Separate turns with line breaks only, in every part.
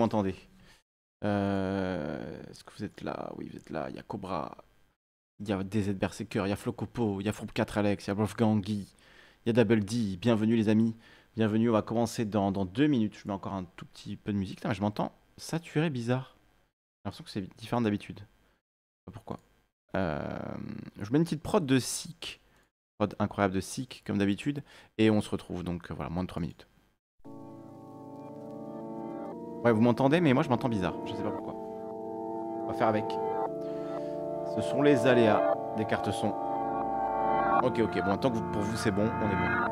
m'entendez euh, Est-ce que vous êtes là Oui, vous êtes là. Il y a Cobra, il y a DZ Berserker, il y a Flocopo, il y a Fourb 4 Alex, il y a Wolfgangi, il y a Double D. Bienvenue les amis, bienvenue. On va commencer dans, deux minutes. Je mets encore un tout petit peu de musique. Là, je m'entends saturé, bizarre. J'ai l'impression que c'est différent d'habitude. Pourquoi euh, Je mets une petite prod de Sick. Prod incroyable de Sick, comme d'habitude. Et on se retrouve donc, voilà, moins de trois minutes. Ouais, vous m'entendez, mais moi je m'entends bizarre. Je sais pas pourquoi. On va faire avec. Ce sont les aléas des cartes son. Ok, ok. Bon, tant que pour vous c'est bon, on est bon.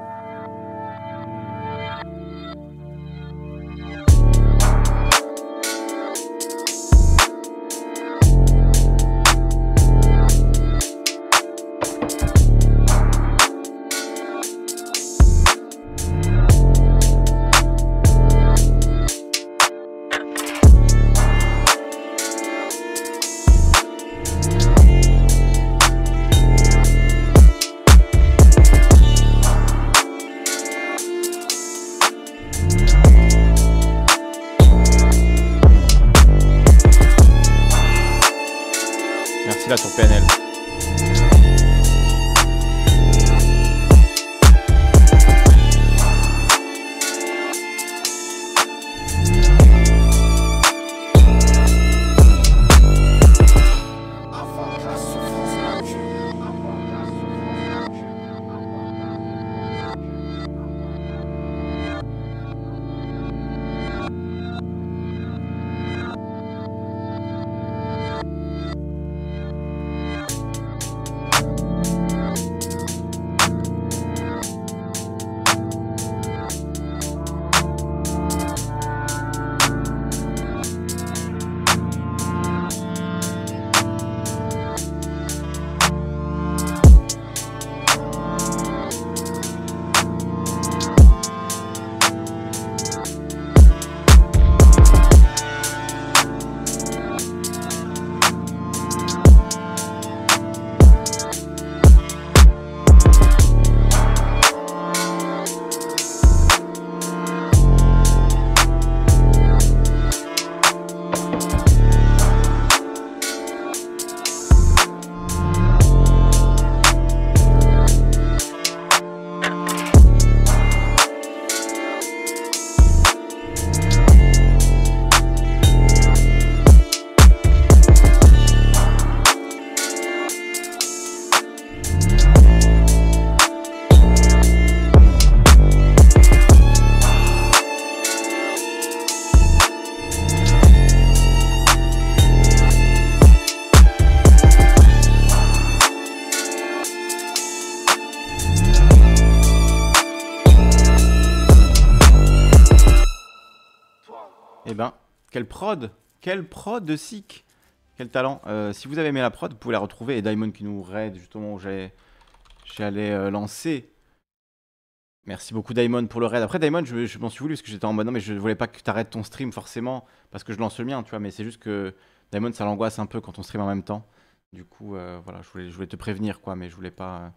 prod Quelle prod de Sick Quel talent euh, Si vous avez aimé la prod, vous pouvez la retrouver. Et Diamond qui nous raid, justement, où j'allais euh, lancer. Merci beaucoup Diamond pour le raid. Après Diamond, je, m'en suis voulu parce que j'étais en mode non mais je voulais pas que tu arrêtes ton stream forcément parce que je lance le mien, tu vois. Mais c'est juste que Diamond, ça l'angoisse un peu quand on stream en même temps. Du coup, euh, voilà, je voulais, je voulais te prévenir quoi, mais je voulais pas.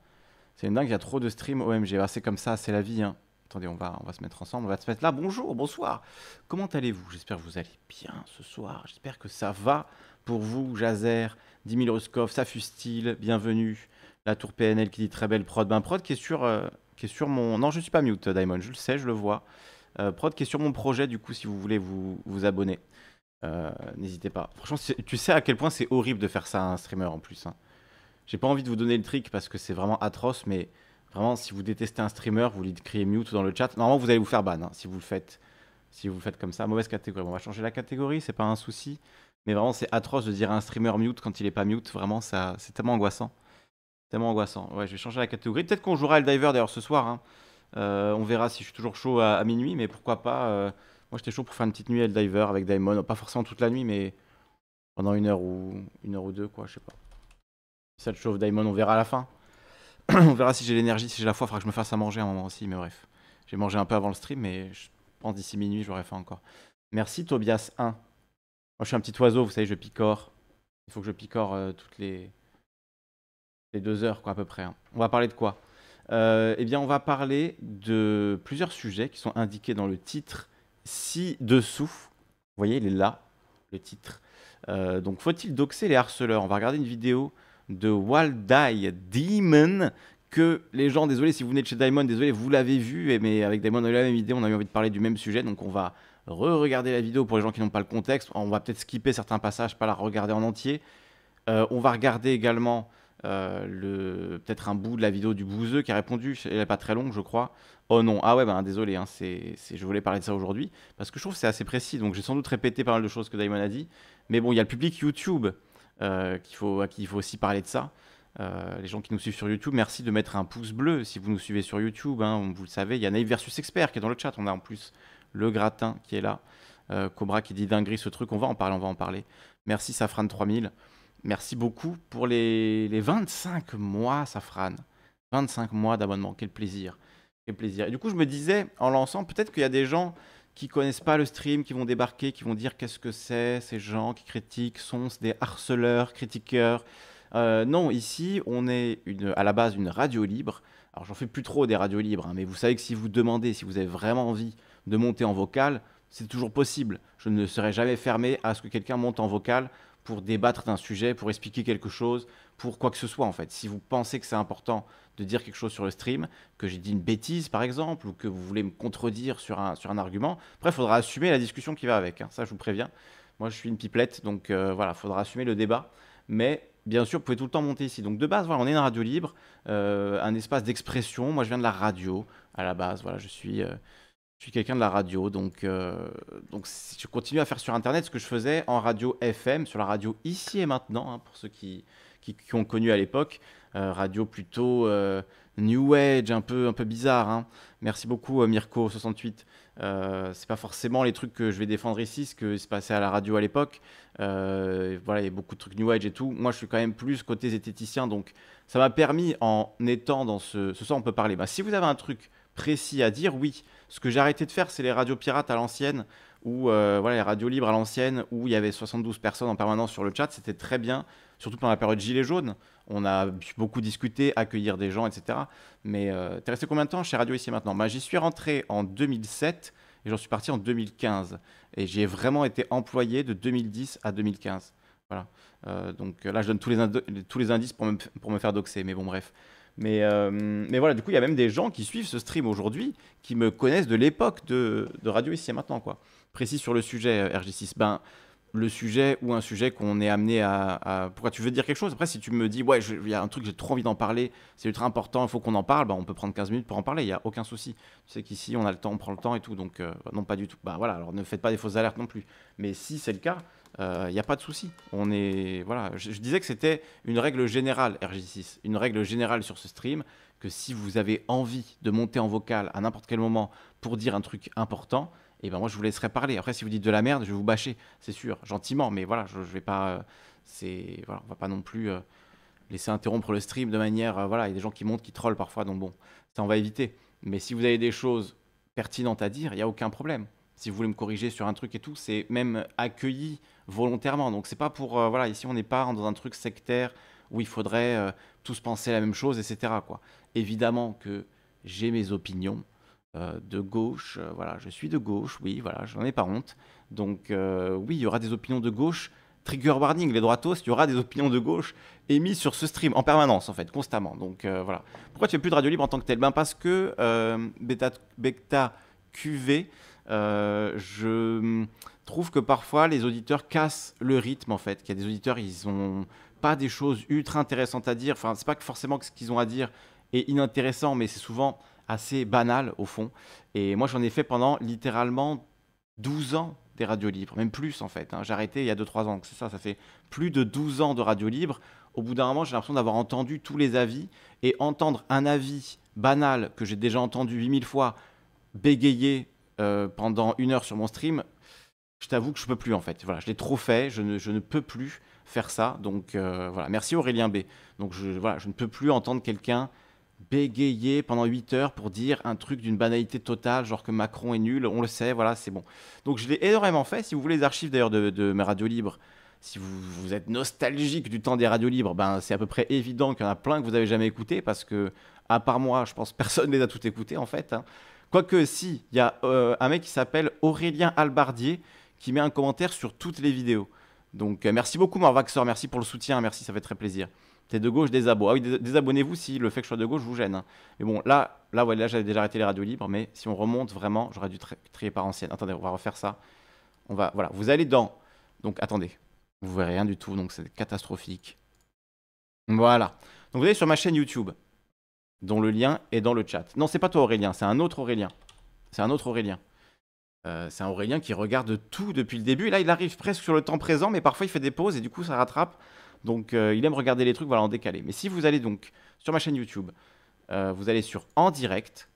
C'est une dingue, il y a trop de streams OMG. Ah, c'est comme ça, c'est la vie. Hein. Attendez, on va, on va se mettre ensemble, on va se mettre là. Bonjour, bonsoir. Comment allez-vous J'espère que vous allez bien ce soir. J'espère que ça va pour vous, Jazer, Dimil Ruskov, ça bienvenue. La tour PNL qui dit très belle prod. Ben, prod qui est sur, euh, qui est sur mon. Non, je ne suis pas mute, Diamond, je le sais, je le vois. Euh, prod qui est sur mon projet, du coup, si vous voulez vous, vous abonner. Euh, n'hésitez pas. Franchement, tu sais à quel point c'est horrible de faire ça à un streamer en plus. Hein. J'ai pas envie de vous donner le trick parce que c'est vraiment atroce, mais Vraiment, si vous détestez un streamer, vous lui criez mute dans le chat. Normalement, vous allez vous faire ban hein, si vous le faites. Si vous le faites comme ça, mauvaise catégorie. on va changer la catégorie, c'est pas un souci. Mais vraiment, c'est atroce de dire à un streamer mute quand il est pas mute. Vraiment, ça, c'est tellement angoissant. Tellement angoissant. Ouais, je vais changer la catégorie. Peut-être qu'on jouera Diver d'ailleurs ce soir. Hein. Euh, on verra si je suis toujours chaud à, minuit, mais pourquoi pas. Euh, moi, j'étais chaud pour faire une petite nuit Diver avec Daimon. Pas forcément toute la nuit, mais pendant une heure ou, une heure ou deux, quoi, je sais pas. Si ça te chauffe, Daimon, on verra à la fin. on verra si j'ai l'énergie, si j'ai la foi, il faudra que je me fasse à manger à un moment aussi, mais bref. J'ai mangé un peu avant le stream, mais je pense d'ici minuit, j'aurai faim encore. Merci Tobias 1. Moi, je suis un petit oiseau, vous savez, je picore. Il faut que je picore euh, toutes les... les deux heures, quoi, à peu près. Hein. On va parler de quoi euh, Eh bien, on va parler de plusieurs sujets qui sont indiqués dans le titre ci-dessous. Vous voyez, il est là, le titre. Euh, donc, faut-il doxer les harceleurs On va regarder une vidéo de Wild Demon que les gens, désolé si vous venez de chez Diamond, désolé, vous l'avez vu, mais avec Diamond on a eu la même idée, on a eu envie de parler du même sujet, donc on va re-regarder la vidéo pour les gens qui n'ont pas le contexte, on va peut-être skipper certains passages, pas la regarder en entier, euh, on va regarder également euh, peut-être un bout de la vidéo du Bouzeux qui a répondu, elle n'est pas très longue je crois. Oh non, ah ouais, ben désolé, hein, c'est, je voulais parler de ça aujourd'hui, parce que je trouve c'est assez précis, donc j'ai sans doute répété pas mal de choses que Diamond a dit, mais bon, il y a le public YouTube euh, qu'il faut, qu'il faut aussi parler de ça. Euh, les gens qui nous suivent sur YouTube, merci de mettre un pouce bleu si vous nous suivez sur YouTube. Hein. vous le savez, il y a Naïf versus Expert qui est dans le chat. On a en plus le gratin qui est là. Euh, Cobra qui dit dinguerie ce truc. On va en parler, on va en parler. Merci Safran 3000. Merci beaucoup pour les, les 25 mois, Safran. 25 mois d'abonnement. Quel plaisir. Quel plaisir. Et du coup, je me disais, en lançant, peut-être qu'il y a des gens qui connaissent pas le stream, qui vont débarquer, qui vont dire qu'est-ce que c'est, ces gens qui critiquent, sont des harceleurs, critiqueurs. Euh, non, ici, on est à la base une radio libre. Alors, j'en fais plus trop des radios libres, hein, mais vous savez que si vous demandez, si vous avez vraiment envie de monter en vocal, c'est toujours possible. Je ne serai jamais fermé à ce que quelqu'un monte en vocal pour débattre d'un sujet, pour expliquer quelque chose, pour quoi que ce soit en fait. Si vous pensez que c'est important de dire quelque chose sur le stream, que j'ai dit une bêtise par exemple, ou que vous voulez me contredire sur un, sur un argument, après il faudra assumer la discussion qui va avec, hein. ça je vous préviens. Moi je suis une pipelette, donc euh, voilà, il faudra assumer le débat. Mais bien sûr, vous pouvez tout le temps monter ici. Donc de base, voilà, on est une radio libre, euh, un espace d'expression. Moi je viens de la radio à la base, voilà, je suis... Euh, je suis quelqu'un de la radio, donc, euh, je continue à faire sur Internet ce que je faisais en radio FM, sur la radio ici et maintenant, hein, pour ceux qui, ont connu à l'époque. Euh, radio plutôt euh, New Age, un peu, un peu bizarre. Hein. Merci beaucoup Mirko68. c'est pas forcément les trucs que je vais défendre ici, ce qui se passait à la radio à l'époque. voilà, il y a beaucoup de trucs New Age et tout. Moi, je suis quand même plus côté zététicien, donc ça m'a permis en étant dans ce... Ce soir, on peut parler. Bah, si vous avez un truc précis à dire, oui. Ce que j'ai arrêté de faire, c'est les radios pirates à l'ancienne, ou euh, voilà, les radios libres à l'ancienne, où il y avait 72 personnes en permanence sur le chat. C'était très bien, surtout pendant la période Gilets jaunes. On a beaucoup discuté, accueillir des gens, etc. Mais euh, t'es resté combien de temps chez Radio Ici Maintenant bah, J'y suis rentré en 2007 et j'en suis parti en 2015. Et j'ai vraiment été employé de 2010 à 2015. Voilà. Euh, donc là, je donne tous les, tous les indices pour pour me faire doxer. Mais bon, bref. Euh, mais, voilà, du coup, il y a même des gens qui suivent ce stream aujourd'hui qui me connaissent de l'époque de, Radio Ici et Maintenant, quoi. Précis sur le sujet, euh, RG6. Ben, le sujet ou un sujet qu'on est amené à, Pourquoi tu veux dire quelque chose Après, si tu me dis, ouais, il y a un truc, j'ai trop envie d'en parler, c'est ultra important, il faut qu'on en parle, ben, on peut prendre 15 minutes pour en parler, il n'y a aucun souci. Tu sais qu'ici, on a le temps, on prend le temps et tout, donc euh, non, pas du tout. Ben, voilà, alors ne faites pas des fausses alertes non plus. Mais si c'est le cas, il euh, n'y a pas de souci. On est voilà. Je, disais que c'était une règle générale RJ6, une règle générale sur ce stream que si vous avez envie de monter en vocal à n'importe quel moment pour dire un truc important, et eh ben moi je vous laisserai parler. Après si vous dites de la merde, je vais vous bâcher, c'est sûr, gentiment, mais voilà, je, ne vais pas, euh, c'est va pas non plus euh, laisser interrompre le stream de manière voilà, il y a des gens qui montent, qui trollent parfois, donc bon, ça on va éviter. Mais si vous avez des choses pertinentes à dire, il y a aucun problème si vous voulez me corriger sur un truc et tout, c'est même accueilli volontairement. Donc c'est pas pour euh, voilà, ici on n'est pas dans un truc sectaire où il faudrait euh, tous penser la même chose, etc. Quoi. Évidemment que j'ai mes opinions euh, de gauche, voilà, je suis de gauche, oui, voilà, je n'en ai pas honte. Donc oui, il y aura des opinions de gauche. Trigger warning, les droitos, il y aura des opinions de gauche émises sur ce stream en permanence, en fait, constamment. Donc voilà. Pourquoi tu fais plus de radio libre en tant que tel Ben parce que Beta, Beta QV euh, je hum, trouve que parfois les auditeurs cassent le rythme en fait. Qu'il y a des auditeurs, ils n'ont pas des choses ultra intéressantes à dire. Enfin, c'est pas que forcément que ce qu'ils ont à dire est inintéressant, mais c'est souvent assez banal au fond. Et moi, j'en ai fait pendant littéralement 12 ans des radios libres, même plus en fait. Hein. J'ai arrêté il y a 2-3 ans, c'est ça, ça fait plus de 12 ans de radios libres, Au bout d'un moment, j'ai l'impression d'avoir entendu tous les avis et entendre un avis banal que j'ai déjà entendu 8000 fois bégayer euh, pendant une heure sur mon stream, je t'avoue que je peux plus en fait. Voilà, je l'ai trop fait, je ne, je ne, peux plus faire ça. Donc euh, voilà, merci Aurélien B. Donc je, voilà, je ne peux plus entendre quelqu'un bégayer pendant 8 heures pour dire un truc d'une banalité totale, genre que Macron est nul, on le sait, voilà, c'est bon. Donc je l'ai énormément fait. Si vous voulez les archives d'ailleurs de, de, mes radios libres, si vous, vous, êtes nostalgique du temps des radios libres, ben c'est à peu près évident qu'il y en a plein que vous avez jamais écouté parce que à part moi, je pense personne les a tout écouté en fait. Hein. Quoique, si, il y a euh, un mec qui s'appelle Aurélien Albardier qui met un commentaire sur toutes les vidéos. Donc, euh, merci beaucoup, Marvaxor. Merci pour le soutien. Merci, ça fait très plaisir. T'es de gauche, des abos. Ah oui, désabonnez-vous si le fait que je sois de gauche vous gêne. Hein. Mais bon, là, là, j'avais déjà arrêté les radios libres, mais si on remonte vraiment, j'aurais dû trier par ancienne. Attendez, on va refaire ça. On va, voilà, vous allez dans. Donc, attendez, vous voyez rien du tout, donc c'est catastrophique. Voilà. Donc, vous allez sur ma chaîne YouTube dont le lien est dans le chat. Non, c'est pas toi Aurélien, c'est un autre Aurélien. C'est un autre Aurélien. Euh, c'est un Aurélien qui regarde tout depuis le début. là, il arrive presque sur le temps présent, mais parfois il fait des pauses et du coup ça rattrape. Donc euh, il aime regarder les trucs voilà, en décalé. Mais si vous allez donc sur ma chaîne YouTube, euh, vous allez sur En direct.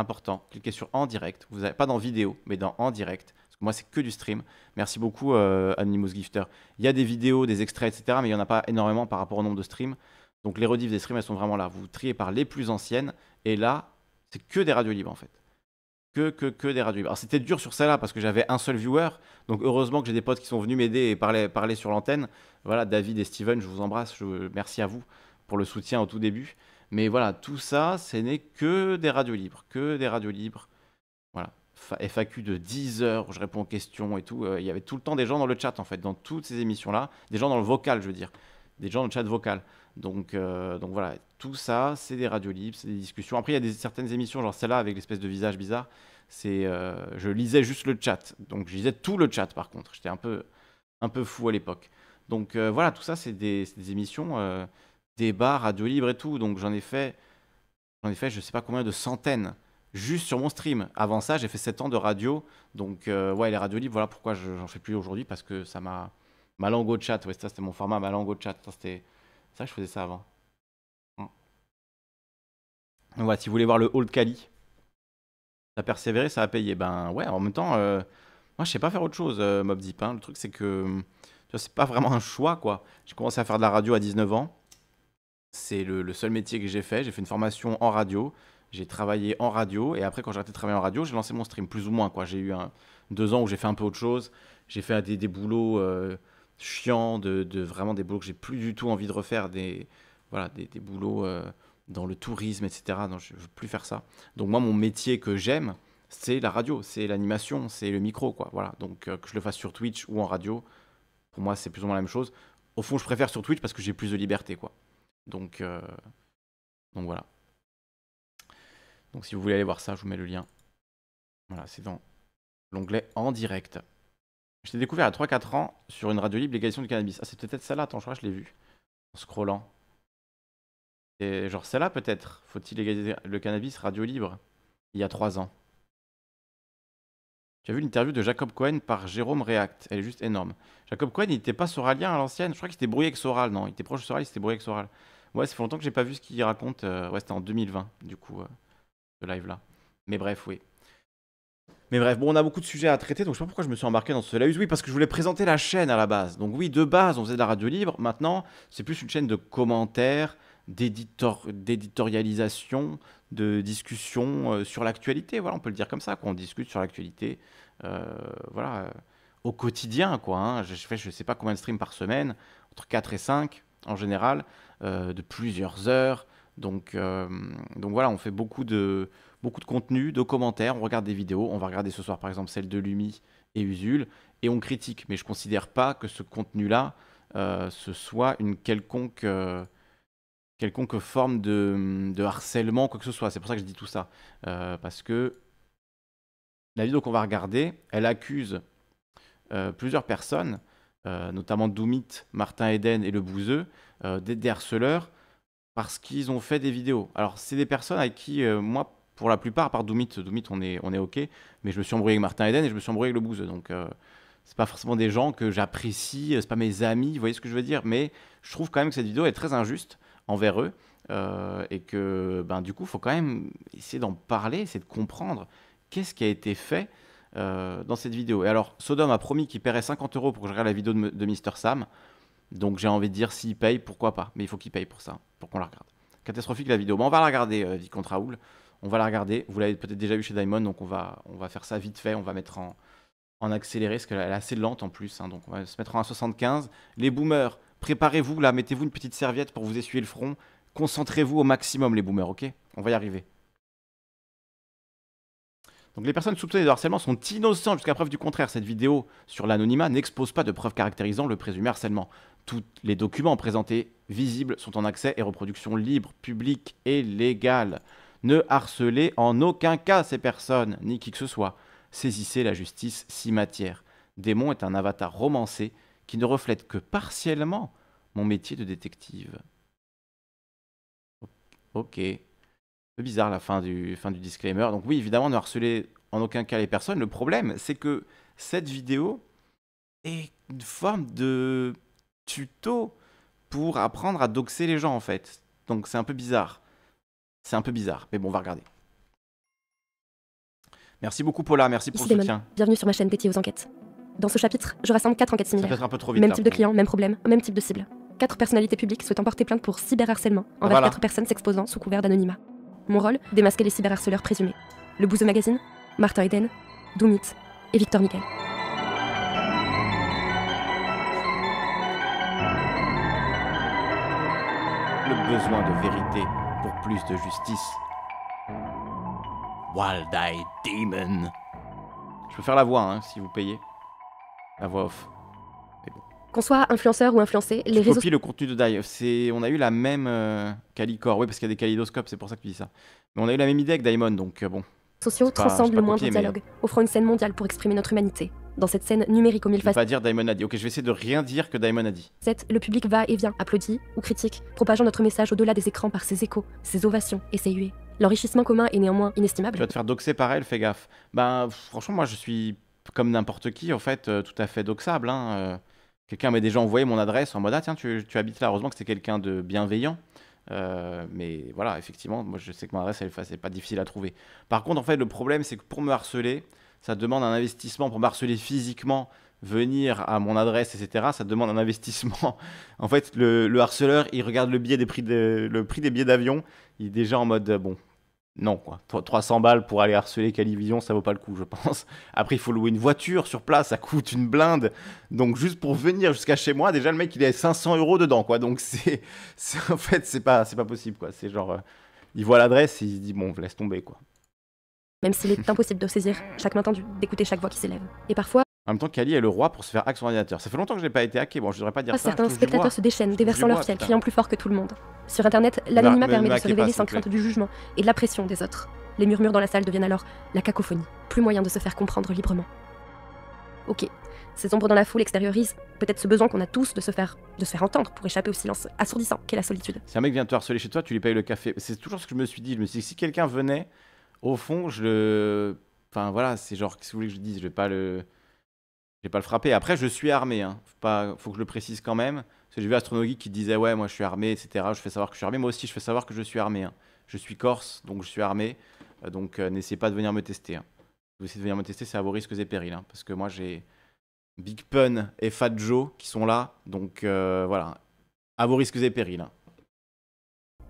Important, cliquez sur En direct. Vous n'avez pas dans vidéo, mais dans En direct. moi, c'est que du stream. Merci beaucoup, Anonymous Gifter. Il y a des vidéos, des extraits, etc. Mais il n'y en a pas énormément par rapport au nombre de streams. Donc les rediffs des streams, elles sont vraiment là. Vous triez par les plus anciennes. Et là, c'est que des radios libres en fait. Que, que, que des radios libres. Alors c'était dur sur celle-là parce que j'avais un seul viewer. Donc heureusement que j'ai des potes qui sont venus m'aider et parler, parler sur l'antenne. Voilà, David et Steven, je vous embrasse. Je, merci à vous pour le soutien au tout début. Mais voilà, tout ça, ce n'est que des radios libres. Que des radios libres. Voilà. FAQ de 10 heures où je réponds aux questions et tout. Euh, il y avait tout le temps des gens dans le chat en fait, dans toutes ces émissions-là. Des gens dans le vocal, je veux dire. Des gens dans le chat vocal. Donc, euh, donc voilà, tout ça, c'est des radios libres, c'est des discussions. Après, il y a des, certaines émissions, genre celle-là avec l'espèce de visage bizarre. C'est, euh, je lisais juste le chat, donc je lisais tout le chat par contre. J'étais un peu, un peu fou à l'époque. Donc euh, voilà, tout ça, c'est des, des, émissions, débats, radio libres et tout. Donc j'en ai fait, j'en ai fait, je sais pas combien de centaines juste sur mon stream. Avant ça, j'ai fait 7 ans de radio. Donc, ouais, les radios libres, voilà pourquoi j'en fais plus aujourd'hui, parce que ça m'a. Ma langue au chat, ouais, ça c'était mon format, ma langue au chat. C'était que je faisais ça avant. Voilà, mm. si vous voulez voir le Old Cali, ça a persévéré, ça a payé. Ben ouais, en même temps, euh, moi je sais pas faire autre chose, euh, Mob hein. Le truc c'est que mm, c'est pas vraiment un choix quoi. J'ai commencé à faire de la radio à 19 ans. C'est le, le, seul métier que j'ai fait. J'ai fait une formation en radio. J'ai travaillé en radio et après quand j'ai arrêté de travailler en radio, j'ai lancé mon stream plus ou moins quoi. J'ai eu un, deux ans où j'ai fait un peu autre chose. J'ai fait des, boulots. Euh, chiant de, de, vraiment des boulots que j'ai plus du tout envie de refaire, des, voilà, des, des boulots euh, dans le tourisme, etc. Donc, je ne veux plus faire ça. Donc moi, mon métier que j'aime, c'est la radio, c'est l'animation, c'est le micro, quoi. Voilà. Donc euh, que je le fasse sur Twitch ou en radio, pour moi, c'est plus ou moins la même chose. Au fond, je préfère sur Twitch parce que j'ai plus de liberté, quoi. Donc, euh, donc voilà. Donc si vous voulez aller voir ça, je vous mets le lien. Voilà, c'est dans l'onglet en direct. Je t'ai découvert à 3-4 ans sur une radio libre légalisation du cannabis. Ah, c'est peut-être celle-là, attends, je crois que je l'ai vu, En scrollant. Et genre celle-là, peut-être. Faut-il légaliser le cannabis radio libre Il y a 3 ans. Tu as vu l'interview de Jacob Cohen par Jérôme React. Elle est juste énorme. Jacob Cohen, il n'était pas soralien à l'ancienne. Je crois qu'il était brouillé avec Soral. Non, il était proche de Soral, il s'était brouillé avec Soral. Ouais, ça fait longtemps que j'ai pas vu ce qu'il raconte. Euh, ouais, c'était en 2020, du coup, euh, ce live-là. Mais bref, oui. Mais bref, bon, on a beaucoup de sujets à traiter, donc je sais pas pourquoi je me suis embarqué dans ce Oui, parce que je voulais présenter la chaîne à la base. Donc oui, de base, on faisait de la radio libre. Maintenant, c'est plus une chaîne de commentaires, d'éditorialisation, de discussion euh, sur l'actualité. Voilà, on peut le dire comme ça, qu'on On discute sur l'actualité, euh, voilà, euh, au quotidien, quoi. Hein. Je, ne fais, je sais pas combien de streams par semaine, entre 4 et 5 en général, de plusieurs heures. Donc, donc voilà, on fait beaucoup de beaucoup de contenu, de commentaires, on regarde des vidéos, on va regarder ce soir par exemple celle de Lumi et Usul, et on critique. Mais je ne considère pas que ce contenu-là, euh, ce soit une quelconque, euh, quelconque forme de, harcèlement, quoi que ce soit. C'est pour ça que je dis tout ça. Euh, parce que la vidéo qu'on va regarder, elle accuse plusieurs personnes, notamment Doumit, Martin Eden et le Bouzeux, d'être des harceleurs parce qu'ils ont fait des vidéos. Alors, c'est des personnes à qui, moi, pour la plupart par Doumit. Doumit, on est, on est OK, mais je me suis embrouillé avec Martin Eden et je me suis embrouillé avec le Bouze. Donc, euh, c'est pas forcément des gens que j'apprécie, euh, c'est pas mes amis, vous voyez ce que je veux dire, mais je trouve quand même que cette vidéo est très injuste envers eux euh, et que, ben, du coup, il faut quand même essayer d'en parler, essayer de comprendre qu'est-ce qui a été fait. dans cette vidéo. Et alors, Sodom a promis qu'il paierait 50 euros pour que je regarde la vidéo de, de Mister Sam. Donc j'ai envie de dire, s'il paye, pourquoi pas. Mais il faut qu'il paye pour ça, pour qu'on la regarde. Catastrophique la vidéo. Bon, on va la regarder, euh, Vicomte Raoul. On va la regarder. Vous l'avez peut-être déjà vu chez Diamond, donc on va, faire ça vite fait. On va mettre en, en accéléré, parce qu'elle est assez lente en plus. Hein. donc on va se mettre en 1,75. Les boomers, préparez-vous là, mettez-vous une petite serviette pour vous essuyer le front. Concentrez-vous au maximum, les boomers, ok On va y arriver. Donc les personnes soupçonnées de harcèlement sont innocentes jusqu'à preuve du contraire. Cette vidéo sur l'anonymat n'expose pas de preuves caractérisant le présumé harcèlement. Tous les documents présentés, visibles, sont en accès et reproduction libre, publique et légale. Ne harcelez en aucun cas ces personnes, ni qui que ce soit. Saisissez la justice si matière. Démon est un avatar romancé qui ne reflète que partiellement mon métier de détective. Ok. un peu bizarre la fin du, fin du disclaimer. Donc oui, évidemment, ne harcelez en aucun cas les personnes. Le problème, c'est que cette vidéo est une forme de tuto pour apprendre à doxer les gens en fait. Donc c'est un peu bizarre. C'est un peu bizarre, mais bon, on va regarder. Merci beaucoup Paula, merci pour le soutien.
Bienvenue sur ma chaîne Petit aux enquêtes. Dans ce chapitre, je rassemble quatre enquêtes similaires. Peut-être un peu trop vite. Même type de client, même problème, même type de cible. Quatre personnalités publiques souhaitant porter plainte pour cyberharcèlement ah, envers 4 quatre personnes s'exposant sous couvert d'anonymat. Mon rôle démasquer les cyberharceleurs présumés. Le de Magazine, Martha Eden, Doomit et Victor Miguel.
Le besoin
de vérité plus de justice. wild Eye demon. Je peux faire la voix, hein, si vous payez. La voix off.
Qu'on soit influenceur ou influencé, les réseaux. Copie le
contenu de Dive. C'est, on a eu la même euh, Calicor. Oui, parce qu'il y a des kalidoscopes c'est pour ça que tu dis ça. Mais on a eu la même idée avec Diamond. donc euh, bon. Sociaux transcendent le moindre dialogue,
offrant une scène mondiale pour exprimer notre humanité dans cette scène numérique aux mille faces. Pas
dire Diamond a dit. Ok, je vais essayer de rien dire que Diamond a dit.
Le public va et vient, applaudit ou critique, propageant notre message au-delà des écrans par ses échos, ses ovations et ses huées. L'enrichissement commun est néanmoins inestimable. Tu vas te
faire doxer par elle, fais gaffe. Ben, franchement, moi, je suis comme n'importe qui, en fait, euh, tout à fait doxable. Hein, euh. quelqu'un m'a déjà envoyé mon adresse en mode Ah, tiens, tu, habites là. Heureusement que c'est quelqu'un de bienveillant. Euh, mais voilà, effectivement, moi, je sais que mon adresse, elle, c'est pas difficile à trouver. Par contre, en fait, le problème, c'est que pour me harceler, ça demande un investissement pour harceler physiquement venir à mon adresse, etc., ça demande un investissement. en fait, le, harceleur, il regarde le, billet des prix le prix des billets d'avion, il est déjà en mode, bon, non, quoi. 300 balles pour aller harceler Calivision, ça vaut pas le coup, je pense. Après, il faut louer une voiture sur place, ça coûte une blinde. Donc, juste pour venir jusqu'à chez moi, déjà, le mec, il est à 500 euros dedans, quoi. Donc, c'est. En fait, c'est pas, pas possible, quoi. C'est genre. Euh, il voit l'adresse et il se dit, bon, laisse tomber, quoi
même s'il est impossible de saisir chaque main tendue, d'écouter chaque voix qui s'élève. Et parfois,
en même temps, Kali est le roi pour se faire hacker son ordinateur. Ça fait longtemps que je n'ai pas été hacké, bon, je ne devrais pas dire ça. Certains spectateurs se déchaînent, déversant leur ciel criant
plus fort que tout le monde. Sur Internet, bah, l'anonymat permet de se révéler sans crainte du jugement et de la pression des autres. Les murmures dans la salle deviennent alors la cacophonie, plus moyen de se faire comprendre librement. Ok, ces ombres dans la foule extériorisent peut-être ce besoin qu'on a tous de se faire faire entendre pour échapper au silence assourdissant qu'est la solitude.
Si un mec vient te harceler chez toi, tu lui payes le café. C'est toujours ce que je me suis dit. Je me suis dit, si quelqu'un venait au fond, je le. Enfin voilà, c'est genre, si vous voulez que je dise, je vais pas le. Je vais pas le frapper. Après, je suis armé. Hein. Faut, que je le précise quand même. Parce que j'ai vu Astronogie qui disait Ouais, moi je suis armé, etc. Je fais savoir que je suis armé. Moi aussi, je fais savoir que je suis armé. Hein. Je suis corse, donc je suis armé. Euh, donc euh, n'essayez pas de venir me tester. Hein. vous essayez de venir me tester, c'est à vos risques et périls. Hein. parce que moi, j'ai Big Pun et Fat Joe qui sont là. Donc euh, voilà, à vos risques et périls.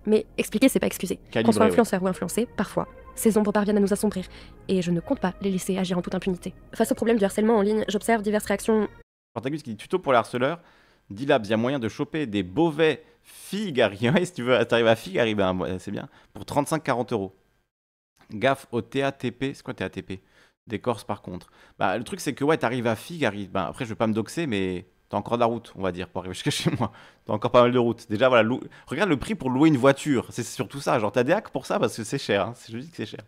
Mais expliquer, c'est pas excuser. Qu'on soit influenceur ou influencé, parfois, ces ombres parviennent à nous assombrir, et je ne compte pas les laisser agir en toute impunité. Face au problème du harcèlement en ligne, j'observe diverses réactions.
Portagus qui dit tuto pour les harceleurs, D-Labs, il y a moyen de choper des Beauvais Figari. si tu veux, t'arrives à Figari, c'est bien. Pour 35-40 euros. Gaffe au TATP. C'est quoi TATP Des Corses par contre. Bah, le truc, c'est que ouais, t'arrives à Figari. Ben, après, je vais pas me doxer, mais T'as encore de la route, on va dire, pour arriver jusqu'à chez moi. T'as encore pas mal de route. Déjà, voilà, regarde le prix pour louer une voiture. C'est surtout ça. Genre, t'as des hacks pour ça parce que c'est cher. Hein. Je dis que c'est cher.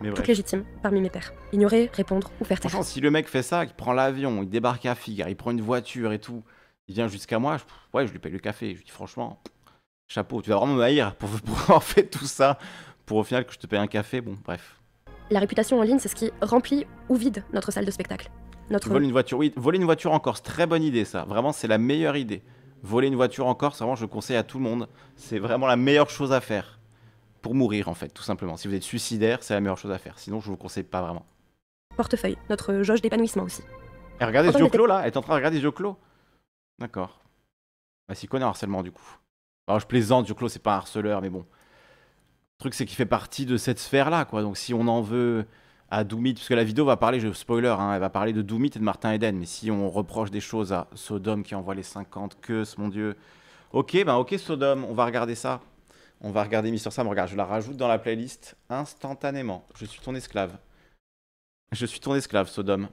Mais
légitime, parmi mes pères. Ignorer, répondre ou faire taire.
si le mec fait ça, il prend l'avion, il débarque à Figure, il prend une voiture et tout, il vient jusqu'à moi, ouais, je lui paye le café. Je lui dis, franchement, chapeau, tu vas vraiment m'haïr pour, pour avoir fait tout ça pour au final que je te paye un café. Bon, bref.
La réputation en ligne, c'est ce qui remplit ou vide notre salle de spectacle. Voler
une voiture, oui, voler une voiture en Corse, très bonne idée ça. Vraiment, c'est la meilleure idée. Voler une voiture en Corse, vraiment, je conseille à tout le monde. C'est vraiment la meilleure chose à faire pour mourir en fait, tout simplement. Si vous êtes suicidaire, c'est la meilleure chose à faire. Sinon, je vous conseille pas vraiment.
Portefeuille, notre jauge d'épanouissement aussi.
Et regardez ce clos là, elle est en train de regarder clos D'accord. Bah, s'y connaît harcèlement du coup. je plaisante, clos c'est pas un harceleur, mais bon. Le truc c'est qu'il fait partie de cette sphère là, quoi. Donc si on en veut, à Doomit, que la vidéo va parler, je spoiler, hein, elle va parler de Doomit et de Martin Eden, mais si on reproche des choses à Sodome qui envoie les 50 queues, mon dieu. Ok, ben bah ok Sodome, on va regarder ça. On va regarder Mister Sam, regarde, je la rajoute dans la playlist instantanément. Je suis ton esclave. Je suis ton esclave, Sodome.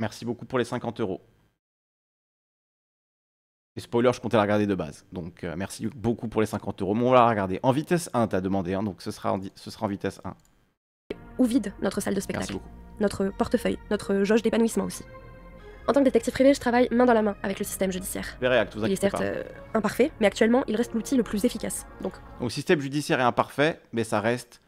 Merci beaucoup pour les 50 euros. Et spoiler, je comptais la regarder de base. Donc euh, merci beaucoup pour les 50 euros. Bon, on va la regarder. En vitesse 1, t'as demandé, hein, donc ce sera, ce sera en vitesse 1
ou vide notre salle de spectacle, notre portefeuille, notre jauge d'épanouissement aussi. En tant que détective privé, je travaille main dans la main avec le système judiciaire. il est certes euh, imparfait, mais actuellement, il reste l'outil le plus efficace. Donc.
le système judiciaire est imparfait, mais ça reste,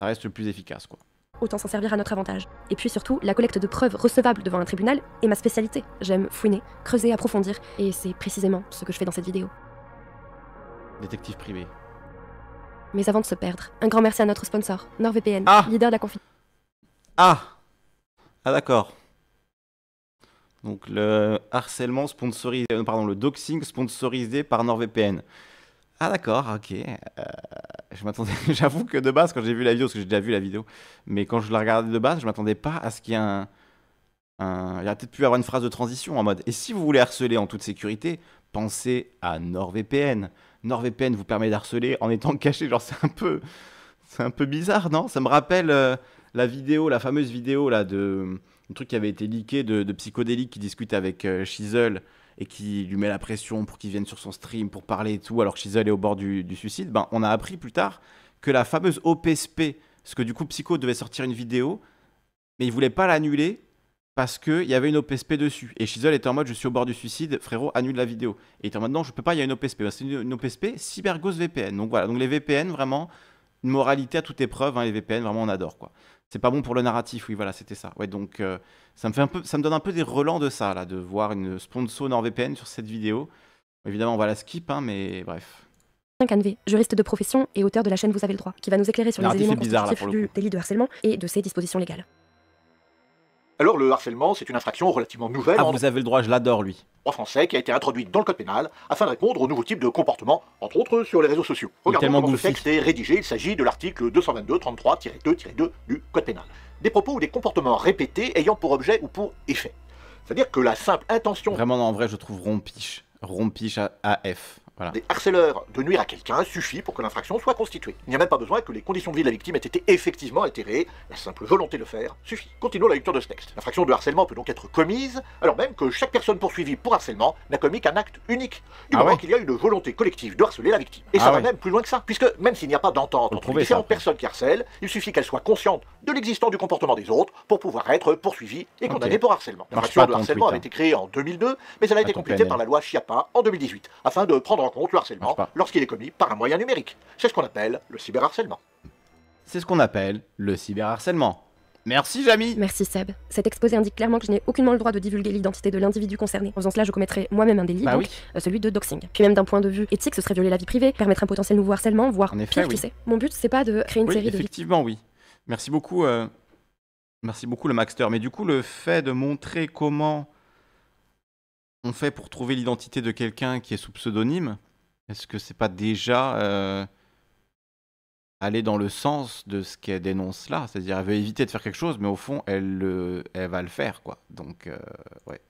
ça reste le plus efficace, quoi.
Autant s'en servir à notre avantage. Et puis surtout, la collecte de preuves recevables devant un tribunal est ma spécialité. J'aime fouiner, creuser, approfondir, et c'est précisément ce que je fais dans cette vidéo.
Détective privé.
Mais avant de se perdre, un grand merci à notre sponsor, NordVPN, ah. leader de la config. Ah
Ah d'accord. Donc le harcèlement sponsorisé, euh, pardon, le doxing sponsorisé par NordVPN. Ah d'accord, ok. Euh, je m'attendais, j'avoue que de base, quand j'ai vu la vidéo, parce que j'ai déjà vu la vidéo, mais quand je la regardais de base, je m'attendais pas à ce qu'il y ait un, Il y a peut-être pu avoir une phrase de transition en mode. Et si vous voulez harceler en toute sécurité, pensez à NordVPN. NordVPN vous permet d'harceler en étant caché. Genre, c'est un peu, c'est un peu bizarre, non Ça me rappelle euh, la vidéo, la fameuse vidéo là de un truc qui avait été leaké de, de Psychodélique qui discute avec euh, Chisel et qui lui met la pression pour qu'il vienne sur son stream pour parler et tout, alors que Chisel est au bord du, suicide. Ben, on a appris plus tard que la fameuse OPSP, parce que du coup Psycho devait sortir une vidéo, mais il voulait pas l'annuler parce qu'il y avait une OPSP dessus. Et Shizzle était en mode je suis au bord du suicide, frérot, annule la vidéo. Et il était en mode non, je peux pas, il y a une OPSP. C'est une, OPSP CyberGhost VPN. Donc voilà, donc les VPN, vraiment, une moralité à toute épreuve, hein, les VPN, vraiment on adore quoi. C'est pas bon pour le narratif, oui, voilà, c'était ça. Ouais, donc euh, ça, me fait un peu, ça me donne un peu des relents de ça, là, de voir une sponsor NordVPN sur cette vidéo. Évidemment, on va la skip, hein, mais bref.
Canvé, juriste de profession et auteur de la chaîne Vous avez le droit, qui va nous éclairer sur les éléments bizarre, du délit de harcèlement et de ses dispositions légales.
Alors le harcèlement, c'est une infraction relativement nouvelle. Ah, en... vous avez le droit, je l'adore lui. en français qui a été introduite dans le code pénal afin de répondre aux nouveaux types de comportements, entre autres sur les réseaux sociaux. Regardons comment le texte est rédigé, il s'agit de l'article 222-33-2-2 du code pénal. Des propos ou des comportements répétés ayant pour objet ou pour effet. C'est-à-dire que la simple intention... Vraiment, en vrai, je trouve rompiche. Rompiche à AF. Des harceleurs de nuire à quelqu'un suffit pour que l'infraction soit constituée. Il n'y a même pas besoin que les conditions de vie de la victime aient été effectivement altérées. la simple volonté de le faire suffit. Continuons la lecture de ce texte. L'infraction de harcèlement peut donc être commise, alors même que chaque personne poursuivie pour harcèlement n'a commis qu'un acte unique, du ah moment qu'il y a une volonté collective de harceler la victime. Et ah ça va même plus loin que ça, puisque même s'il n'y a pas d'entente entre les différentes personnes qui harcèlent, il suffit qu'elles soient conscientes de l'existence du comportement des autres pour pouvoir être poursuivies et condamnées pour harcèlement. L'infraction de harcèlement avait hein. été créée en 2002, mais elle a été complétée par la loi Chiappa en 2018, afin de prendre rencontre compte le harcèlement lorsqu'il est commis par un moyen numérique. C'est ce qu'on appelle le cyberharcèlement.
C'est ce qu'on appelle le cyberharcèlement. Merci
Jamie Merci Seb. Cet exposé indique clairement que je n'ai aucunement le droit de divulguer l'identité de l'individu concerné. En faisant cela, je commettrais moi-même un délit, bah donc, euh, celui de doxing. Puis même d'un point de vue éthique, ce serait violer la vie privée, permettre un potentiel nouveau harcèlement, voire en effet, pire, sais. Mon but, c'est pas de créer une série effectivement,
de... Effectivement, oui. Merci beaucoup, euh, Merci beaucoup le Maxter. Mais du coup, le fait de montrer comment on fait pour trouver l'identité de quelqu'un qui est sous pseudonyme Est-ce que c'est pas déjà euh, aller dans le sens de ce qu'elle dénonce là C'est-à-dire, elle veut éviter de faire quelque chose, mais au fond, elle, va le faire, quoi. Donc, euh, ouais.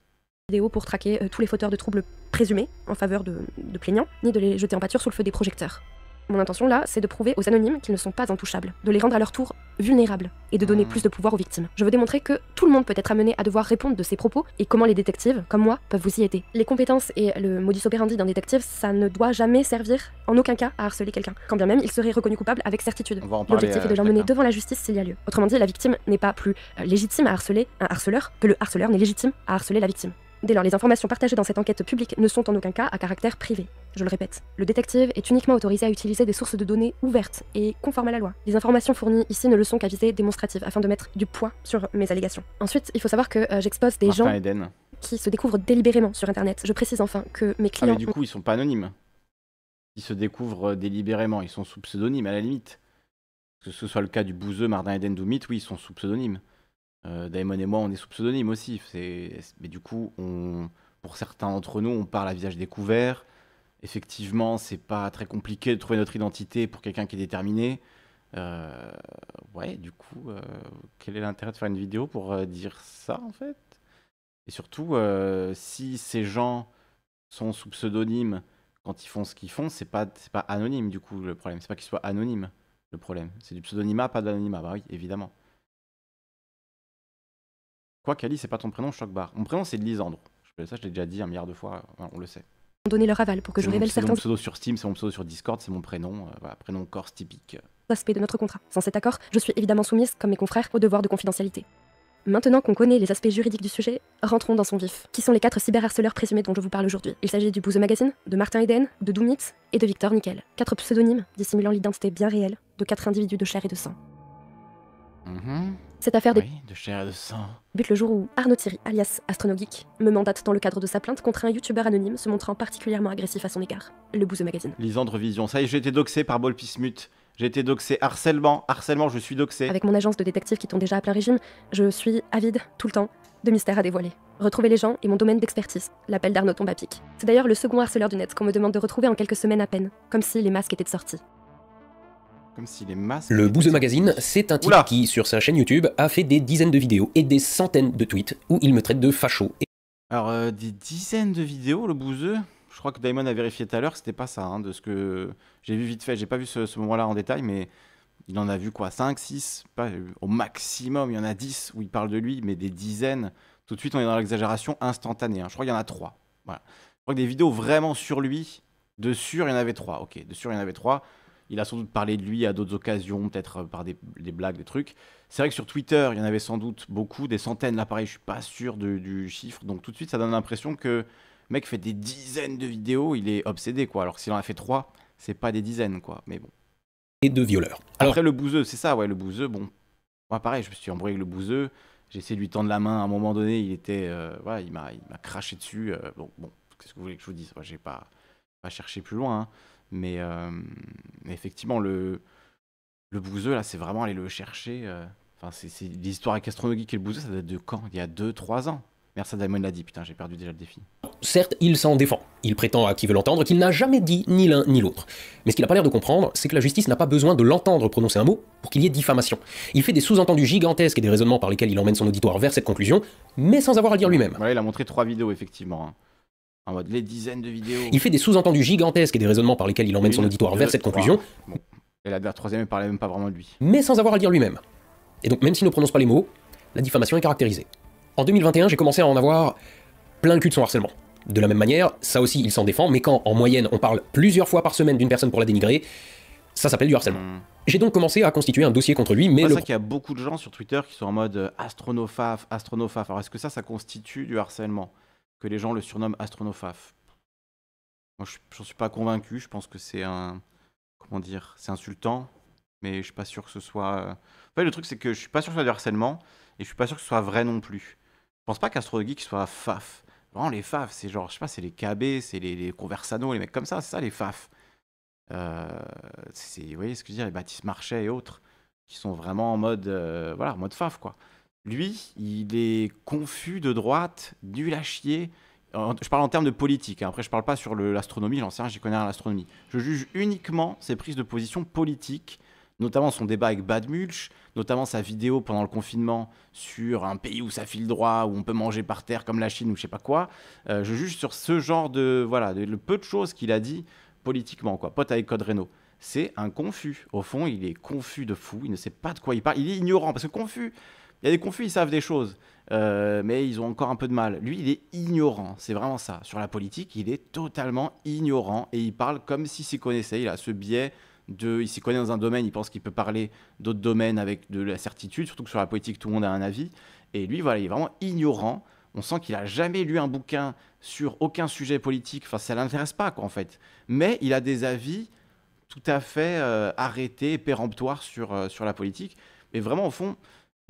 Vidéo pour traquer euh, tous les fauteurs de troubles présumés en faveur de, de plaignants, ni de les jeter en pâture sous le feu des projecteurs. Mon intention là, c'est de prouver aux anonymes qu'ils ne sont pas intouchables, de les rendre à leur tour vulnérables et de donner ah. plus de pouvoir aux victimes. Je veux démontrer que tout le monde peut être amené à devoir répondre de ses propos et comment les détectives, comme moi, peuvent vous y aider. Les compétences et le modus operandi d'un détective, ça ne doit jamais servir en aucun cas à harceler quelqu'un, quand bien même il serait reconnu coupable avec certitude. L'objectif est euh, de l'emmener devant la justice s'il y a lieu. Autrement dit, la victime n'est pas plus euh, légitime à harceler un harceleur que le harceleur n'est légitime à harceler la victime. Dès lors, les informations partagées dans cette enquête publique ne sont en aucun cas à caractère privé. Je le répète, le détective est uniquement autorisé à utiliser des sources de données ouvertes et conformes à la loi. Les informations fournies ici ne le sont qu'à visée démonstrative, afin de mettre du poids sur mes allégations. Ensuite, il faut savoir que euh, j'expose des gens qui se découvrent délibérément sur Internet. Je précise enfin que mes ah, clients... mais du coup,
ils sont pas anonymes. Ils se découvrent euh, délibérément, ils sont sous pseudonyme à la limite. Que ce soit le cas du bouseux Mardin Eden Doumit, oui, ils sont sous pseudonyme. Euh, Daemon et moi, on est sous pseudonyme aussi. Mais du coup, pour certains d'entre nous, on parle à visage découvert. Effectivement, c'est pas très compliqué de trouver notre identité pour quelqu'un qui est déterminé. Euh, ouais, du coup, euh, quel est l'intérêt de faire une vidéo pour dire ça en fait Et surtout, si ces gens sont sous pseudonyme quand ils font ce qu'ils font, c'est pas, pas anonyme du coup le problème. C'est pas qu'ils soient anonymes le problème. C'est du pseudonymat, pas d'anonymat. Bah oui, évidemment. Quoi Kali, c'est pas ton prénom, Choc-Barre. Mon prénom, c'est Lisandre. Ça, je l'ai déjà dit un milliard de fois, on le sait.
Ont donné leur aval pour que je révèle certains. mon pseudo
sur Steam, c'est mon pseudo sur Discord, c'est mon prénom, euh, voilà, prénom Corse typique.
Aspect de notre contrat. Sans cet accord, je suis évidemment soumise, comme mes confrères, au devoir de confidentialité. Maintenant qu'on connaît les aspects juridiques du sujet, rentrons dans son vif. Qui sont les quatre cyberharceleurs présumés dont je vous parle aujourd'hui Il s'agit du Bouze Magazine, de Martin Eden, de doumitz et de Victor Nickel. Quatre pseudonymes dissimulant l'identité bien réelle de quatre individus de chair et de sang.
Mhm. Cette affaire de. Oui, de chair et de sang.
Bute le jour où Arnaud Thierry, alias Astronogeek, me mandate dans le cadre de sa plainte contre un youtubeur anonyme se montrant particulièrement agressif à son égard. Le Bouzeux Magazine.
Lisandre Vision. Ça y est, j'ai été doxé par Bolpismut. J'ai été doxé. Harcèlement, harcèlement, je suis doxé. Avec
mon agence de détectives qui tombe déjà à plein régime, je suis avide, tout le temps, de mystères à dévoiler. Retrouver les gens et mon domaine d'expertise. L'appel d'Arnaud tombe à pic. C'est d'ailleurs le second harceleur du net qu'on me demande de retrouver en quelques semaines à peine, comme si les masques étaient sortis.
Comme les le Bouzeux Magazine, c'est un type qui, sur sa chaîne YouTube, a fait des dizaines de vidéos et des centaines de tweets où il me traite de facho.
Alors, euh, des dizaines de vidéos, le Bouzeux Je crois que Damon a vérifié tout à l'heure, c'était pas ça, hein, de ce que j'ai vu vite fait. J'ai pas vu ce, moment-là en détail, mais il en a vu quoi 5, 6 Au maximum, il y en a 10 où il parle de lui, mais des dizaines. Tout de suite, on est dans l'exagération instantanée. Hein. Je crois qu'il y en a 3. Voilà. Je crois que des vidéos vraiment sur lui, de sûr, il y en avait 3. Ok, de sûr, il y en avait 3. Il a sans doute parlé de lui à d'autres occasions, peut-être euh, par des, blagues, des trucs. C'est vrai que sur Twitter, il y en avait sans doute beaucoup, des centaines. Là, pareil, je suis pas sûr du chiffre. Donc tout de suite, ça donne l'impression que le mec fait des dizaines de vidéos, il est obsédé, quoi. Alors que s'il en a fait trois, c'est pas des dizaines, quoi. Mais bon. Et de violeurs. Après, le bouseux, c'est ça, ouais, le bouseux, bon. Moi, pareil, je me suis embrouillé avec le bouseux. J'ai essayé de lui tendre la main. À un moment donné, il était, voilà, euh, il m'a, craché dessus. Euh, bon, bon qu'est-ce que vous voulez que je vous dise je J'ai pas, pas cherché plus loin. Hein. Euh, mais effectivement, le, le bouseux, là, c'est vraiment aller le chercher. Euh. Enfin, c'est l'histoire avec Astronogeek
et le bouseux, ça date de quand Il y a 2-3 ans.
Merci Damon l'a dit, putain, j'ai perdu déjà le défi.
Certes, il s'en défend. Il prétend à qui veut l'entendre qu'il n'a jamais dit ni l'un ni l'autre. Mais ce qu'il n'a pas l'air de comprendre, c'est que la justice n'a pas besoin de l'entendre prononcer un mot pour qu'il y ait diffamation. Il fait des sous-entendus gigantesques et des raisonnements par lesquels il emmène son auditoire vers cette conclusion, mais sans avoir à le dire lui-même. il a montré trois vidéos, effectivement. Hein
en mode les dizaines de vidéos. Il fait des
sous-entendus gigantesques et des raisonnements par lesquels il emmène son auditoire vers cette conclusion. Et la, troisième, parlait même pas vraiment de lui. Mais sans avoir à le dire lui-même. Et donc, même s'il ne prononce pas les mots, la diffamation est caractérisée. En 2021, j'ai commencé à en avoir plein le cul de son harcèlement. De la même manière, ça aussi, il s'en défend, mais quand, en moyenne, on parle plusieurs fois par semaine d'une personne pour la dénigrer, ça s'appelle du harcèlement. Hmm. J'ai donc commencé à constituer un dossier contre lui, mais... C'est le... qu'il y
a beaucoup de gens sur Twitter qui sont en mode astronophaf, euh, astronophaf. Alors est-ce que ça, ça constitue du harcèlement que les gens le surnomment Astronofaf. Moi, je n'en suis pas convaincu. Je pense que c'est un. Comment dire C'est insultant. Mais je suis pas sûr que ce soit. Euh, en le truc, c'est que je suis pas sûr que ce soit du harcèlement. Et je ne suis pas sûr que ce soit vrai non plus. Je pense pas qu'Astro soit faf. Vraiment, les faf, c'est genre, je sais pas, c'est les KB, c'est les, Conversano, les mecs comme ça. C'est ça, les faf. Euh, vous voyez ce que je veux dire Les Baptiste Marchais et autres. Qui sont vraiment en mode. Euh, voilà, en mode faf, quoi lui, il est confus de droite, du à chier. Je parle en termes de politique, hein. après je parle pas sur l'astronomie, j'en sais rien, j'y connais rien à l'astronomie. Je juge uniquement ses prises de position politiques, notamment son débat avec Badmulch, notamment sa vidéo pendant le confinement sur un pays où ça file droit, où on peut manger par terre comme la Chine ou je sais pas quoi. Euh, je juge sur ce genre de. Voilà, le peu de choses qu'il a dit politiquement, quoi. Pote avec Code Renault c'est un confus. Au fond, il est confus de fou, il ne sait pas de quoi il parle, il est ignorant, parce que confus, il y a des confus, ils savent des choses. Euh, mais ils ont encore un peu de mal. Lui, il est ignorant, c'est vraiment ça. Sur la politique, il est totalement ignorant et il parle comme s'il s'y connaissait. Il a ce biais de. Il s'y connaît dans un domaine, il pense qu'il peut parler d'autres domaines avec de la certitude, surtout que sur la politique, tout le monde a un avis. Et lui, voilà, il est vraiment ignorant. On sent qu'il a jamais lu un bouquin sur aucun sujet politique. Enfin, ça l'intéresse pas, quoi, en fait. Mais il a des avis tout à fait euh, arrêtés, péremptoires sur, euh, sur la politique. Mais vraiment, au fond,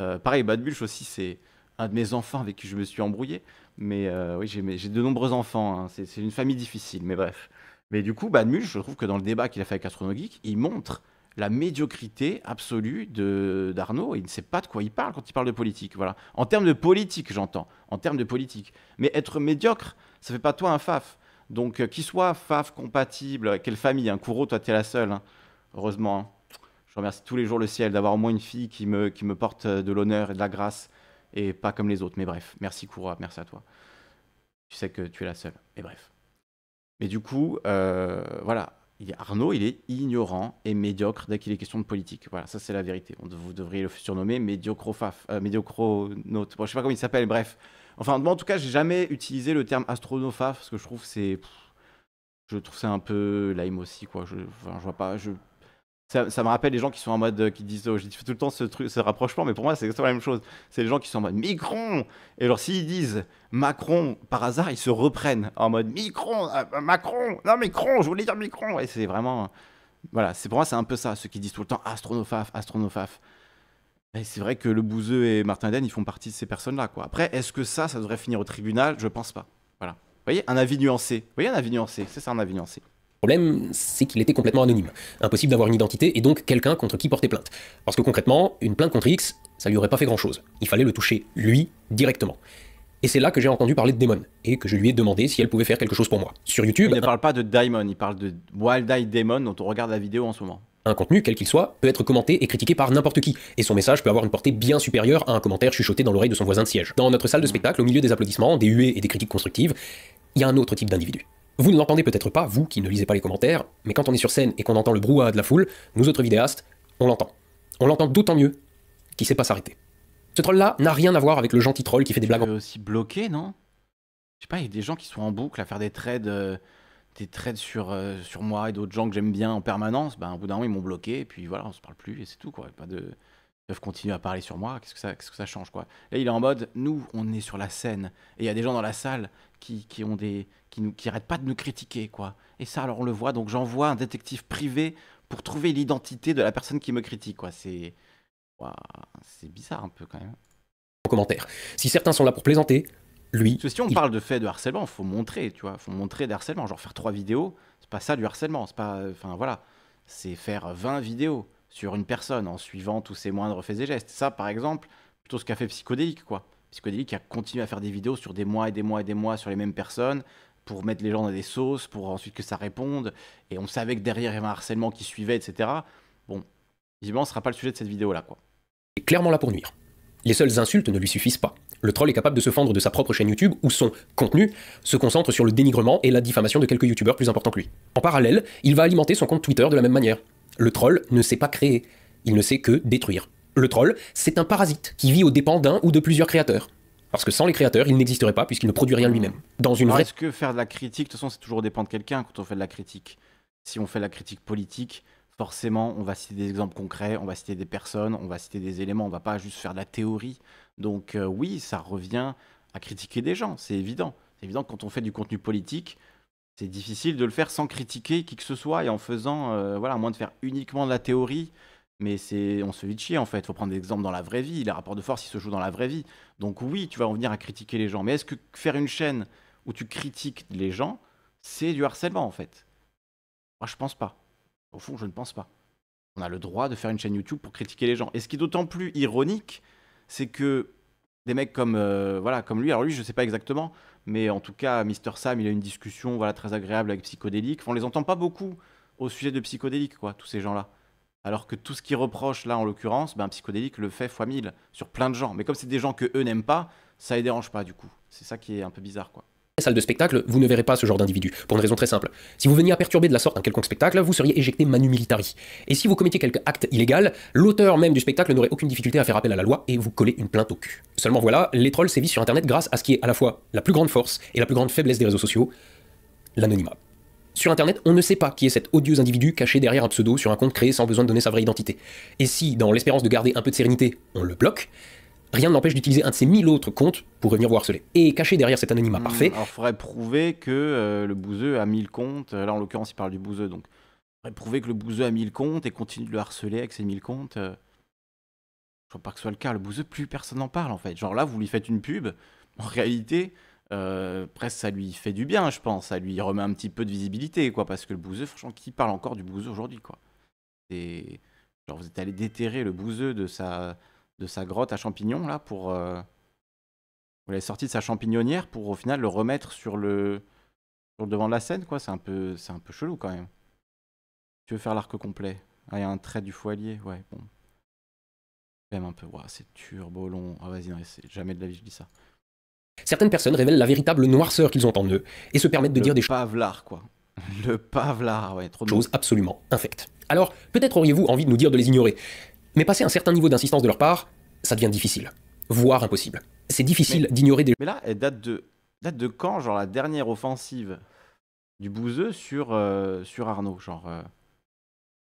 euh, pareil, Bad aussi, c'est un de mes enfants avec qui je me suis embrouillé. Mais euh, oui, j'ai de nombreux enfants. Hein. C'est une famille difficile, mais bref. Mais du coup, Bad je trouve que dans le débat qu'il a fait avec Astronomique, il montre la médiocrité absolue de d'Arnaud. Il ne sait pas de quoi il parle quand il parle de politique. Voilà. En termes de politique, j'entends. En termes de politique. Mais être médiocre, ça fait pas toi un faf. Donc, euh, qu'il soit faf compatible, quelle famille, un hein. toi toi, es la seule. Hein. Heureusement. Hein. Je remercie tous les jours le ciel d'avoir au moins une fille qui me, qui me porte euh, de l'honneur et de la grâce et pas comme les autres. Mais bref, merci Koura, merci à toi. Tu sais que tu es la seule. Et bref. Mais du coup, euh, voilà, Arnaud, il est ignorant et médiocre dès qu'il est question de politique. Voilà, ça c'est la vérité. vous devriez le surnommer médiocrofaf, euh, médiocronaute. je sais pas comment il s'appelle, bref. Enfin, en tout cas, j'ai jamais utilisé le terme astronofaf parce que je trouve c'est. Je trouve ça un peu lame aussi, quoi. Je, je vois pas. Je ça, me rappelle les gens qui sont en mode, euh, qui disent, oh, je fais tout le temps ce, truc, ce rapprochement, mais pour moi, c'est exactement la même chose. C'est les gens qui sont en mode Micron Et alors, s'ils disent Macron, par hasard, ils se reprennent en mode Micron, Macron, euh, euh, non, Micron, je voulais dire Micron. Et c'est vraiment. Voilà, c'est pour moi, c'est un peu ça, ceux qui disent tout le temps astronofaf, astronofaf. Et c'est vrai que le Bouzeux et Martin Eden, ils font partie de ces personnes-là, quoi. Après, est-ce que ça, ça devrait finir au tribunal Je pense pas. Voilà. Vous voyez, un avis nuancé.
Vous voyez, un avis nuancé. C'est ça, un avis nuancé problème, c'est qu'il était complètement anonyme. Impossible d'avoir une identité et donc quelqu'un contre qui porter plainte. Parce que concrètement, une plainte contre X, ça lui aurait pas fait grand chose. Il fallait le toucher, lui, directement. Et c'est là que j'ai entendu parler de Daemon et que je lui ai demandé si elle pouvait faire quelque chose pour moi. Sur YouTube. Il ne parle pas de Daemon, il parle de Wild Eye Daemon dont on regarde la vidéo en ce moment. Un contenu, quel qu'il soit, peut être commenté et critiqué par n'importe qui, et son message peut avoir une portée bien supérieure à un commentaire chuchoté dans l'oreille de son voisin de siège. Dans notre salle de spectacle, au milieu des applaudissements, des huées et des critiques constructives, il y a un autre type d'individu. Vous ne l'entendez peut-être pas, vous qui ne lisez pas les commentaires, mais quand on est sur scène et qu'on entend le brouhaha de la foule, nous autres vidéastes, on l'entend. On l'entend d'autant mieux qu'il sait pas s'arrêter. Ce troll-là n'a rien à voir avec le gentil troll qui fait des blagues. Il aussi bloqué, non Je sais pas, il y a des gens qui sont en boucle à faire des
trades, euh, des trades sur, euh, sur moi et d'autres gens que j'aime bien en permanence. Ben, au bout d'un moment, ils m'ont bloqué, et puis voilà, on se parle plus, et c'est tout, quoi. Pas de peuvent continuer à parler sur moi, qu'est-ce que ça, ce que ça change quoi Là, il est en mode, nous, on est sur la scène, et il y a des gens dans la salle qui, qui ont des, qui nous, qui arrêtent pas de nous critiquer quoi. Et ça, alors on le voit, donc j'envoie un détective privé pour trouver l'identité de la personne qui me critique quoi. C'est, c'est bizarre un peu quand même. En commentaire, si certains sont là pour plaisanter, lui. si on parle de fait de harcèlement, faut montrer, tu vois, faut montrer des harcèlements, genre faire trois vidéos, c'est pas ça du harcèlement, c'est pas, enfin voilà, c'est faire 20 vidéos sur une personne en suivant tous ses moindres faits et gestes. Ça, par exemple, plutôt ce qu'a fait Psychodélique, quoi. Psychodélique a continué à faire des vidéos sur des mois et des mois et des mois sur les mêmes personnes pour mettre les gens dans des sauces, pour ensuite que ça réponde. Et on savait que derrière, il y avait un harcèlement qui suivait, etc.
Bon, évidemment ce sera pas le sujet de cette vidéo-là, quoi. Et clairement là pour nuire. Les seules insultes ne lui suffisent pas. Le troll est capable de se fendre de sa propre chaîne YouTube où son contenu se concentre sur le dénigrement et la diffamation de quelques youtubeurs plus importants que lui. En parallèle, il va alimenter son compte Twitter de la même manière. Le troll ne sait pas créer, il ne sait que détruire. Le troll, c'est un parasite qui vit aux dépens d'un ou de plusieurs créateurs. Parce que sans les créateurs, il n'existerait pas puisqu'il ne produit rien lui-même. Dans une Est-ce
que faire de la critique, de toute façon, c'est toujours dépend de quelqu'un quand on fait de la critique. Si on fait de la critique politique, forcément, on va citer des exemples concrets, on va citer des personnes, on va citer des éléments, on va pas juste faire de la théorie. Donc euh, oui, ça revient à critiquer des gens, c'est évident. C'est évident que quand on fait du contenu politique, c'est difficile de le faire sans critiquer qui que ce soit et en faisant, euh, voilà, à moins de faire uniquement de la théorie. Mais c'est, on se fait chier en fait. Il faut prendre des exemples dans la vraie vie. Les rapports de force, ils se jouent dans la vraie vie. Donc oui, tu vas en venir à critiquer les gens. Mais est-ce que faire une chaîne où tu critiques les gens, c'est du harcèlement en fait Moi, je pense pas. Au fond, je ne pense pas. On a le droit de faire une chaîne YouTube pour critiquer les gens. Et ce qui est d'autant plus ironique, c'est que des mecs comme, euh, voilà, comme lui. Alors lui, je ne sais pas exactement, mais en tout cas, Mister Sam, il a une discussion voilà, très agréable avec Psychodélique. on les entend pas beaucoup au sujet de Psychodélique, quoi, tous ces gens-là. Alors que tout ce qu'ils reprochent, là, en l'occurrence, ben, Psychodélique le fait fois mille sur plein de gens. Mais comme c'est des gens que eux n'aiment pas, ça les dérange pas, du coup. C'est ça qui est un peu bizarre, quoi
salle de spectacle, vous ne verrez pas ce genre d'individu, pour une raison très simple. Si vous veniez à perturber de la sorte un quelconque spectacle, vous seriez éjecté manu militari. Et si vous commettiez quelque acte illégal, l'auteur même du spectacle n'aurait aucune difficulté à faire appel à la loi et vous coller une plainte au cul. Seulement voilà, les trolls sévissent sur Internet grâce à ce qui est à la fois la plus grande force et la plus grande faiblesse des réseaux sociaux, l'anonymat. Sur Internet, on ne sait pas qui est cet odieux individu caché derrière un pseudo sur un compte créé sans besoin de donner sa vraie identité. Et si, dans l'espérance de garder un peu de sérénité, on le bloque, rien n'empêche d'utiliser un de ses mille autres comptes pour revenir vous harceler. Et caché derrière cet anonymat hmm. parfait. Alors,
faudrait prouver que euh, le bouzeux a mille comptes. Là, en l'occurrence, il parle du bouseux, donc. Faudrait prouver que le bouzeux a 1000 comptes et continue de le harceler avec ses 1000 comptes. Euh. Je crois pas que ce soit le cas. Le bouseux, plus personne n'en parle, en fait. Genre là, vous lui faites une pub. En réalité, euh, presque ça lui fait du bien, je pense. Ça lui remet un petit peu de visibilité, quoi. Parce que le bouseux, franchement, qui parle encore du bouseux aujourd'hui, quoi Et... Genre, vous êtes allé déterrer le bouzeux de sa de sa grotte à champignons là pour euh... elle est sortie de sa champignonnière pour au final le remettre sur le sur le devant de la scène quoi c'est un peu c'est un peu chelou quand même tu veux faire l'arc complet ah il y a un trait du foilier ouais bon même un peu c'est turbo long ah vas-y c'est
jamais de la vie je dis ça certaines personnes révèlent la véritable noirceur qu'ils ont en eux et se permettent de dire des choses pavlard quoi le pavlard ouais trop de choses absolument infectes alors peut-être auriez-vous envie de nous dire de les ignorer mais passer un certain niveau d'insistance de leur part, ça devient difficile, voire impossible. C'est difficile d'ignorer des. Mais là, elle date de, date de quand, genre la dernière offensive
du Bouzeux sur, euh, sur Arnaud, genre. Euh,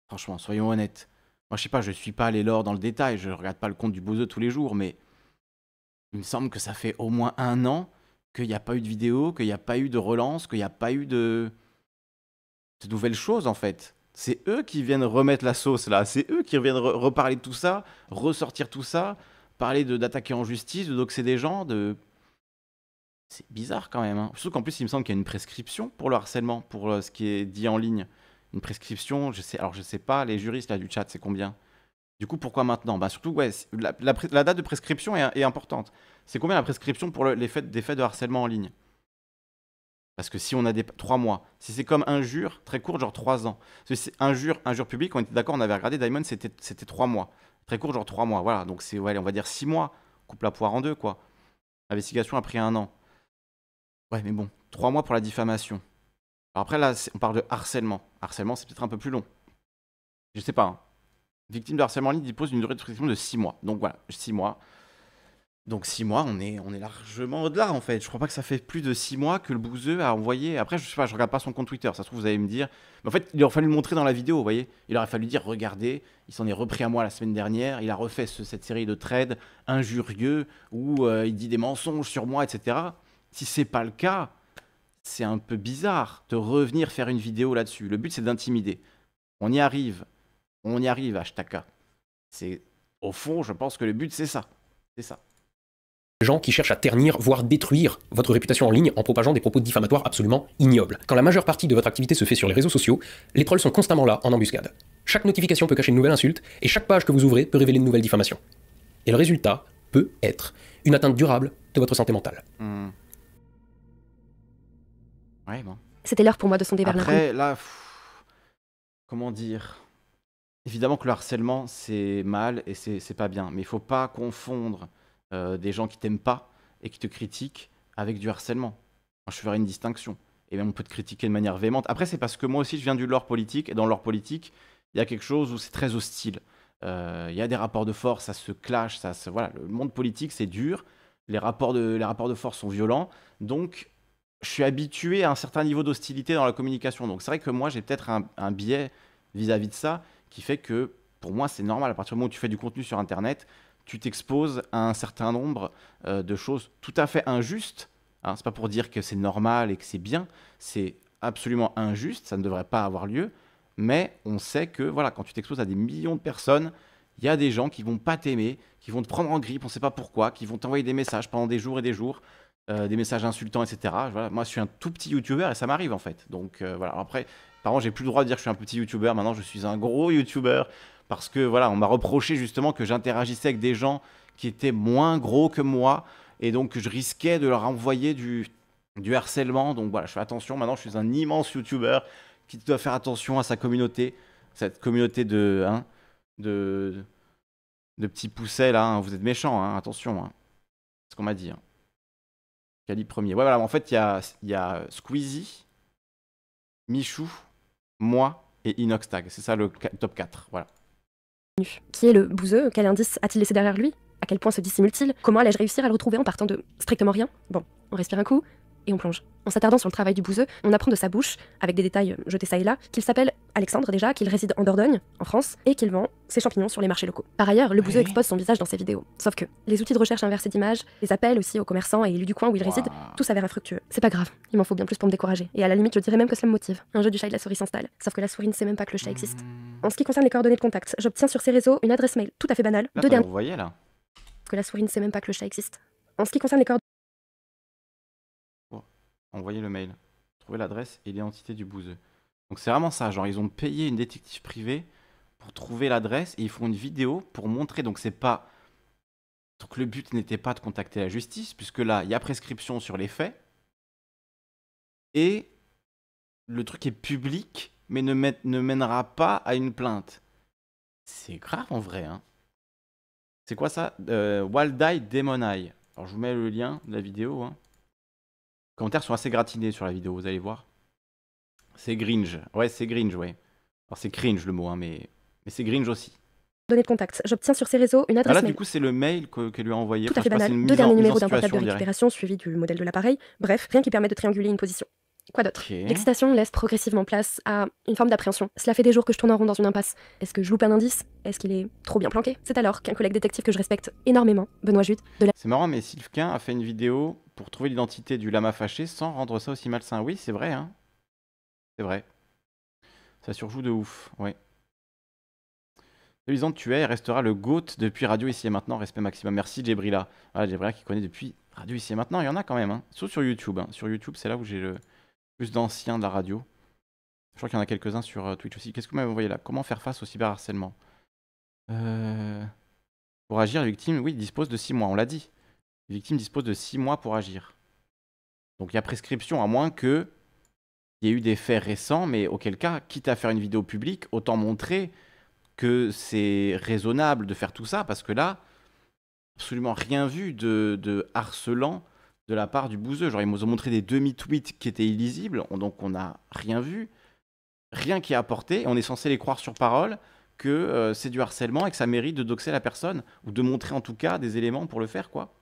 franchement, soyons honnêtes. Moi, je sais pas, je suis pas allé l'or dans le détail, je regarde pas le compte du Bouzeux tous les jours, mais il me semble que ça fait au moins un an qu'il n'y a pas eu de vidéo, qu'il n'y a pas eu de relance, qu'il n'y a pas eu de... de nouvelles choses en fait. C'est eux qui viennent remettre la sauce là, c'est eux qui viennent reparler de tout ça, ressortir tout ça, parler d'attaquer en justice, de doxer des gens, de... C'est bizarre quand même. Hein. Surtout qu'en plus, il me semble qu'il y a une prescription pour le harcèlement, pour euh, ce qui est dit en ligne. Une prescription, je sais, alors je sais pas, les juristes là du chat, c'est combien Du coup, pourquoi maintenant Bah surtout, ouais, la, date de prescription est, importante. C'est combien la prescription pour les faits de harcèlement en ligne parce que si on a des trois mois, si c'est comme injure, très court, genre trois ans. Si c'est injure, injure publique, on était d'accord, on avait regardé Diamond, c'était c'était trois mois, très court, genre trois mois. Voilà, donc c'est ouais, on va dire six mois, coupe la poire en deux quoi. L'investigation a pris un an. Ouais, mais bon, trois mois pour la diffamation. après là, on parle de harcèlement. Harcèlement, c'est peut-être un peu plus long. Je sais pas. Hein. Victime de harcèlement en ligne dispose d'une durée de prescription de six mois. Donc voilà, six mois. Donc six mois, on est, on est largement au-delà en fait. Je crois pas que ça fait plus de six mois que le Bouzeux a envoyé. Après, je sais pas, je regarde pas son compte Twitter. Ça se trouve, vous allez me dire. Mais en fait, il aurait fallu le montrer dans la vidéo, vous voyez. Il aurait fallu dire, regardez, il s'en est repris à moi la semaine dernière. Il a refait cette série de trades injurieux où euh, il dit des mensonges sur moi, etc. Si c'est pas le cas, c'est un peu bizarre de revenir faire une vidéo là-dessus. Le but, c'est d'intimider. On y arrive. On y arrive, Ashtaka. C'est au fond, je pense que le but, c'est ça. C'est ça
gens qui cherchent à ternir, voire détruire votre réputation en ligne en propageant des propos diffamatoires absolument ignobles. Quand la majeure partie de votre activité se fait sur les réseaux sociaux, les trolls sont constamment là, en embuscade. Chaque notification peut cacher une nouvelle insulte, et chaque page que vous ouvrez peut révéler une nouvelle diffamation. Et le résultat peut être une atteinte durable de votre santé mentale.
Mmh. Ouais, bon.
C'était l'heure pour moi de sonder vers Après,
là, comment dire Évidemment que le harcèlement, c'est mal et c'est pas bien, mais il faut pas confondre euh, des gens qui t'aiment pas et qui te critiquent avec du harcèlement. je ferai une distinction. Et même on peut te critiquer de manière véhémente. Après, c'est parce que moi aussi, je viens du lore politique, et dans le lore politique, il y a quelque chose où c'est très hostile. Euh, il y a des rapports de force, ça se clash, ça se... Voilà, le monde politique, c'est dur, les rapports, de, les rapports de force sont violents, donc je suis habitué à un certain niveau d'hostilité dans la communication. Donc c'est vrai que moi, j'ai peut-être un, biais vis à -vis de ça, qui fait que, pour moi, c'est normal, à partir du moment où tu fais du contenu sur Internet, tu t'exposes à un certain nombre euh, de choses tout à fait injustes. Ce hein, c'est pas pour dire que c'est normal et que c'est bien, c'est absolument injuste, ça ne devrait pas avoir lieu. Mais on sait que voilà, quand tu t'exposes à des millions de personnes, il y a des gens qui vont pas t'aimer, qui vont te prendre en grippe, on ne sait pas pourquoi, qui vont t'envoyer des messages pendant des jours et des jours, euh, des messages insultants, etc. Moi, je suis un tout petit YouTuber et ça m'arrive en fait. Donc euh, voilà. après, par j'ai plus le droit de dire que je suis un petit YouTuber. Maintenant, je suis un gros youtubeur parce que voilà, on m'a reproché justement que j'interagissais avec des gens qui étaient moins gros que moi et donc je risquais de leur envoyer du, harcèlement. Donc voilà, je fais attention. Maintenant, je suis un immense YouTuber qui doit faire attention à sa communauté, cette communauté de hein, de petits poussets là. Hein. Vous êtes méchants, hein, attention attention. Ce qu'on m'a dit. Cali premier. Ouais, voilà. En fait, il y a, y Squeezie, Michou, moi et Inoxtag. C'est ça le top 4. Voilà.
Qui est le bouseux Quel indice a-t-il laissé derrière lui À quel point se dissimule-t-il Comment allais-je réussir à le retrouver en partant de strictement rien Bon, on respire un coup et on plonge. En s'attardant sur le travail du bouseux, on apprend de sa bouche, avec des détails euh, jetés ça et là, qu'il s'appelle Alexandre déjà, qu'il réside en Dordogne, en France, et qu'il vend ses champignons sur les marchés locaux. Par ailleurs, le bouseux expose son visage dans ses vidéos. Sauf que les outils de recherche inversés d'images, les appels aussi aux commerçants et élus du coin où il réside, tout s'avère infructueux. C'est pas grave, il m'en faut bien plus pour me décourager. Et à la limite, je dirais même que cela me motive. Un jeu du chat et de la souris s'installe. Sauf que la souris ne sait même pas que le chat existe. Hmm. En ce qui concerne les coordonnées de contact, j'obtiens sur ces réseaux une adresse mail tout à fait banale. Bah, vous voyez là Que la souris ne sait même pas que le chat existe. En ce qui concerne les coordonnées.
Oh, envoyez le mail. Trouvez l'adresse et l'identité du bouseux. Donc c'est vraiment ça, genre ils ont payé une détective privée pour trouver l'adresse et ils font une vidéo pour montrer. Donc c'est pas. Donc le but n'était pas de contacter la justice, puisque là, il y a prescription sur les faits. Et le truc est public mais ne, mènera pas à une plainte. C'est grave en vrai. Hein. C'est quoi ça euh, Wild Eye Demon Eye. Alors je vous mets le lien de la vidéo. Hein. Les commentaires sont assez gratinés sur la vidéo, vous allez voir. C'est Gringe. Ouais, c'est Gringe, ouais. Alors c'est cringe le mot, hein, mais, c'est Gringe aussi.
Donnez de contact. J'obtiens sur ces réseaux une ah, adresse ah du coup,
c'est le mail qu'elle que lui a envoyé. Tout à fait banal. Deux derniers numéros de récupération
suivi du modèle de l'appareil. Bref, rien qui permet de trianguler une position. Quoi d'autre L'excitation laisse progressivement place à une forme d'appréhension. Cela fait des jours que je tourne en rond dans une impasse. Est-ce que je loupe un indice Est-ce qu'il est trop bien planqué C'est alors qu'un collègue détective que je respecte énormément, Benoît Jude, de la... C'est
marrant, mais Sylvain a fait une vidéo pour trouver l'identité du lama fâché sans rendre ça aussi malsain. Oui, c'est vrai, hein C'est vrai. Ça surjoue de ouf, ouais. Celui tu es restera le GOAT depuis Radio Ici et Maintenant. Respect maximum. Merci Djibrila. Voilà, Djibrila qui connaît depuis Radio Ici et Maintenant. Il y en a quand même, hein. Sauf sur YouTube. Hein. Sur YouTube, c'est là où j'ai le plus d'anciens de la radio. Je crois qu'il y en a quelques-uns sur euh, Twitch aussi. Qu'est-ce que vous m'avez envoyé là Comment faire face au cyberharcèlement euh, Pour agir, les victimes, oui, dispose de 6 mois, on l'a dit. Les victimes disposent de 6 mois pour agir. Donc il y a prescription, à moins que il y ait eu des faits récents, mais auquel cas, quitte à faire une vidéo publique, autant montrer que c'est raisonnable de faire tout ça, parce que là, absolument rien vu de harcelant de la part du bouseux. Genre, ils nous montré des demi-tweets qui étaient illisibles, donc on n'a rien vu, rien qui a apporté. On est censé les croire sur parole que euh, c'est du harcèlement et que ça mérite de doxer la personne, ou de montrer en tout cas des éléments pour le faire, quoi.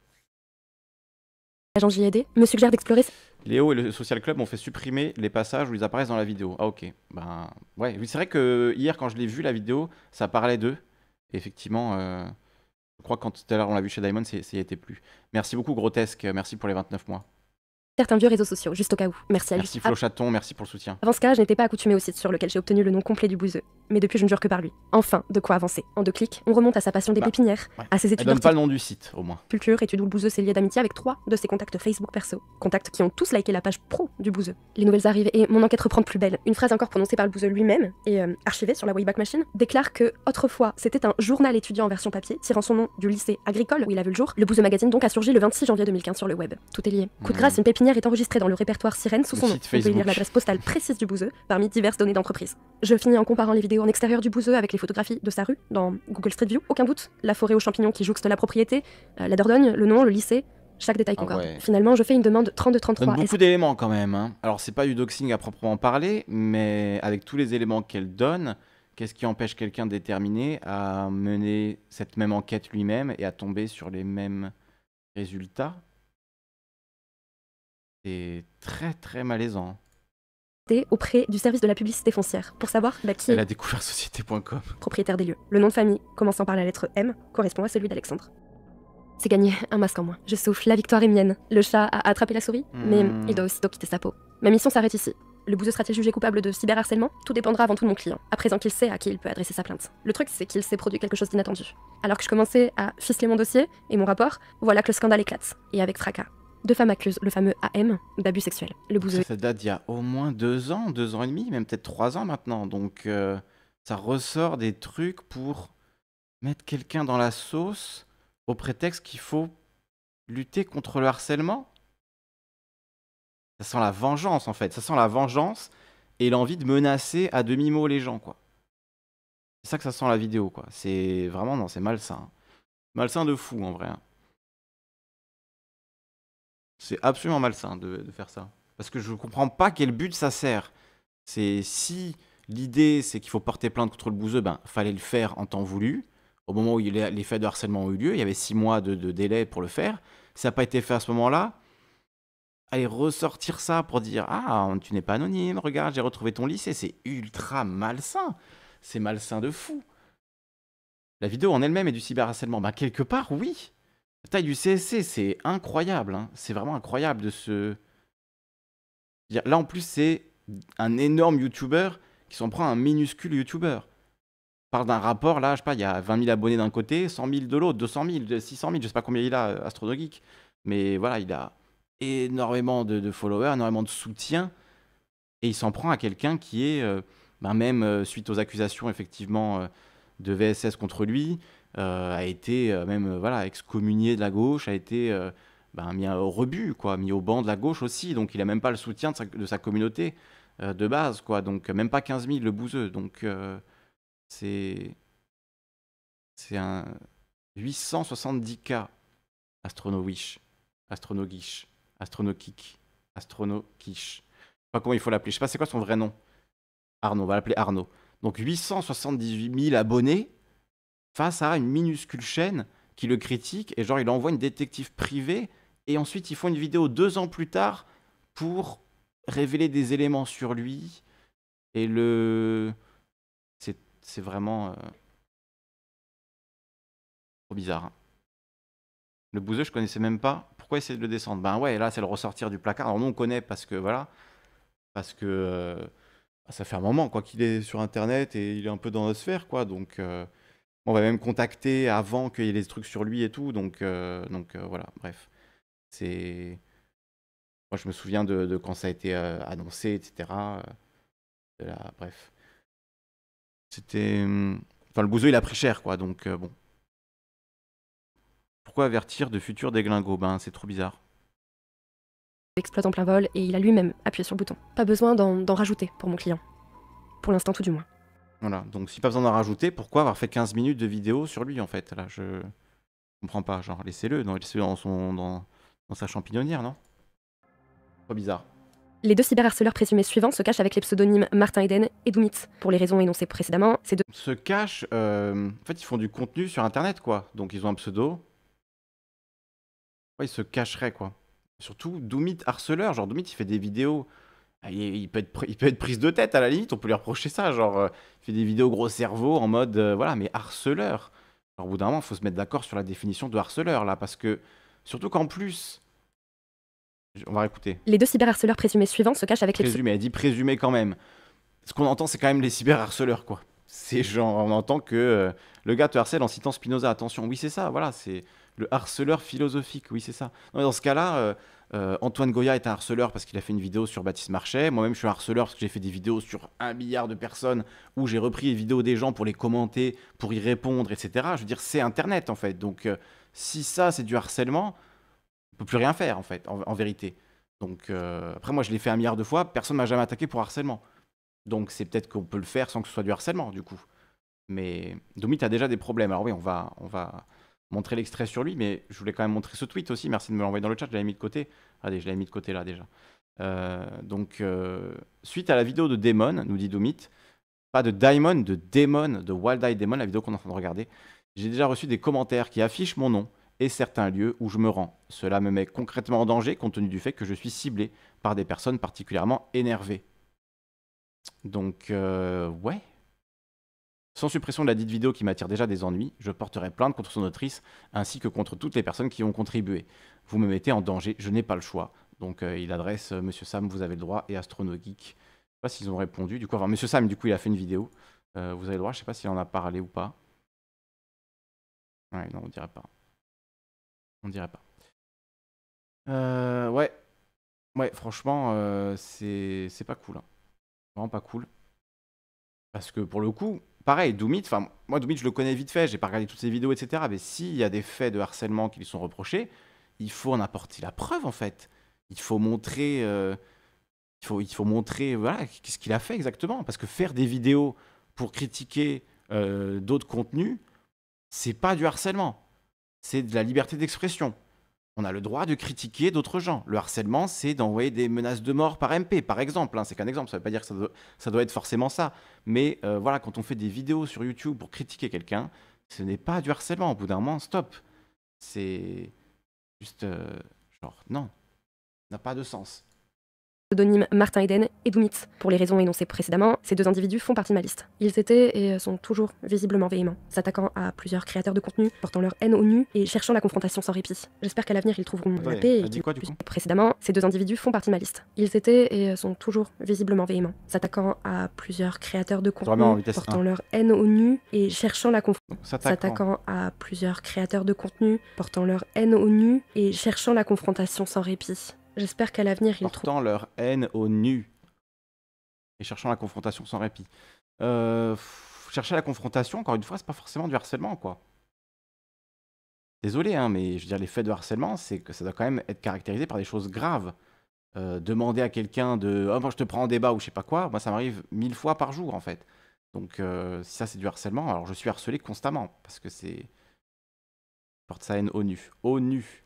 L'agent me suggère d'explorer.
Léo et le Social Club ont fait supprimer les passages où ils apparaissent dans la vidéo. Ah, ok. Ben, ouais. C'est vrai que hier, quand je l'ai vu, la vidéo, ça parlait d'eux. Effectivement. Euh, je crois que quand tout à l'heure on l'a vu chez Diamond, c'est, était plus. Merci beaucoup, Grotesque. Merci pour les 29 mois
certains vieux réseaux sociaux, juste au cas où. Merci à lui. Merci
Flochaton, merci pour le soutien.
Avant ce cas, je n'étais pas accoutumée au site sur lequel j'ai obtenu le nom complet du bouseux. Mais depuis, je ne jure que par lui. Enfin, de quoi avancer. En deux clics, on remonte à sa passion des bah, pépinières, à ses études. Elle donne pas le
nom du site, au moins.
Culture, études où le bouseux s'est lié d'amitié avec trois de ses contacts Facebook perso. Contacts qui ont tous liké la page pro du bouseux. Les nouvelles arrivent et mon enquête reprend plus belle. Une phrase encore prononcée par le bouseux lui-même et euh, archivée sur la Wayback Machine déclare que autrefois, c'était un journal étudiant en version papier, tirant son nom du lycée agricole où il a vu le jour. Le bouseux magazine donc a surgi le 26 janvier 2015 sur le web. Tout est lié. Coup de mmh. grâce, une est enregistrée dans le répertoire Sirène sous son nom. On peut lire l'adresse postale précise du bouseux parmi diverses données d'entreprise. Je finis en comparant les vidéos en extérieur du bouseux avec les photographies de sa rue dans Google Street View. Aucun doute, la forêt aux champignons qui jouxte la propriété, euh, la Dordogne, le nom, le lycée, chaque détail ah concorde. Finalement, je fais une demande 32-33. Beaucoup
d'éléments quand même. Hein. Alors, c'est pas du doxing à proprement parler, mais avec tous les éléments qu'elle donne, qu'est-ce qui empêche quelqu'un déterminé à mener cette même enquête lui-même et à tomber sur les mêmes résultats c'est très très malaisant.
Hein. Auprès du service de la publicité foncière pour savoir bah, qui. Elle a
découvert société.com.
Propriétaire des lieux. Le nom de famille, commençant par la lettre M, correspond à celui d'Alexandre. C'est gagné, un masque en moins. Je souffle, la victoire est mienne. Le chat a attrapé la souris, mais hmm. il doit aussi aussitôt quitter sa peau. Ma mission s'arrête ici. Le bout de il jugé coupable de cyberharcèlement, tout dépendra avant tout de mon client, à présent qu'il sait à qui il peut adresser sa plainte. Le truc, c'est qu'il s'est produit quelque chose d'inattendu. Alors que je commençais à ficeler mon dossier et mon rapport, voilà que le scandale éclate, et avec fracas deux femmes accusées, le fameux AM d'abus sexuels. Le bouseux. Ça,
date d'il y a au moins deux ans, deux ans et demi, même peut-être trois ans maintenant. Donc euh, ça ressort des trucs pour mettre quelqu'un dans la sauce au prétexte qu'il faut lutter contre le harcèlement. Ça sent la vengeance en fait. Ça sent la vengeance et l'envie de menacer à demi-mot les gens quoi. C'est ça que ça sent la vidéo quoi. C'est vraiment non, c'est malsain. Malsain de fou en vrai. Hein. C'est absolument malsain de, faire ça. Parce que je ne comprends pas quel but ça sert. C'est si l'idée c'est qu'il faut porter plainte contre le bouseux, ben fallait le faire en temps voulu. Au moment où les, faits de harcèlement ont eu lieu, il y avait six mois de, délai pour le faire. ça n'a pas été fait à ce moment-là, aller ressortir ça pour dire Ah, tu n'es pas anonyme, regarde, j'ai retrouvé ton lycée, c'est ultra malsain. C'est malsain de fou. La vidéo en elle-même est du cyberharcèlement. Bah, quelque part, oui. La taille du CSC, c'est incroyable. Hein. C'est vraiment incroyable de se... Là, en plus, c'est un énorme YouTuber qui s'en prend à un minuscule YouTuber. Par d'un rapport, là, je sais pas, il y a 20 000 abonnés d'un côté, 100 000 de l'autre, 200 000, 600 000, je sais pas combien il a, euh, astrologique. Mais voilà, il a énormément de, followers, énormément de soutien. Et il s'en prend à quelqu'un qui est, euh, ben, même euh, suite aux accusations, effectivement, de VSS contre lui, euh, a été euh, même euh, voilà excommunié de la gauche, a été ben, mis au rebut, quoi, mis au banc de la gauche aussi. Donc il n'a même pas le soutien de sa, communauté de base, quoi. Donc même pas 15 000 le bouseux. Donc c'est. C'est un 870K Astronowish, Astronogish, ne Astronokish. Pas comment il faut l'appeler. Je sais pas c'est quoi son vrai nom. Arnaud, on va l'appeler Arnaud. Donc 878 000 abonnés face à une minuscule chaîne qui le critique et genre il envoie une détective privée et ensuite ils font une vidéo deux ans plus tard pour révéler des éléments sur
lui et le c'est vraiment euh, trop bizarre. Hein. Le bouseux, je connaissais même pas. Pourquoi essayer de le descendre Ben ouais, là, c'est le ressortir du placard. Alors nous, on connaît parce que voilà, parce que
euh, bah, ça fait un moment quoi qu'il est sur Internet et il est un peu dans nos sphère quoi. Donc euh, on va même contacter avant qu'il y ait des trucs sur lui et tout. Donc, euh, donc euh, voilà, bref. C'est. Moi, je me souviens de, quand ça a été euh, annoncé, etc.
Bref. C'était. Hmm, enfin, le bouseux, il a pris cher, quoi. Donc, bon. Pourquoi avertir de futurs déglingos Ben, c'est
trop bizarre.
Il exploite en plein vol et il a lui-même appuyé sur le bouton. Pas besoin d'en rajouter pour mon client. Pour l'instant, tout du moins.
Voilà, donc si pas besoin d'en rajouter, pourquoi avoir fait 15 minutes de vidéo sur lui en fait Là, je comprends pas. Genre, laissez-le dans, se dans, son, dans, dans sa champignonnière, non Pas bizarre.
Les deux cyberharceleurs présumés suivants se cachent avec les pseudonymes Martin Eden et Doumit, Pour les raisons énoncées précédemment,
ces deux. Se cachent. Euh, en fait, ils font du contenu sur internet, quoi. Donc ils ont un pseudo. Ouais, ils se cacheraient, quoi. Surtout Doumit harceleur. Genre, Doumit, il fait des vidéos ah, il, peut être, il peut être prise de tête à la limite, on peut lui reprocher ça. Genre, euh, il fait des vidéos gros cerveau en mode, euh, voilà, mais harceleur. Alors, au bout d'un moment, il faut se mettre d'accord sur la définition de harceleur, là, parce que, surtout qu'en plus, on va écouter.
Les deux cyberharceleurs présumés suivants se cachent avec les... Présumés,
elle dit présumé quand même. Ce qu'on entend, c'est quand même les cyberharceleurs, quoi. C'est genre, on entend que euh, le gars te harcèle en citant Spinoza, attention, oui, c'est ça, voilà, c'est le harceleur philosophique, oui, c'est ça. Non, mais dans ce cas-là, euh, Antoine Goya est un harceleur parce qu'il a fait une vidéo sur Baptiste Marchais. Moi-même, je suis un harceleur parce que j'ai fait des vidéos sur un milliard de personnes où j'ai repris les vidéos des gens pour les commenter, pour y répondre, etc. Je veux dire, c'est Internet en fait. Donc, euh, si ça, c'est du harcèlement, on peut plus rien faire en fait, en, vérité. Donc, euh, après, moi, je l'ai fait un milliard de fois. Personne m'a jamais attaqué pour harcèlement. Donc, c'est peut-être qu'on peut le faire sans que ce soit du harcèlement, du coup. Mais Domi, tu déjà des problèmes. Alors oui, on va, on va, montrer l'extrait sur lui, mais je voulais quand même montrer ce tweet aussi. Merci de me l'envoyer dans le chat, je l'avais mis de côté. Regardez, je l'avais mis de côté là déjà. Euh, donc, euh, suite à la vidéo de Demon, nous dit Doomit, pas de Diamond, de Demon, de Wild Eye Demon, la vidéo qu'on est en train de regarder, j'ai déjà reçu des commentaires qui affichent mon nom et certains lieux où je me rends. Cela me met concrètement en danger compte tenu du fait que je suis ciblé par des personnes particulièrement énervées. Donc, euh, ouais, sans suppression de la dite vidéo qui m'attire déjà des ennuis, je porterai plainte contre son autrice ainsi que contre toutes les personnes qui ont contribué. Vous me mettez en danger, je n'ai pas le choix. Donc euh, il adresse euh, Monsieur Sam, vous avez le droit, et AstronoGeek, je Je sais pas s'ils ont répondu. Du coup, enfin, Monsieur Sam, du coup, il a fait une vidéo. Euh, vous avez le droit, je ne sais pas s'il en a parlé ou pas. Ouais, non, on dirait pas. On dirait pas. ouais. Ouais, franchement, c'est pas cool. Hein. Vraiment pas cool. Parce que pour le coup, pareil, Doumit, enfin, moi, Doumit, je le connais vite fait, j'ai pas regardé toutes ses vidéos, etc. Mais s'il y a des faits de harcèlement qui lui sont reprochés, il faut en apporter la preuve, en fait. Il faut montrer. Euh, il, faut, il faut montrer, voilà, qu'est-ce qu'il a fait exactement. Parce que faire des vidéos pour critiquer euh, d'autres contenus, c'est pas du harcèlement. C'est de la liberté d'expression. On a le droit de critiquer d'autres gens. Le harcèlement, c'est d'envoyer des menaces de mort par MP, par exemple. Hein. c'est qu'un exemple, ça ne veut pas dire que ça doit, ça être forcément ça. Mais euh, voilà, quand on fait des vidéos sur YouTube pour critiquer quelqu'un, ce n'est pas du harcèlement. Au bout d'un moment, stop. C'est juste... Euh, genre, non, ça n'a pas de sens
pseudonyme Martin Eden et Dumitz. Pour les raisons énoncées précédemment, ces deux individus font partie de ma liste. Ils étaient et sont toujours visiblement véhéments, s'attaquant à plusieurs créateurs de contenu, portant leur haine au nu et cherchant la confrontation sans répit. J'espère qu'à l'avenir ils trouveront la paix quoi, du coup Précédemment, ces deux individus font partie de ma liste. Ils étaient et sont toujours visiblement véhéments, s'attaquant à plusieurs créateurs de contenu, portant leur haine au nu et cherchant la confrontation sans répit. J'espère qu'à l'avenir, ils portant
leur haine au nu et cherchant la confrontation sans répit. Euh, chercher la confrontation, encore une fois, c'est pas forcément du harcèlement, quoi. Désolé, hein, mais je veux dire, les faits de harcèlement, c'est que ça doit quand même être caractérisé par des choses graves. Euh, demander à quelqu'un de oh, moi je te prends en débat ou je sais pas quoi, moi ça m'arrive mille fois par jour en fait. Donc euh, si ça c'est du harcèlement, alors je suis harcelé constamment parce que c'est porte sa haine au nu, au nu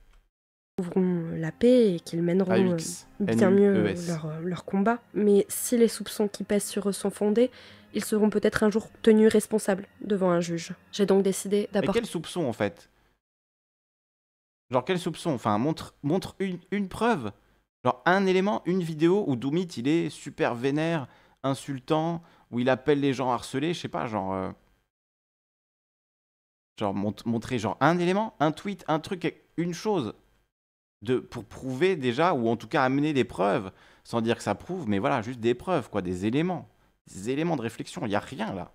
trouveront euh, la paix et qu'ils mèneront ah, euh, bien mieux euh, e leur, leur combat. Mais si les soupçons qui pèsent sur eux sont fondés, ils seront peut-être un jour tenus responsables devant un juge. J'ai donc décidé d'apporter. Mais quels
soupçons en fait Genre quels soupçons Enfin, montre, montre une, preuve. Genre un élément, une vidéo où Doomit il est super vénère,
insultant, où il appelle les gens harcelés, je sais pas, genre. Genre montrer genre un élément, un tweet, un truc, une chose
pour prouver déjà, ou en tout cas amener des preuves, sans dire que ça prouve, mais voilà, juste des preuves, quoi, des éléments, des éléments de réflexion, il n'y a rien là.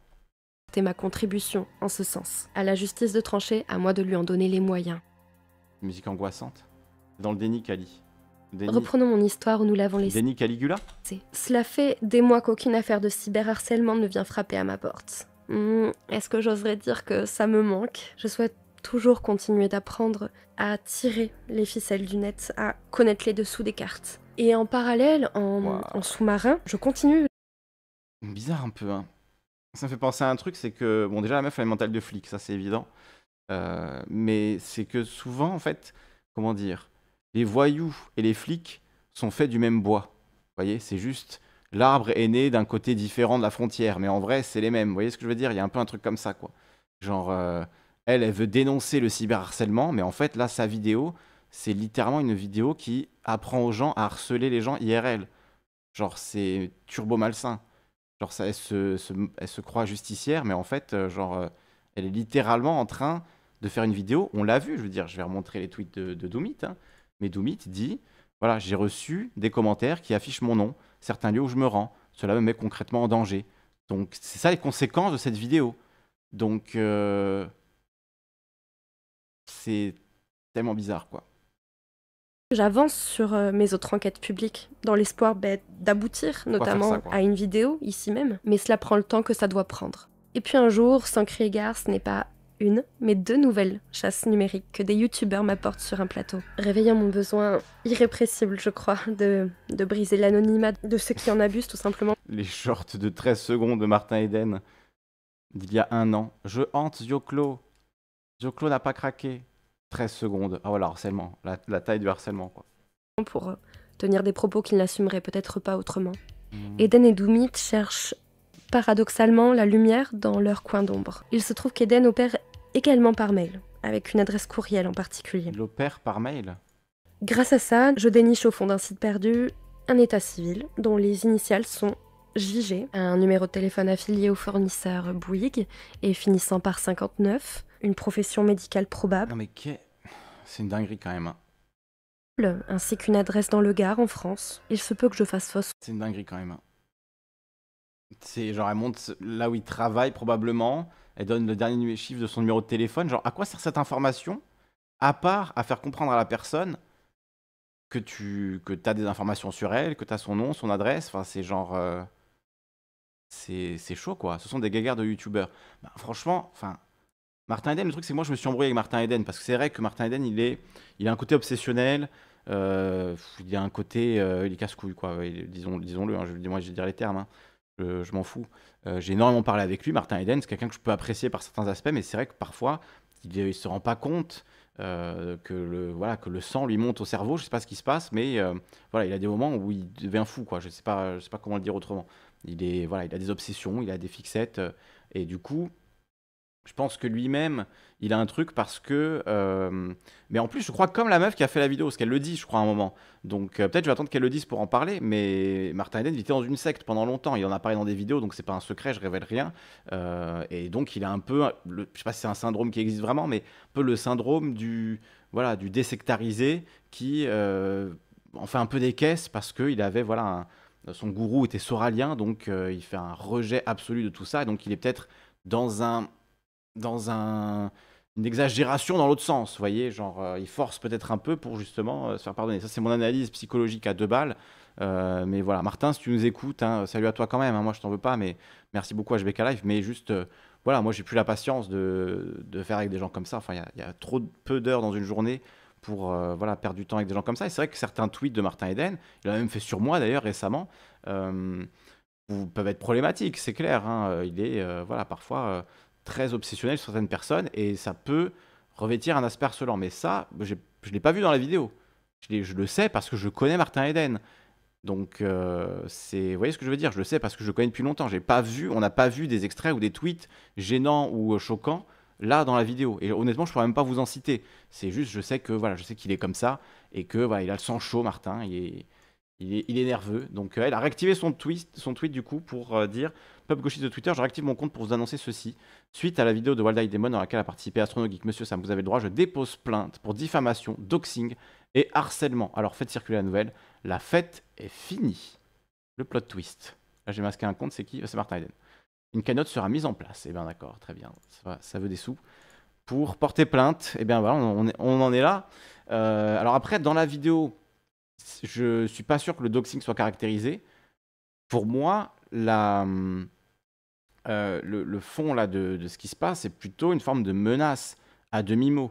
C'est ma contribution, en ce sens, à la justice de trancher, à moi de lui en donner les moyens.
Musique angoissante. Dans le déni, Cali. Reprenons
mon histoire où nous l'avons laissée.
Déni Caligula
Cela fait des mois qu'aucune affaire de cyberharcèlement ne vient frapper à ma porte. Hmm, est-ce que j'oserais dire que ça me manque Je souhaite toujours continuer d'apprendre à tirer les ficelles du net, à connaître les dessous des cartes. Et en parallèle, en, sous-marin, je continue.
Bizarre un peu, hein. Ça me fait penser à un truc, c'est que, bon, déjà, la meuf, a est mentale de flic, ça c'est évident. Euh, mais c'est que souvent, en fait, comment dire, les voyous et les flics sont faits du même bois. Vous voyez, c'est juste l'arbre est né d'un côté différent de la frontière, mais en vrai, c'est les mêmes. Vous voyez ce que je veux dire Il y a un peu un truc comme ça, quoi. Genre, euh, elle, elle veut dénoncer le cyberharcèlement, mais en fait, là, sa vidéo, c'est littéralement une vidéo qui apprend aux gens à harceler les gens IRL. Genre, c'est turbo malsain. Genre, elle, se, croit justicière, mais en fait, euh, genre, euh, elle est littéralement en train de faire une vidéo. On l'a vu, je veux dire, je vais remontrer les tweets de, de hein. Mais Doomit dit Voilà, j'ai reçu des commentaires qui affichent mon nom, certains lieux où je me rends. Cela
me met concrètement en danger. Donc, c'est ça les conséquences de cette vidéo. Donc, euh, c'est tellement bizarre, quoi.
J'avance sur euh, mes autres enquêtes publiques dans l'espoir ben, d'aboutir, notamment à une vidéo ici même, mais cela prend le temps que ça doit prendre. Et puis un jour, sans crier gare, ce n'est pas une, mais deux nouvelles chasses numériques que des youtubeurs m'apportent sur un plateau, réveillant mon besoin irrépressible, je crois, de, de briser l'anonymat de ceux qui en abusent tout simplement.
Les shorts de 13 secondes de Martin Eden d'il y a un an. Je hante Yoclo Joclo n'a pas craqué. 13 secondes. Ah voilà, harcèlement. La, taille du harcèlement, quoi.
Pour euh, tenir des propos qu'il n'assumerait peut-être pas autrement. Hmm. Eden et Doumit cherchent paradoxalement la lumière dans leur coin d'ombre. Il se trouve qu'Eden opère également par mail, avec une adresse courriel en particulier.
Il opère par mail
Grâce à ça, je déniche au fond d'un site perdu un état civil dont les initiales sont JG, un numéro de téléphone affilié au fournisseur Bouygues et finissant par 59, une profession médicale probable. Non
mais qu'est... C'est une dinguerie quand même.
Hein. Ainsi qu'une adresse dans le Gard, en France. Il se peut que je fasse fausse. C'est une
dinguerie quand même. Hein. C'est genre elle monte là où il travaille probablement, elle donne le dernier chiffre de son numéro de téléphone. Genre à quoi sert cette information à part à faire comprendre à la personne que tu que as des informations sur elle, que tu as son nom, son adresse. Enfin c'est genre euh, c'est chaud quoi. Ce sont des gagards de youtubeurs. Bah, franchement, enfin Martin Eden, le truc, c'est moi, je me suis embrouillé avec Martin Eden parce que c'est vrai que Martin Eden, il, est, il a un côté obsessionnel. Euh, il a un côté. Euh, il est casse-couille, quoi. disons, disons-le, hein, je, moi, je vais dire les termes. Hein. Je, m'en fous. Euh, j'ai énormément parlé avec lui. Martin Eden, c'est quelqu'un que je peux apprécier par certains aspects, mais c'est vrai que parfois, il ne se rend pas compte. que le voilà que le sang lui monte au cerveau je sais pas ce qui se passe mais voilà il a des moments où il devient fou quoi je sais pas je sais pas comment le dire autrement il est voilà il a des obsessions il a des fixettes et du coup je pense que lui-même, il a un truc parce que. Euh, mais en plus, je crois comme la meuf qui a fait la vidéo, parce qu'elle le dit, je crois, à un moment. Donc euh, peut-être je vais attendre qu'elle le dise pour en parler. Mais Martin Eden, il était dans une secte pendant longtemps. Il en a parlé dans des vidéos, donc c'est pas un secret, je révèle rien. Euh, et donc il a un peu. Le... Je sais pas si c'est un syndrome qui existe vraiment, mais un peu le syndrome du. Voilà, du désectarisé qui en fait un peu des caisses parce qu'il avait, voilà, Son gourou était soralien, donc il fait un rejet absolu de tout ça. Et donc il est peut-être dans un dans un, une exagération dans l'autre sens, vous voyez, genre euh, il force peut-être un peu pour justement euh, se faire pardonner. Ça c'est mon analyse psychologique à deux balles, euh, mais voilà, Martin, si tu nous écoutes, hein, salut à toi quand même, hein, moi je t'en veux pas, mais merci beaucoup à HBK Live, mais juste, voilà, moi j'ai plus la patience de, de, faire avec des gens comme ça, enfin il y, a trop peu d'heures dans une journée pour voilà, perdre du temps avec des gens comme ça, et c'est vrai que certains tweets de Martin Eden, il a même fait sur moi d'ailleurs récemment, peuvent être problématiques, c'est clair, hein. il est, voilà, parfois très obsessionnel sur certaines personnes et ça peut revêtir un aspect harcelant. Mais ça, je ne l'ai pas vu dans la vidéo. Je, le sais parce que je connais Martin Eden. Donc, euh, c'est, vous voyez ce que je veux dire Je le sais parce que je connais depuis longtemps. J'ai pas vu, on n'a pas vu des extraits ou des tweets gênants ou euh, choquants là dans la vidéo. Et honnêtement, je pourrais même pas vous en citer. C'est juste, je sais que voilà, je sais qu'il est comme ça et que voilà, il a le sang chaud, Martin. Il est, il est, nerveux. Donc, euh, elle a réactivé son tweet, son tweet du coup pour dire Pub gauchiste de Twitter, je réactive mon compte pour vous annoncer ceci. Suite à la vidéo de Wild Eye Demon dans laquelle a participé Astronogeek, monsieur Sam, vous avez le droit, je dépose plainte pour diffamation, doxing et harcèlement. Alors faites circuler la nouvelle. La fête est finie. Le plot twist. Là, j'ai masqué un compte, c'est qui C'est Martin Hayden. Une cagnotte sera mise en place. Eh bien, d'accord, très bien. Ça, veut des sous. Pour porter plainte, eh bien, voilà, on, en est là. Euh, alors, après, dans la vidéo, je suis pas sûr que le doxing soit caractérisé. Pour moi, la, hum, euh, le, fond là, de, ce qui se passe c'est plutôt une forme de menace à demi-mot.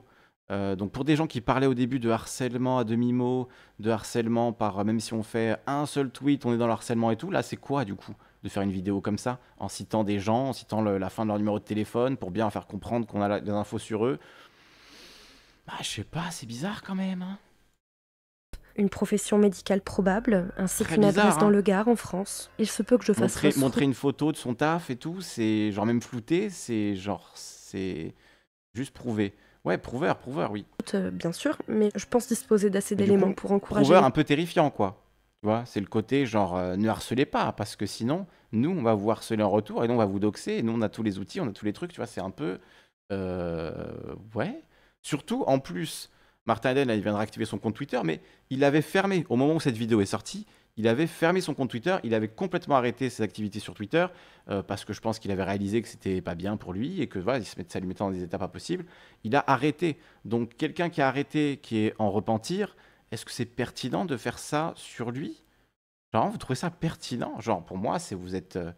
Euh, donc pour des gens qui parlaient au début de harcèlement à demi-mot, de harcèlement par euh, même si on fait un seul tweet, on est dans le harcèlement et tout, là c'est quoi du coup de faire une vidéo comme ça, en citant des gens, en citant la fin de leur numéro de téléphone pour bien faire comprendre qu'on a des infos sur eux bah, Je sais pas, c'est bizarre
quand même. Hein une profession médicale probable, ainsi qu'une adresse dans hein. le Gard en France. Il se peut que je fasse montrer, montrer
une photo de son taf et tout, c'est genre même flouté, c'est genre c'est juste prouvé. Ouais, prouveur, prouveur, oui.
Euh, bien sûr, mais je pense disposer d'assez d'éléments pour encourager. Prouveur un
peu terrifiant, quoi. Tu vois, c'est le côté genre euh, ne harcelez pas, parce que sinon, nous, on va vous harceler en retour et nous, on va vous doxer. Et nous, on a tous les outils, on a tous les trucs, tu vois, c'est un peu. Euh, ouais. Surtout, en plus, Martin Eden, il vient activer son compte Twitter, mais il avait fermé, au moment où cette vidéo est sortie, il avait fermé son compte Twitter, il avait complètement arrêté ses activités sur Twitter, euh, parce que je pense qu'il avait réalisé que c'était pas bien pour lui et que voilà, il se met, ça lui mettait dans des états pas possibles. Il a arrêté. Donc, quelqu'un qui a arrêté, qui est en repentir, est-ce que c'est pertinent de faire ça sur lui Genre, vous trouvez ça pertinent Genre, pour moi, c'est vous êtes euh,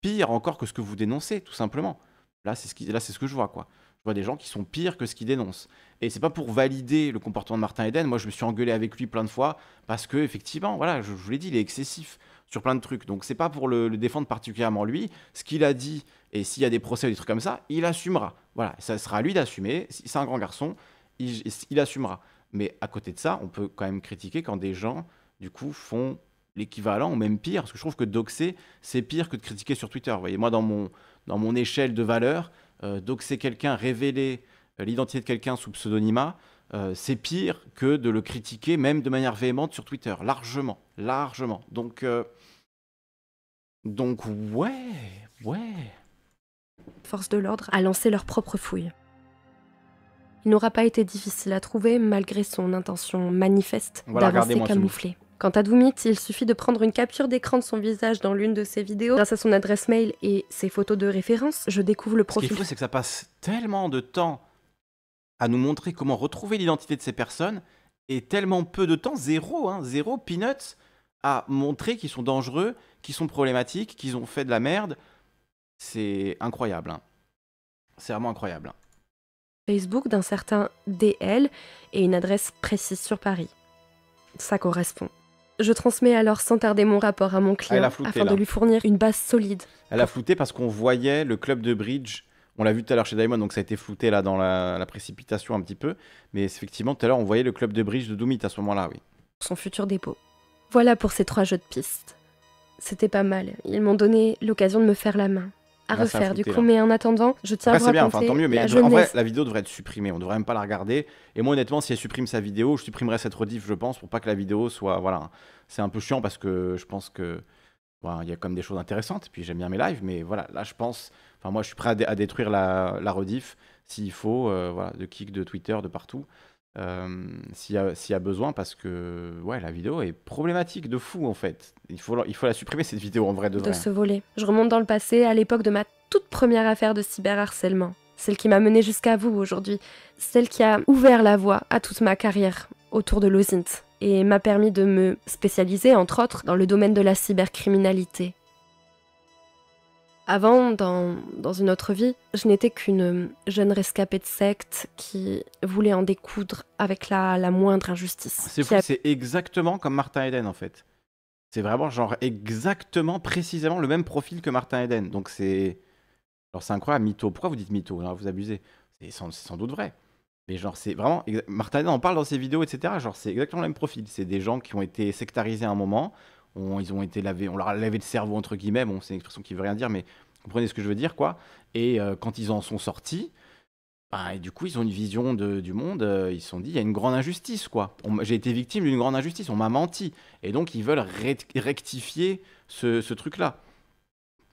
pire encore que ce que vous dénoncez, tout simplement. Là, c'est ce que je vois, quoi vois des gens qui sont pires que ce qu'ils dénoncent. Et c'est pas pour valider le comportement de Martin Eden. Moi, je me suis engueulé avec lui plein de fois parce que, effectivement, voilà, je, vous l'ai dit, il est excessif sur plein de trucs. Donc, c'est pas pour le, défendre particulièrement lui. Ce qu'il a dit, et s'il y a des procès ou des trucs comme ça, il assumera. Voilà, ça sera à lui d'assumer. C'est un grand garçon, il, assumera. Mais à côté de ça, on peut quand même critiquer quand des gens, du coup, font l'équivalent ou même pire, parce que je trouve que doxer, c'est pire que de critiquer sur Twitter. Vous voyez, moi, dans mon, dans mon échelle de valeurs euh, donc c'est quelqu'un révéler euh, l'identité de quelqu'un sous pseudonymat, euh, c'est pire que de le critiquer même de manière véhémente sur Twitter, largement, largement. Donc, donc ouais, ouais.
Force de l'ordre a lancé leur propre fouille. Il n'aura pas été difficile à trouver malgré son intention manifeste d'avancer camouflé. Quant à Doomit, il suffit de prendre une capture d'écran de son visage dans l'une de ses vidéos. Grâce à son adresse mail et ses photos de référence, je découvre le profil. Ce qui est
fou, c'est que ça passe tellement de temps à nous montrer comment retrouver l'identité de ces personnes et tellement peu de temps, zéro, hein, zéro peanuts, à montrer qu'ils sont dangereux, qu'ils sont problématiques, qu'ils ont fait de la merde. C'est incroyable. Hein. C'est vraiment incroyable. Hein.
Facebook d'un certain DL et une adresse précise sur Paris. Ça correspond. Je transmets alors sans tarder mon rapport à mon client afin de lui fournir une base solide.
Elle a flouté parce qu'on voyait le club de bridge. On l'a vu tout à l'heure chez Diamond, donc ça a été flouté là dans la, précipitation un petit peu. Mais effectivement, tout à l'heure, on voyait le club de bridge de Dumit à ce moment-là, oui.
Son futur dépôt. Voilà pour ces trois jeux de piste. C'était pas mal. Ils m'ont donné l'occasion de me faire la main à refaire du coup. Mais en attendant, je tiens à raconter. tant mieux. Mais la en vrai,
la vidéo devrait être supprimée. On devrait même pas la regarder. Et moi, honnêtement, si elle supprime sa vidéo, je supprimerai cette rediff, je pense, pour pas que la vidéo soit. Voilà. C'est un peu chiant parce que je pense que. Bah, il y a comme des choses intéressantes, puis j'aime bien mes lives, mais voilà, là je pense, enfin moi je suis prêt à, détruire la, la rediff s'il faut, euh, voilà, de kick, de Twitter, de partout s'il y, a besoin, parce que ouais, la vidéo est problématique de fou en fait. Il faut, il faut la supprimer cette vidéo en vrai de vrai. De voler.
Je remonte dans le passé à l'époque de ma toute première affaire de cyberharcèlement, celle qui m'a mené jusqu'à vous aujourd'hui, celle qui a ouvert la voie à toute ma carrière autour de l'OSINT et m'a permis de me spécialiser entre autres dans le domaine de la cybercriminalité. Avant, dans, une autre vie, je n'étais qu'une jeune rescapée de secte qui voulait en découdre avec la, la moindre injustice.
C'est fou, c'est exactement comme Martin Eden en fait. C'est vraiment genre exactement, précisément le même profil que Martin Eden. Donc c'est. Alors c'est incroyable, mytho. Pourquoi vous dites mytho Vous abusez. C'est sans, doute vrai. Mais genre c'est vraiment. Martin Eden en parle dans ses vidéos, etc. Genre c'est exactement le même profil. C'est des gens qui ont été sectarisés à un moment, on, ils ont été lavés, on leur a lavé le cerveau entre guillemets, bon c'est une expression qui veut rien dire, mais comprenez ce que je veux dire quoi. Et euh, quand ils en sont sortis, bah, du coup ils ont une vision du monde, euh, ils se sont dit il y a une grande injustice quoi. J'ai été victime d'une grande injustice, on m'a menti, et donc ils veulent rectifier ce, truc là.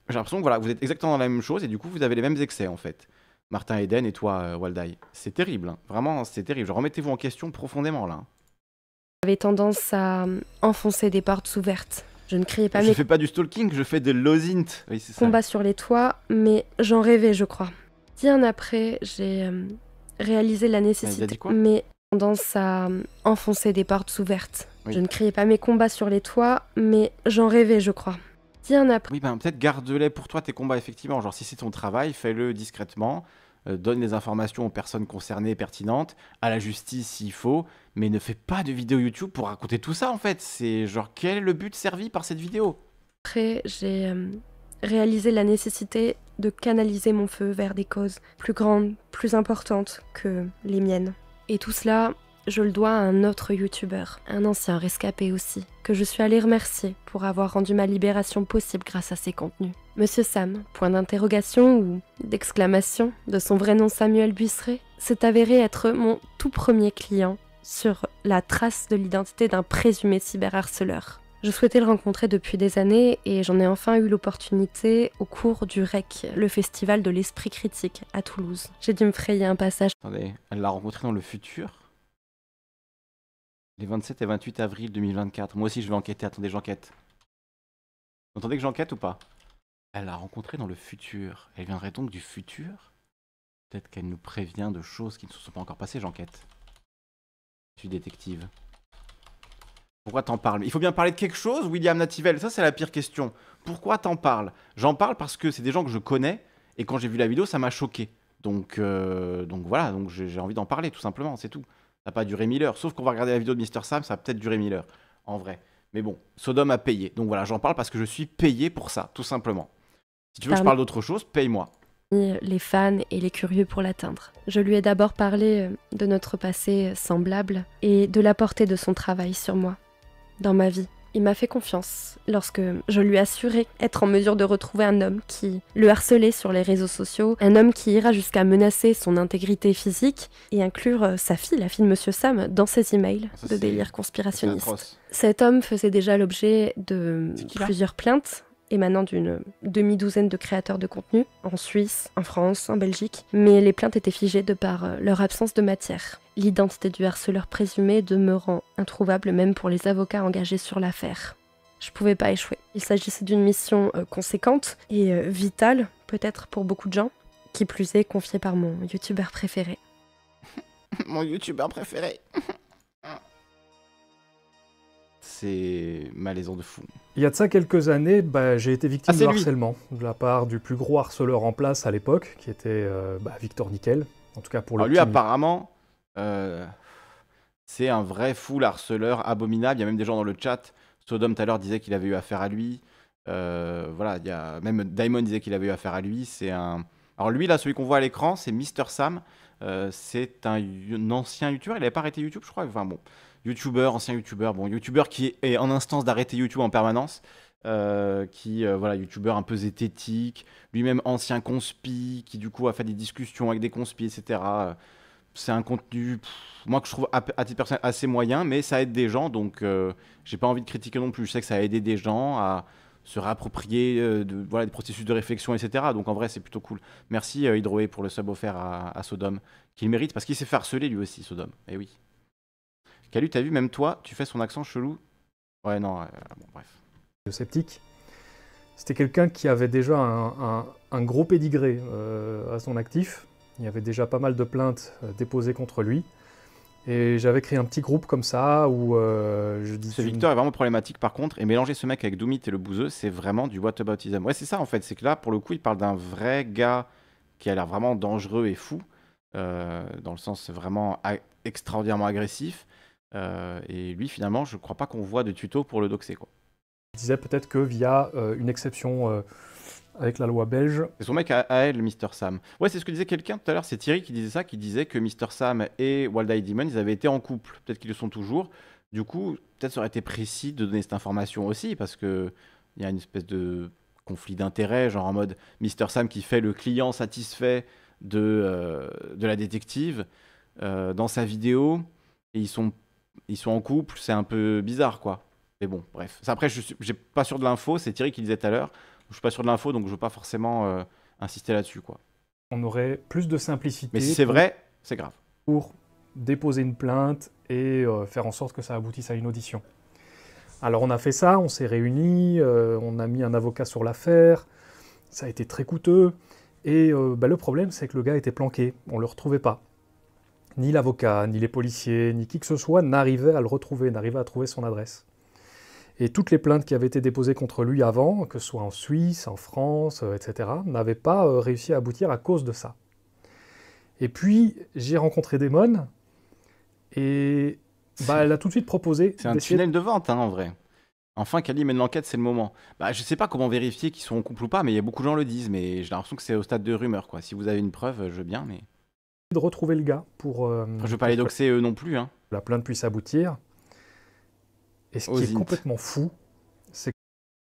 J'ai l'impression que voilà, vous êtes exactement dans la même chose et du coup vous avez les mêmes excès en fait. Martin Eden et toi, euh, Waldai. C'est terrible, hein. vraiment, c'est terrible. Remettez-vous en question profondément là. Hein.
J'avais tendance à hum, enfoncer des portes ouvertes. Je ne criais pas. Je fais pas
du stalking, je fais de l'osint. Oui, Combat
sur les toits, mais j'en rêvais, je crois. Bien après, j'ai hum, réalisé la bah, nécessité. mais tendance à hum, enfoncer des portes ouvertes. Je ne criais pas mes combats sur les toits, mais j'en rêvais, je crois. Bien après.
Oui, ben, peut-être
garde-les pour toi tes combats effectivement. Genre si c'est ton travail, fais-le discrètement. Euh, donne les informations aux personnes concernées pertinentes, à la justice s'il faut, mais ne fait pas de vidéo YouTube pour raconter tout ça en fait. C'est genre quel est le but servi par cette vidéo
Après, j'ai euh, réalisé la nécessité de canaliser mon feu vers des causes plus grandes, plus importantes que les miennes. Et tout cela je le dois à un autre youtubeur, un ancien rescapé aussi, que je suis allé remercier pour avoir rendu ma libération possible grâce à ses contenus. Monsieur Sam, point d'interrogation ou d'exclamation, de son vrai nom Samuel Buisseret, s'est avéré être mon tout premier client sur la trace de l'identité d'un présumé cyberharceleur. Je souhaitais le rencontrer depuis des années et j'en ai enfin eu l'opportunité au cours du REC, le festival de l'esprit critique à Toulouse. J'ai dû me frayer un
passage.
Attendez, elle l'a rencontré dans le futur les 27 et 28 avril 2024. Moi aussi, je vais enquêter. Attendez, j'enquête. Vous entendez que j'enquête ou pas Elle l'a rencontrée dans le futur. Elle viendrait donc du futur Peut-être qu'elle nous prévient de choses qui ne se sont pas encore passées, j'enquête. Je suis détective. Pourquoi t'en parles Il faut bien parler de quelque chose, William Nativel. Ça, c'est la pire question. Pourquoi t'en parles J'en parle parce que c'est des gens que je connais et quand j'ai vu la vidéo, ça m'a choqué. Donc, euh, donc voilà, donc j'ai envie d'en parler, tout simplement, c'est tout n'a pas duré mille heures. Sauf qu'on va regarder la vidéo de Mr. Sam, ça a peut-être duré mille heures, en vrai. Mais bon, Sodome a payé. Donc voilà, j'en parle parce que je suis payé pour ça, tout simplement. Si tu veux que je parle d'autre chose, paye-moi.
Les fans et les curieux pour l'atteindre. Je lui ai d'abord parlé euh, de notre passé euh, semblable et de la portée de son travail sur moi, dans ma vie. Il m'a fait confiance lorsque je lui assurais être en mesure de retrouver un homme qui le harcelait sur les réseaux sociaux, un homme qui ira jusqu'à menacer son intégrité physique et inclure euh, sa fille, la fille de Monsieur Sam, dans ses emails de délire conspirationniste. Cet homme faisait déjà l'objet de plusieurs plaintes émanant d'une demi-douzaine de créateurs de contenu, en Suisse, en France, en Belgique, mais les plaintes étaient figées de par euh, leur absence de matière. L'identité du harceleur présumé demeurant introuvable même pour les avocats engagés sur l'affaire. Je pouvais pas échouer. Il s'agissait d'une mission euh, conséquente et euh, vitale, peut-être pour beaucoup de gens, qui plus est confiée par mon youtubeur préféré.
mon youtubeur préféré c'est malaisant de fou.
Il y a de ça quelques années, bah, j'ai été victime ah, de harcèlement de la part du plus gros harceleur en place à l'époque, qui était euh, bah, Victor Nickel. En tout cas
pour ah, lui, apparemment, euh, c'est un vrai fou harceleur abominable. Il y a même des gens dans le chat. Sodom tout à l'heure disait qu'il avait eu affaire à lui. Euh, voilà, il y a même Diamond disait qu'il avait eu affaire à lui. C'est un. Alors lui là, celui qu'on voit à l'écran, c'est Mister Sam. c'est un, ancien YouTuber. Il n'avait pas arrêté YouTube, je crois. Enfin bon youtubeur, ancien youtubeur, bon, youtubeur qui est en instance d'arrêter YouTube en permanence, euh, qui, euh, voilà, youtubeur un peu zététique, lui-même ancien conspi, qui du coup a fait des discussions avec des conspi, etc. C'est un contenu, moi, que je trouve à, titre personnel assez moyen, mais ça aide des gens, donc euh, j'ai pas envie de critiquer non plus. Je sais que ça a aidé des gens à se réapproprier de, voilà, des processus de réflexion, etc. Donc en vrai, c'est plutôt cool. Merci Hydroé pour le sub offert à, à Sodome, qu'il mérite parce qu'il s'est fait lui aussi, Sodom, Et eh oui. Calu, t'as vu, même toi, tu fais son accent chelou. Ouais, non, euh, bref.
Le sceptique, c'était quelqu'un qui avait déjà un, gros pédigré euh, à son actif. Il y avait déjà pas mal de plaintes euh, déposées contre lui. Et j'avais créé un petit groupe comme ça où je
disais. Ce Victor est vraiment problématique par contre, et mélanger ce mec avec Doomit et le Bouzeux, c'est vraiment du what whataboutism. Ouais, c'est ça en fait, c'est que là, pour le coup, il parle d'un vrai gars qui a l'air vraiment dangereux et fou, dans le sens vraiment extraordinairement agressif, euh, et lui, finalement, je crois pas qu'on voit de tuto pour le doxer. Quoi.
Il disait peut-être que via euh, une exception euh, avec la loi belge.
C'est son mec à, elle, Mr. Sam. Ouais, c'est ce que disait quelqu'un tout à l'heure, c'est Thierry qui disait ça, qui disait que Mr. Sam et Wild Eye Demon, ils avaient été en couple. Peut-être qu'ils le sont toujours. Du coup, peut-être ça aurait été précis de donner cette information aussi, parce que il y a une espèce de conflit d'intérêt, genre en mode Mr. Sam qui fait le client satisfait de, de la détective dans sa vidéo, et ils sont ils sont en couple, c'est un peu bizarre, quoi. Mais bon, bref. Après, je n'ai pas sûr de l'info, c'est Thierry qui disait tout à l'heure. Je suis pas sûr de l'info, donc je veux pas forcément euh, insister là-dessus, quoi.
On aurait plus de simplicité. Mais si c'est vrai, c'est grave. Pour déposer une plainte et euh, faire en sorte que ça aboutisse à une audition. Alors on a fait ça, on s'est réunis, euh, on a mis un avocat sur l'affaire, ça a été très coûteux, et bah, le problème c'est que le gars était planqué, on le retrouvait pas. Ni l'avocat, ni les policiers, ni qui que ce soit n'arrivait à le retrouver, n'arrivait à trouver son adresse. Et toutes les plaintes qui avaient été déposées contre lui avant, que ce soit en Suisse, en France, euh, etc., n'avaient pas euh, réussi à aboutir à cause de ça. Et puis, j'ai rencontré Damon, et bah, elle a tout de suite proposé. C'est un tunnel
de vente, hein, en vrai. Enfin, Kali mène l'enquête, c'est le moment. Bah, je sais pas comment vérifier qu'ils sont en couple ou pas, mais il y a beaucoup de gens le disent, mais j'ai l'impression que c'est au stade de rumeur, quoi. Si vous avez une preuve, je veux bien, mais
de retrouver le gars pour. Euh, je veux pas les doxer
eux non plus. Hein. La plainte puisse aboutir.
Et ce qui est complètement fou,
c'est que.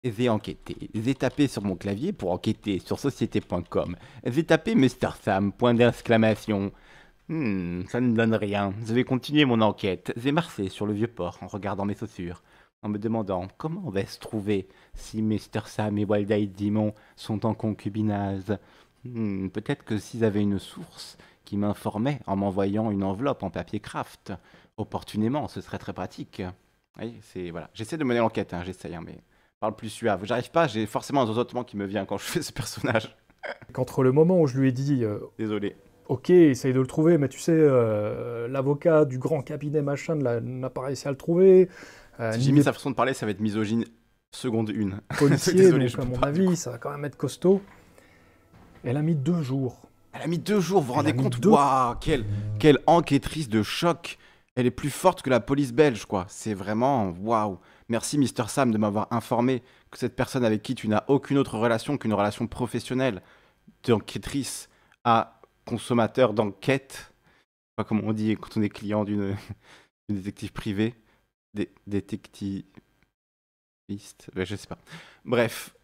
J'ai enquêté. J'ai tapé sur mon clavier pour enquêter sur société.com. J'ai tapé Mr. Sam, point d'exclamation. Hmm, ça ne donne rien. Je vais continuer mon enquête. J'ai marché sur le vieux port en regardant mes chaussures, en me demandant comment on va se trouver si Mr. Sam et Wild Dimon sont en concubinage. Hmm, peut-être que s'ils avaient une source, qui m'informait en m'envoyant une enveloppe en papier craft. Opportunément, ce serait très pratique. c'est voilà. J'essaie de mener l'enquête, hein, j'essaie, hein, mais parle plus suave. J'arrive pas, j'ai forcément un zozotement qui me vient quand je fais ce personnage.
Qu'entre le moment où je lui ai dit. Euh, Désolé. Ok, essaye de le trouver, mais tu sais, euh, l'avocat du grand cabinet machin n'a pas réussi à le trouver.
Euh, si j'ai mis sa façon de parler, ça va être misogyne seconde une. Policier, Désolé, je à mon
avis, ça va quand même être costaud. Elle a mis deux jours elle a mis deux jours, vous vous rendez compte Waouh,
quelle, quelle enquêtrice de choc Elle est plus forte que la police belge, quoi. C'est vraiment waouh. Merci, Mister Sam, de m'avoir informé que cette personne avec qui tu n'as aucune autre relation qu'une relation professionnelle d'enquêtrice à consommateur d'enquête, pas comme on dit quand on est client d'une détective privée, des détectiviste, ben, je sais pas. Bref,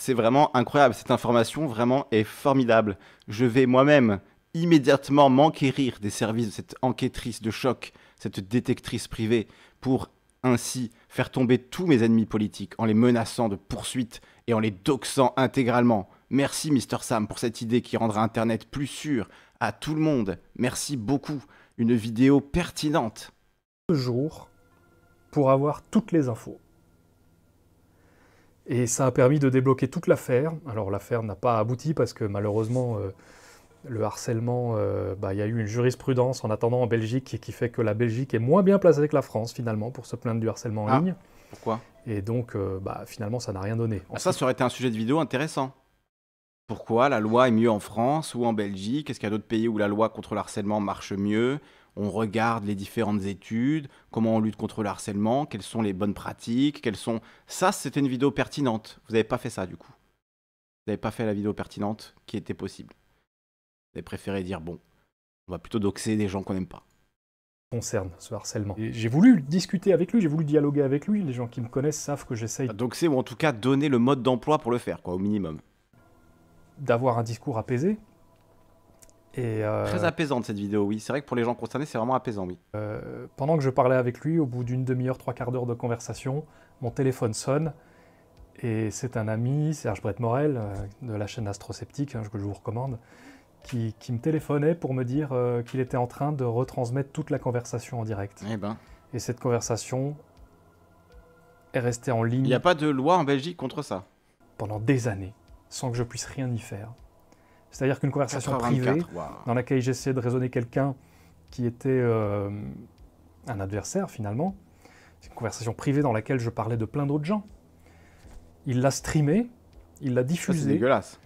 c'est vraiment incroyable. Cette information vraiment est formidable. Je vais moi-même immédiatement m'enquérir des services de cette enquêtrice de choc, cette détectrice privée, pour ainsi faire tomber tous mes ennemis politiques en les menaçant de poursuites et en les doxant intégralement. Merci Mr Sam pour cette idée qui rendra Internet plus sûr à tout le monde. Merci beaucoup. Une vidéo pertinente. Jour pour avoir
toutes les infos. Et ça a permis de débloquer toute l'affaire. Alors l'affaire n'a pas abouti parce que malheureusement, euh, le harcèlement, euh, bah, il y a eu une jurisprudence en attendant en Belgique qui fait que la Belgique est moins bien placée que la France finalement pour se plaindre du harcèlement en ah. ligne. Pourquoi Et donc euh, bah, finalement, ça n'a rien donné.
Ah, ça, ça aurait été un sujet de vidéo intéressant. Pourquoi la loi est mieux en France ou en Belgique Est-ce qu'il y a d'autres pays où la loi contre le harcèlement marche mieux on regarde les différentes études, comment on lutte contre le harcèlement, quelles sont les bonnes pratiques, quelles sont... Ça, c'était une vidéo pertinente. Vous n'avez pas fait ça, du coup. Vous n'avez pas fait la vidéo pertinente qui était possible. Vous avez préféré dire, bon, on va plutôt doxer des gens qu'on n'aime pas concerne ce harcèlement. J'ai voulu discuter avec lui, j'ai voulu dialoguer avec lui. Les gens qui me connaissent savent que j'essaye. ...d'oxer ou en tout cas donner le mode d'emploi pour le faire, quoi, au minimum.
D'avoir un discours apaisé,
euh, Très apaisante cette vidéo, oui. C'est vrai que pour les gens concernés, c'est vraiment apaisant, oui.
Euh, pendant que je parlais avec lui, au bout d'une demi-heure, trois quarts d'heure de conversation, mon téléphone sonne. Et c'est un ami, Serge Brett Morel, euh, de la chaîne Astrosceptique, que hein, je vous recommande, qui, me téléphonait pour me dire qu'il était en train de retransmettre toute la conversation en direct. Eh ben. Et cette conversation
est restée en ligne. Il n'y a pas de loi en Belgique contre ça. Pendant des années,
sans que je puisse rien y faire. C'est-à-dire qu'une conversation privée dans laquelle j'essayais de raisonner quelqu'un qui était euh, un adversaire finalement, c'est une conversation privée dans laquelle je parlais de plein d'autres gens. Il l'a streamée, il l'a diffusée. C'est dégueulasse.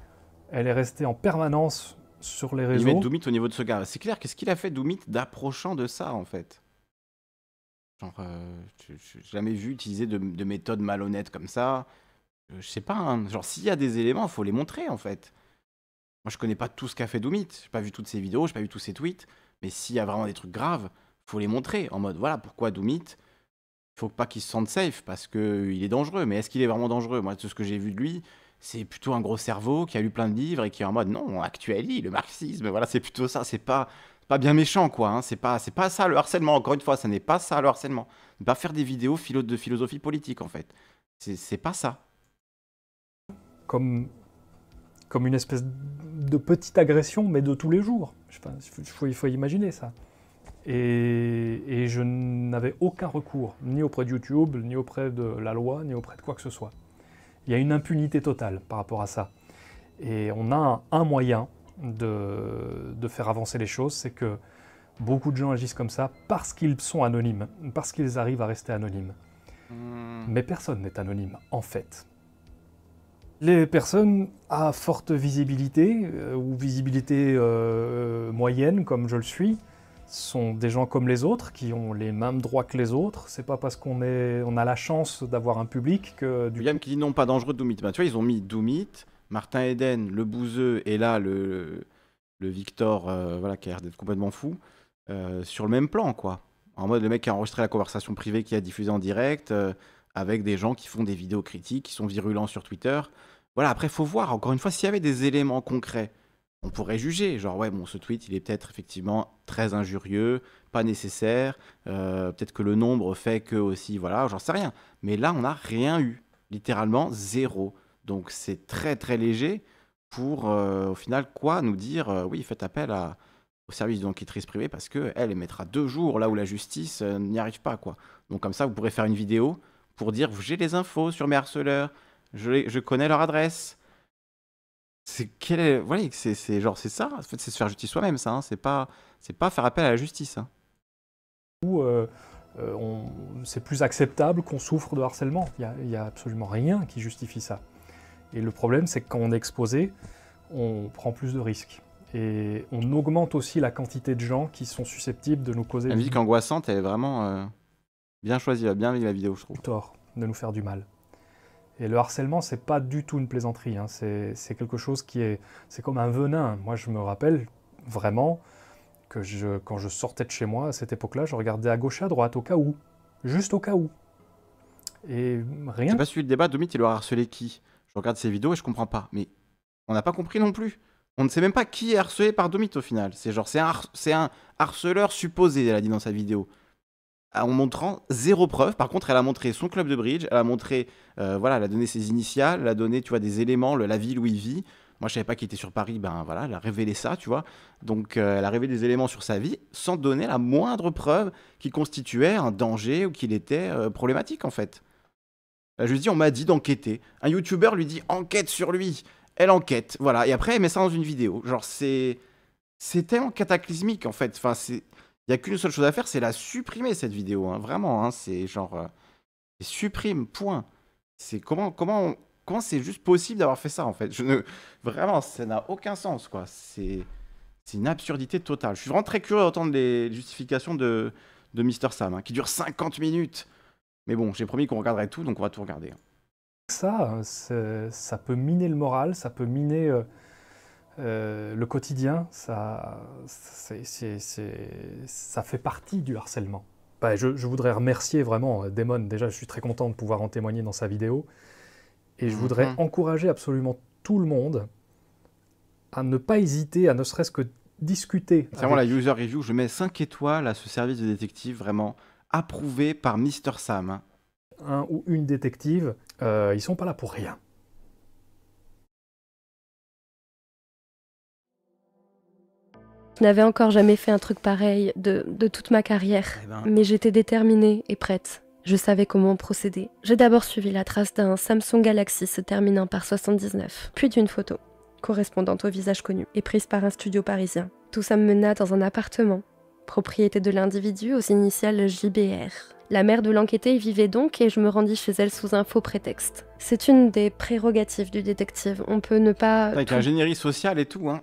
Elle est restée en permanence sur les réseaux. Il met
Doumit au niveau de ce gars. C'est clair, qu'est-ce qu'il a fait Doumit d'approchant de ça en fait Genre, euh, je jamais vu utiliser de, de méthode malhonnête comme ça. Euh, je sais pas, hein. genre s'il y a des éléments, il faut les montrer en fait. Moi, je connais pas tout ce qu'a fait Doomit. J'ai pas vu toutes ses vidéos, j'ai pas vu tous ses tweets. Mais s'il y a vraiment des trucs graves, faut les montrer. En mode, voilà, pourquoi Doomit Faut pas qu'il se sente safe parce qu'il est dangereux. Mais est-ce qu'il est vraiment dangereux Moi, tout ce que j'ai vu de lui, c'est plutôt un gros cerveau qui a lu plein de livres et qui est en mode, non, actuellement, le marxisme. Voilà, c'est plutôt ça. C'est pas pas bien méchant, quoi. Hein. C'est pas, c'est pas ça le harcèlement. Encore une fois, ça n'est pas ça le harcèlement. Ne pas faire des vidéos philo de philosophie politique, en fait. C'est, c'est pas ça.
Comme comme une espèce de petite agression, mais de tous les jours. il faut, imaginer ça. Et, je n'avais aucun recours, ni auprès de YouTube, ni auprès de la loi, ni auprès de quoi que ce soit. Il y a une impunité totale par rapport à ça. Et on a un, moyen de, faire avancer les choses, c'est que beaucoup de gens agissent comme ça parce qu'ils sont anonymes, parce qu'ils arrivent à rester anonymes. Hmm. Mais personne n'est anonyme, en fait. Les personnes à forte visibilité euh, ou visibilité euh, euh, moyenne, comme je le suis, sont des gens comme les autres, qui ont les mêmes droits que les autres. C'est pas parce qu'on on a la chance d'avoir un public que. Du...
William qui dit non, pas dangereux Doomit. Ben tu vois, ils ont mis Doomit, Martin Eden, le Bouzeux et là le, Victor, voilà, qui a l'air d'être complètement fou, sur le même plan, quoi. En mode le mec qui a enregistré la conversation privée qui a diffusé en direct avec des gens qui font des vidéos critiques, qui sont virulents sur Twitter. Voilà, après, faut voir, encore une fois, s'il y avait des éléments concrets, on pourrait juger, genre, ouais, bon, ce tweet, il est peut-être effectivement très injurieux, pas nécessaire, euh, peut-être que le nombre fait que aussi, voilà, j'en sais rien. Mais là, on n'a rien eu, littéralement zéro. Donc c'est très très léger pour, euh, au final, quoi, nous dire, euh, oui, faites appel à, au service d'enquêtrice privée parce qu'elle, elle mettra deux jours là où la justice n'y arrive pas, quoi. Donc comme ça, vous pourrez faire une vidéo pour dire j'ai les infos sur mes harceleurs, je, je connais leur adresse. C'est quel voilà, c'est genre c'est ça, en fait, c'est se faire justice soi-même ça, hein. c'est pas c'est pas faire appel à la justice. Hein.
Euh, euh, c'est plus acceptable qu'on souffre de harcèlement. Il n'y a, absolument rien qui justifie ça. Et le problème, c'est que quand on est exposé, on prend plus de risques. Et on augmente aussi la quantité de gens qui sont susceptibles de nous causer. La vie
angoissante, elle est vraiment. Euh, Bien choisi, bien mis la vidéo, je trouve.
Tort de nous faire du mal. Et le harcèlement, c'est pas du tout une plaisanterie. Hein. C'est quelque chose qui est. C'est comme un venin. Moi, je me rappelle vraiment que je, quand je sortais de chez moi à cette époque-là, je regardais à gauche, à droite, au cas où. Juste au cas où.
Et rien. J'ai pas suivi le débat. Domit, il aurait harcelé qui Je regarde ses vidéos et je comprends pas. Mais on n'a pas compris non plus. On ne sait même pas qui est harcelé par Domit au final. C'est genre, c'est un, un harceleur supposé, elle a dit dans sa vidéo en montrant zéro preuve. Par contre, elle a montré son club de bridge, elle a montré, euh, voilà, elle a donné ses initiales, elle a donné, tu vois, des éléments, la ville où il vit. Moi, je savais pas qu'il était sur Paris, ben voilà, elle a révélé ça, tu vois. Donc, euh, elle a révélé des éléments sur sa vie sans donner la moindre preuve qui constituait un danger ou qu'il était euh, problématique, en fait. Ben, je lui dis, on m'a dit d'enquêter. Un YouTuber lui dit, enquête sur lui. Elle enquête, voilà. Et après, elle met ça dans une vidéo. Genre, c'est. C'est tellement cataclysmique, en fait. Enfin, c'est il n'y a qu'une seule chose à faire, c'est la supprimer cette vidéo. Hein. Vraiment, hein, c'est genre. Euh, supprime, point. C'est comment, comment, c'est juste possible d'avoir fait ça en fait Je ne, Vraiment, ça n'a aucun sens quoi. C'est, une absurdité totale. Je suis vraiment très curieux d'entendre les justifications de, Mister Sam hein, qui dure 50 minutes. Mais bon, j'ai promis qu'on regarderait tout, donc on va tout regarder.
Ça, euh, ça peut miner le moral, ça peut miner. Euh, euh, le quotidien, ça, ça fait partie du harcèlement. Bah, je, voudrais remercier vraiment euh, Damon. Déjà, je suis très content de pouvoir en témoigner dans sa vidéo. Et je voudrais mhm. encourager absolument tout le monde à ne pas hésiter, à ne serait-ce que discuter. C'est vraiment la user
review. Je mets 5 étoiles à ce service de détective, vraiment approuvé par Mr. Sam.
Un ou une détective, euh, ils sont pas là pour rien.
Je n'avais encore jamais fait un truc pareil de, toute ma carrière, eh ben. mais j'étais déterminée et prête. Je savais comment procéder. J'ai d'abord suivi la trace d'un Samsung Galaxy se terminant par 79, puis d'une photo correspondante au visage connu et prise par un studio parisien. Tout ça me mena dans un appartement, propriété de l'individu aux initiales JBR. La mère de l'enquêté y vivait donc et je me rendis chez elle sous un faux prétexte. C'est une des prérogatives du détective. On peut ne pas. Avec l'ingénierie
sociale et tout, hein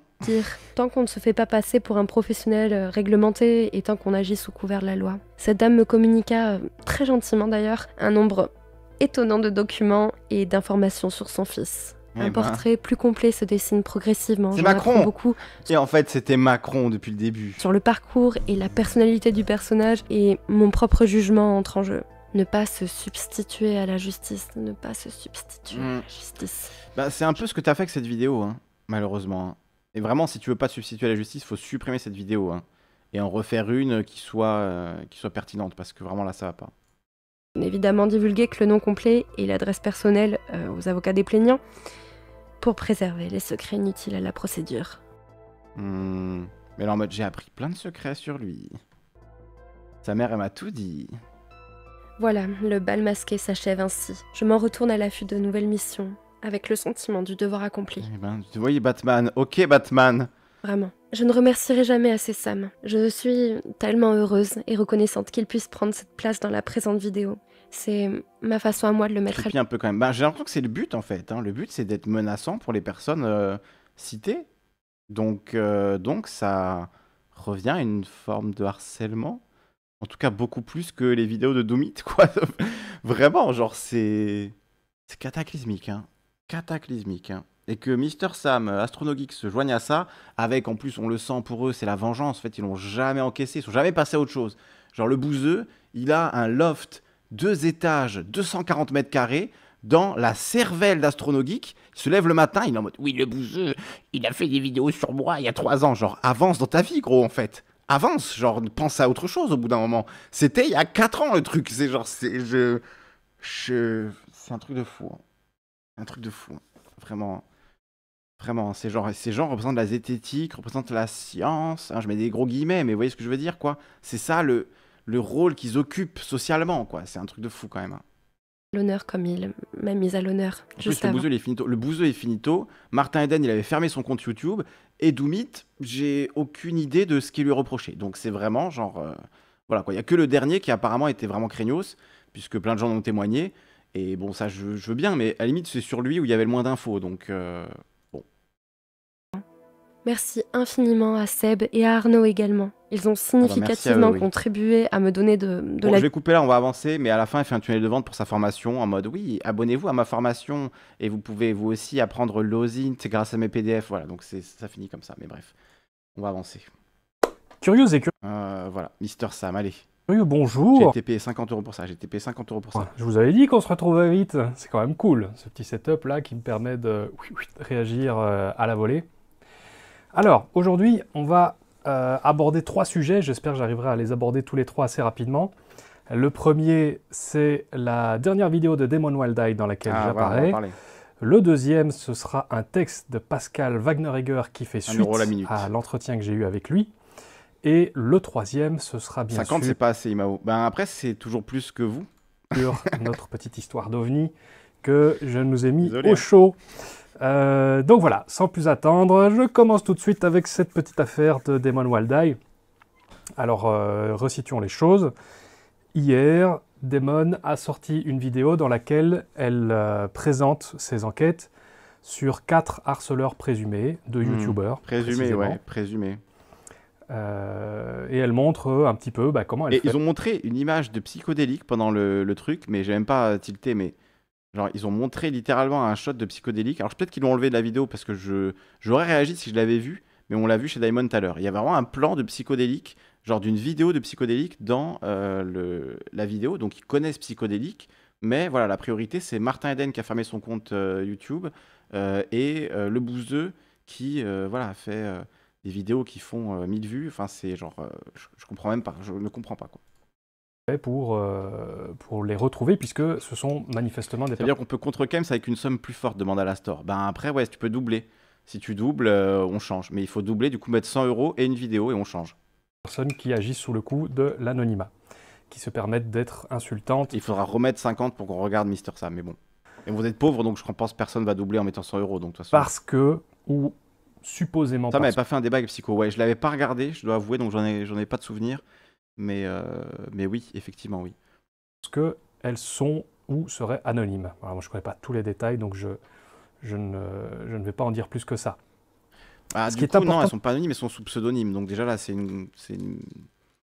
tant qu'on ne se fait pas passer pour un professionnel euh, réglementé et tant qu'on agit sous couvert de la loi. Cette dame me communiqua, euh, très gentiment d'ailleurs, un nombre étonnant de documents et d'informations sur son fils. Eh un ben. portrait plus complet se dessine progressivement. C'est Macron beaucoup.
Et en fait, c'était Macron depuis le début.
Sur le parcours et la personnalité du personnage et mon propre jugement entre en jeu. Ne pas se substituer à la justice, ne pas se substituer
à la mm. justice. Bah, c'est un peu ce que tu as fait avec cette vidéo, hein, malheureusement. Hein. Et vraiment, si tu veux pas substituer à la justice, faut supprimer cette vidéo hein, et en refaire une qui soit, euh, qui soit pertinente parce que vraiment là, ça va pas.
Évidemment, divulguer que le nom complet et l'adresse personnelle euh, aux avocats des plaignants pour préserver les secrets inutiles à la procédure.
Hmm. Mais là, en mode, j'ai appris plein de secrets sur lui. Sa mère, elle m'a tout dit.
Voilà, le bal masqué s'achève ainsi. Je m'en retourne à l'affût de nouvelles missions, avec le sentiment du devoir accompli. Eh
ben, vous voyez Batman, ok Batman
Vraiment. Je ne remercierai jamais assez Sam. Je suis tellement heureuse et reconnaissante qu'il puisse prendre cette place dans la présente vidéo. C'est ma façon à moi de le mettre.
à... un peu quand même. Bah, J'ai l'impression que c'est le but en fait. Hein. Le but c'est d'être menaçant pour les personnes euh, citées. Donc, euh, donc ça revient à une forme de harcèlement. En tout cas beaucoup plus que les vidéos de Doomit quoi. Vraiment genre c'est c'est cataclysmique hein cataclysmique. Hein. Et que Mister Sam, euh, Astronogeek se joigne à ça, avec en plus, on le sent pour eux, c'est la vengeance. En fait, ils l'ont jamais encaissé, ils sont jamais passés à autre chose. Genre, le bouseux, il a un loft, deux étages, 240 mètres carrés, dans la cervelle d'Astronogeek. Il se lève le matin, il est en mode Oui, le bouseux, il a fait des vidéos sur moi il y a trois ans. Genre, avance dans ta vie, gros, en fait. Avance, genre, pense à autre chose au bout d'un moment. C'était il y a quatre ans le truc. C'est genre, c'est. Je. je... C'est un truc de fou. Hein un truc de fou. Vraiment. Vraiment, ces gens, ces gens représentent la zététique, représentent la science. Hein, je mets des gros guillemets, mais vous voyez ce que je veux dire, quoi. C'est ça le, le rôle qu'ils occupent socialement, quoi. C'est un truc de fou, quand même. Hein.
L'honneur comme il m'a mis à l'honneur. Juste le bouseux
est finito. Le bouseux est finito. Martin Eden, il avait fermé son compte YouTube. Et Doumit, j'ai aucune idée de ce qu'il lui reprochait. Donc c'est vraiment genre. Euh, voilà, quoi. Il n'y a que le dernier qui apparemment était vraiment craignos, puisque plein de gens ont témoigné. Et bon, ça, je, veux bien, mais à la limite, c'est sur lui où il y avait le moins d'infos, donc euh, bon.
Merci infiniment à Seb et à Arnaud également. Ils ont ah bah, significativement contribué à me donner de, de Je vais
couper là, on va avancer, mais à la fin, elle fait un tunnel de vente pour sa formation en mode oui, abonnez-vous à ma formation et vous pouvez vous aussi apprendre l'osint grâce à mes PDF. Voilà, donc ça finit comme ça, mais bref, on va avancer. Curieux, et curieux. voilà, Mister Sam, allez bonjour. J'ai été payé 50 euros pour ça. J'ai été payé 50 euros pour ça.
je vous avais dit qu'on se retrouvait vite. C'est quand même cool, ce petit setup là qui me permet de réagir euh, à la volée. Alors, aujourd'hui, on va euh, aborder trois sujets. J'espère que j'arriverai à les aborder tous les trois assez rapidement. Le premier, c'est la dernière vidéo de Demon Wild Eye dans laquelle ah, j'apparais. le deuxième, ce sera un texte de Pascal Wagner-Egger qui fait suite à l'entretien que j'ai eu avec lui. Et le troisième, ce sera bien 50, sûr... 50, c'est pas
assez, Imao. Ben, après, c'est toujours plus que vous.
Sur notre petite histoire d'OVNI que je nous ai mis au hein. chaud. Euh, donc voilà, sans plus attendre, je commence tout de suite avec cette petite affaire de Damon Eye. Alors, euh, resituons les choses. Hier, Damon a sorti une vidéo dans laquelle elle euh, présente ses enquêtes sur quatre harceleurs présumés de hmm, youtubeurs. YouTubers. Présumés, ouais, présumés. Euh, et elle montre un petit peu bah, comment elle. Et ils ont
montré une image de psychodélique pendant le, truc, mais j'ai même pas tilté, mais genre ils ont montré littéralement un shot de psychodélique. Alors peut-être qu'ils l'ont enlevé de la vidéo parce que je j'aurais réagi si je l'avais vu, mais on l'a vu chez Diamond tout à l'heure. Il y avait vraiment un plan de psychodélique, genre d'une vidéo de psychodélique dans euh, le, la vidéo, donc ils connaissent psychodélique. Mais voilà, la priorité, c'est Martin Eden qui a fermé son compte euh, YouTube et le bouseux qui voilà, fait des vidéos qui font 1000 euh, vues. Enfin, c'est genre, euh, je, comprends même pas, je ne comprends pas quoi. Pour, euh, pour les retrouver, puisque
ce sont manifestement des. C'est-à-dire qu'on
peut contre Kems avec une somme plus forte, demande à la store. Ben après, ouais, tu peux doubler. Si tu doubles, on change. Mais il faut doubler, du coup, mettre 100 euros et une vidéo et on change. Personnes qui agissent sous le coup de l'anonymat, qui se permettent d'être insultantes. Il faudra remettre 50 pour qu'on regarde Mister Sam, mais bon. Et vous êtes pauvre, donc je pense personne va doubler en mettant 100 euros. Donc, de toute façon... Parce que,
ou supposément. Ça m'avait pas fait
un débat avec Psycho. Ouais, je l'avais pas regardé, je dois avouer, donc j'en ai, j'en ai pas de souvenir. Mais, euh, mais oui, effectivement, oui.
Parce que elles sont ou seraient anonymes. Alors, moi, je connais pas tous les détails, donc je, je, ne, je ne vais pas en dire plus que ça.
Ah, Ce du qui coup, est non, elles sont pas anonymes, elles sont sous pseudonyme. Donc déjà là, c'est une, c'est une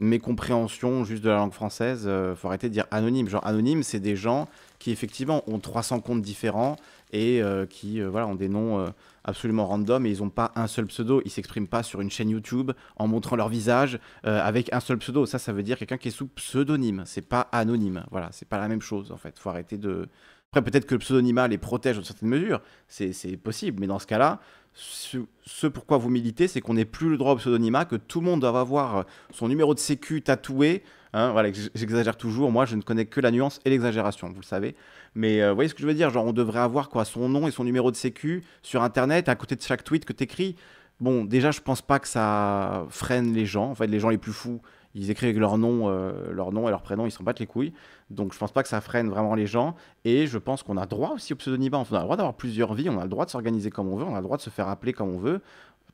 mécompréhension juste de la langue française. Euh, faut arrêter de dire anonyme. Genre anonyme, c'est des gens qui effectivement ont 300 comptes différents et euh, qui voilà ont des noms absolument random et ils n'ont pas un seul pseudo. Ils s'expriment pas sur une chaîne YouTube en montrant leur visage euh, avec un seul pseudo. Ça, ça veut dire quelqu'un qui est sous pseudonyme. C'est pas anonyme. Voilà, c'est pas la même chose en fait. Faut arrêter de. Après, peut-être que le pseudonymat les protège dans certaine mesure. C'est possible, mais dans ce cas-là, ce, ce pourquoi vous militez, c'est qu'on n'ait plus le droit au pseudonymat, que tout le monde doit avoir son numéro de sécu tatoué. Hein, voilà, j'exagère toujours. Moi, je ne connais que la nuance et l'exagération, vous le savez. Mais euh, vous voyez ce que je veux dire Genre, on devrait avoir quoi son nom et son numéro de sécu sur Internet, à côté de chaque tweet que tu écris. Bon, déjà, je pense pas que ça freine les gens. En fait, les gens les plus fous, ils écrivent leur nom, euh, leur nom et leur prénom, ils s'en battent les couilles. Donc, je pense pas que ça freine vraiment les gens. Et je pense qu'on a droit aussi au pseudonyme. on a le droit d'avoir plusieurs vies, on a le droit de s'organiser comme on veut, on a le droit de se faire appeler comme on veut.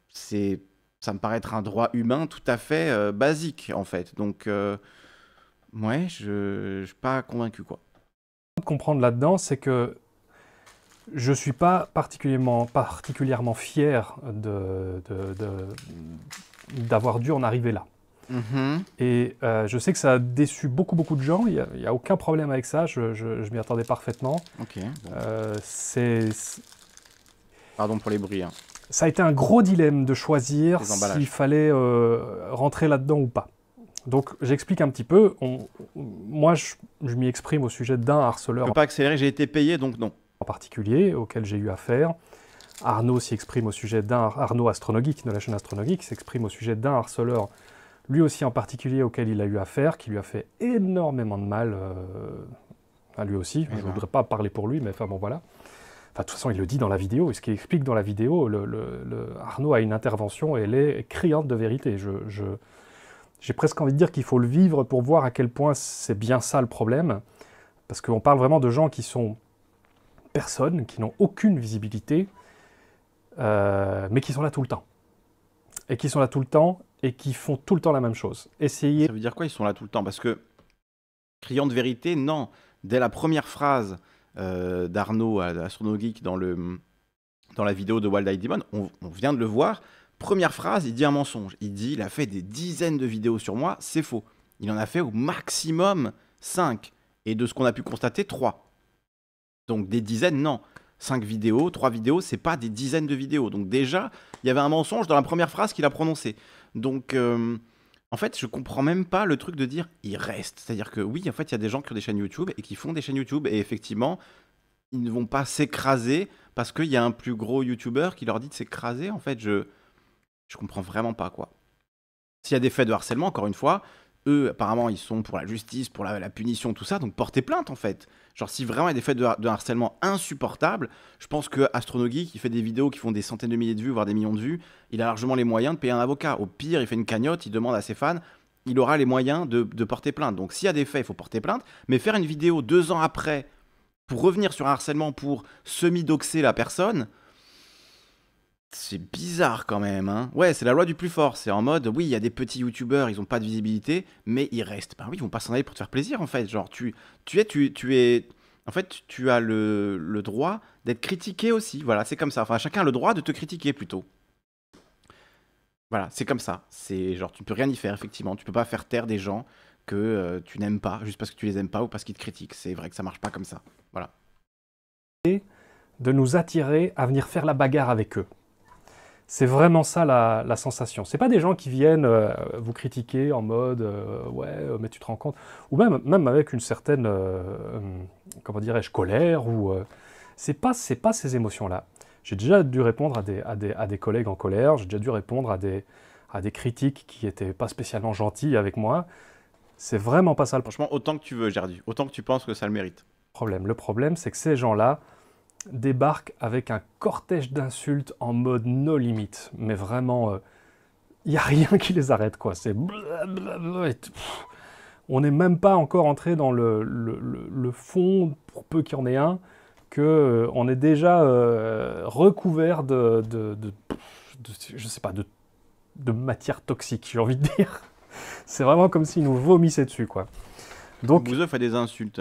C'est, ça me paraît être un droit humain tout à fait euh, basique, en fait. Donc ouais, je, ne suis pas convaincu quoi.
Comprendre là-dedans, c'est que je ne suis pas particulièrement, particulièrement fier d'avoir de, de, dû en arriver là. Mm-hmm. Et euh, je sais que ça a déçu beaucoup, beaucoup de gens. Il n'y a, aucun problème avec ça. Je, m'y attendais parfaitement. Ok. Euh, c'est. Pardon pour les bruits. Hein. Ça a été un gros dilemme de choisir s'il fallait euh, rentrer là-dedans ou pas. Donc j'explique un petit peu. moi, je, m'y exprime au sujet d'un harceleur. Je peux pas accélérer, j'ai été payé, donc non. En particulier, auquel j'ai eu affaire. Arnaud s'y exprime au sujet d'un Arnaud Astronogeek de la chaîne Astronogeek s'exprime au sujet d'un harceleur, lui aussi en particulier auquel il a eu affaire, qui lui a fait énormément de mal à euh, lui aussi. je eh ne ben. voudrais pas parler pour lui, mais enfin bon voilà. Enfin, de toute façon, il le dit dans la vidéo, et ce qu'il explique dans la vidéo, Arnaud a une intervention, et elle est criante de vérité. je, j'ai presque envie de dire qu'il faut le vivre pour voir à quel point c'est bien ça le problème, parce qu'on parle vraiment de gens qui sont personnes, qui n'ont aucune visibilité,
euh,
mais qui sont là tout le temps. Et qui sont là tout le temps et qui font tout le temps la même chose.
Essayez. Ça veut dire quoi Ils sont là tout le temps Parce que criant de vérité, non. Dès la première phrase euh, d'Arnaud à, à Geek dans le dans la vidéo de Wild Eye Demon, on, vient de le voir, Première phrase, il dit un mensonge. Il dit il a fait des dizaines de vidéos sur moi, c'est faux. Il en a fait au maximum 5. Et de ce qu'on a pu constater, 3. Donc des dizaines, non. 5 vidéos, 3 vidéos, c'est pas des dizaines de vidéos. Donc déjà, il y avait un mensonge dans la première phrase qu'il a prononcée. Donc euh, en fait, je comprends même pas le truc de dire il reste. C'est-à-dire que oui, en fait, il y a des gens qui ont des chaînes YouTube et qui font des chaînes YouTube. Et effectivement, ils ne vont pas s'écraser parce qu'il y a un plus gros YouTuber qui leur dit de s'écraser. En fait, je je comprends vraiment pas quoi. S'il y a des faits de harcèlement, encore une fois, eux, apparemment, ils sont pour la justice, pour la, punition, tout ça, donc porter plainte en fait. Genre, si vraiment il y a des faits de, harcèlement insupportables, je pense que il qui fait des vidéos qui font des centaines de milliers de vues, voire des millions de vues, il a largement les moyens de payer un avocat. Au pire, il fait une cagnotte, il demande à ses fans, il aura les moyens de, de porter plainte. Donc, s'il y a des faits, il faut porter plainte, mais faire une vidéo deux ans après pour revenir sur un harcèlement, pour semi-doxer la personne, c'est bizarre quand même, hein. Ouais, c'est la loi du plus fort. C'est en mode, oui, il y a des petits youtubeurs, ils ont pas de visibilité, mais ils restent. Ben oui, ils vont pas s'en aller pour te faire plaisir, en fait. Genre, tu, tu es, tu, tu es. En fait, tu as le, droit d'être critiqué aussi. Voilà, c'est comme ça. Enfin, chacun a le droit de te critiquer plutôt. Voilà, c'est comme ça. C'est genre, tu peux rien y faire, effectivement. Tu peux pas faire taire des gens que euh, tu n'aimes pas, juste parce que tu les aimes pas ou parce qu'ils te critiquent. C'est vrai que ça marche pas comme ça. Voilà. De nous attirer à venir faire la bagarre avec eux.
C'est vraiment ça la, la sensation. C'est pas des gens qui viennent euh, vous critiquer en mode euh, ouais, euh, mais tu te rends compte, ou même, même avec une certaine, comment dirais-je, colère, ou c'est pas, c'est pas ces émotions-là. J'ai déjà dû répondre à des, à des, collègues en colère, j'ai déjà dû répondre à des, à des critiques qui n'étaient pas spécialement gentilles avec moi. C'est vraiment pas ça le problème. Franchement, autant que tu veux, Jardu, autant que tu penses que ça le mérite. Problème. Le problème, c'est que ces gens-là, débarque avec un cortège d'insultes en mode no limite. Mais vraiment, il euh, n'y a rien qui les arrête, quoi. C'est... On n'est même pas encore entré dans le, le, fond, pour peu qu'il y en ait un, que euh, on est déjà euh, recouvert de, je sais pas, de, matière toxique, j'ai envie de dire. C'est vraiment comme s'ils nous vomissaient dessus,
quoi. Donc, vous a des insultes.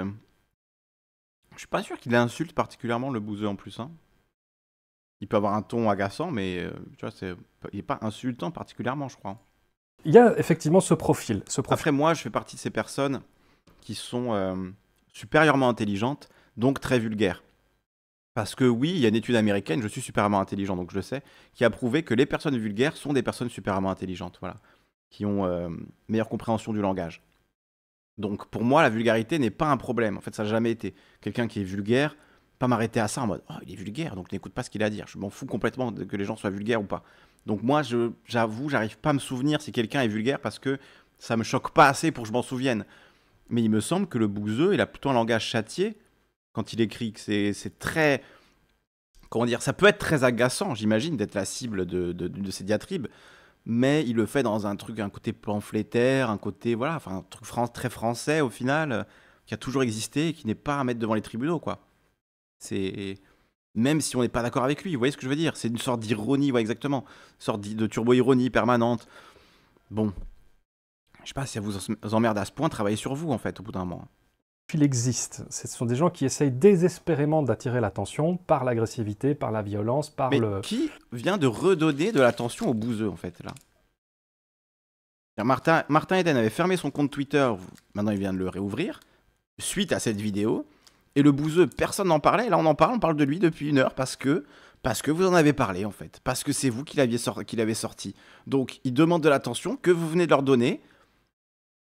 Je suis pas sûr qu'il insulte particulièrement le bouseux en plus. Hein. Il peut avoir un ton agaçant, mais euh, tu vois, c'est, il n'est pas insultant particulièrement, je crois. Hein. Il y a effectivement ce profil, ce Après, moi, je fais partie de ces personnes qui sont euh, supérieurement intelligentes, donc très vulgaires. Parce que oui, il y a une étude américaine, je suis supérieurement intelligent, donc je le sais, qui a prouvé que les personnes vulgaires sont des personnes supérieurement intelligentes, voilà, qui ont euh, meilleure compréhension du langage. Donc pour moi, la vulgarité n'est pas un problème. En fait, ça n'a jamais été. Quelqu'un qui est vulgaire, pas m'arrêter à ça en mode oh, il est vulgaire, donc n'écoute pas ce qu'il a à dire. Je m'en fous complètement que les gens soient vulgaires ou pas. Donc moi, j'avoue, j'arrive pas à me souvenir si quelqu'un est vulgaire parce que ça me choque pas assez pour que je m'en souvienne. Mais il me semble que le bouzeux, il a plutôt un langage châtié quand il écrit, que c'est très. Comment dire Ça peut être très agaçant, j'imagine, d'être la cible de, de, de ces diatribes mais il le fait dans un truc, un côté pamphlétaire, un côté, voilà, enfin, un truc très français au final, euh, qui a toujours existé et qui n'est pas à mettre devant les tribunaux, quoi. C'est. Même si on n'est pas d'accord avec lui, vous voyez ce que je veux dire C'est une sorte d'ironie, ouais, exactement. Une sorte de turbo-ironie permanente. Bon. Je sais pas si ça vous emmerde à ce point, travailler sur vous, en fait, au bout d'un moment
il existe. Ce sont des gens qui essayent désespérément d'attirer l'attention par l'agressivité, par la violence, par Mais le. Qui
vient de redonner de l'attention au bouseux, en fait, là Martin, Martin Eden avait fermé son compte Twitter, maintenant il vient de le réouvrir, suite à cette vidéo. Et le bouseux, personne n'en parlait. Là, on en parle, on parle de lui depuis une heure parce que, parce que vous en avez parlé, en fait. Parce que c'est vous qui l'avez sorti. Donc, il demande de l'attention que vous venez de leur donner.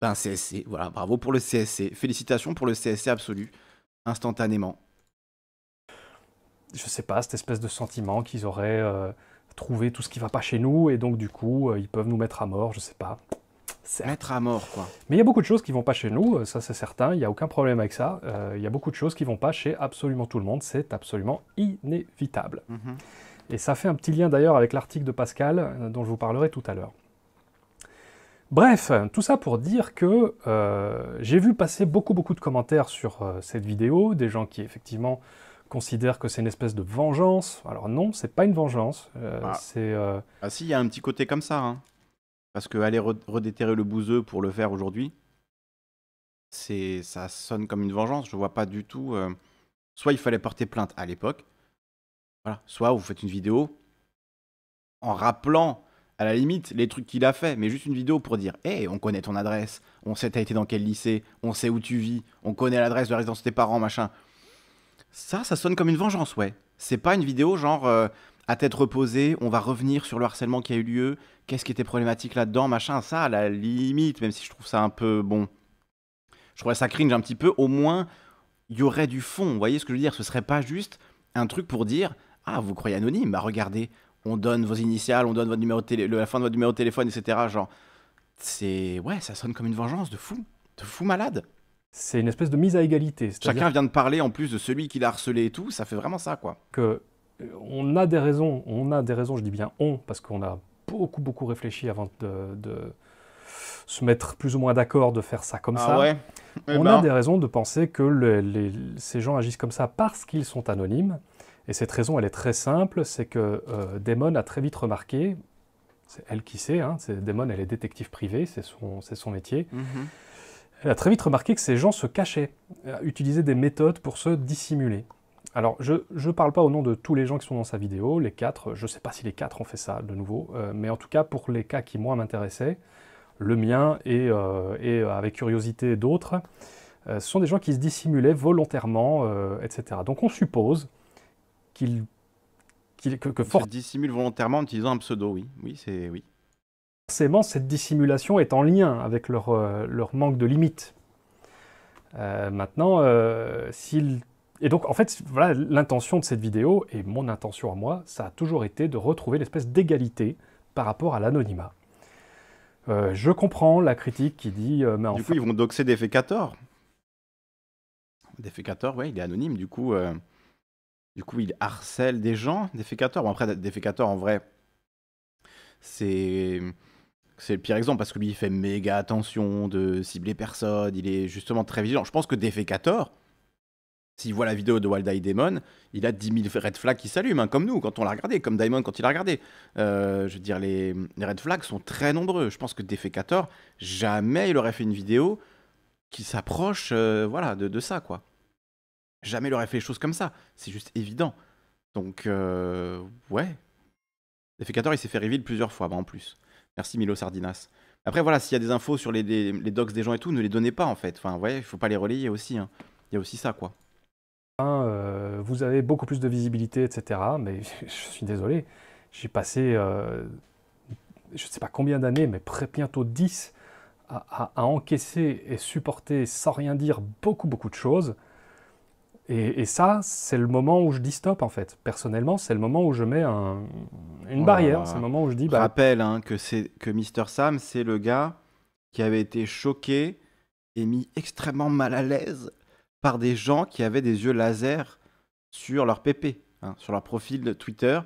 Ben, CSC, voilà, bravo pour le CSC. Félicitations pour le CSC absolu, instantanément. Je sais pas, cette espèce de sentiment
qu'ils auraient euh, trouvé tout ce qui va pas chez nous, et donc du coup, euh, ils peuvent nous mettre à mort, je sais pas. Mettre à mort, quoi. Mais il y a beaucoup de choses qui vont pas chez nous, euh, ça c'est certain, il n'y a aucun problème avec ça. Il y a beaucoup de choses qui vont pas chez absolument tout le monde, c'est absolument inévitable. Mhm. Et ça fait un petit lien d'ailleurs avec l'article de Pascal dont je vous parlerai tout à l'heure. Bref, tout ça pour dire que euh, j'ai vu passer beaucoup beaucoup de commentaires sur euh, cette vidéo, des gens qui effectivement considèrent que c'est une espèce de vengeance. Alors non, c'est pas une vengeance. Euh,
ah. C'est. Ah si, il y a un petit côté comme ça. Hein. Parce que aller redéterrer le bouseux pour le faire aujourd'hui, c'est ça sonne comme une vengeance. Je vois pas du tout. Soit il fallait porter plainte à l'époque. Voilà. Soit vous faites une vidéo en rappelant à la limite, les trucs qu'il a fait, mais juste une vidéo pour dire Hé, on connaît ton adresse, on sait t'as été dans quel lycée, on sait où tu vis, on connaît l'adresse de la résidence de tes parents, machin. Ça, ça sonne comme une vengeance, ouais. C'est pas une vidéo genre euh, à tête reposée, on va revenir sur le harcèlement qui a eu lieu, qu'est-ce qui était problématique là-dedans, machin. Ça, à la limite, même si je trouve ça un peu bon. Je que ça cringe un petit peu, au moins, il y aurait du fond. Vous voyez ce que je veux dire Ce serait pas juste un truc pour dire Ah, vous croyez anonyme Bah regardez, on donne vos initiales, on donne votre numéro de la fin de votre numéro de téléphone, etc. Genre, c'est. Ouais, ça sonne comme une vengeance de fou, de fou malade. C'est une espèce de mise à égalité. Chacun vient de parler en plus de celui qui l'a harcelé et tout, ça fait vraiment ça, quoi.
Que euh, on a des raisons, on a des raisons, je dis bien on, parce qu'on a beaucoup, beaucoup réfléchi avant de, se mettre plus ou moins d'accord de faire ça comme ah ça. on eh a ben. des raisons de penser que ces gens agissent comme ça parce qu'ils sont anonymes et cette raison, elle est très simple, c'est que euh, Damon a très vite remarqué, c'est elle qui sait, hein, Damon, elle est détective privée, c'est son, métier, mhm. elle a très vite remarqué que ces gens se cachaient, euh, utilisaient des méthodes pour se dissimuler. Alors, je ne parle pas au nom de tous les gens qui sont dans sa vidéo, les quatre, je ne sais pas si les quatre ont fait ça de nouveau, euh, mais en tout cas, pour les cas qui, moi, m'intéressaient, le mien et, avec curiosité d'autres, ce sont des gens qui se dissimulaient volontairement, etc. Donc on suppose qu'il qu que,
volontairement en utilisant un pseudo, oui. Oui, c'est oui.
Forcément, cette dissimulation est en lien avec leur, euh, leur manque de limites. Euh, maintenant, euh, s'ils et donc, en fait, voilà, l'intention de cette vidéo, et mon intention à moi, ça a toujours été de retrouver l'espèce d'égalité par rapport à l'anonymat. Euh, je comprends la critique qui
dit... du coup, ils vont doxer Defecator. Defecator, oui, il est anonyme, du coup... Du coup, il harcèle des gens, Defecator. Bon, après, défécateur, en vrai, c'est. C'est le pire exemple parce que lui, fait méga attention de cibler personne. Il est justement très vigilant. Je pense que Defecator, s'il voit la vidéo de Wild Eye Demon, il a 10 000 red flags qui s'allument, hein, comme nous, quand on l'a regardé, comme Diamond quand il l'a regardé. Euh, je veux dire, les, red flags sont très nombreux. Je pense que Defecator, jamais il aurait fait une vidéo qui s'approche euh, voilà, de, de ça, quoi jamais leur aurait fait les choses comme ça. C'est juste évident. Donc, euh, ouais. Defecator, il s'est fait reveal plusieurs fois, bah, en plus. Merci Milo Sardinas. Après, voilà, s'il y a des infos sur les, les, docs des gens et tout, ne les donnez pas, en fait. Enfin, ouais, il faut pas les relayer aussi. Hein. Il y a aussi ça, quoi.
Ah, euh, vous avez beaucoup plus de visibilité, etc. Mais je suis désolé, j'ai passé, euh, je ne sais pas combien d'années, mais près, bientôt 10, à, encaisser et supporter sans rien dire beaucoup, beaucoup de choses. Et, ça, c'est le moment où je dis stop, en fait. Personnellement, c'est le moment où je mets une
oh barrière. C'est le moment où je dis. Bah... Rappelle hein, que, que Mister Sam, c'est le gars qui avait été choqué et mis extrêmement mal à l'aise par des gens qui avaient des yeux laser sur leur PP, hein, sur leur profil de Twitter.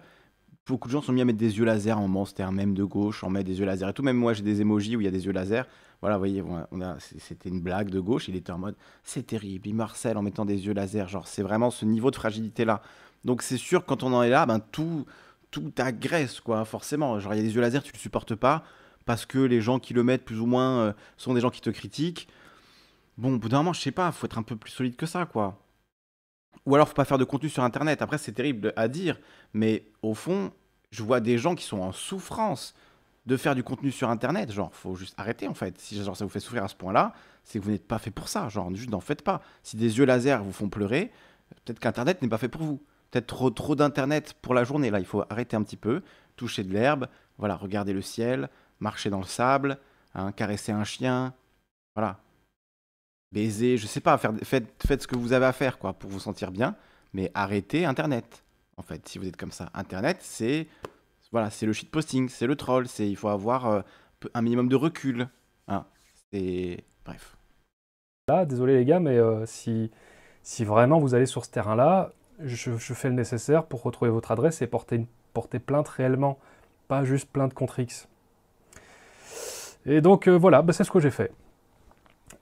Beaucoup de gens sont mis à mettre des yeux laser en monster même de gauche, on met des yeux laser et tout. Même moi, j'ai des emojis où il y a des yeux laser. Voilà, vous voyez, on c'était une blague de gauche. Il était en mode, c'est terrible. Il marcelle en mettant des yeux lasers », Genre, c'est vraiment ce niveau de fragilité-là. Donc, c'est sûr, quand on en est là, ben, tout, tout agresse, quoi, forcément. Genre, il y a des yeux lasers, tu le supportes pas parce que les gens qui le mettent, plus ou moins, euh, sont des gens qui te critiquent. Bon, au bout d'un moment, je sais pas, faut être un peu plus solide que ça, quoi. Ou alors, faut pas faire de contenu sur Internet. Après, c'est terrible à dire, mais au fond, je vois des gens qui sont en souffrance de faire du contenu sur Internet. Genre, faut juste arrêter en fait. Si genre, ça vous fait souffrir à ce point-là, c'est que vous n'êtes pas fait pour ça. Genre, juste n'en faites pas. Si des yeux lasers vous font pleurer, peut-être qu'Internet n'est pas fait pour vous. Peut-être trop, trop d'Internet pour la journée. Là, il faut arrêter un petit peu, toucher de l'herbe, voilà, regarder le ciel, marcher dans le sable, hein, caresser un chien, voilà. Baiser, je sais pas, faire, faites, faites ce que vous avez à faire quoi, pour vous sentir bien, mais arrêtez Internet. En fait, si vous êtes comme ça, Internet, c'est voilà, c'est le shitposting, c'est le troll, c'est il faut avoir euh, un minimum de recul. Hein. C'est bref.
Là, désolé les gars, mais euh, si si vraiment vous allez sur ce terrain-là, je, fais le nécessaire pour retrouver votre adresse et porter porter plainte réellement, pas juste plainte contre X. Et donc euh, voilà, bah, c'est ce que j'ai fait.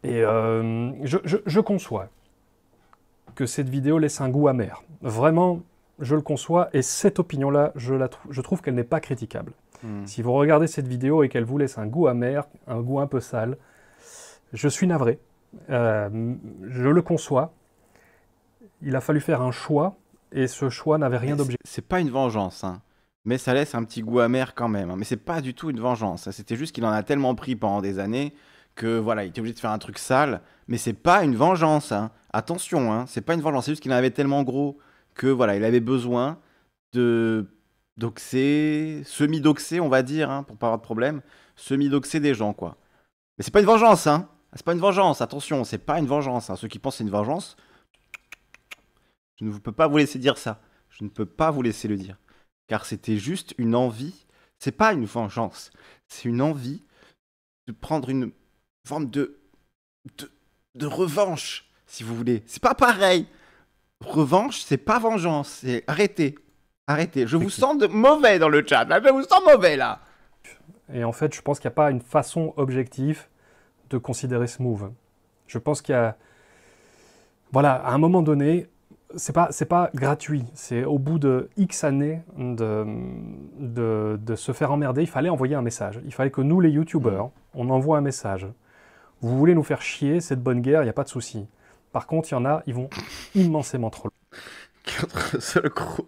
Et je conçois que cette vidéo laisse un goût amer. Vraiment, je le conçois, et cette opinion-là, je, trouve qu'elle n'est pas critiquable. Hmm. Si vous regardez cette vidéo et qu'elle vous laisse un goût amer, un goût un peu sale, je suis navré, euh, je le conçois. Il a fallu faire un choix,
et ce choix n'avait rien d'objet. C'est pas une vengeance, hein. mais ça laisse un petit goût amer quand même. Hein. Mais c'est pas du tout une vengeance, hein. c'était juste qu'il en a tellement pris pendant des années que voilà, il était obligé de faire un truc sale, mais c'est pas une vengeance. Attention, c'est pas une vengeance, c'est juste qu'il en avait tellement gros que voilà, il avait besoin de doxer, semi-doxer, on va dire, hein, pour pas avoir de problème, semi-doxer des gens, quoi. Mais c'est pas une vengeance, hein C'est pas une vengeance, attention, c'est pas une vengeance. Hein. Ceux qui pensent c'est une vengeance, je ne peux pas vous laisser dire ça. Je ne peux pas vous laisser le dire. Car c'était juste une envie, c'est pas une vengeance, c'est une envie de prendre une forme de, de revanche, si vous voulez. C'est pas pareil Revanche, c'est pas vengeance, c'est arrêtez. Arrêtez. Je vous sens de mauvais dans le chat. je vous sens mauvais là.
Et en fait, je pense qu'il n'y a pas une façon objective de considérer ce move. Je pense qu'il y a. Voilà, à un moment donné, c'est pas, c'est pas gratuit. C'est au bout de X années de, de, de, se faire emmerder, il fallait envoyer un message. Il fallait que nous, les YouTubers, mm. on envoie un message. Vous voulez nous faire chier, c'est de bonne guerre, il n'y a pas de souci. Par contre, il y en a, ils vont immensément
trop loin. Quatre seuls crocs.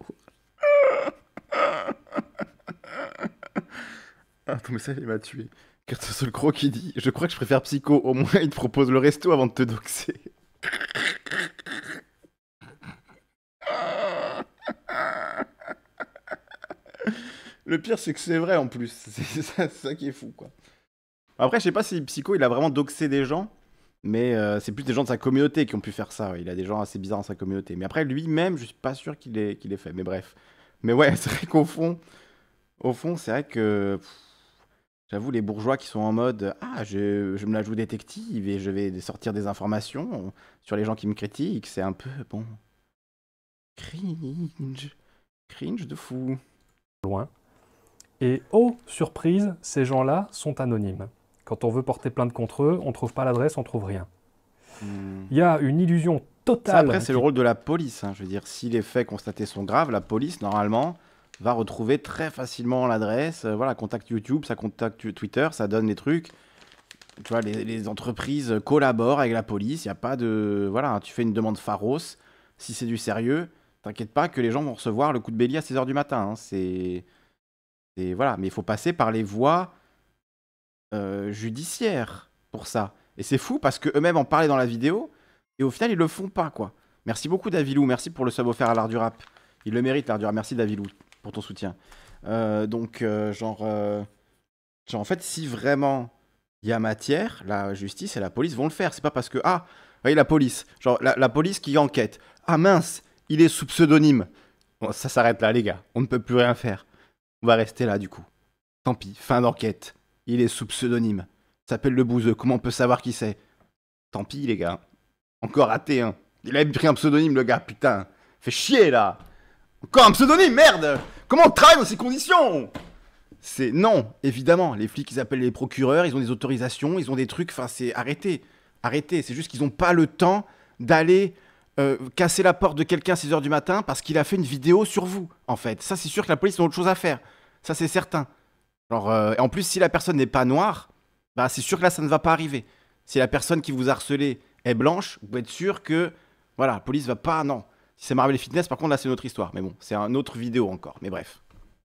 Attends, ah, mais ça, il m'a tué. Quatre seuls crocs qui dit Je crois que je préfère Psycho, au moins il te propose le resto avant de te doxer. Le pire, c'est que c'est vrai en plus. C'est ça, ça, qui est fou, quoi. Après, je sais pas si Psycho, il a vraiment doxé des gens, mais euh, c'est plus des gens de sa communauté qui ont pu faire ça. Il a des gens assez bizarres dans sa communauté. Mais après, lui-même, je suis pas sûr qu'il ait, qu'il fait. Mais bref. Mais ouais, c'est vrai qu'au fond, au fond, c'est vrai que. j'avoue, les bourgeois qui sont en mode Ah, je, me la joue détective et je vais sortir des informations sur les gens qui me critiquent, c'est un peu, bon.
Cringe.
Cringe de fou. Loin.
Et oh, surprise, ces gens-là sont anonymes. Quand on veut porter plainte contre eux, on ne trouve pas l'adresse, on ne trouve rien. Hmm. Il y a une illusion totale. après, c'est le
rôle de la police. Hein. Je veux dire, si les faits constatés sont graves, la police, normalement, va retrouver très facilement l'adresse. Euh, voilà, contact YouTube, ça contacte Twitter, ça donne les trucs. Tu vois, les, entreprises collaborent avec la police. Il n'y a pas de. Voilà, tu fais une demande pharos. Si c'est du sérieux, t'inquiète pas que les gens vont recevoir le coup de bélier à 6h du matin. Hein. C'est. Voilà, mais il faut passer par les voies euh, judiciaire pour ça. Et c'est fou parce queux mêmes en parlaient dans la vidéo et au final ils le font pas quoi. Merci beaucoup Davilou, merci pour le sub offert à l'art du rap. Il le mérite l'art du rap. Merci Davilou pour ton soutien. Euh, donc euh, genre, genre en fait si vraiment il y a matière, la justice et la police vont le faire. C'est pas parce que ah voyez la police, genre la, la police qui enquête. Ah mince, il est sous pseudonyme. ça s'arrête là les gars, on ne peut plus rien faire. On va rester là du coup. Tant pis, fin d'enquête. Il est sous pseudonyme. S'appelle le bouseux. Comment on peut savoir qui c'est Tant pis, les gars. Encore raté, hein. Il a pris un pseudonyme, le gars, putain. Fait chier, là. Encore un pseudonyme, merde Comment on travaille dans ces conditions C'est non, évidemment. Les flics, ils appellent les procureurs, ils ont des autorisations, ils ont des trucs. Enfin, c'est arrêté. Arrêté. C'est juste qu'ils n'ont pas le temps d'aller euh, casser la porte de quelqu'un à 6 h du matin parce qu'il a fait une vidéo sur vous, en fait. Ça, c'est sûr que la police a autre chose à faire. Ça, c'est certain. Euh, en plus, si la personne n'est pas noire, bah, c'est sûr que là, ça ne va pas arriver. Si la personne qui vous a harcelé est blanche, vous pouvez être sûr que, voilà, la police va pas, non. Si c'est Marvel Fitness, par contre, là, c'est une autre histoire. Mais bon, c'est un autre vidéo encore, mais bref.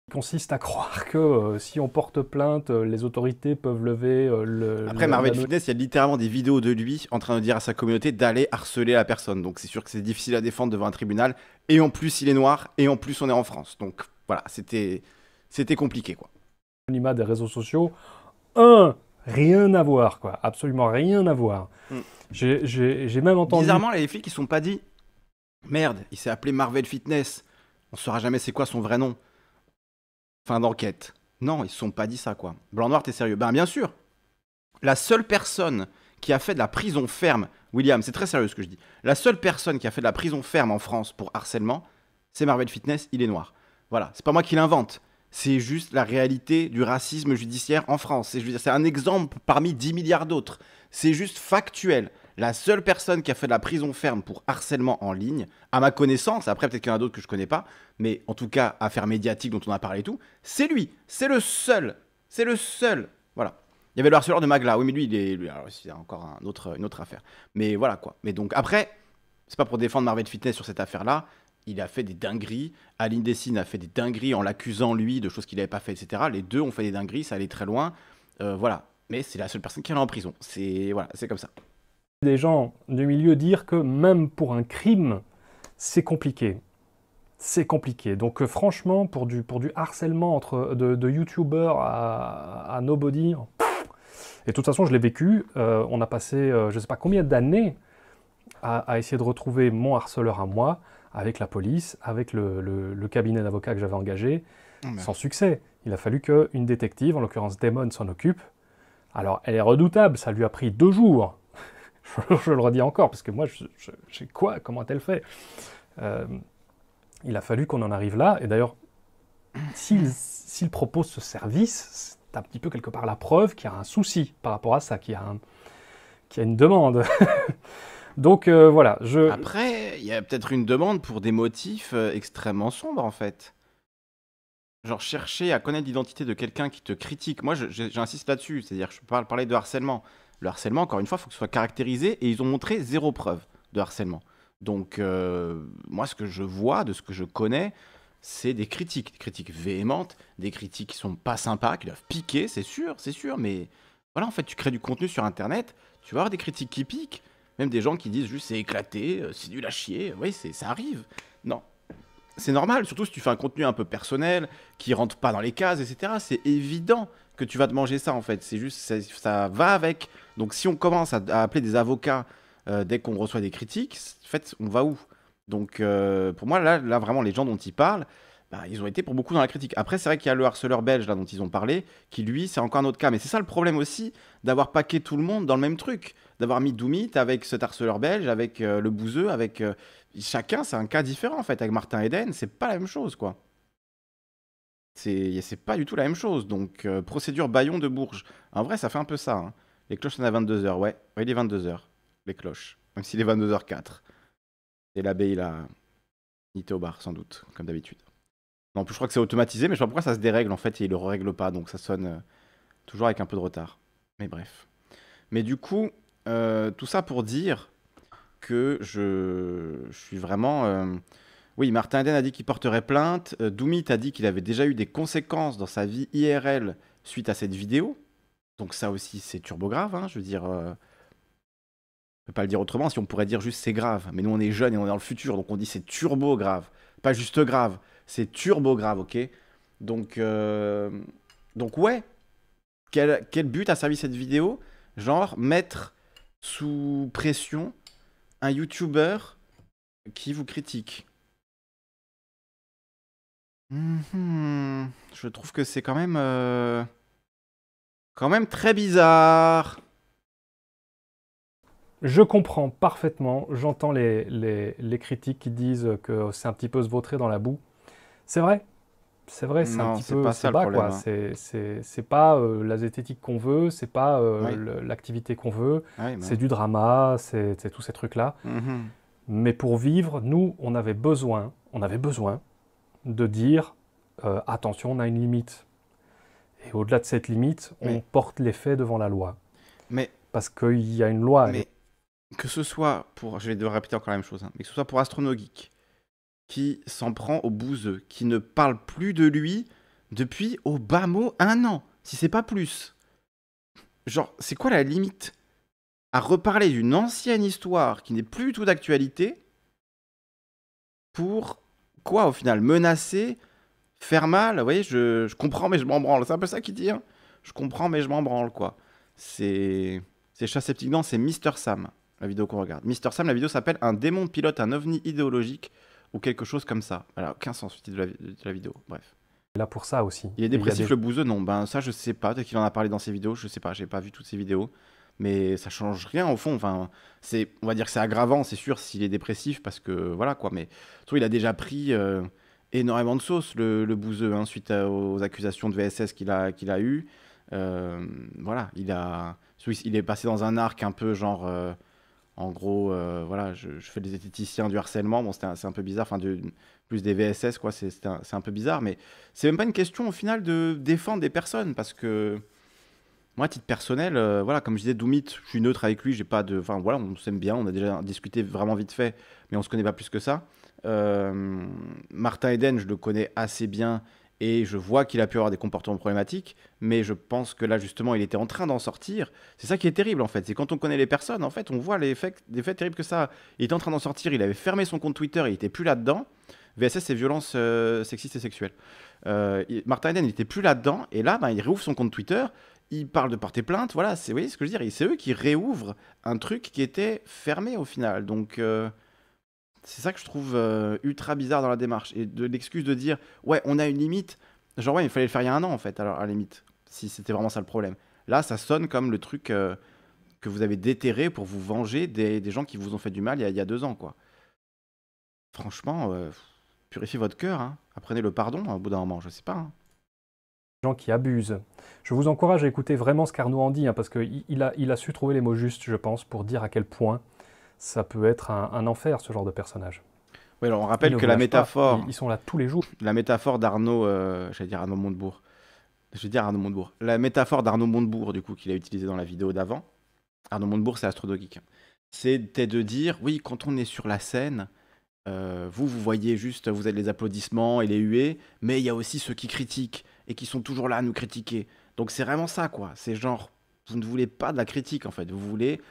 Il Consiste à croire que euh, si on porte plainte, euh, les autorités peuvent lever le. Après, Marvel Fitness,
il y a littéralement des vidéos de lui en train de dire à sa communauté d'aller harceler la personne. Donc, c'est sûr que c'est difficile à défendre devant un tribunal. Et en plus, il est noir. Et en plus, on est en France. Donc, voilà, c'était compliqué, quoi
des réseaux sociaux, un, rien à voir, quoi. Absolument
rien à voir. Mm. J'ai même entendu. Bizarrement, les flics, ils sont pas dit. Merde, il s'est appelé Marvel Fitness. On saura jamais c'est quoi son vrai nom. Fin d'enquête. Non, ils se sont pas dit ça, quoi. Blanc-Noir, t'es sérieux Ben, bien sûr. La seule personne qui a fait de la prison ferme, William, c'est très sérieux ce que je dis. La seule personne qui a fait de la prison ferme en France pour harcèlement, c'est Marvel Fitness, il est noir. Voilà, c'est pas moi qui l'invente c'est juste la réalité du racisme judiciaire en France. C'est un exemple parmi 10 milliards d'autres. C'est juste factuel. La seule personne qui a fait de la prison ferme pour harcèlement en ligne, à ma connaissance, après peut-être qu'il y en a d'autres que je ne connais pas, mais en tout cas, affaire médiatique dont on a parlé et tout, c'est lui. C'est le seul. C'est le seul. Voilà. Il y avait le harceleur de Magla. Oui, mais lui, il est, alors, c'est encore un autre, une autre affaire. Mais voilà quoi. Mais donc après, c'est pas pour défendre Marvel Fitness sur cette affaire-là il a fait des dingueries. Aline Dessine a fait des dingueries en l'accusant, lui, de choses qu'il n'avait pas fait, etc. Les deux ont fait des dingueries, ça allait très loin. Euh, voilà. Mais c'est la seule personne qui est en prison. C'est voilà, c'est comme ça.
Des gens du milieu dire que même pour un crime, c'est compliqué. C'est compliqué. Donc euh, franchement, pour du, pour du harcèlement entre de, de youtubeurs à, nobody, et de toute façon, je l'ai vécu. Euh, on a passé, je ne sais pas combien d'années à, essayer de retrouver mon harceleur à moi avec la police, avec le, cabinet d'avocats que j'avais engagé, ah, sans succès. Il a fallu qu'une détective, en l'occurrence Damon, s'en occupe. Alors, elle est redoutable, ça lui a pris deux jours. je, le redis encore, parce que moi, je, sais quoi, comment elle fait euh, Il a fallu qu'on en arrive là, et d'ailleurs,
s'il
propose ce service, c'est un petit peu quelque part la preuve qu'il y a un souci par rapport à ça, qu'il y a une demande. Donc euh, voilà, je...
Après, il y a peut-être une demande pour des motifs euh, extrêmement sombres en fait. Genre chercher à connaître l'identité de quelqu'un qui te critique. Moi, j'insiste là-dessus, c'est-à-dire je parle parler de harcèlement. Le harcèlement, encore une fois, il faut que ce soit caractérisé et ils ont montré zéro preuve de harcèlement. Donc euh, moi, ce que je vois, de ce que je connais, c'est des critiques, des critiques véhémentes, des critiques qui sont pas sympas, qui doivent piquer, c'est sûr, c'est sûr, mais voilà, en fait, tu crées du contenu sur Internet, tu vas avoir des critiques qui piquent, même des gens qui disent juste c'est éclaté, euh, c'est du à chier. Oui, ça arrive. Non. C'est normal, surtout si tu fais un contenu un peu personnel, qui rentre pas dans les cases, etc. C'est évident que tu vas te manger ça en fait. C'est juste, ça, va avec. Donc si on commence à, appeler des avocats euh, dès qu'on reçoit des critiques, en fait, on va où Donc euh, pour moi, là, là, vraiment, les gens dont ils parlent, bah, ils ont été pour beaucoup dans la critique. Après, c'est vrai qu'il y a le harceleur belge là dont ils ont parlé, qui lui, c'est encore un autre cas. Mais c'est ça le problème aussi d'avoir paqué tout le monde dans le même truc, d'avoir mis Doumit avec cet harceleur belge, avec euh, le bouseux, avec euh, chacun, c'est un cas différent en fait. Avec Martin Eden, c'est pas la même chose quoi. C'est pas du tout la même chose. Donc euh, procédure Bayon de Bourges. En vrai, ça fait un peu ça. Hein. Les cloches sont à 22 h ouais. il est 22 h les cloches. Même s'il est 22 h 04 Et l'abbé il a nité au bar sans doute, comme d'habitude. Non, plus je crois que c'est automatisé, mais je sais pas pourquoi ça se dérègle en fait et il le règle pas, donc ça sonne euh, toujours avec un peu de retard. Mais bref. Mais du coup, euh, tout ça pour dire que je, suis vraiment. Euh, oui, Martin Eden a dit qu'il porterait plainte. Doumit a dit qu'il avait déjà eu des conséquences dans sa vie IRL suite à cette vidéo. Donc ça aussi, c'est turbo grave. Hein, je veux dire, on ne peux pas le dire autrement. Si on pourrait dire juste c'est grave, mais nous on est jeunes et on est dans le futur, donc on dit c'est turbo grave, pas juste grave. C'est turbo grave, ok Donc, euh, donc ouais, quel, but a servi cette vidéo Genre mettre
sous pression un YouTuber qui vous critique. Mhm. je trouve que c'est quand même... Euh, quand même très bizarre.
Je comprends parfaitement, j'entends les, les, critiques qui disent que c'est un petit peu se vautrer dans la boue. C'est vrai. C'est vrai, c'est un petit peu pas ça hein. C'est pas euh, la zététique qu'on veut, c'est pas euh, l'activité qu'on veut, ben c'est du drama, c'est tous ces trucs-là. Mm-hmm. Mais pour vivre, nous, on avait besoin, on avait besoin de dire euh, attention, on a une limite. Et au-delà de cette limite, on porte les faits devant la loi. Mais parce qu'il
y a une loi. Mais que ce soit pour, je vais devoir répéter encore la même chose, hein, mais que ce soit pour Astronogeek, qui s'en prend au bouseux, qui ne parle plus de lui depuis au bas
mot un an, si c'est pas plus. Genre, c'est quoi la limite à reparler d'une ancienne histoire qui n'est plus du tout d'actualité
pour quoi au final Menacer, faire mal Vous voyez, je, comprends mais je m'en branle. C'est un peu ça qu'il dit. Hein je comprends mais je m'en branle quoi. C'est c'est non, c'est Mister Sam, la vidéo qu'on regarde. Mister Sam, la vidéo s'appelle Un démon pilote un ovni idéologique ou quelque chose comme ça. Alors, aucun sens de la, de la vidéo, bref.
Là pour ça aussi.
Il est dépressif le bouseux Non, ben ça je sais pas. Peut-être qu'il en a parlé dans ses vidéos, je sais pas, j'ai pas vu toutes ses vidéos. Mais ça change rien au fond. Enfin, c'est, on va dire que c'est aggravant, c'est sûr, s'il est dépressif parce que voilà quoi. Mais il a déjà pris euh, énormément de sauce le, le bouseux hein, suite aux accusations de VSS qu'il a qu'il a eu. Euh, voilà, il a, il est passé dans un arc un peu genre. Euh, en gros, euh, voilà, je, fais des esthéticiens du harcèlement. c'est un, peu bizarre, enfin, plus des VSS, quoi. C'est un, peu bizarre, mais c'est même pas une question au final de défendre des personnes parce que moi, à titre personnel, euh, voilà, comme je disais, Doumit, je suis neutre avec lui. J'ai pas de, enfin, voilà, on s'aime bien. On a déjà discuté vraiment vite fait, mais on se connaît pas plus que ça. Euh, Martin Eden, je le connais assez bien et je vois qu'il a pu avoir des comportements problématiques, mais je pense que là justement il était en train d'en sortir. C'est ça qui est terrible en fait, c'est quand on connaît les personnes, en fait on voit les faits, faits terribles que ça. Il était en train d'en sortir, il avait fermé son compte Twitter, il était plus là-dedans. VSS c'est violences euh, sexistes et sexuelles. Euh, Martin Eden il était plus là-dedans, et là ben, il réouvre son compte Twitter, il parle de porter plainte, voilà, c'est, vous voyez ce que je veux dire, c'est eux qui réouvrent un truc qui était fermé au final, donc... Euh, c'est ça que je trouve euh, ultra bizarre dans la démarche. Et de l'excuse de dire, ouais, on a une limite. Genre, ouais, il fallait le faire il y a un an, en fait, alors, à la limite, si c'était vraiment ça le problème. Là, ça sonne comme le truc euh, que vous avez déterré pour vous venger des, gens qui vous ont fait du mal il y a, deux ans, quoi. Franchement, euh, purifiez votre cœur, hein. apprenez le pardon hein, au bout d'un moment, je sais pas. Les hein.
gens qui abusent. Je vous encourage à écouter vraiment ce qu'Arnaud en dit, parce qu'il il a su trouver les mots justes, je pense, pour dire à quel point ça peut être un, enfer, ce genre de personnage. Oui, alors on rappelle que la métaphore.
ils sont là tous les jours. La métaphore d'Arnaud, Je euh, j'allais dire Arnaud Montebourg. Je vais dire Arnaud Montebourg. La métaphore d'Arnaud Montebourg, du coup, qu'il a utilisée dans la vidéo d'avant. Arnaud Montebourg, c'est astrodogique. C'était de dire, oui, quand on est sur la scène, euh, vous, vous voyez juste, vous avez les applaudissements et les huées, mais il y a aussi ceux qui critiquent et qui sont toujours là à nous critiquer. Donc c'est vraiment ça, quoi. C'est genre, vous ne voulez pas de la critique, en fait. Vous voulez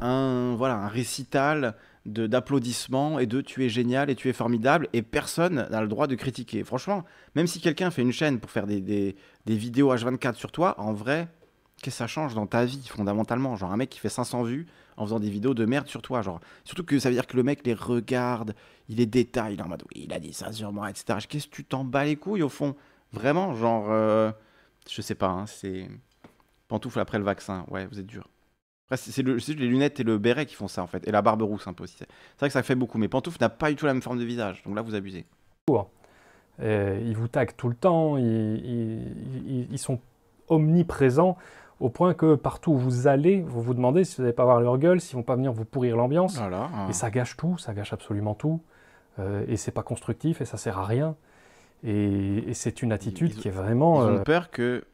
un, voilà, un récital d'applaudissements et de tu es génial et tu es formidable et personne n'a le droit de critiquer. Franchement, même si quelqu'un fait une chaîne pour faire des, des, vidéos H24 sur toi, en vrai, qu'est-ce que ça change dans ta vie fondamentalement Genre un mec qui fait 500 vues en faisant des vidéos de merde sur toi, genre. Surtout que ça veut dire que le mec les regarde, il les détaille, il est en mode il a dit ça sur moi, etc. Qu'est-ce que tu t'en bats les couilles au fond Vraiment, genre, euh, je sais pas, hein, c'est pantoufle après le vaccin, ouais, vous êtes dur c'est les lunettes et le béret qui font ça en fait, et la barbe rousse un peu aussi. C'est vrai que ça fait beaucoup, mais Pantouf n'a pas du tout la même forme de visage, donc là vous abusez.
Il euh, ils vous taguent tout le temps, ils, sont omniprésents au point que partout où vous allez, vous vous demandez si vous n'allez pas voir leur gueule, s'ils vont pas venir vous pourrir l'ambiance. Hein. Et ça gâche tout, ça gâche absolument tout. Et euh, et c'est pas constructif et ça sert à rien. Et, c'est une attitude qui est vraiment. Ils ont euh, peur
que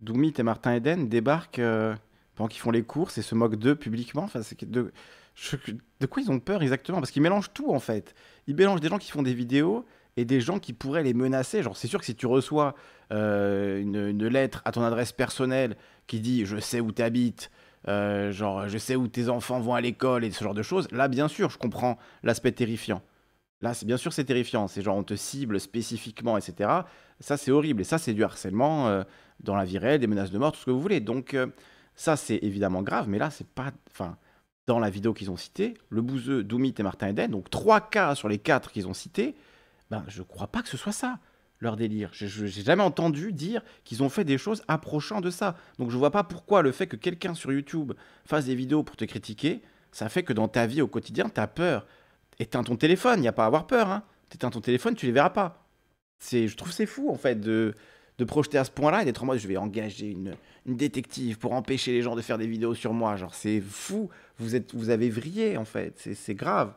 Doumit et Martin Eden débarquent pendant qu'ils font les courses et se moquent d'eux publiquement. Enfin, c'est de, de quoi ils ont peur exactement Parce qu'ils mélangent tout en fait. Ils mélangent des gens qui font des vidéos et des gens qui pourraient les menacer. Genre, c'est sûr que si tu reçois euh, une, lettre à ton adresse personnelle qui dit je sais où t'habites, habites euh, genre je sais où tes enfants vont à l'école et ce genre de choses, là bien sûr je comprends l'aspect terrifiant. Là, c'est bien sûr c'est terrifiant, c'est genre on te cible spécifiquement, etc. Ça c'est horrible et ça c'est du harcèlement euh, dans la vie réelle, des menaces de mort, tout ce que vous voulez. Donc ça, c'est évidemment grave, mais là, c'est pas. Enfin, dans la vidéo qu'ils ont citée, le Bouzeux, Doumit et Martin Eden, donc trois cas sur les quatre qu'ils ont cités, ben, je crois pas que ce soit ça leur délire. Je n'ai jamais entendu dire qu'ils ont fait des choses approchant de ça. Donc je vois pas pourquoi le fait que quelqu'un sur YouTube fasse des vidéos pour te critiquer, ça fait que dans ta vie au quotidien, tu as peur. Éteins ton téléphone, il n'y a pas à avoir peur. Hein. T'éteins ton téléphone, tu les verras pas. C'est, je trouve c'est fou en fait de de projeter à ce point-là et d'être moi, je vais engager une, détective pour empêcher les gens de faire des vidéos sur moi. Genre, c'est fou. Vous, êtes, vous avez vrillé, en fait. C'est grave.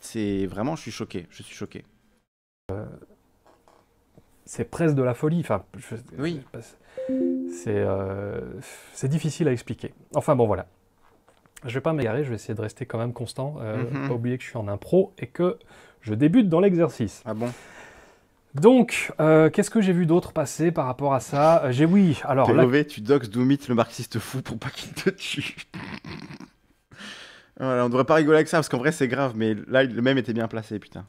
C'est vraiment, je suis choqué. Je suis choqué. Euh, c'est presque de la folie. Enfin, oui.
Euh, c'est difficile à expliquer. Enfin, bon, voilà. Je vais pas m'égarer, je vais essayer de rester quand même constant. Euh, mhm. Pas oublier que je suis en impro et que je débute dans l'exercice. Ah bon donc, euh, qu'est-ce que j'ai vu d'autre passer par rapport à ça euh, J'ai oui, alors... T'es mauvais,
tu doxes Doomit, le marxiste fou, pour pas qu'il te tue. voilà, on devrait pas rigoler avec ça, parce qu'en vrai, c'est grave, mais là, le même était bien placé, putain.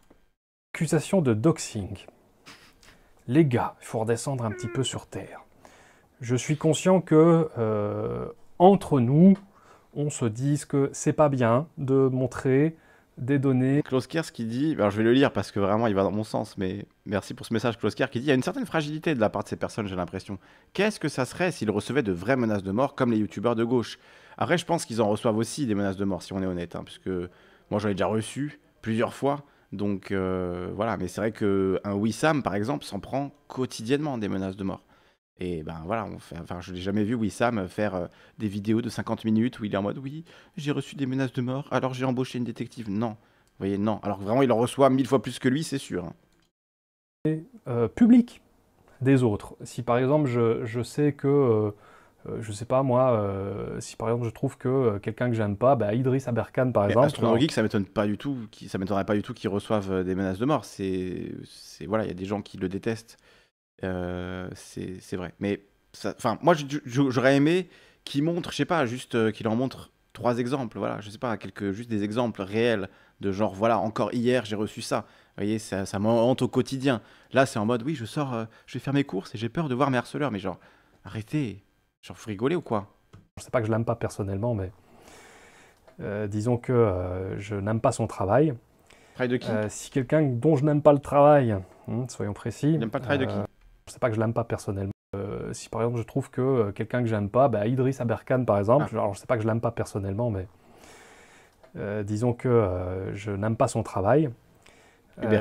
Accusation de doxing. Les gars, il faut redescendre un petit peu sur Terre. Je suis conscient que, euh, entre nous, on se dise que c'est pas bien de montrer des
données. Klaus ce qui dit, alors ben, je vais le lire parce que vraiment il va dans mon sens, mais merci pour ce message Klaus qui dit, il y a une certaine fragilité de la part de ces personnes, j'ai l'impression. Qu'est-ce que ça serait s'ils recevaient de vraies menaces de mort comme les youtubeurs de gauche Après je pense qu'ils en reçoivent aussi des menaces de mort si on est honnête, hein, puisque moi j'en ai déjà reçu plusieurs fois. Donc euh, voilà, mais c'est vrai qu'un Wissam par exemple s'en prend quotidiennement des menaces de mort. Et ben voilà, enfin, je n'ai jamais vu Wissam faire euh, des vidéos de 50 minutes où il est en mode oui, j'ai reçu des menaces de mort, alors j'ai embauché une détective. Non, vous voyez, non. Alors que vraiment, il en reçoit mille fois plus que lui, c'est sûr. Hein. Euh,
public des autres. Si par exemple, je, sais que, Je euh, je sais pas moi, si par exemple, je trouve que quelqu'un que j'aime pas, bah, Idriss Aberkan par exemple. Astronomique, ça
m'étonne pas du tout, ça m'étonnerait pas du tout qu'il reçoive des menaces de mort. C'est, voilà, il y a des gens qui le détestent. Euh, c'est vrai. Mais enfin, moi, j'aurais aimé qu'il montre, je sais pas, juste euh, qu'il en montre trois exemples, voilà, je sais pas, quelques, juste des exemples réels de genre, voilà, encore hier, j'ai reçu ça. Vous voyez, ça, ça au quotidien. Là, c'est en mode, oui, je sors, euh, je vais faire mes courses et j'ai peur de voir mes harceleurs. Mais genre, arrêtez, genre, vous rigolez ou quoi
Je sais pas que je l'aime pas personnellement, mais disons que je n'aime pas son travail. Travail de qui Si quelqu'un dont je n'aime pas le travail, hein, soyons précis. N'aime pas le travail de qui je ne sais pas que je l'aime pas personnellement. Euh, si par exemple je trouve que euh, quelqu'un que j'aime pas, bah, Idriss Aberkan par exemple, ah. alors je sais pas que je l'aime pas personnellement, mais euh, disons que je n'aime pas son travail.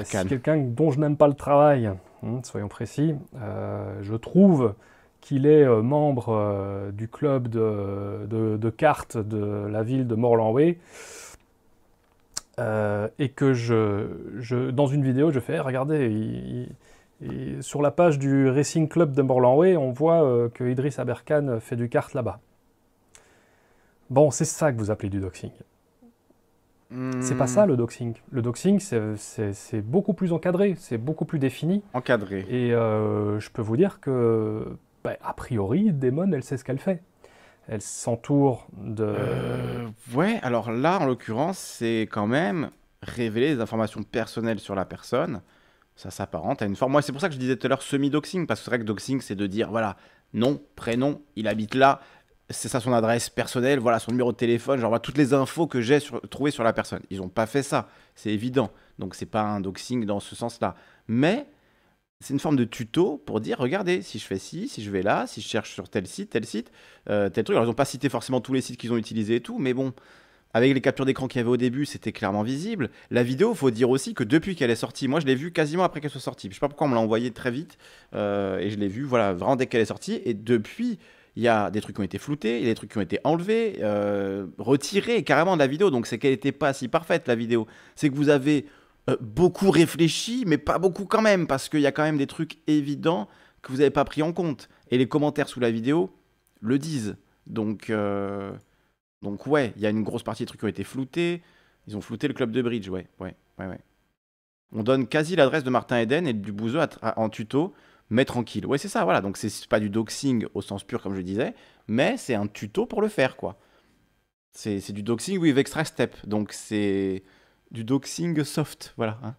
si quelqu'un dont je n'aime pas le travail, hein, soyons précis, je trouve qu'il est membre du club de, cartes de la ville de Morlanway, et que je, dans une vidéo je fais eh, regardez, il et sur la page du Racing Club de Morlanway, on voit euh, que Idriss Aberkan fait du kart là-bas. Bon, c'est ça que vous appelez du doxing. Hmm. C'est pas ça le doxing. Le doxing, c'est beaucoup plus encadré, c'est beaucoup plus défini. Encadré. Et euh, je peux vous dire que, bah, a priori, Damon, elle sait ce qu'elle fait. Elle s'entoure de. Euh,
ouais, alors là, en l'occurrence, c'est quand même révéler des informations personnelles sur la personne ça s'apparente à une forme. Moi, c'est pour ça que je disais tout à l'heure semi-doxing, parce que c'est vrai que doxing, c'est de dire, voilà, nom, prénom, il habite là, c'est ça son adresse personnelle, voilà son numéro de téléphone, genre voilà, toutes les infos que j'ai trouvées sur la personne. Ils n'ont pas fait ça, c'est évident. Donc c'est pas un doxing dans ce sens-là. Mais c'est une forme de tuto pour dire, regardez, si je fais ci, si je vais là, si je cherche sur tel site, tel site, euh, tel truc. Alors ils n'ont pas cité forcément tous les sites qu'ils ont utilisés et tout, mais bon, avec les captures d'écran qu'il y avait au début, c'était clairement visible. La vidéo, faut dire aussi que depuis qu'elle est sortie, moi je l'ai vue quasiment après qu'elle soit sortie. Je sais pas pourquoi on me l'a envoyée très vite euh, et je l'ai vue, voilà, vraiment dès qu'elle est sortie. Et depuis, il y a des trucs qui ont été floutés, il y a des trucs qui ont été enlevés, euh, retirés carrément de la vidéo. Donc c'est qu'elle n'était pas si parfaite la vidéo. C'est que vous avez euh, beaucoup réfléchi, mais pas beaucoup quand même, parce qu'il y a quand même des trucs évidents que vous n'avez pas pris en compte. Et les commentaires sous la vidéo le disent. Donc, donc ouais, il y a une grosse partie des trucs qui ont été floutés. Ils ont flouté le club de bridge, ouais, ouais, ouais, On donne quasi l'adresse de Martin Eden et du Bouzeux en tuto, mais tranquille. Ouais, c'est ça, voilà. Donc c'est pas du doxing au sens pur, comme je disais, mais c'est un tuto pour le faire, quoi. C'est du doxing with extra step. Donc c'est du doxing soft, voilà. Hein.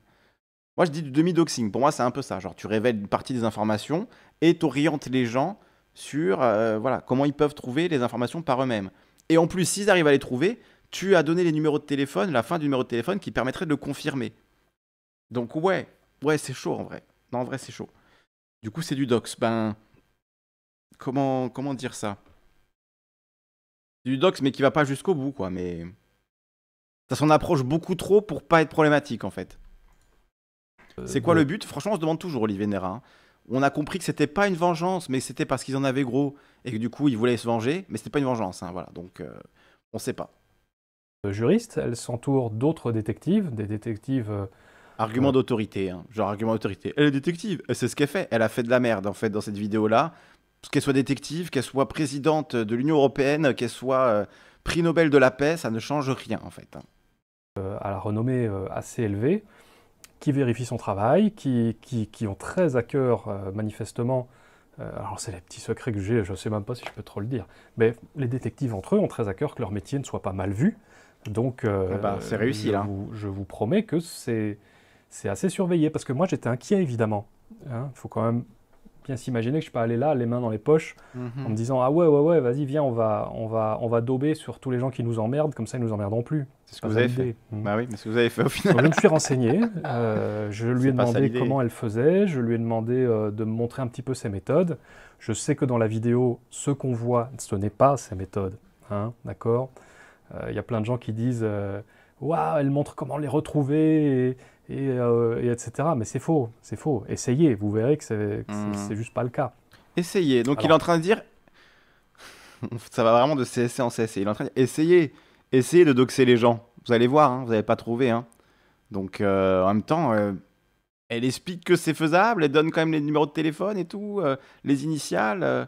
Moi, je dis du demi-doxing. Pour moi, c'est un peu ça. Genre, tu révèles une partie des informations et t'orientes les gens sur euh, voilà, comment ils peuvent trouver les informations par eux-mêmes. Et en plus, s'ils arrivent à les trouver, tu as donné les numéros de téléphone, la fin du numéro de téléphone qui permettrait de le confirmer. Donc ouais, ouais, c'est chaud en vrai. Non, en vrai, c'est chaud. Du coup, c'est du dox. Ben,
comment, comment dire ça Du dox, mais qui va pas jusqu'au bout, quoi. Mais ça s'en approche beaucoup trop pour pas être problématique, en fait. c'est quoi euh, le but
Franchement, on se demande toujours, Olivier Nera. Hein on a compris que c'était pas une vengeance, mais c'était parce qu'ils en avaient gros et que du coup ils voulaient se venger, mais c'était pas une vengeance, hein, voilà. Donc on euh, on sait pas. Le euh, Juriste, elle s'entoure d'autres détectives, des détectives. Euh, argument d'autorité, hein. genre argument d'autorité. Elle est détective, c'est ce qu'elle fait. Elle a fait de la merde en fait dans cette vidéo là. Qu'elle soit détective, qu'elle soit présidente de l'Union européenne, qu'elle soit prix Nobel de la paix, ça ne change rien en fait. Hein. à la renommée assez élevée qui vérifient
son travail, qui, qui, qui ont très à cœur, euh, manifestement, euh, alors c'est les petits secrets que j'ai, je ne sais même pas si je peux trop le dire, mais les détectives entre eux ont très à cœur que leur métier ne soit pas mal vu. Donc, euh, eh ben, c'est réussi, là. Hein. je vous promets que c'est, c'est assez surveillé, parce que moi j'étais inquiet, évidemment. Il hein. faut quand même bien s'imaginer que je peux aller là, les mains dans les poches, mhm. en me disant ah ouais ouais ouais, vas-y viens, on va on va on va dober sur tous les gens qui nous emmerdent, comme ça ils nous emmerderont plus. C'est ce que vous avez fait. Mm. Bah oui, mais ce que vous avez fait au final. je me suis renseigné, euh, je lui ai demandé comment elle faisait, je lui ai demandé euh, de me montrer un petit peu ses méthodes. Je sais que dans la vidéo, ce qu'on voit, ce n'est pas ses méthodes, hein, d'accord. Euh, il ya y a plein de gens qui disent waouh, elle montre comment les retrouver. Et, et, euh, etc. Mais c'est faux, c'est faux. Essayez, vous verrez que c'est hmm. juste pas le cas.
Essayez. Donc il est en train de dire, ça va vraiment de CSC en CSC. Il est en train de dire, essayez, essayez de doxer les gens. Vous allez voir, hein, vous n'avez pas trouvé. Hein. Donc euh, en même temps, euh, elle explique que c'est faisable, elle donne quand même les numéros de téléphone et tout, les initiales.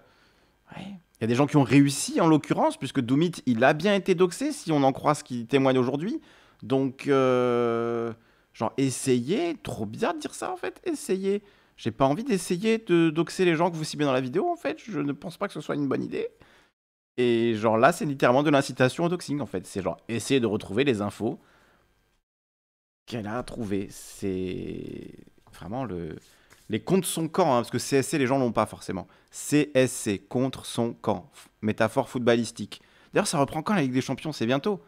Il y a des gens qui ont réussi en l'occurrence, puisque Dumit, il a bien été doxé, si on en croit ce qui témoigne aujourd'hui. Donc, Genre, essayez, trop bien de dire ça en fait, essayez. J'ai pas envie d'essayer de doxer les gens que vous ciblez dans la vidéo en fait, je ne pense pas que ce soit une bonne idée. Et genre là, c'est littéralement de l'incitation au doxing en fait. C'est genre essayer de retrouver les infos qu'elle a trouvées. C'est vraiment le. Les contre son camp, hein, parce que CSC, les gens l'ont pas forcément. CSC, contre son camp. Métaphore footballistique. D'ailleurs, ça reprend quand la Ligue des Champions C'est bientôt.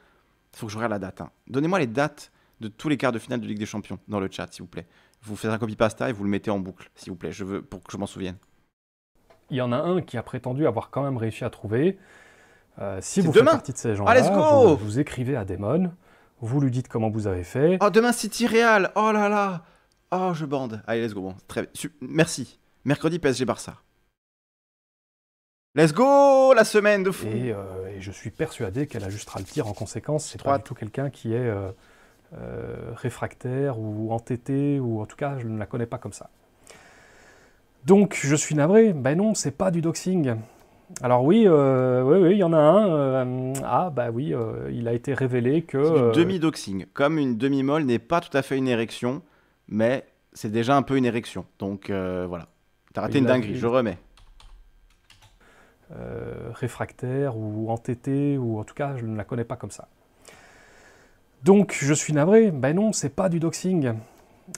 Faut que je regarde la date. Hein. Donnez-moi les dates de tous les quarts de finale de Ligue des Champions dans le chat, s'il vous plaît. Vous faites un copy-pasta et vous le mettez en boucle, s'il vous plaît, je veux, pour que je m'en souvienne.
Il y en a un qui a prétendu avoir quand même réussi à trouver. Euh, si vous demain. faites partie de ces vous,
écrivez à Damon, vous lui dites comment vous avez fait. Oh, demain City Real Oh là là
Oh, je bande Allez, let's go, très Merci. Mercredi, PSG Barça. Let's go La semaine de fou euh, et, je suis persuadé qu'elle ajustera le tir en
conséquence. C'est pas du tout quelqu'un qui est... Euh, euh, réfractaire ou entêté ou en tout cas, je ne la connais pas comme ça. Donc, je suis navré, ben non, c'est pas du doxing. Alors oui, euh, oui, il y en a un. Euh, ah ben oui, il a été révélé que... Demi-doxing,
comme une demi-molle n'est pas tout à fait une érection, mais c'est déjà un peu une érection. Donc voilà, t'as raté une dinguerie, je remets.
réfractaire ou entêté ou en tout cas, je ne la connais pas comme ça. Donc je suis navré, ben non, c'est pas du doxing.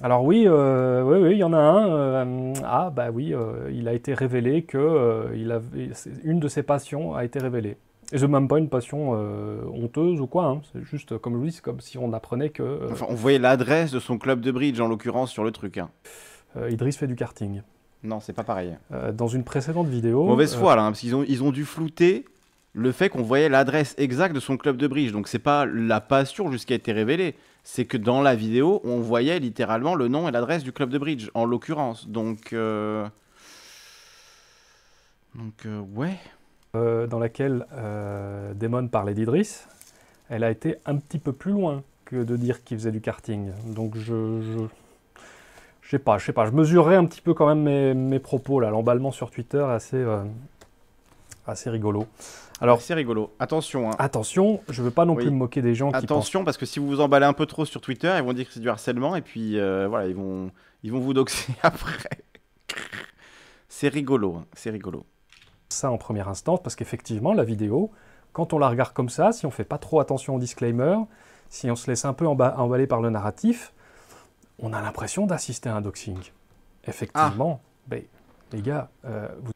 Alors oui, euh, oui, oui, il y en a un. Euh, ah bah oui, euh, il a été révélé que il avait, une de ses passions a été révélée. Et n'est même pas une passion honteuse ou quoi. Hein. C'est juste, comme je vous dis, c'est comme si on apprenait que. Enfin, on
voyait l'adresse de son club de bridge en l'occurrence sur le truc. Hein.
Idriss fait du karting. Non, c'est pas pareil. dans une précédente vidéo. Mauvaise foi
là, hein, parce qu'ils ont, ils ont dû flouter le fait qu'on voyait l'adresse exacte de son club de bridge. Donc c'est pas la passion jusqu'à été révélée, c'est que dans la vidéo, on voyait littéralement le nom et l'adresse du club de bridge, en l'occurrence. Donc... Euh,
donc euh, ouais. Euh, dans laquelle Damon parlait d'Idris, elle a été un petit peu plus loin que de dire qu'il faisait du karting. Donc je... je... je sais pas, je sais pas, je mesurerai un petit peu quand même mes, mes propos là. L'emballement sur Twitter est assez,
assez rigolo. Alors, c'est rigolo. Attention.
Hein. Attention, je veux pas non plus me moquer des gens. Attention, qui Attention,
parce que si vous vous emballez un peu trop sur Twitter, ils vont dire que c'est du harcèlement et puis euh, voilà, ils vont, ils vont vous doxer après. c'est rigolo, hein. c'est rigolo.
Ça en première instance, parce qu'effectivement, la vidéo, quand on la regarde comme ça, si on fait pas trop attention au disclaimer, si on se laisse un peu emballer par le narratif, on a l'impression d'assister à un doxing. Effectivement, ah. ben, les gars, euh, vous...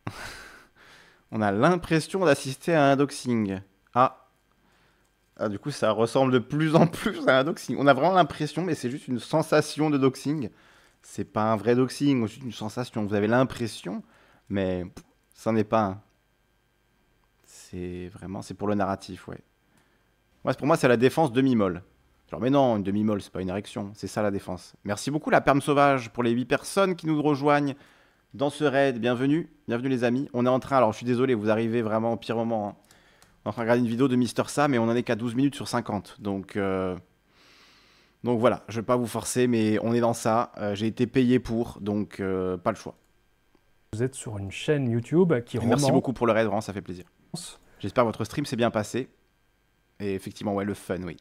On a l'impression d'assister à un doxing. Ah. ah. Du coup, ça ressemble de plus en plus à un doxing. On a vraiment l'impression, mais c'est juste une sensation de doxing. C'est pas un vrai doxing, c'est juste une sensation. Vous avez l'impression, mais ça n'est pas un. C'est vraiment, c'est pour le narratif, ouais. pour moi, c'est la défense demi-molle. Genre, mais non, une demi-molle, c'est pas une érection. C'est ça la défense. Merci beaucoup, la perme sauvage, pour les 8 personnes qui nous rejoignent dans ce raid. Bienvenue, bienvenue les amis. On est en train, alors je suis désolé, vous arrivez vraiment au pire moment. Hein. On est en train de regarder une vidéo de Mister Sam mais on en est qu'à 12 minutes sur 50. Donc, euh, donc voilà, je ne vais pas vous forcer, mais on est dans ça. Euh, j'ai été payé pour, donc euh, pas le choix.
Vous êtes sur une chaîne YouTube qui remonte... Merci beaucoup
pour le raid, vraiment, ça fait plaisir. J'espère votre stream s'est bien passé. Et effectivement, ouais, le fun, oui.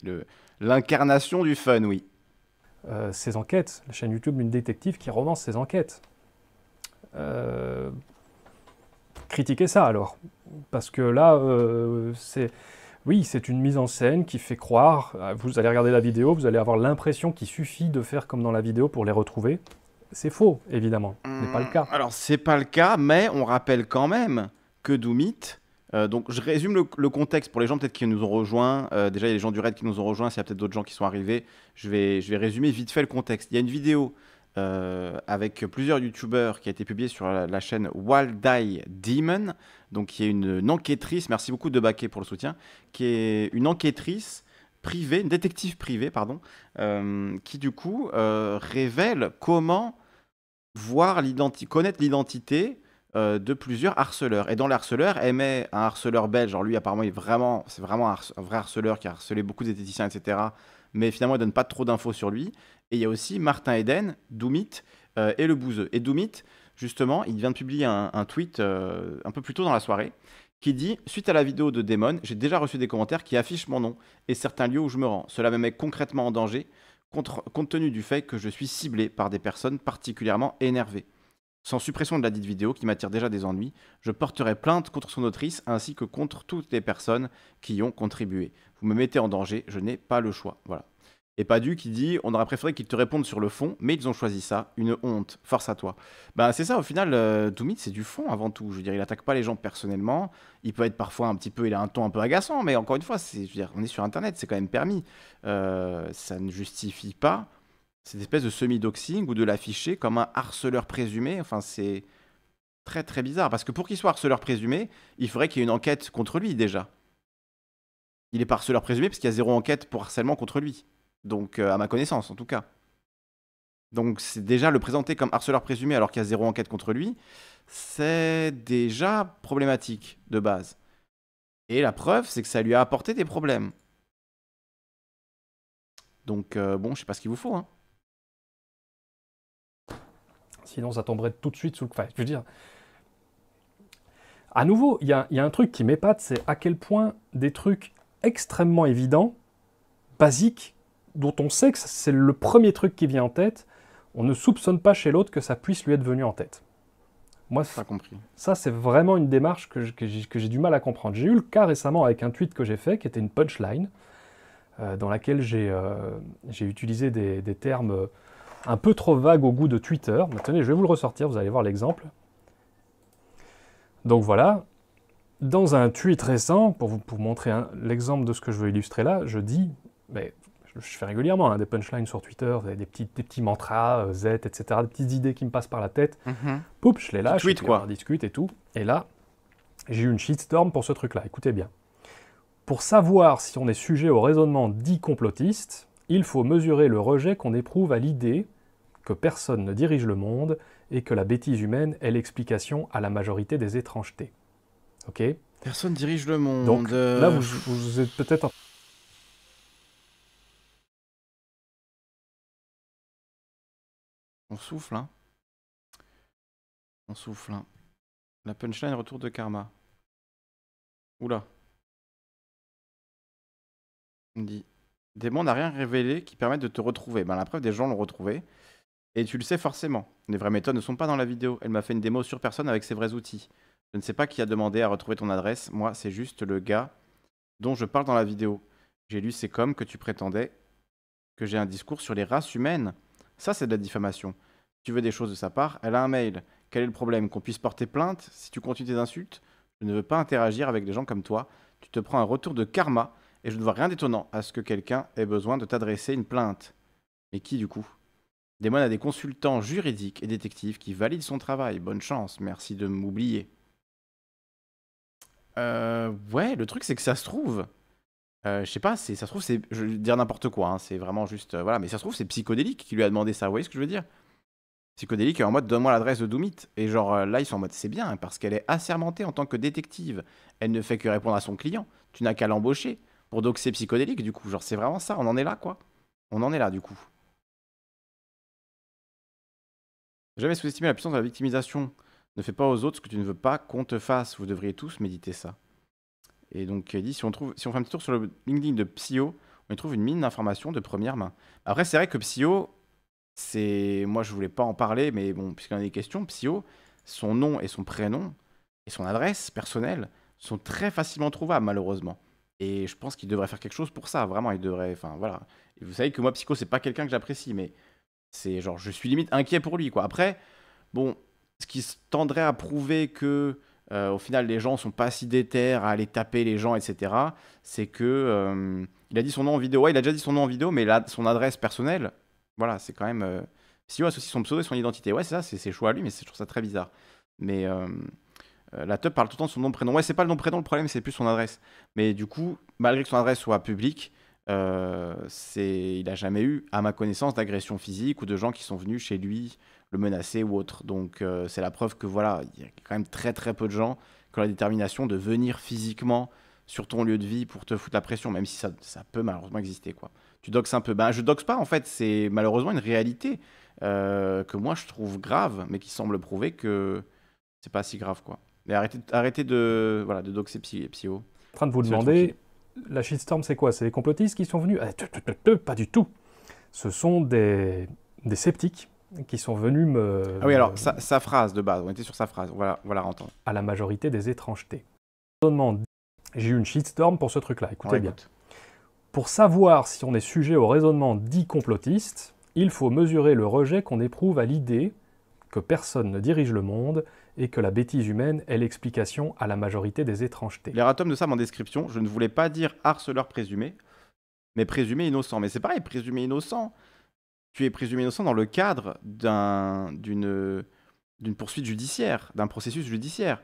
L'incarnation du fun, oui.
Ces enquêtes, la chaîne YouTube d'une détective qui romance ses enquêtes. Euh, critiquer ça alors. Parce que là, euh, c'est. Oui, c'est une mise en scène qui fait croire, euh, vous allez regarder la vidéo, vous allez avoir l'impression qu'il suffit de faire comme dans la vidéo pour les retrouver. C'est faux, évidemment. Ce n'est pas le hmm, cas.
Alors, c'est pas le cas, mais on rappelle quand même que Doomit, donc je résume le, contexte pour les gens peut-être qui nous ont rejoints. déjà, il y a les gens du raid qui nous ont rejoints, s'il y a peut-être d'autres gens qui sont arrivés. Je vais, je vais résumer vite fait le contexte. Il y a une vidéo euh, avec plusieurs youtubeurs qui a été publié sur la, chaîne Wild Eye Demon, donc qui est une, une enquêtrice, merci beaucoup de Baquet pour le soutien, qui est une enquêtrice privée, une détective privée, pardon, euh, qui du coup euh, révèle comment voir connaître l'identité de plusieurs harceleurs. Et dans les harceleurs, elle met un harceleur belge. Alors lui, apparemment, est vraiment, c'est vraiment un, vrai harceleur qui a harcelé beaucoup de etc. Mais finalement, elle donne pas trop d'infos sur lui. Et il y a aussi Martin Eden, Doumit euh, et le Bouzeux. Et Doumit, justement, il vient de publier un, tweet euh, un peu plus tôt dans la soirée qui dit Suite à la vidéo de Damon, j'ai déjà reçu des commentaires qui affichent mon nom et certains lieux où je me rends. Cela me met concrètement en danger compte tenu du fait que je suis ciblé par des personnes particulièrement énervées. Sans suppression de la dite vidéo qui m'attire déjà des ennuis, je porterai plainte contre son autrice ainsi que contre toutes les personnes qui y ont contribué. Vous me mettez en danger, je n'ai pas le choix. Voilà. Et Padu qui dit On aurait préféré qu'ils te répondent sur le fond, mais ils ont choisi ça. Une honte, force à toi. Bah, c'est ça, au final, euh, c'est du fond avant tout. Je veux dire, il attaque pas les gens personnellement. Il peut être parfois un petit peu, il a un ton un peu agaçant, mais encore une fois, c'est, on est sur Internet, c'est quand même permis. Euh, ça ne justifie pas cette espèce de semi-doxing ou de l'afficher comme un harceleur présumé. Enfin, c'est très très bizarre. Parce que pour qu'il soit harceleur présumé, il faudrait qu'il y ait une enquête contre lui déjà. Il est pas harceleur présumé parce qu'il y a zéro enquête pour harcèlement contre lui. Donc, euh, à ma connaissance, en tout cas. Donc, c'est déjà le présenter comme harceleur présumé alors qu'il y a zéro enquête contre lui, c'est déjà
problématique de base. Et la preuve, c'est que ça lui a apporté des problèmes. Donc, euh, bon, je sais pas ce qu'il vous faut. Hein. Sinon,
ça tomberait tout de suite sous le. Enfin, je veux dire. À nouveau, il y, y a un truc qui m'épate, c'est à quel point des trucs extrêmement évidents, basiques, dont on sait que c'est le premier truc qui vient en tête, on ne soupçonne pas chez l'autre que ça puisse lui être venu en tête. Moi, ça, compris. ça c'est vraiment une démarche que, j'ai du mal à comprendre. J'ai eu le cas récemment avec un tweet que j'ai fait, qui était une punchline, euh, dans laquelle j'ai euh, utilisé des, termes euh, un peu trop vagues au goût de Twitter. maintenant je vais vous le ressortir, vous allez voir l'exemple. Donc voilà, dans un tweet récent, pour vous montrer l'exemple de ce que je veux illustrer là, je dis, mais je fais régulièrement hein, des punchlines sur Twitter, des, petits, petits mantras, euh, Z, etc., des petites idées qui me passent par la tête. Mm je les lâche, tweet, quoi. on discute et tout. Et là, j'ai eu une shitstorm pour ce truc-là. Écoutez bien. Pour savoir si on est sujet au raisonnement dit complotiste, il faut mesurer le rejet qu'on éprouve à l'idée que personne ne dirige le monde et que la bêtise humaine est l'explication à la majorité des étrangetés. Ok
Personne dirige le monde. Donc là, vous, euh,
vous êtes peut-être
On souffle, hein. On souffle, hein. La
punchline, retour de karma. Oula. On dit. Démon n'a rien révélé qui permette de te retrouver. Ben, la preuve, des gens l'ont retrouvé. Et tu le sais
forcément. Les vraies méthodes ne sont pas dans la vidéo. Elle m'a fait une démo sur personne avec ses vrais outils. Je ne sais pas qui a demandé à retrouver ton adresse. Moi, c'est juste le gars dont je parle dans la vidéo. J'ai lu ces comme que tu prétendais que j'ai un discours sur les races humaines. Ça, c'est de la diffamation. Tu veux des choses de sa part, elle a un mail. Quel est le problème Qu'on puisse porter plainte si tu continues tes insultes Je ne veux pas interagir avec des gens comme toi. Tu te prends un retour de karma et je ne vois rien d'étonnant à ce que quelqu'un ait besoin de t'adresser une plainte. Mais qui du coup moines à des consultants juridiques et détectives qui valident son travail. Bonne chance, merci de m'oublier. Euh, ouais, le truc c'est que ça se trouve. Euh, je sais pas, ça se trouve, c'est. Je dire n'importe quoi, hein, c'est vraiment juste. Euh, voilà, mais ça se trouve, c'est Psychodélique qui lui a demandé ça, vous voyez ce que je veux dire Psychodélique est en mode donne-moi l'adresse de Doomit. Et genre euh, là, ils sont en mode c'est bien, hein, parce qu'elle est assermentée en tant que détective. Elle ne fait que répondre à son client. Tu n'as qu'à l'embaucher pour doxer Psychodélique, du coup. Genre,
c'est vraiment ça, on en est là, quoi. On en est là, du coup. Jamais sous-estimer la puissance de la victimisation. Ne fais pas aux autres ce que tu ne veux pas qu'on te fasse. Vous devriez
tous méditer ça. Et donc, il dit si on, trouve, si on fait un petit tour sur le LinkedIn de Psyo, on y trouve une mine d'informations de première main. Après, c'est vrai que Psyo, c'est. Moi, je voulais pas en parler, mais bon, puisqu'il y en a des questions, Psyo, son nom et son prénom et son adresse personnelle sont très facilement trouvables, malheureusement. Et je pense qu'il devrait faire quelque chose pour ça, vraiment. Il devrait. Enfin, voilà. vous savez que moi, Psycho, c'est pas quelqu'un que j'apprécie, mais c'est genre, je suis limite inquiet pour lui, quoi. Après, bon, ce qui tendrait à prouver que euh, au final les gens sont pas si déter à aller taper les gens, etc. C'est que euh, il a dit son nom en vidéo, ouais, il a déjà dit son nom en vidéo, mais là, son adresse personnelle, voilà, c'est quand même. Euh, si on associe son pseudo et son identité, ouais, c'est ça, c'est ses choix à lui, mais je trouve ça très bizarre. Mais la teub parle tout le temps de son nom prénom, ouais, c'est pas le nom prénom le problème, c'est plus son adresse. Mais du coup, malgré que son adresse soit publique, c'est, il a jamais eu, à ma connaissance, d'agression physique ou de gens qui sont venus chez lui le menacer ou autre. Donc euh, c'est la preuve que voilà, il y a quand même très très peu de gens qui ont la détermination de venir physiquement sur ton lieu de vie pour te foutre la pression, même si ça, ça peut malheureusement exister. quoi. Tu doxes un peu. Ben, je doxe pas en fait, c'est malheureusement une réalité euh, que moi je trouve grave, mais qui semble prouver que c'est pas si grave. quoi. Mais arrêtez, arrêtez de, voilà, de doxer psy, Psyo. En train de vous demander,
la shitstorm c'est quoi C'est les complotistes qui sont venus ah, Pas du tout. Ce sont des, des sceptiques qui sont venus me. Ah oui, alors
Sa, phrase de base, on était sur sa phrase, voilà voilà la, À la majorité des étrangetés.
J'ai eu une shitstorm pour ce truc-là, écoutez bien. Pour savoir si on est sujet au raisonnement dit complotiste, il faut mesurer le rejet qu'on éprouve à l'idée que personne ne dirige le monde et que la bêtise humaine est l'explication à la majorité des étrangetés.
L'ératome de ça en description, je ne voulais pas dire harceleur présumé, mais présumé innocent. Mais c'est pareil, présumé innocent tu es présumé innocent dans le cadre d'une d'une poursuite judiciaire, d'un processus judiciaire.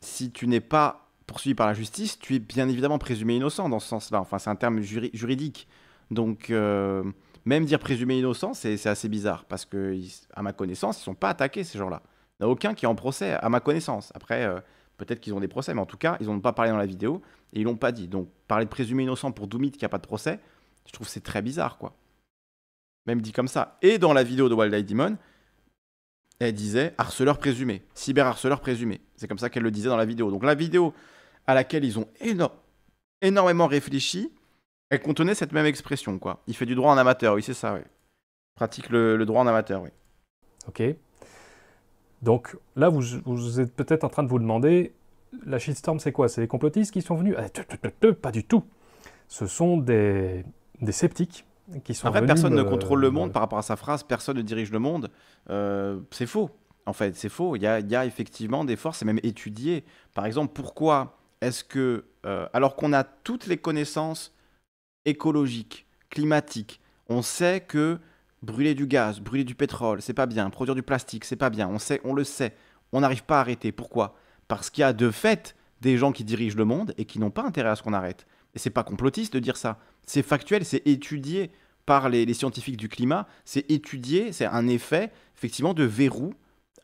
Si tu n'es pas poursuivi par la justice, tu es bien évidemment présumé innocent dans ce sens-là. Enfin, c'est un terme juridique. Donc, euh, même dire présumé innocent, c'est assez bizarre parce que, à ma connaissance, ils sont pas attaqués ces gens-là. Il n'y en a aucun qui est en procès, à ma connaissance. Après, euh, peut-être qu'ils ont des procès, mais en tout cas, ils n'ont pas parlé dans la vidéo et ils l'ont pas dit. Donc, parler de présumé innocent pour Doumit qui a pas de procès, je trouve c'est très bizarre, quoi même dit comme ça. Et dans la vidéo de Wild Demon, elle disait harceleur présumé, cyberharceleur présumé. C'est comme ça qu'elle le disait dans la vidéo. Donc la vidéo à laquelle ils ont énormément réfléchi, elle contenait cette même expression, quoi. Il fait du droit en amateur, oui, c'est ça, oui. Pratique le, droit en amateur, oui.
Ok. Donc là, vous, êtes peut-être en train de vous demander, la shitstorm, c'est quoi C'est les complotistes qui sont venus ah, Pas du tout. Ce sont des sceptiques en fait, personne ne euh, contrôle
le bah, monde par rapport à sa phrase, personne ne dirige le monde. Euh, c'est faux. En fait, c'est faux. Il y, a, effectivement des forces, et même étudié. Par exemple, pourquoi est-ce que, euh, alors qu'on a toutes les connaissances écologiques, climatiques, on sait que brûler du gaz, brûler du pétrole, c'est pas bien, produire du plastique, c'est pas bien, on sait, on le sait, on n'arrive pas à arrêter. Pourquoi Parce qu'il y a de fait des gens qui dirigent le monde et qui n'ont pas intérêt à ce qu'on arrête. Et c'est pas complotiste de dire ça. C'est factuel, c'est étudié par les, scientifiques du climat, c'est étudié, c'est un effet effectivement de verrou,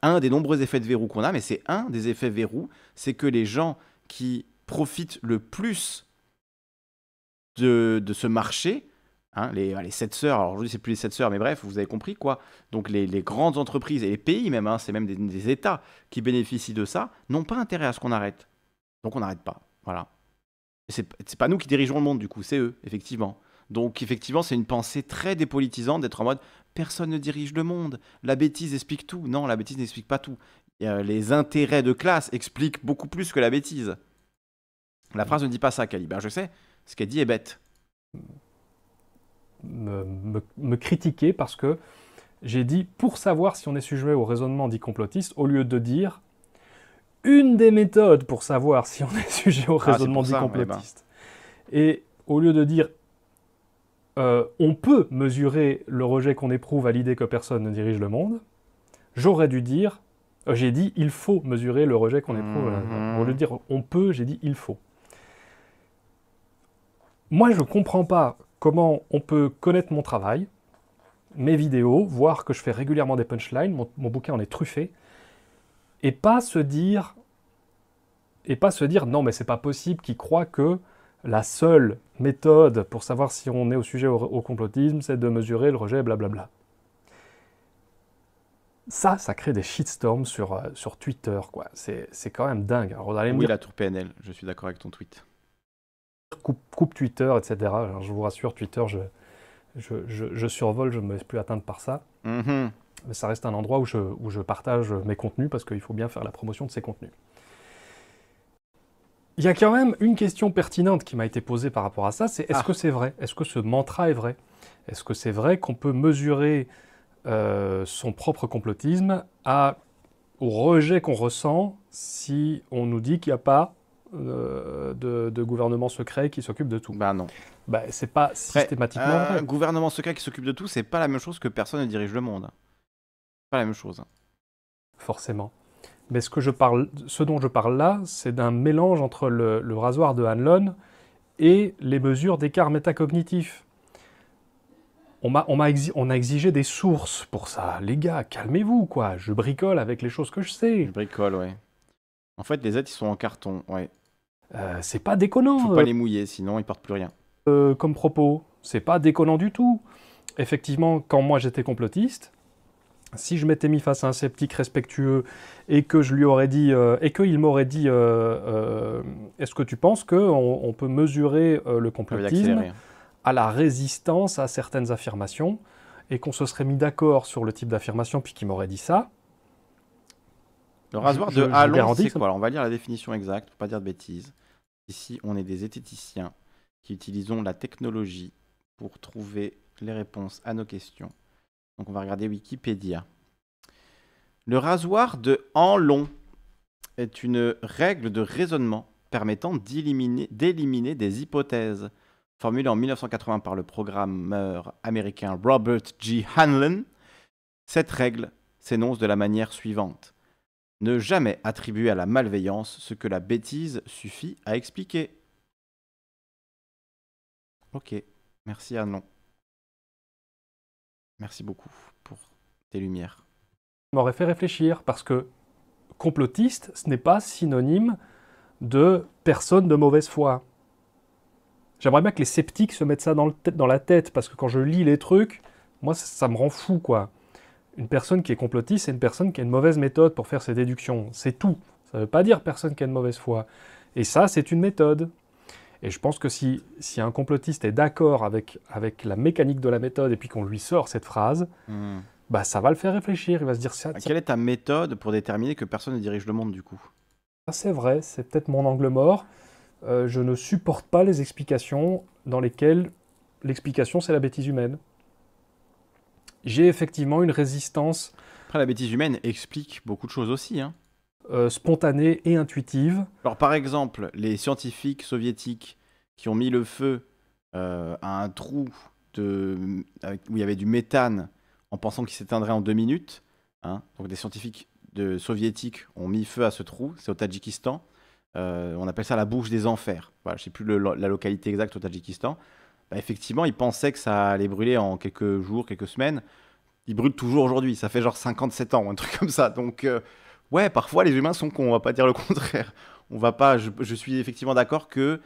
un des nombreux effets de verrou qu'on a, mais c'est un des effets verrou, c'est que les gens qui profitent le plus de, de ce marché, hein, les, les 7 sœurs, alors aujourd'hui c'est plus les 7 sœurs, mais bref, vous avez compris quoi, donc les, grandes entreprises et les pays même, hein, c'est même des, des États qui bénéficient de ça, n'ont pas intérêt à ce qu'on arrête. Donc on n'arrête pas. Voilà. C'est pas nous qui dirigeons le monde, du coup, c'est eux, effectivement. Donc, effectivement, c'est une pensée très dépolitisante d'être en mode personne ne dirige le monde, la bêtise explique tout. Non, la bêtise n'explique pas tout. Euh, les intérêts de classe expliquent beaucoup plus que la bêtise. La phrase ne dit pas ça, Kali. Ben, je sais, ce qu'elle dit est bête.
Me, me critiquer parce que j'ai dit pour savoir si on est sujet au raisonnement dit complotiste, au lieu de dire une des méthodes pour savoir si on est sujet au ah, raisonnement bah. Et au lieu de dire euh, on peut mesurer le rejet qu'on éprouve à l'idée que personne ne dirige le monde, j'aurais dû dire, euh, j'ai dit il faut mesurer le rejet qu'on éprouve. Mhm. au lieu de dire on peut, j'ai dit il faut. Moi, je ne comprends pas comment on peut connaître mon travail, mes vidéos, voir que je fais régulièrement des punchlines, mon bouquin en est truffé, et pas se dire et pas se dire non mais c'est pas possible qu'ils croient que la seule méthode pour savoir si on est au sujet au, complotisme, c'est de mesurer le rejet, blablabla. Ça, ça crée des shitstorms sur, euh, sur Twitter, quoi. C'est quand même dingue. Alors, oui, la
tour PNL, je suis d'accord avec ton tweet.
Coupe, coupe Twitter, etc. je vous rassure, Twitter, je, je, je, survole, je ne me laisse plus atteindre par ça. Mm-hmm ça reste un endroit où je, où je partage mes contenus parce qu'il faut bien faire la promotion de ces contenus. Il y a quand même une question pertinente qui m'a été posée par rapport à ça, c'est est-ce ah. que c'est vrai Est-ce que ce mantra est vrai Est-ce que c'est vrai qu'on peut mesurer euh, son propre complotisme à, au rejet qu'on ressent si on nous dit qu'il n'y a pas euh, de, gouvernement secret qui s'occupe de tout Ben non. Ben
c'est pas systématiquement vrai. Un gouvernement secret qui s'occupe de tout, c'est pas la même chose que personne ne dirige le monde la même chose. Hein. Forcément.
Mais ce, que je parle, ce dont je parle là, c'est d'un mélange entre le, rasoir de Hanlon et les mesures d'écart métacognitif. On a, on, m'a exigé des sources pour ça. Les
gars, calmez-vous, quoi. Je bricole avec les choses que je sais. Je bricole, ouais. En fait, les aides, ils sont en carton, ouais. Euh, c'est pas déconnant. Faut pas euh. les mouiller, sinon ils portent plus rien.
Euh, comme propos, c'est pas déconnant du tout. Effectivement, quand moi j'étais complotiste, si je m'étais mis face à un sceptique respectueux et que je lui aurais dit euh, et qu'il m'aurait dit euh, euh, est-ce que tu penses qu'on on peut mesurer le ah complotisme à la résistance à certaines affirmations et qu'on se serait mis d'accord sur le type d'affirmation puis qu'il m'aurait dit ça le rasoir de c'est
on va lire la définition exacte pour pas dire de bêtises. Ici, on est des éthéticiens qui utilisons la technologie pour trouver les réponses à nos questions donc on va regarder Wikipédia. Le rasoir de Hanlon est une règle de raisonnement permettant d'éliminer des hypothèses. Formulée en 1980 par le programmeur américain Robert G. Hanlon, cette règle s'énonce de la manière suivante. Ne jamais attribuer à la malveillance ce
que la bêtise suffit à expliquer. Ok, merci Hanlon. Merci beaucoup pour tes
lumières. M'aurait fait réfléchir parce que complotiste, ce n'est pas synonyme de personne de mauvaise foi. J'aimerais bien que les sceptiques se mettent ça dans, le dans, la tête parce que quand je lis les trucs, moi ça, ça me rend fou quoi. Une personne qui est complotiste, c'est une personne qui a une mauvaise méthode pour faire ses déductions. C'est tout. Ça ne veut pas dire personne qui a une mauvaise foi. Et ça, c'est une méthode. Et je pense que si, un complotiste est d'accord avec, avec la mécanique de la méthode et puis qu'on lui sort cette phrase, hmm. bah, ça va le faire
réfléchir. Il va se dire ça, Quelle est ta méthode pour déterminer que personne ne dirige le monde du coup
ah, C'est vrai, c'est peut-être mon angle mort. Euh, je ne supporte pas les explications dans lesquelles l'explication c'est la bêtise humaine. J'ai effectivement une résistance.
Après, la bêtise humaine explique beaucoup de choses aussi. Hein. Euh,
spontanée et intuitive.
Alors par exemple, les scientifiques soviétiques qui ont mis le feu euh, à un trou où il y avait du méthane en pensant qu'il s'éteindrait en deux minutes, hein, donc des scientifiques soviétiques ont mis feu à ce trou, c'est au Tadjikistan, euh, on appelle ça la bouche des enfers, voilà, je ne sais plus la localité exacte au Tadjikistan, bah, effectivement ils pensaient que ça allait brûler en quelques jours, quelques semaines, il brûle toujours aujourd'hui. Ça fait genre 57 ans, un truc comme ça. Donc, ouais, parfois les humains sont cons, on va pas dire le contraire. On va pas, je, suis effectivement d'accord que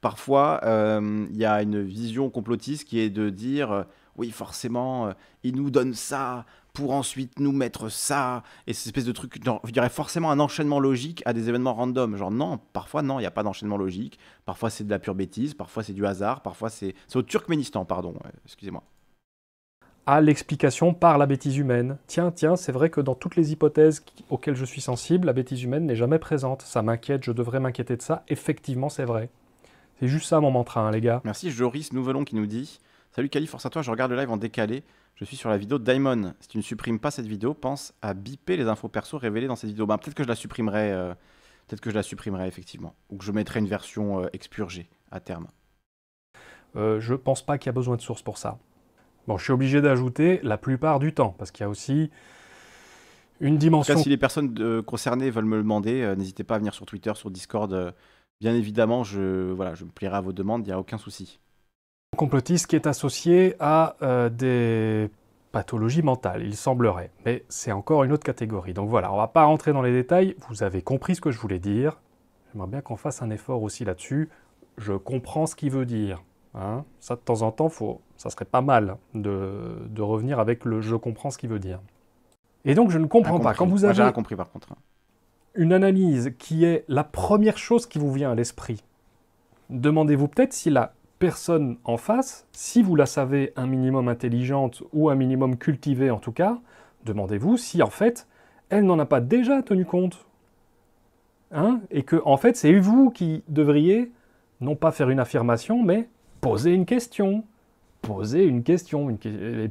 parfois euh, il y a une vision complotiste qui est de dire euh, oui, forcément, il euh, ils nous donnent ça pour ensuite nous mettre ça, et cette espèce de truc, je dirais forcément un enchaînement logique à des événements random. Genre non, parfois non, il n'y a pas d'enchaînement logique, parfois c'est de la pure bêtise, parfois c'est du hasard, parfois c'est... C'est au Turkménistan, pardon, excusez-moi
à l'explication par la bêtise humaine. Tiens, tiens, c'est vrai que dans toutes les hypothèses auxquelles je suis sensible, la bêtise humaine n'est jamais présente. Ça m'inquiète, je devrais m'inquiéter de ça. Effectivement, c'est vrai. C'est juste ça mon mantra, hein, les gars. Merci
Joris Nouvelon qui nous dit Salut Cali, force à toi, je regarde le live en décalé. Je suis sur la vidéo Diamond. Si tu ne supprimes pas cette vidéo, pense à biper les infos perso révélées dans cette vidéo. Ben, peut-être que je la supprimerai, euh, peut-être que je la supprimerai effectivement, ou que je mettrai une version euh, expurgée à terme. Je euh, je
pense pas qu'il y a besoin de source pour ça.
Bon, je suis obligé d'ajouter la plupart du temps, parce qu'il y a aussi une dimension. En cas, si les personnes euh, concernées veulent me le demander, euh, n'hésitez pas à venir sur Twitter, sur Discord. Euh, bien évidemment, je, voilà, je me plierai à vos demandes, il n'y a aucun souci.
Complotiste qui est associé à des pathologies mentales, il semblerait. Mais c'est encore une autre catégorie. Donc voilà, on ne va pas rentrer dans les détails. Vous avez compris ce que je voulais dire. J'aimerais bien qu'on fasse un effort aussi là-dessus. Je comprends ce qu'il veut dire. Hein. Ça, de temps en temps, faut, ça serait pas mal de, revenir avec le je comprends ce qu'il veut dire. Et donc, je
ne comprends pas. Quand vous avez compris, par contre.
une analyse qui est la première chose qui vous vient à l'esprit, demandez-vous peut-être si la personne en face, si vous la savez un minimum intelligente ou un minimum cultivée en tout cas, demandez-vous si en fait elle n'en a pas déjà tenu compte. Hein Et que en fait c'est vous qui devriez non pas faire une affirmation mais poser une question. Poser une question,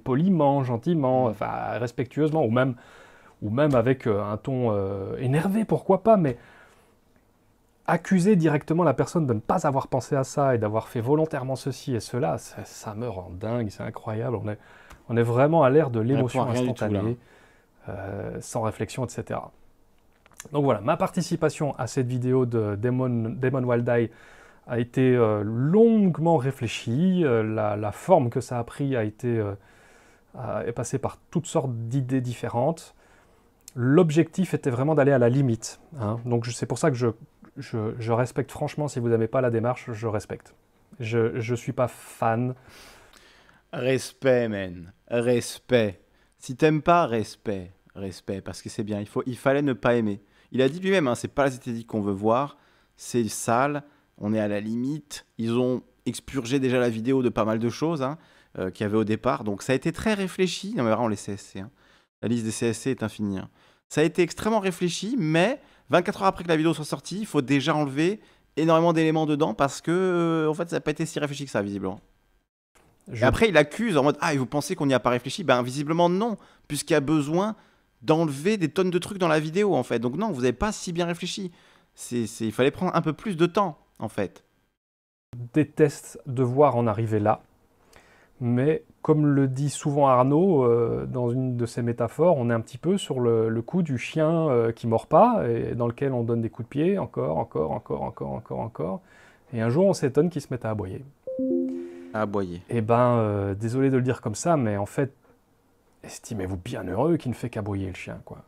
poliment, gentiment, mm. enfin respectueusement, ou même, ou même avec euh, un ton euh, énervé, pourquoi pas, mais accuser directement la personne de ne pas avoir pensé à ça et d'avoir fait volontairement ceci et cela, ça, me rend dingue, c'est incroyable. On est, on est vraiment à l'ère de l'émotion instantanée, euh, sans réflexion, etc. Donc voilà, ma participation à cette vidéo de Demon, Demon Wild Eye a été euh, longuement réfléchi, euh, la, forme que ça a pris a été euh, est passée par toutes sortes d'idées différentes. L'objectif était vraiment d'aller à la limite. Hein. Donc c'est pour ça que je, respecte franchement, si vous n'aimez pas la démarche, je respecte. Je ne suis pas fan.
Respect, man. Respect. Si t'aimes pas, respect. Respect, parce que c'est bien. Il, il fallait ne pas aimer. Il a dit lui-même, hein, c'est pas la qu'on veut voir, c'est sale, on est à la limite. Ils ont expurgé déjà la vidéo de pas mal de choses hein, euh, qu'il y avait au départ. Donc ça a été très réfléchi. Non mais vraiment les CSC, hein. la liste des CSC est infinie. Hein. Ça a été extrêmement réfléchi, mais 24 heures après que la vidéo soit sortie, il faut déjà enlever énormément d'éléments dedans parce que euh, en fait ça n'a pas été si réfléchi que ça visiblement. après il accuse en mode ah et vous pensez qu'on n'y a pas réfléchi Ben visiblement non, puisqu'il y a besoin d'enlever des tonnes de trucs dans la vidéo en fait. Donc non, vous n'avez pas si bien réfléchi. C'est, il fallait prendre un peu plus de temps en fait. Déteste voir en arriver là,
mais comme le dit souvent Arnaud euh, dans une de ses métaphores, on est un petit peu sur le, coup du chien qui euh, qui mord pas et dans lequel on donne des coups de pied, encore, encore, encore, encore, encore, encore. Et un jour, on s'étonne qu'il se mette à aboyer. À aboyer. Eh ben, euh, désolé de le dire comme ça, mais en fait, estimez-vous bien heureux qui ne fait qu'aboyer le chien, quoi.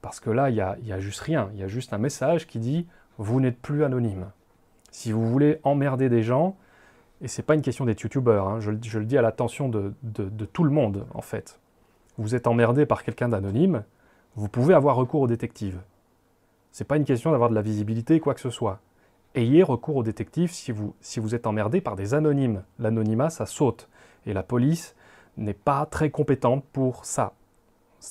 Parce que là, il y y a juste rien. Il y a juste un message qui dit vous n'êtes plus anonyme. Si vous voulez emmerder des gens, et c'est pas une question des youtubeurs, hein, je, le dis à l'attention de, tout le monde en fait. Vous êtes emmerdé par quelqu'un d'anonyme, vous pouvez avoir recours aux détectives. C'est pas une question d'avoir de la visibilité, quoi que ce soit. Ayez recours aux détectives si vous, si vous êtes emmerdé par des anonymes. L'anonymat, ça saute. Et la police n'est pas très compétente pour ça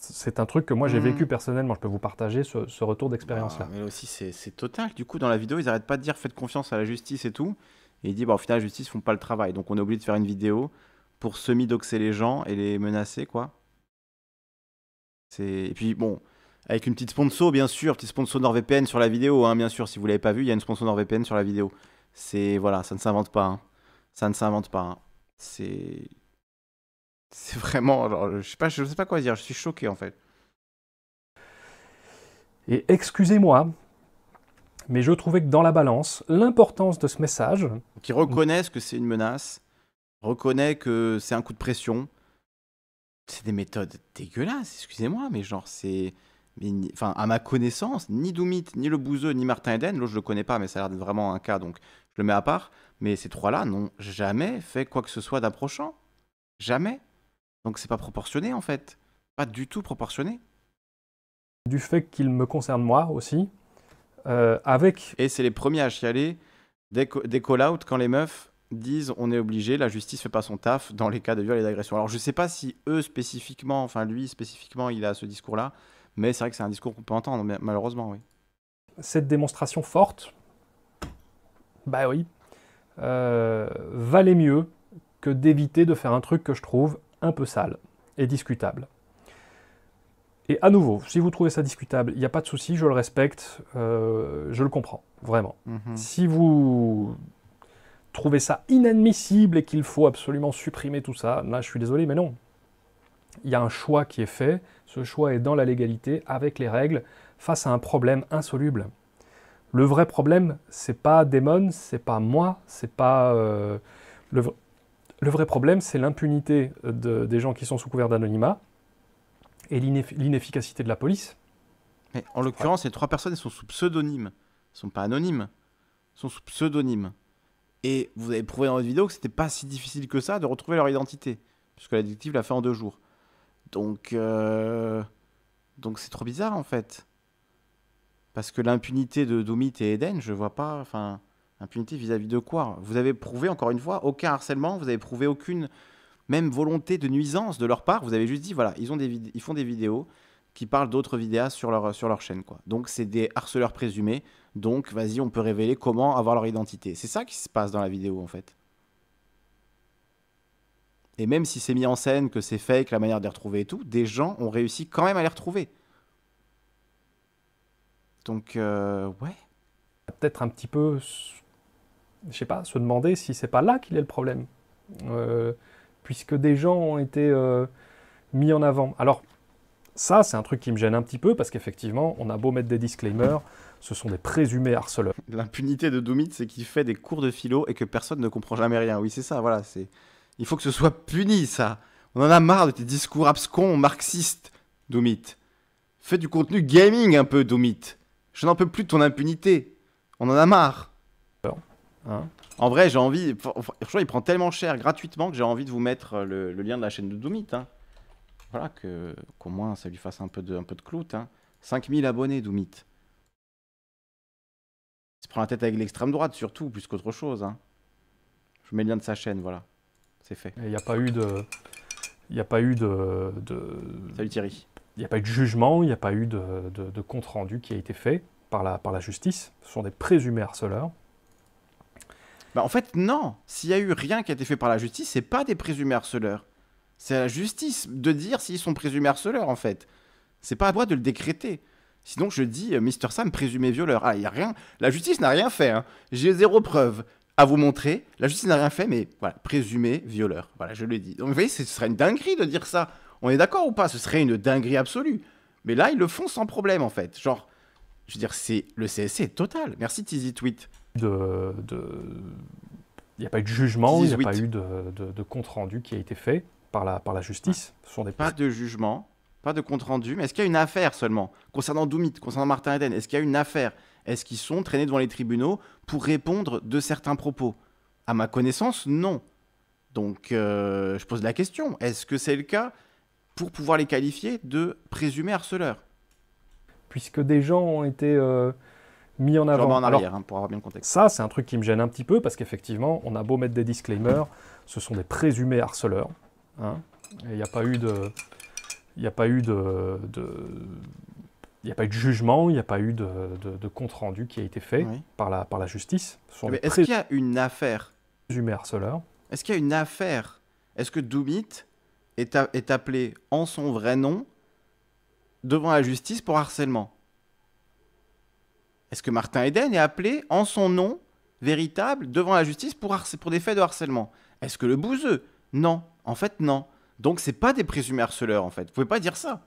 c'est un truc que moi j'ai mm. vécu personnellement. Je peux vous partager ce, retour d'expérience-là.
Ah, mais aussi, c'est total. Du coup, dans la vidéo, ils n'arrêtent pas de dire faites confiance à la justice et tout. Et ils disent bah, au final, la justice ne font pas le travail. Donc on est obligé de faire une vidéo pour semi-doxer les gens et les menacer, quoi. Et puis bon, avec une petite sponsor, bien sûr, petite sponsor NordVPN sur la vidéo, hein, bien sûr. Si vous l'avez pas vu, il y a une sponsor NordVPN sur la vidéo. C'est voilà, ça ne s'invente pas. Hein. Ça ne s'invente pas. Hein. C'est c'est vraiment, genre, je sais pas, je sais pas quoi dire. Je suis choqué en fait. Et excusez-moi, mais je
trouvais que dans la balance, l'importance de ce message.
Qui reconnaissent que c'est une menace, reconnaît que c'est un coup de pression. C'est des méthodes dégueulasses, excusez-moi, mais genre, c'est. Enfin, à ma connaissance, ni Doumit, ni le Bouzeux, ni Martin Eden, l'autre je le connais pas, mais ça a l'air d'être vraiment un cas, donc je le mets à part. Mais ces trois-là n'ont jamais fait quoi que ce soit d'approchant. Jamais. Donc c'est pas proportionné en fait. Pas du tout proportionné.
Du fait qu'il me concerne moi aussi.
Euh, avec... Et c'est les premiers à chialer des, des call-out quand les meufs disent on est obligé, la justice fait pas son taf dans les cas de viol et d'agression. Alors je sais pas si eux spécifiquement, enfin lui spécifiquement, il a ce discours-là, mais c'est vrai que c'est un discours qu'on peut entendre, malheureusement, oui.
Cette démonstration forte, bah oui, euh, valait mieux que d'éviter de faire un truc que je trouve un peu sale et discutable. Et à nouveau, si vous trouvez ça discutable, il n'y a pas de souci, je le respecte, euh, je le comprends, vraiment. Mhm. Si vous trouvez ça inadmissible et qu'il faut absolument supprimer tout ça, là je suis désolé, mais non. Il y a un choix qui est fait, ce choix est dans la légalité, avec les règles, face à un problème insoluble. Le vrai problème, c'est pas Damon, c'est pas moi, c'est pas... Euh, le, le vrai problème, c'est l'impunité euh, des gens qui sont sous couvert d'anonymat et
l'inefficacité de la police. Mais en l'occurrence, ces trois personnes sont sous pseudonyme. Elles sont pas anonymes. sont sous pseudonyme. Et vous avez prouvé dans votre vidéo que c'était pas si difficile que ça de retrouver leur identité, puisque la l'a fait en deux jours. Donc, euh, donc c'est trop bizarre en fait. Parce que l'impunité de domit et Eden, je vois pas. Enfin, Impunité vis-à-vis de quoi Vous avez prouvé, encore une fois, aucun harcèlement, vous avez prouvé aucune même volonté de nuisance de leur part. Vous avez juste dit, voilà, ils, ont des ils font des vidéos qui parlent d'autres vidéas sur leur, sur leur chaîne. Quoi. Donc, c'est des harceleurs présumés. Donc, vas-y, on peut révéler comment avoir leur identité. C'est ça qui se passe dans la vidéo, en fait. Et même si c'est mis en scène, que c'est fake, la manière de les retrouver et tout, des gens ont réussi quand même à les retrouver. Donc, euh, ouais.
Peut-être un petit peu je sais pas, se demander si c'est pas là qu'il est le problème. Euh, puisque des gens ont été euh, mis en avant. Alors, ça, c'est un truc qui me gêne un petit peu, parce qu'effectivement, on a beau mettre des disclaimers, ce sont des présumés harceleurs.
L'impunité de Doumit, c'est qu'il fait des cours de philo et que personne ne comprend jamais rien. Oui, c'est ça, voilà. c'est Il faut que ce soit puni, ça. On en a marre de tes discours abscons marxistes, Doumit. Fais du contenu gaming un peu, Doumit. Je n'en peux plus de ton impunité. On en a marre. Hein. en vrai, j'ai envie. Franchement, il prend tellement cher gratuitement que j'ai envie de vous mettre euh, le, lien de la chaîne de Doomit. Hein. Voilà, qu'au moins ça lui fasse un peu de, clout. 5000 hein. abonnés, Doomit. Il se prend la tête avec l'extrême droite, surtout, plus qu'autre chose. Je vous mets le lien de sa chaîne, voilà. C'est fait. Il n'y a pas
eu de. Il n'y a pas eu de. Salut Thierry. Il n'y a pas eu de jugement, il n'y a pas eu de, compte rendu qui a été fait par la justice. Ce sont des présumés
harceleurs. Bah, en fait, non. S'il y a eu rien qui a été fait par la justice, c'est pas des présumés harceleurs. C'est à la justice de dire s'ils sont présumés harceleurs, en fait. C'est pas à moi de le décréter. Sinon, je dis, euh, Mr. Sam présumé violeur. Ah, il y a rien. La justice n'a rien fait. Hein. J'ai zéro preuve à vous montrer. La justice n'a rien fait, mais voilà, présumé violeur. Voilà, je le dis. Donc, vous voyez, ce serait une dinguerie de dire ça. On est d'accord ou pas Ce serait une dinguerie absolue. Mais là, ils le font sans problème, en fait. Genre, je veux dire, c'est le CSC total. Merci Tizi Tweet de, il n'y a pas eu de jugement, il n'y a pas eu de, compte-rendu qui a été fait par la, par la justice. Ah. Ce sont des pas de jugement, pas de compte-rendu, mais est-ce qu'il y a une affaire seulement Concernant Doumit, concernant Martin Eden, est-ce qu'il y a une affaire Est-ce qu'ils sont traînés devant les tribunaux pour répondre de certains propos À ma connaissance, non. Donc, euh, je pose la question, est-ce que c'est le cas pour pouvoir les qualifier de présumés harceleurs
Puisque des gens ont été... Euh, mis en avant. en arrière, hein, pour avoir bien le contexte. Ça, c'est un truc qui me gêne un petit peu parce qu'effectivement, on a beau mettre des disclaimers, ce sont des présumés harceleurs. Hein. il n'y a pas eu de. Il n'y a pas eu de. il a pas eu de jugement, il n'y a pas eu de, compte-rendu qui a été fait par, la, par la justice. Eh ben, est-ce qu'il y a
une affaire présumé harceleur Est-ce qu'il y a une affaire Est-ce que Doumit est, est appelé en son vrai nom devant la justice pour harcèlement est-ce que Martin Eden est appelé en son nom véritable devant la justice pour, des faits de harcèlement Est-ce que le bouseux Non, en fait non. Donc c'est pas des présumés harceleurs en fait. Vous pouvez pas dire ça.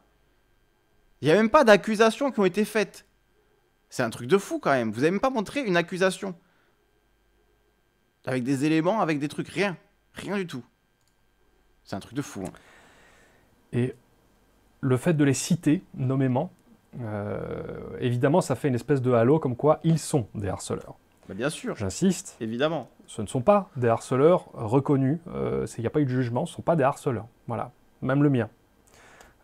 Il n'y a même pas d'accusations qui ont été faites. C'est un truc de fou quand même. Vous n'avez même pas montré une accusation. Avec des éléments, avec des trucs, rien. Rien du tout. C'est un truc de fou. Hein.
Et le fait de les citer nommément, euh, évidemment, ça fait une espèce de halo comme quoi ils sont des harceleurs.
bien sûr. J'insiste. Évidemment.
Ce ne sont pas des harceleurs reconnus. Euh, il n'y a pas eu de jugement. Ce ne sont pas des harceleurs. Voilà. Même le mien.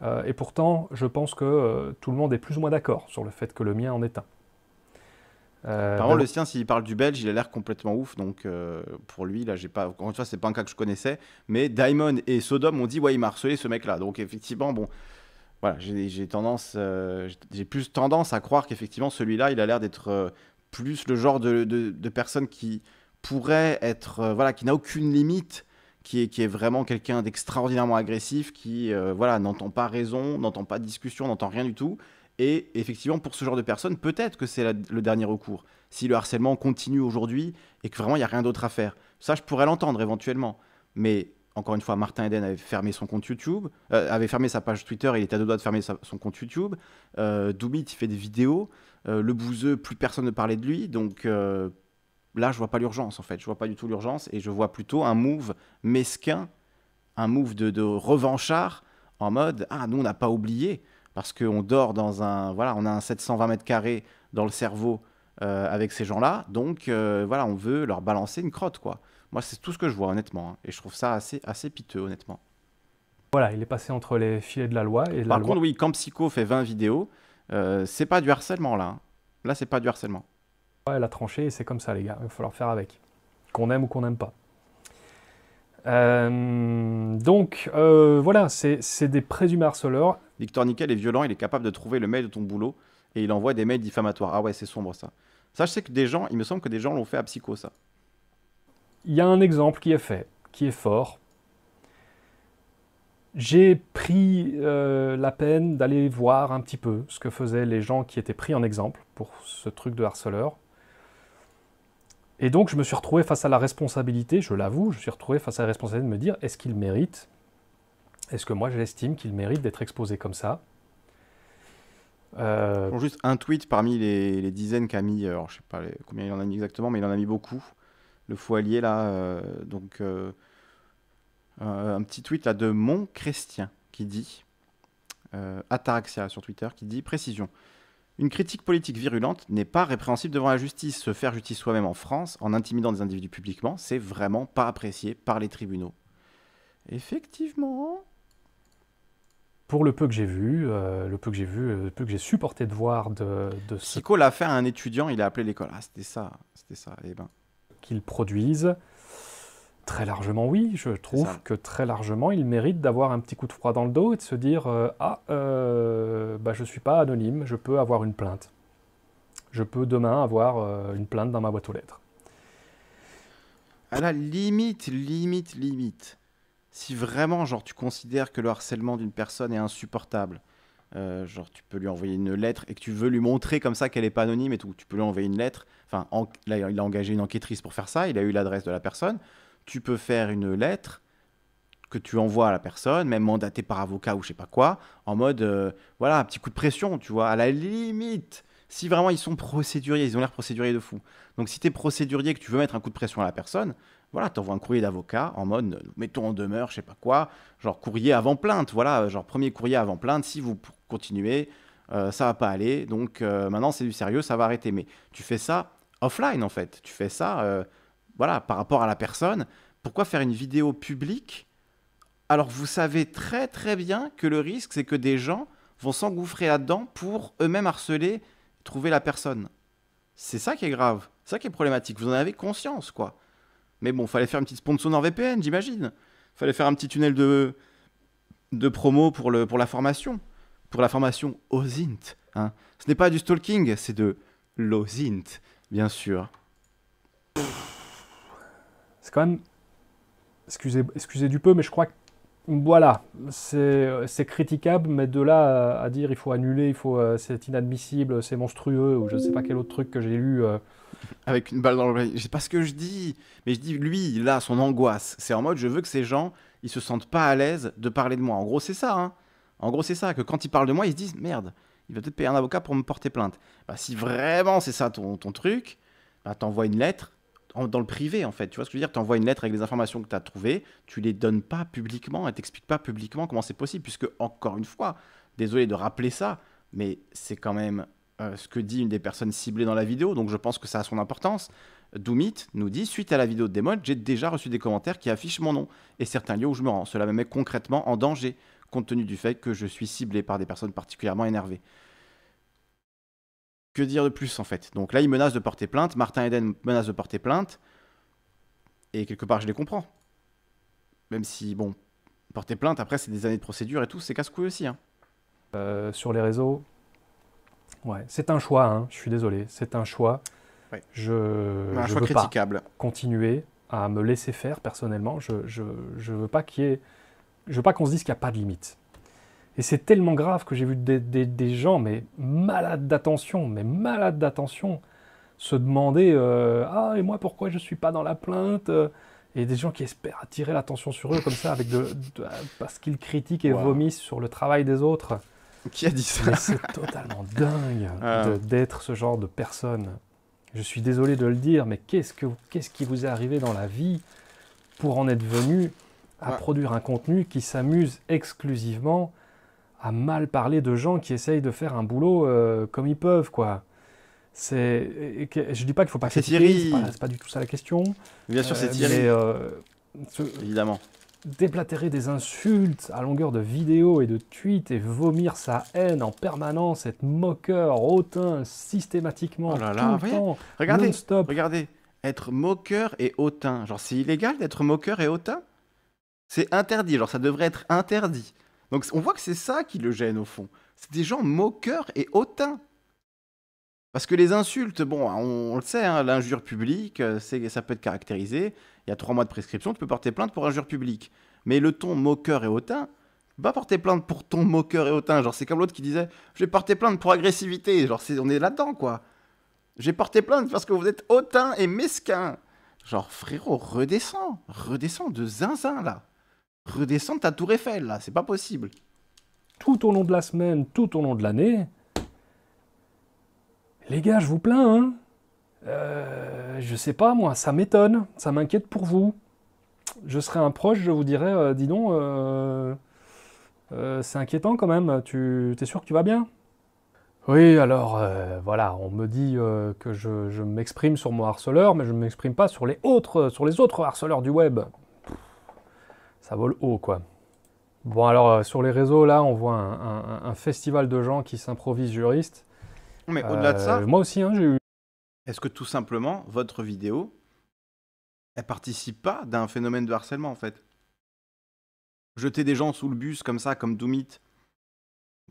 Euh, et pourtant, je pense que tout le monde est plus ou moins d'accord sur le fait que le mien en est un.
Par
contre, le
sien,
s'il parle du belge, il a l'air complètement ouf. Donc, pour lui, là, j'ai pas. Encore une fois, c'est pas un cas que je connaissais. Mais Diamond et Sodom ont dit Ouais, il m'a harcelé ce mec-là. Donc, effectivement, bon, voilà, j'ai tendance, euh, j'ai plus tendance à croire qu'effectivement celui-là, il a l'air d'être euh, plus le genre de, de, personne qui pourrait être, euh, voilà, qui n'a aucune limite, qui est, qui est vraiment quelqu'un d'extraordinairement agressif, qui voilà, n'entend pas raison, n'entend pas discussion, n'entend rien du tout. Et effectivement, pour ce genre de personne, peut-être que c'est le dernier recours. Si le harcèlement continue aujourd'hui et que vraiment il n'y a rien d'autre à faire, ça, je pourrais l'entendre éventuellement. Mais encore une fois, Martin Eden avait fermé son compte YouTube, euh, avait fermé sa page Twitter, il était à deux doigts de fermer son compte YouTube. Euh, Doumit, il fait des vidéos. Euh, le Bouzeux, plus personne ne parlait de lui. Donc euh, là, je vois pas l'urgence, en fait. Je vois pas du tout l'urgence. Et je vois plutôt un move mesquin, un move de, de revanchard, en mode Ah, nous, on n'a pas oublié. Parce qu'on dort dans un. Voilà, on a un 720 mètres carrés dans le cerveau avec ces gens-là. Donc voilà, on veut leur balancer une crotte, quoi. Moi, c'est tout ce que je vois, honnêtement. Hein. et je trouve ça assez, assez piteux, honnêtement.
Voilà, il est passé entre les filets de la loi et Par contre,
oui, quand Psycho fait 20 vidéos, euh, c'est pas du harcèlement, là. Hein. Là, c'est pas du harcèlement.
elle a tranché et c'est comme ça, les gars. Il faut falloir faire avec. Qu'on aime ou qu'on n'aime pas. Euh, donc, euh,
voilà, c'est c'est des présumés harceleurs. Victor Nickel est violent, il est capable de trouver le mail de ton boulot et il envoie des mails diffamatoires. Ah ouais, c'est sombre, ça. Ça, je sais que des gens, il me semble que des gens l'ont fait à Psycho, ça il y a un exemple
qui est fait, qui est fort. J'ai pris euh, la peine d'aller voir un petit peu ce que faisaient les gens qui étaient pris en exemple pour ce truc de harceleur. Et donc je me suis retrouvé face à la responsabilité, je l'avoue, je me suis retrouvé face à la responsabilité de me dire est-ce qu'il mérite Est-ce que moi je l'estime qu'il mérite d'être exposé comme ça
euh, Juste un tweet parmi les, dizaines qu'a mis, je je sais pas combien il en a mis exactement, mais il en a mis beaucoup le foyer là. Euh, donc euh, euh, un petit tweet là de Mon Christian qui dit Ataraxia sur Twitter qui dit précision. Une critique politique virulente n'est pas répréhensible devant la justice. Se faire justice soi-même en France, en intimidant des individus publiquement, c'est vraiment pas apprécié par les tribunaux. Effectivement.
Pour le peu que j'ai vu, le peu que j'ai vu, le peu que j'ai supporté de voir de, de ce... Psycho
l'a fait à un étudiant, il a appelé l'école. Ah, c'était ça,
c'était ça. eh ben, qu'ils produisent Très largement, oui. Je trouve que très largement, ils méritent d'avoir un petit coup de froid dans le dos et de se dire euh, Ah, euh, bah, je ne suis pas anonyme, je peux avoir une plainte. Je peux demain avoir euh, une plainte
dans ma boîte aux lettres. À la limite, limite, limite. Si vraiment, genre, tu considères que le harcèlement d'une personne est insupportable, euh, genre, tu peux lui envoyer une lettre et que tu veux lui montrer comme ça qu'elle est pas anonyme et tout. Tu peux lui envoyer une lettre. Enfin, il a engagé une enquêtrice pour faire ça. Il a eu l'adresse de la personne. Tu peux faire une lettre que tu envoies à la personne, même mandatée par avocat ou je sais pas quoi, en mode, euh, voilà, un petit coup de pression, tu vois, à la limite. Si vraiment ils sont procéduriers, ils ont l'air procéduriers de fou. Donc si tu es procédurier et que tu veux mettre un coup de pression à la personne, voilà, t'envoies un courrier d'avocat en mode mettons en demeure, je sais pas quoi, genre courrier avant plainte, voilà, genre premier courrier avant plainte, si vous continuer, euh, ça va pas aller, donc euh, maintenant c'est du sérieux, ça va arrêter. Mais tu fais ça offline en fait, tu fais ça euh, voilà, par rapport à la personne. Pourquoi faire une vidéo publique alors vous savez très très bien que le risque c'est que des gens vont s'engouffrer là-dedans pour eux-mêmes harceler, trouver la personne. C'est ça qui est grave, c'est ça qui est problématique, vous en avez conscience quoi. Mais bon, fallait faire une petite sponsor VPN, j'imagine. Fallait faire un petit tunnel de, de promo pour, le, pour la formation pour la formation OSINT. Hein. Ce n'est pas du stalking, c'est de l'OSINT, bien sûr. C'est quand même. Excusez, excusez
du peu, mais je crois que. Voilà, c'est critiquable, mais de là à, dire il faut annuler, il faut euh, c'est inadmissible, c'est monstrueux, ou je ne sais pas quel autre truc que j'ai lu. Euh.
Avec une balle dans le, je sais pas ce que je dis, mais je dis lui, là, son angoisse, c'est en mode je veux que ces gens, ils se sentent pas à l'aise de parler de moi. En gros, c'est ça, hein. En gros, c'est ça, que quand ils parlent de moi, ils se disent merde, il va peut-être payer un avocat pour me porter plainte. Bah, si vraiment c'est ça ton, truc, bah, t'envoies une lettre dans le privé, en fait. Tu vois ce que je veux dire T'envoies une lettre avec les informations que t'as trouvées, tu les donnes pas publiquement et t'expliques pas publiquement comment c'est possible, puisque, encore une fois, désolé de rappeler ça, mais c'est quand même euh, ce que dit une des personnes ciblées dans la vidéo, donc je pense que ça a son importance. Doomit nous dit Suite à la vidéo de démo, j'ai déjà reçu des commentaires qui affichent mon nom et certains lieux où je me rends. Cela me met concrètement en danger compte tenu du fait que je suis ciblé par des personnes particulièrement énervées. Que dire de plus en fait Donc là, il menace de porter plainte, Martin Eden menace de porter plainte, et quelque part, je les comprends. Même si, bon, porter plainte, après, c'est des années de procédure et tout, c'est casse-couille aussi. Hein. Euh, sur les
réseaux, ouais, c'est un choix, hein, je suis désolé, c'est un choix. Je, un veux Pas continuer à me laisser faire personnellement. Je ne veux pas qu'il y ait je veux pas qu'on se dise qu'il n'y a pas de limite. Et c'est tellement grave que j'ai vu des, gens, mais malades d'attention, mais malades d'attention, se demander euh, Ah, et moi, pourquoi je ne suis pas dans la plainte euh, Et des gens qui espèrent attirer l'attention sur eux comme ça, avec parce qu'ils critiquent et vomissent sur le travail des autres. Qui a dit ça C'est totalement dingue ah. d'être ce genre de personne. Je suis désolé de le dire, mais quest que, qu'est-ce qui vous est arrivé dans la vie pour en être venu à produire un contenu qui s'amuse exclusivement à mal parler de gens qui essayent de faire un boulot euh, comme ils peuvent, quoi. C'est, je dis pas qu'il faut pas critiquer, c'est pas, du tout ça la question. Bien sûr, c'est euh, Thierry. Mais,
euh, Évidemment.
Déplatérer des insultes à longueur de vidéos et de tweets et vomir sa haine en permanence, être moqueur, hautain, systématiquement, oh là là, tout stop
Regardez, être moqueur et hautain, genre c'est illégal d'être moqueur et hautain c'est interdit, genre ça devrait être interdit. Donc on voit que c'est ça qui le gêne au fond. C'est des gens moqueurs et hautains. Parce que les insultes, bon, on, le sait, hein, l'injure publique, euh, ça peut être caractérisé. Il y a trois mois de prescription, tu peux porter plainte pour injure publique. Mais le ton moqueur et hautain, tu peux pas porter plainte pour ton moqueur et hautain. Genre, c'est comme l'autre qui disait, je vais porter plainte pour agressivité. Genre, c'est on est là-dedans, quoi. J'ai porté plainte parce que vous êtes hautain et mesquin. Genre, frérot, redescends, redescends de zinzin, là redescendre ta tour Eiffel, là. C'est pas possible. Tout au long de la semaine, tout au long de
l'année. Les gars, je vous plains, hein.
Euh,
je sais pas, moi, ça m'étonne. Ça m'inquiète pour vous. Je serais un proche, je vous dirais, euh, dis donc, euh, euh, c'est inquiétant quand même. Tu es sûr que tu vas bien oui, alors voilà, on me dit que je, m'exprime sur mon harceleur, mais je ne m'exprime pas sur les autres, sur les autres harceleurs du web ça vole haut, quoi. Bon, alors, euh, sur les réseaux, là, on voit un, festival de gens qui s'improvisent juristes.
Mais au-delà de euh, ça... Moi aussi, hein, j'ai eu... Est-ce que tout simplement,
votre vidéo, elle participe pas d'un phénomène de harcèlement, en fait Jeter des gens sous le bus comme ça, comme Doumit,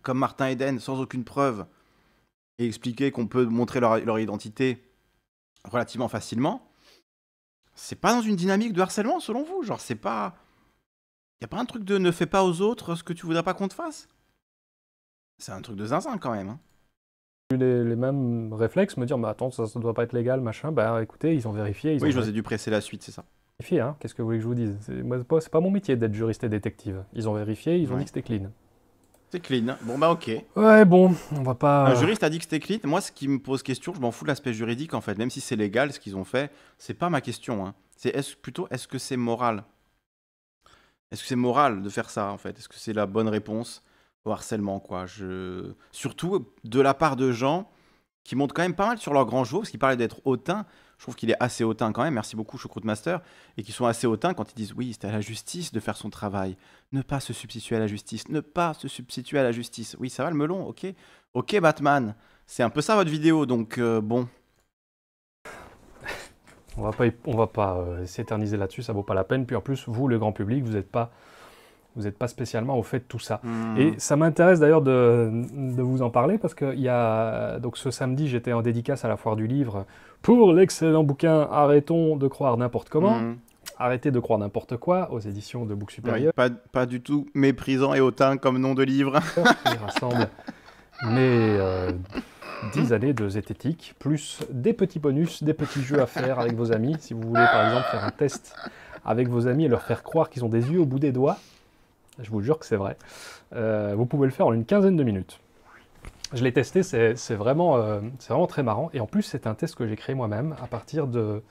comme Martin Eden, sans
aucune preuve, et expliquer qu'on peut montrer leur, leur identité relativement facilement, c'est pas dans une dynamique de harcèlement selon vous Genre, c'est pas. Y a pas un truc de ne fais pas aux autres ce que tu voudrais pas qu'on te fasse C'est un truc de
zinzin quand même. Hein. J'ai eu les, mêmes réflexes, me dire bah attends ça, ne doit pas être légal machin. Bah écoutez ils ont vérifié. Ils oui ont... ai
dû presser la suite c'est ça.
Vérifié hein. Qu'est-ce que vous voulez que je vous dise C'est pas, mon métier d'être
juriste et détective. Ils ont vérifié ils ont dit que c'était clean. C'est clean. Hein. Bon bah ok. Ouais
bon, on va pas. Un juriste
a dit que c'était clean. Moi ce qui me pose question, je m'en fous de l'aspect juridique en fait. Même si c'est légal ce qu'ils ont fait, c'est pas ma question. Hein. C'est plutôt est-ce que c'est moral est-ce que c'est moral de faire ça en fait Est-ce que c'est la bonne réponse au harcèlement quoi surtout de la part de gens qui montent quand même pas mal sur leur grand jour parce qu'ils parlaient d'être hautains. Je trouve qu'il est assez hautain quand même. Merci beaucoup Choucroute Master et qui sont assez hautains quand ils disent oui, c'est à la justice de faire son travail, ne pas se substituer à la justice, ne pas se substituer à la justice. Oui, ça va le melon, OK. OK Batman. C'est un peu ça votre vidéo donc euh, bon.
On va pas, on va pas euh, s'éterniser là-dessus, ça vaut pas la peine. Puis en plus, vous, le grand public, vous n'êtes pas, vous êtes pas spécialement au fait de tout ça. Hmm. Et ça m'intéresse d'ailleurs de, vous en parler parce que y donc ce samedi, j'étais en dédicace à la foire du livre pour l'excellent bouquin Arrêtons de croire n'importe comment. Hmm. Arrêtez de croire n'importe quoi aux éditions de Books Supérieur.
pas, du tout méprisant et hautain comme nom de livre. Il
rassemble euh, 10 mhm. années de zététique, plus des petits bonus, des petits jeux à faire avec vos amis. Si vous voulez par exemple faire un test avec vos amis et leur faire croire qu'ils ont des yeux au bout des doigts, je vous jure que c'est vrai, euh, vous pouvez le faire en une quinzaine de minutes. Je l'ai testé, c'est vraiment, euh, vraiment très marrant. Et en plus, c'est un test que j'ai créé moi-même à partir de...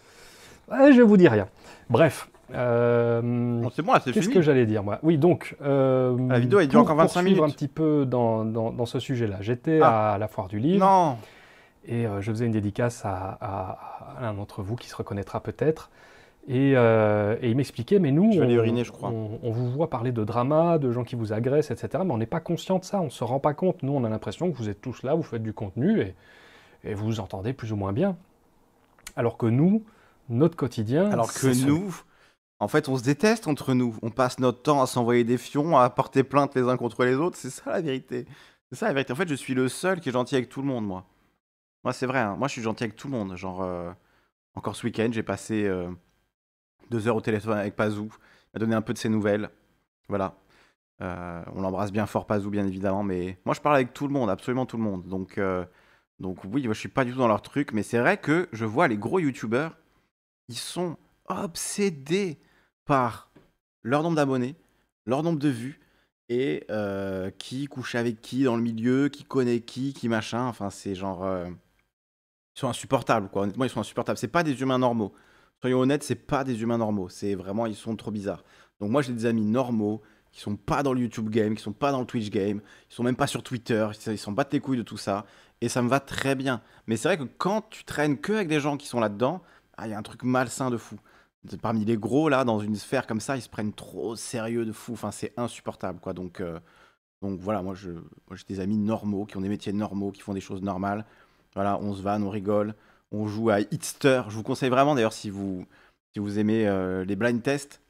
je vous dis rien. Bref, euh, c'est moi, c'est Qu'est-ce que j'allais dire, moi Oui, donc. Euh, la vidéo, elle dure encore 25 minutes. un petit peu dans, ce sujet-là. J'étais ah. à la foire du livre. Non Et euh, je faisais une dédicace à, l'un d'entre vous qui se reconnaîtra peut-être. Et, euh, il m'expliquait, mais nous, on, vous voit parler de drama, de gens qui vous agressent, etc. Mais on n'est pas conscient de ça, on ne se rend pas compte. Nous, on a l'impression que vous êtes tous là, vous faites du contenu et, et vous vous entendez plus ou moins bien. Alors que nous, notre quotidien. Alors que nous,
en fait, on se déteste entre nous. On passe notre temps à s'envoyer des fions, à porter plainte les uns contre les autres. C'est ça la vérité. C'est ça la vérité. En fait, je suis le seul qui est gentil avec tout le monde, moi. Moi, c'est vrai. Hein. Moi, je suis gentil avec tout le monde. Genre, euh, encore ce week-end, j'ai passé euh, deux heures au téléphone avec Pazou. à donner donné un peu de ses nouvelles. Voilà. Euh, on l'embrasse bien fort, Pazou, bien évidemment. Mais moi, je parle avec tout le monde, absolument tout le monde. Donc, donc oui, moi, je suis pas du tout dans leur truc. Mais c'est vrai que je vois les gros youtubeurs, ils sont obsédés par leur nombre d'abonnés, leur nombre de vues et euh, qui couche avec qui dans le milieu, qui connaît qui, qui machin. Enfin, c'est genre. Euh, ils sont insupportables, quoi. Honnêtement, ils sont insupportables. C'est pas des humains normaux. Soyons honnêtes, c'est pas des humains normaux. C'est vraiment, ils sont trop bizarres. Donc, moi, j'ai des amis normaux qui sont pas dans le YouTube game, qui sont pas dans le Twitch game, ils sont même pas sur Twitter, ils s'en battent les couilles de tout ça. Et ça me va très bien. Mais c'est vrai que quand tu traînes que avec des gens qui sont là-dedans, ah, il y a un truc malsain de fou parmi les gros là dans une sphère comme ça ils se prennent trop sérieux de fou enfin c'est insupportable quoi donc euh, donc voilà moi j'ai des amis normaux qui ont des métiers normaux qui font des choses normales voilà on se vanne on rigole on joue à Hitster je vous conseille vraiment d'ailleurs si vous si vous aimez euh, les blind tests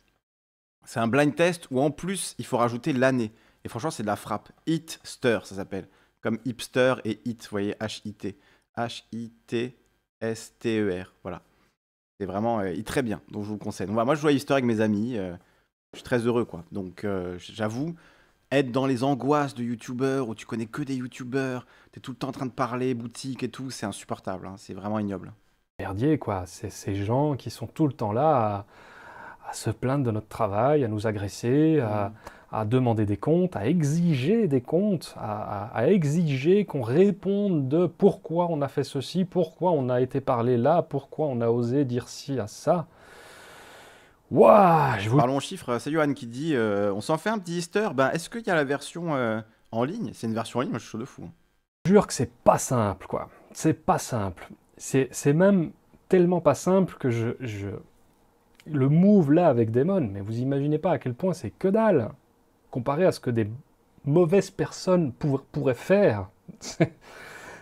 c'est un blind test où en plus il faut rajouter l'année et franchement c'est de la frappe Hitster ça s'appelle comme hipster et hit vous voyez H I T H I T S T E R voilà c'est vraiment euh, il très bien, donc je vous le conseille. moi, je joue à avec mes amis. Euh, je suis très heureux, quoi. Donc, euh, j'avoue, être dans les angoisses de youtubeurs où tu connais que des youtubeurs, t'es tout le temps en train de parler, boutique et tout, c'est insupportable. Hein, c'est vraiment ignoble. Merdier, quoi.
C'est ces gens qui sont tout le temps là à se plaindre de notre travail, à nous agresser, à, mmh à demander des comptes, à exiger des comptes, à, exiger qu'on réponde de pourquoi on a fait ceci, pourquoi on a été parlé là, pourquoi on a
osé dire ci à ça. Waouh vous... Parlons chiffres, euh, c'est Johan qui dit euh, on s'en fait un petit Easter, ben, est-ce qu'il y a la version euh, en ligne C'est une version en ligne, moi je suis chaud de fou.
Je jure que c'est pas simple, quoi. C'est pas simple. C'est même tellement pas simple que je, je... Le move là avec Damon, mais vous imaginez pas à quel point c'est que dalle comparé à ce que des mauvaises personnes pourraient faire,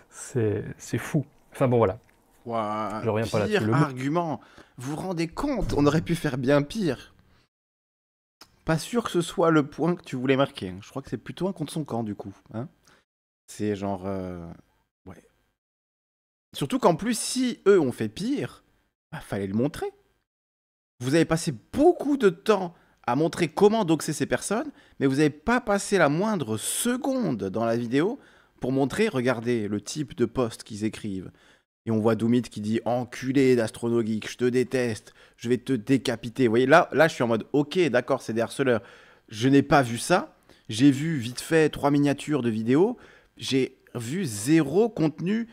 c'est fou. Enfin bon, voilà.
Je reviens pire pas là
argument. Vous vous rendez compte On aurait pu faire bien pire. Pas sûr que ce soit le point que tu voulais marquer. Hein. Je crois que c'est plutôt un contre son camp, du coup. Hein. c'est genre. Euh, Surtout qu'en plus, si eux ont fait pire, il bah, fallait le montrer. Vous avez passé beaucoup de temps à montrer comment doxer ces personnes, mais vous n'avez pas passé la moindre seconde dans la vidéo pour montrer, regardez, le type de poste qu'ils écrivent. Et on voit Doumit qui dit Enculé d'astronogeek, je te déteste, je vais te décapiter. Vous voyez, là, là je suis en mode Ok, d'accord, c'est des harceleurs. Je n'ai pas vu ça. J'ai vu vite fait trois miniatures de vidéos. J'ai vu zéro contenu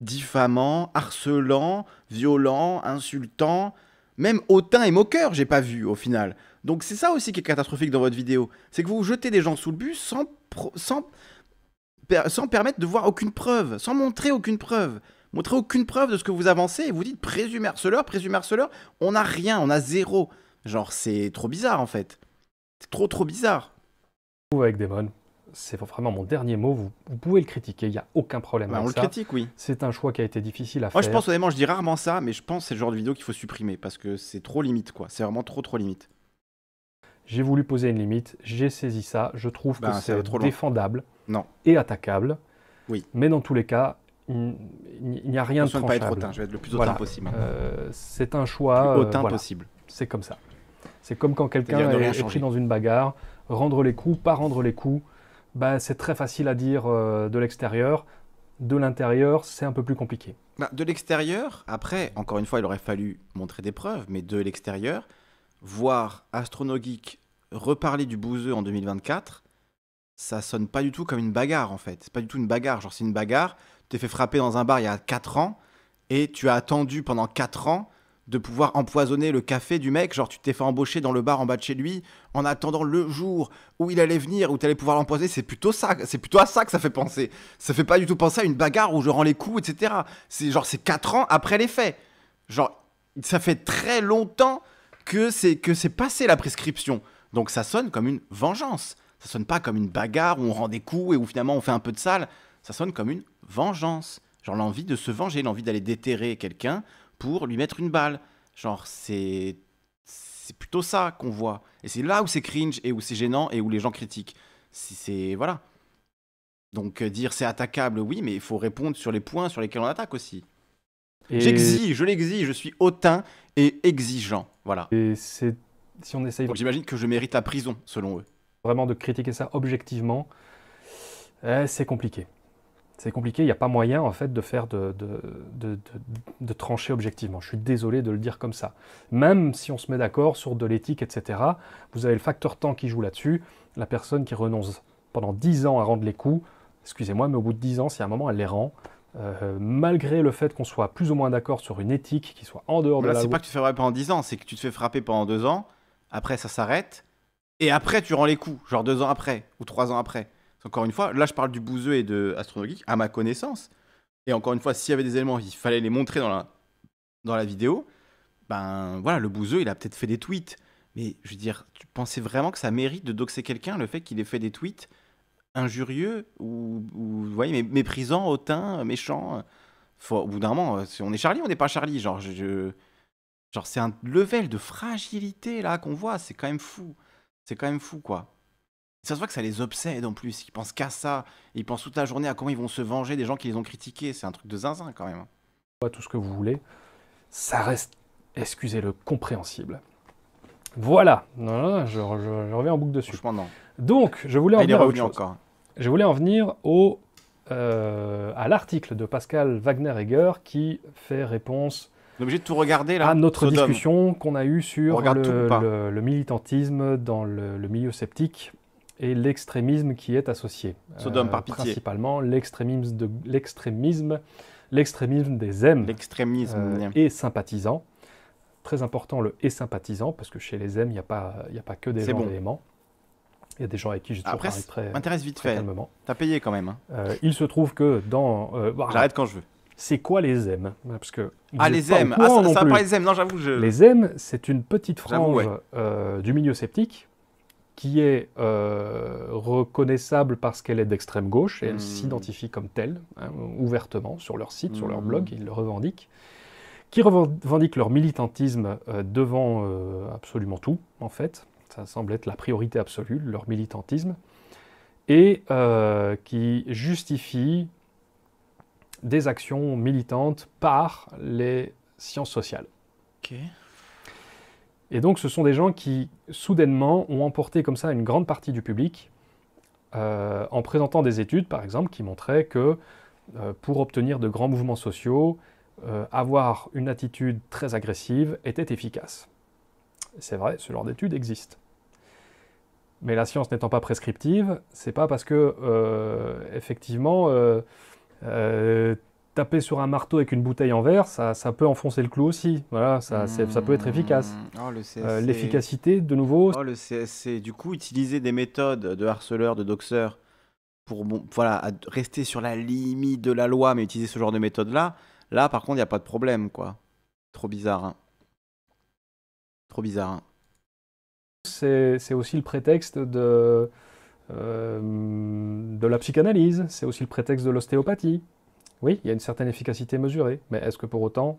diffamant, harcelant, violent, insultant. Même hautain et moqueur, j'ai pas vu au final. Donc c'est ça aussi qui est catastrophique dans votre vidéo, c'est que vous jetez des gens sous le bus sans, sans, sans permettre de voir aucune preuve, sans montrer aucune preuve. Montrer aucune preuve de ce que vous avancez et vous dites présumé harceleur, présumé harceleur, on n'a rien, on a zéro. Genre c'est trop bizarre en fait. C'est trop trop bizarre. Avec Demon, c'est vraiment mon dernier mot. Vous, pouvez le critiquer, il n'y
a aucun problème. à bah, avec on le critique, oui. C'est un choix qui a été difficile à faire. Moi, je pense
honnêtement, je dis rarement ça, mais je pense que c'est le genre de vidéo qu'il faut supprimer parce que c'est trop limite, quoi. C'est vraiment trop, trop limite j'ai voulu poser une
limite, j'ai saisi ça, je trouve que ben, c'est
défendable non. et attaquable.
Oui. Mais dans tous les cas, il n'y a rien de tranchable. Pas être je vais être le plus hautain possible. Hein. Euh, c'est un choix. Le plus euh, possible. C'est comme ça. C'est comme quand quelqu'un est, pris dans une bagarre, rendre les coups, pas rendre les coups, bah, c'est très facile à dire euh, de l'extérieur. De l'intérieur, c'est un peu plus compliqué.
Bah, de l'extérieur, après, encore une fois, il aurait fallu montrer des preuves, mais de l'extérieur, voir AstronoGeek reparler du bouseux en 2024, ça sonne pas du tout comme une bagarre en fait. C'est pas du tout une bagarre. Genre, c'est une bagarre. Tu t'es fait frapper dans un bar il y a 4 ans et tu as attendu pendant 4 ans de pouvoir empoisonner le café du mec. Genre, tu t'es fait embaucher dans le bar en bas de chez lui en attendant le jour où il allait venir, où tu allais pouvoir l'empoisonner. C'est plutôt ça, c'est plutôt à ça que ça fait penser. Ça fait pas du tout penser à une bagarre où je rends les coups, etc. C'est genre, c'est 4 ans après les faits. Genre, ça fait très longtemps que c'est que c'est passé la prescription. Donc ça sonne comme une vengeance. Ça sonne pas comme une bagarre où on rend des coups et où finalement on fait un peu de sale. Ça sonne comme une vengeance. Genre l'envie de se venger, l'envie d'aller déterrer quelqu'un pour lui mettre une balle. Genre c'est c'est plutôt ça qu'on voit. Et c'est là où c'est cringe et où c'est gênant et où les gens critiquent. Si c'est voilà. Donc euh, dire c'est attaquable, oui, mais il faut répondre sur les points sur lesquels on attaque aussi.
J'exige,
je l'exige, je suis hautain et exigeant. Voilà. Et c'est j'imagine que je mérite la prison,
selon eux. Vraiment de critiquer ça objectivement, eh, c'est compliqué. C'est compliqué, il n'y a pas moyen en fait de faire de, de, de, de, trancher objectivement. Je suis désolé de le dire comme ça. Même si on se met d'accord sur de l'éthique, etc., vous avez le facteur temps qui joue là-dessus. La personne qui renonce pendant 10 ans à rendre les coups, excusez-moi, mais au bout de 10 ans, si à un moment elle les rend, euh, malgré le fait qu'on soit plus ou moins d'accord sur une éthique qui soit en dehors
de la. c'est pas que tu fais frapper pendant 10 ans, c'est que tu te fais frapper pendant 2 ans, après ça s'arrête, et après tu rends les coups, genre deux ans après ou trois ans après. Encore une fois, là je parle du bouseux et de astrologique à ma connaissance. Et encore une fois, s'il y avait des éléments, il fallait les montrer dans la, dans la vidéo. Ben voilà, le bouseux, il a peut-être fait des tweets. Mais je veux dire, tu pensais vraiment que ça mérite de doxer quelqu'un le fait qu'il ait fait des tweets injurieux ou, vous voyez, méprisants, hautains, méchants Au bout d'un moment, euh, on est Charlie, on n'est pas Charlie. Genre, je Genre, c'est un level de fragilité là qu'on voit, c'est quand même fou. C'est quand même fou quoi. ça se voit que ça les obsède en plus, ils pensent qu'à ça, ils pensent toute la journée à comment ils vont se venger des gens qui les ont critiqués, c'est un truc de zinzin quand même.
Tout ce que vous voulez, ça reste, excusez-le, compréhensible. Voilà, non, je, reviens en boucle dessus. Franchement, Donc, je voulais en ah, venir Encore. Je voulais en venir au, euh, à l'article de Pascal Wagner-Egger qui fait réponse on obligé de tout regarder là. À notre discussion qu'on a eue sur le, militantisme dans le, milieu sceptique et l'extrémisme qui est associé. Sodome euh, par pitié. Principalement l'extrémisme l'extrémisme, l'extrémisme des M. Euh, et sympathisant. Très important le et sympathisant parce que chez les M il n'y a pas il a pas que des gens Il y a des gens avec qui j'ai
toujours Après, parlé très vite très fait.
T'as payé quand même. Hein. Euh, il
se trouve que dans. Bah, J'arrête quand je veux c'est quoi les zèmes Parce que ah, les M. Ah, ça, pas les M. non, j'avoue. Les c'est une petite frange euh, du milieu sceptique qui est euh, reconnaissable parce qu'elle est d'extrême gauche et elle hmm. s'identifie comme telle, hein, ouvertement, sur leur site, sur leur hmm. blog, ils le revendiquent, qui revendiquent leur militantisme euh, devant absolument tout, en fait. Ça semble être la priorité absolue, leur militantisme, et qui justifie des actions militantes par les sciences sociales. Et donc ce sont des gens qui, soudainement, ont emporté comme ça une grande partie du public euh, en présentant des études, par exemple, qui montraient que euh, pour obtenir de grands mouvements sociaux, euh, avoir une attitude très agressive était efficace. C'est vrai, ce genre d'études existe. Mais la science n'étant pas prescriptive, c'est pas parce que, effectivement, euh, taper sur un marteau avec une bouteille en verre, ça, peut enfoncer le clou aussi. Voilà,
ça, peut être hmm. efficace. Oh, euh, l'efficacité, de nouveau. Oh, le CSC, du coup, utiliser des méthodes de harceleur, de doxeurs, pour voilà, rester sur la limite de la loi, mais utiliser ce genre de méthode-là, là, par contre, il n'y a pas de problème, quoi. Trop bizarre. Hein. Trop bizarre. Hein.
C'est aussi le prétexte de euh, de la psychanalyse, c'est aussi le prétexte de l'ostéopathie. Oui, il y a une certaine efficacité mesurée, mais est-ce que pour autant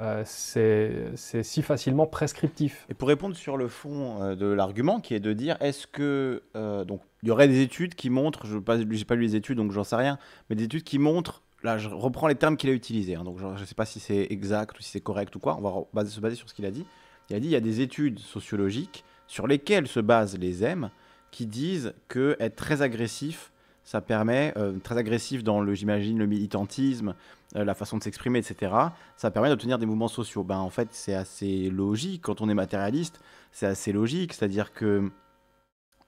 euh, c'est
si facilement prescriptif. Et pour répondre sur le fond euh, de l'argument, qui est de dire, est-ce que donc il y aurait des études qui montrent, je n'ai pas, lu les études, donc j'en sais rien, mais des études qui montrent, là je reprends les termes qu'il a utilisés, hein, donc je ne sais pas si c'est exact ou si c'est correct ou quoi, on va se baser sur ce qu'il a dit. Il a dit, il y a des études sociologiques sur lesquelles se basent les M qui disent que être très agressif, ça permet, euh, très agressif dans le, j'imagine, le militantisme, euh, la façon de s'exprimer, etc., ça permet d'obtenir des mouvements sociaux. Ben, en fait, c'est assez logique. Quand on est matérialiste, c'est assez logique. C'est-à-dire que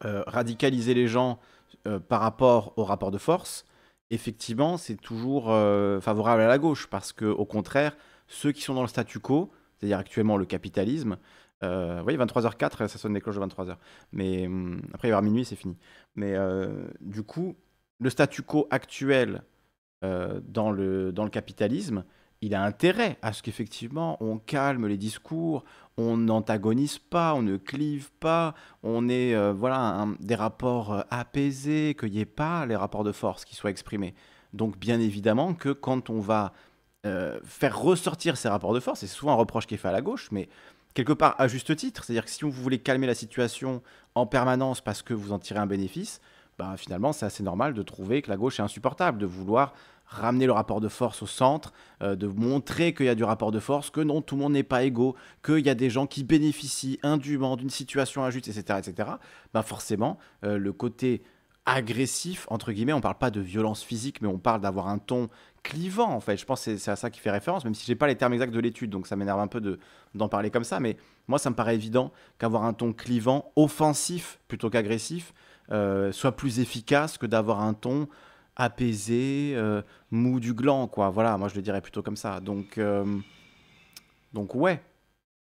euh, radicaliser les gens par rapport au rapport de force, effectivement, c'est toujours favorable à la gauche, parce que, au contraire, ceux qui sont dans le statu quo, c'est-à-dire actuellement le capitalisme, oui, 23 h 4 ça sonne les cloches de 23h. Mais euh, y avoir minuit, c'est fini. Mais euh, du coup, le statu quo actuel euh, dans, le, dans le capitalisme, il a intérêt à ce qu'effectivement, on calme les discours, on n'antagonise pas, on ne clive pas, on ait euh, voilà, un, des rapports apaisés, qu'il n'y ait pas les rapports de force qui soient exprimés. Donc, bien évidemment, que quand on va faire ressortir ces rapports de force, c'est souvent un reproche qui est fait à la gauche, mais quelque part à juste titre. C'est-à-dire que si vous voulez calmer la situation en permanence parce que vous en tirez un bénéfice, ben, finalement, c'est assez normal de trouver que la gauche est insupportable, de vouloir ramener le rapport de force au centre, euh, de montrer qu'il y a du rapport de force, que non, tout le monde n'est pas égaux, qu'il y a des gens qui bénéficient indûment d'une situation injuste, etc. etc. Ben, forcément, euh, le côté agressif, entre guillemets, on ne parle pas de violence physique, mais on parle d'avoir un ton clivant en fait. Je pense que c'est à ça qui fait référence, même si j'ai pas les termes exacts de l'étude, donc ça m'énerve un peu d'en parler comme ça. Mais moi, ça me paraît évident qu'avoir un ton clivant, offensif plutôt qu'agressif, euh, soit plus efficace que d'avoir un ton apaisé, euh, mou du gland, quoi. Voilà, moi je le dirais plutôt comme ça. Donc, euh, donc ouais,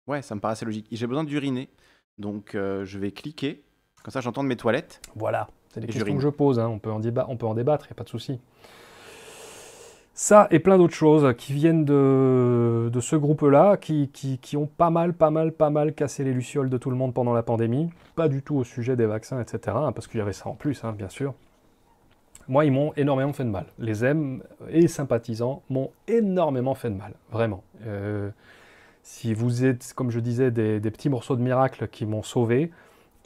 ouais, ça me paraît assez logique. J'ai besoin d'uriner, donc je vais cliquer. Comme ça, j'entends mes toilettes. Voilà, c'est des questions que je
pose. Hein. On, peut en on peut en débattre, il n'y a pas de souci. Ça et plein d'autres choses qui viennent de, de ce groupe-là, qui, qui, qui, ont pas mal, pas mal, pas mal cassé les lucioles de tout le monde pendant la pandémie. Pas du tout au sujet des vaccins, etc. Hein, parce qu'il y avait ça en plus, hein, bien sûr. Moi, ils m'ont énormément fait de mal. Les M et sympathisants m'ont énormément fait de mal, vraiment. Euh, si vous êtes, comme je disais, des, des petits morceaux de miracle qui m'ont sauvé,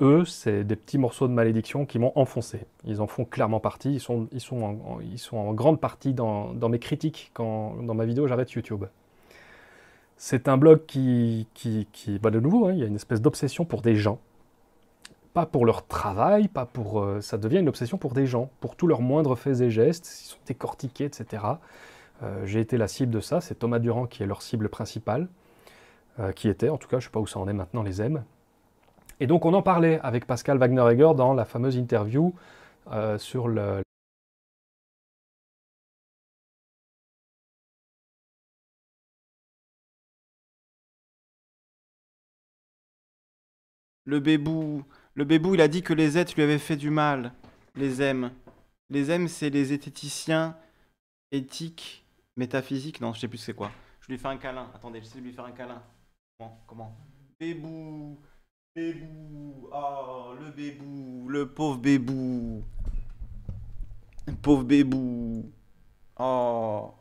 eux, c'est des petits morceaux de malédiction qui m'ont enfoncé. Ils en font clairement partie. Ils sont, ils sont, en, ils sont en grande partie dans, mes critiques quand, dans ma vidéo J'arrête YouTube. C'est un blog qui, qui, bah, de nouveau, hein, il y a une espèce d'obsession pour des gens. Pas pour leur travail, pas pour. Euh, ça devient une obsession pour des gens, pour tous leurs moindres faits et gestes. Ils sont décortiqués, etc. Euh, j'ai été la cible de ça. C'est Thomas Durand qui est leur cible principale, euh, qui était, en tout cas, je ne sais pas où ça en est maintenant, les aime. Et donc on en parlait avec Pascal Wagner-Egger dans la fameuse interview euh, sur le...
Le bébou, le bébou, il a dit que les êtres lui avaient fait du mal. Les M. Les M, c'est les esthéticiens
éthiques, métaphysiques. Non, je sais plus c'est quoi. Je lui fais un câlin. Attendez, je de lui faire un câlin. Comment Comment Bébou Bébou,
oh, le bébou, le pauvre bébou. Pauvre bébou.
Oh.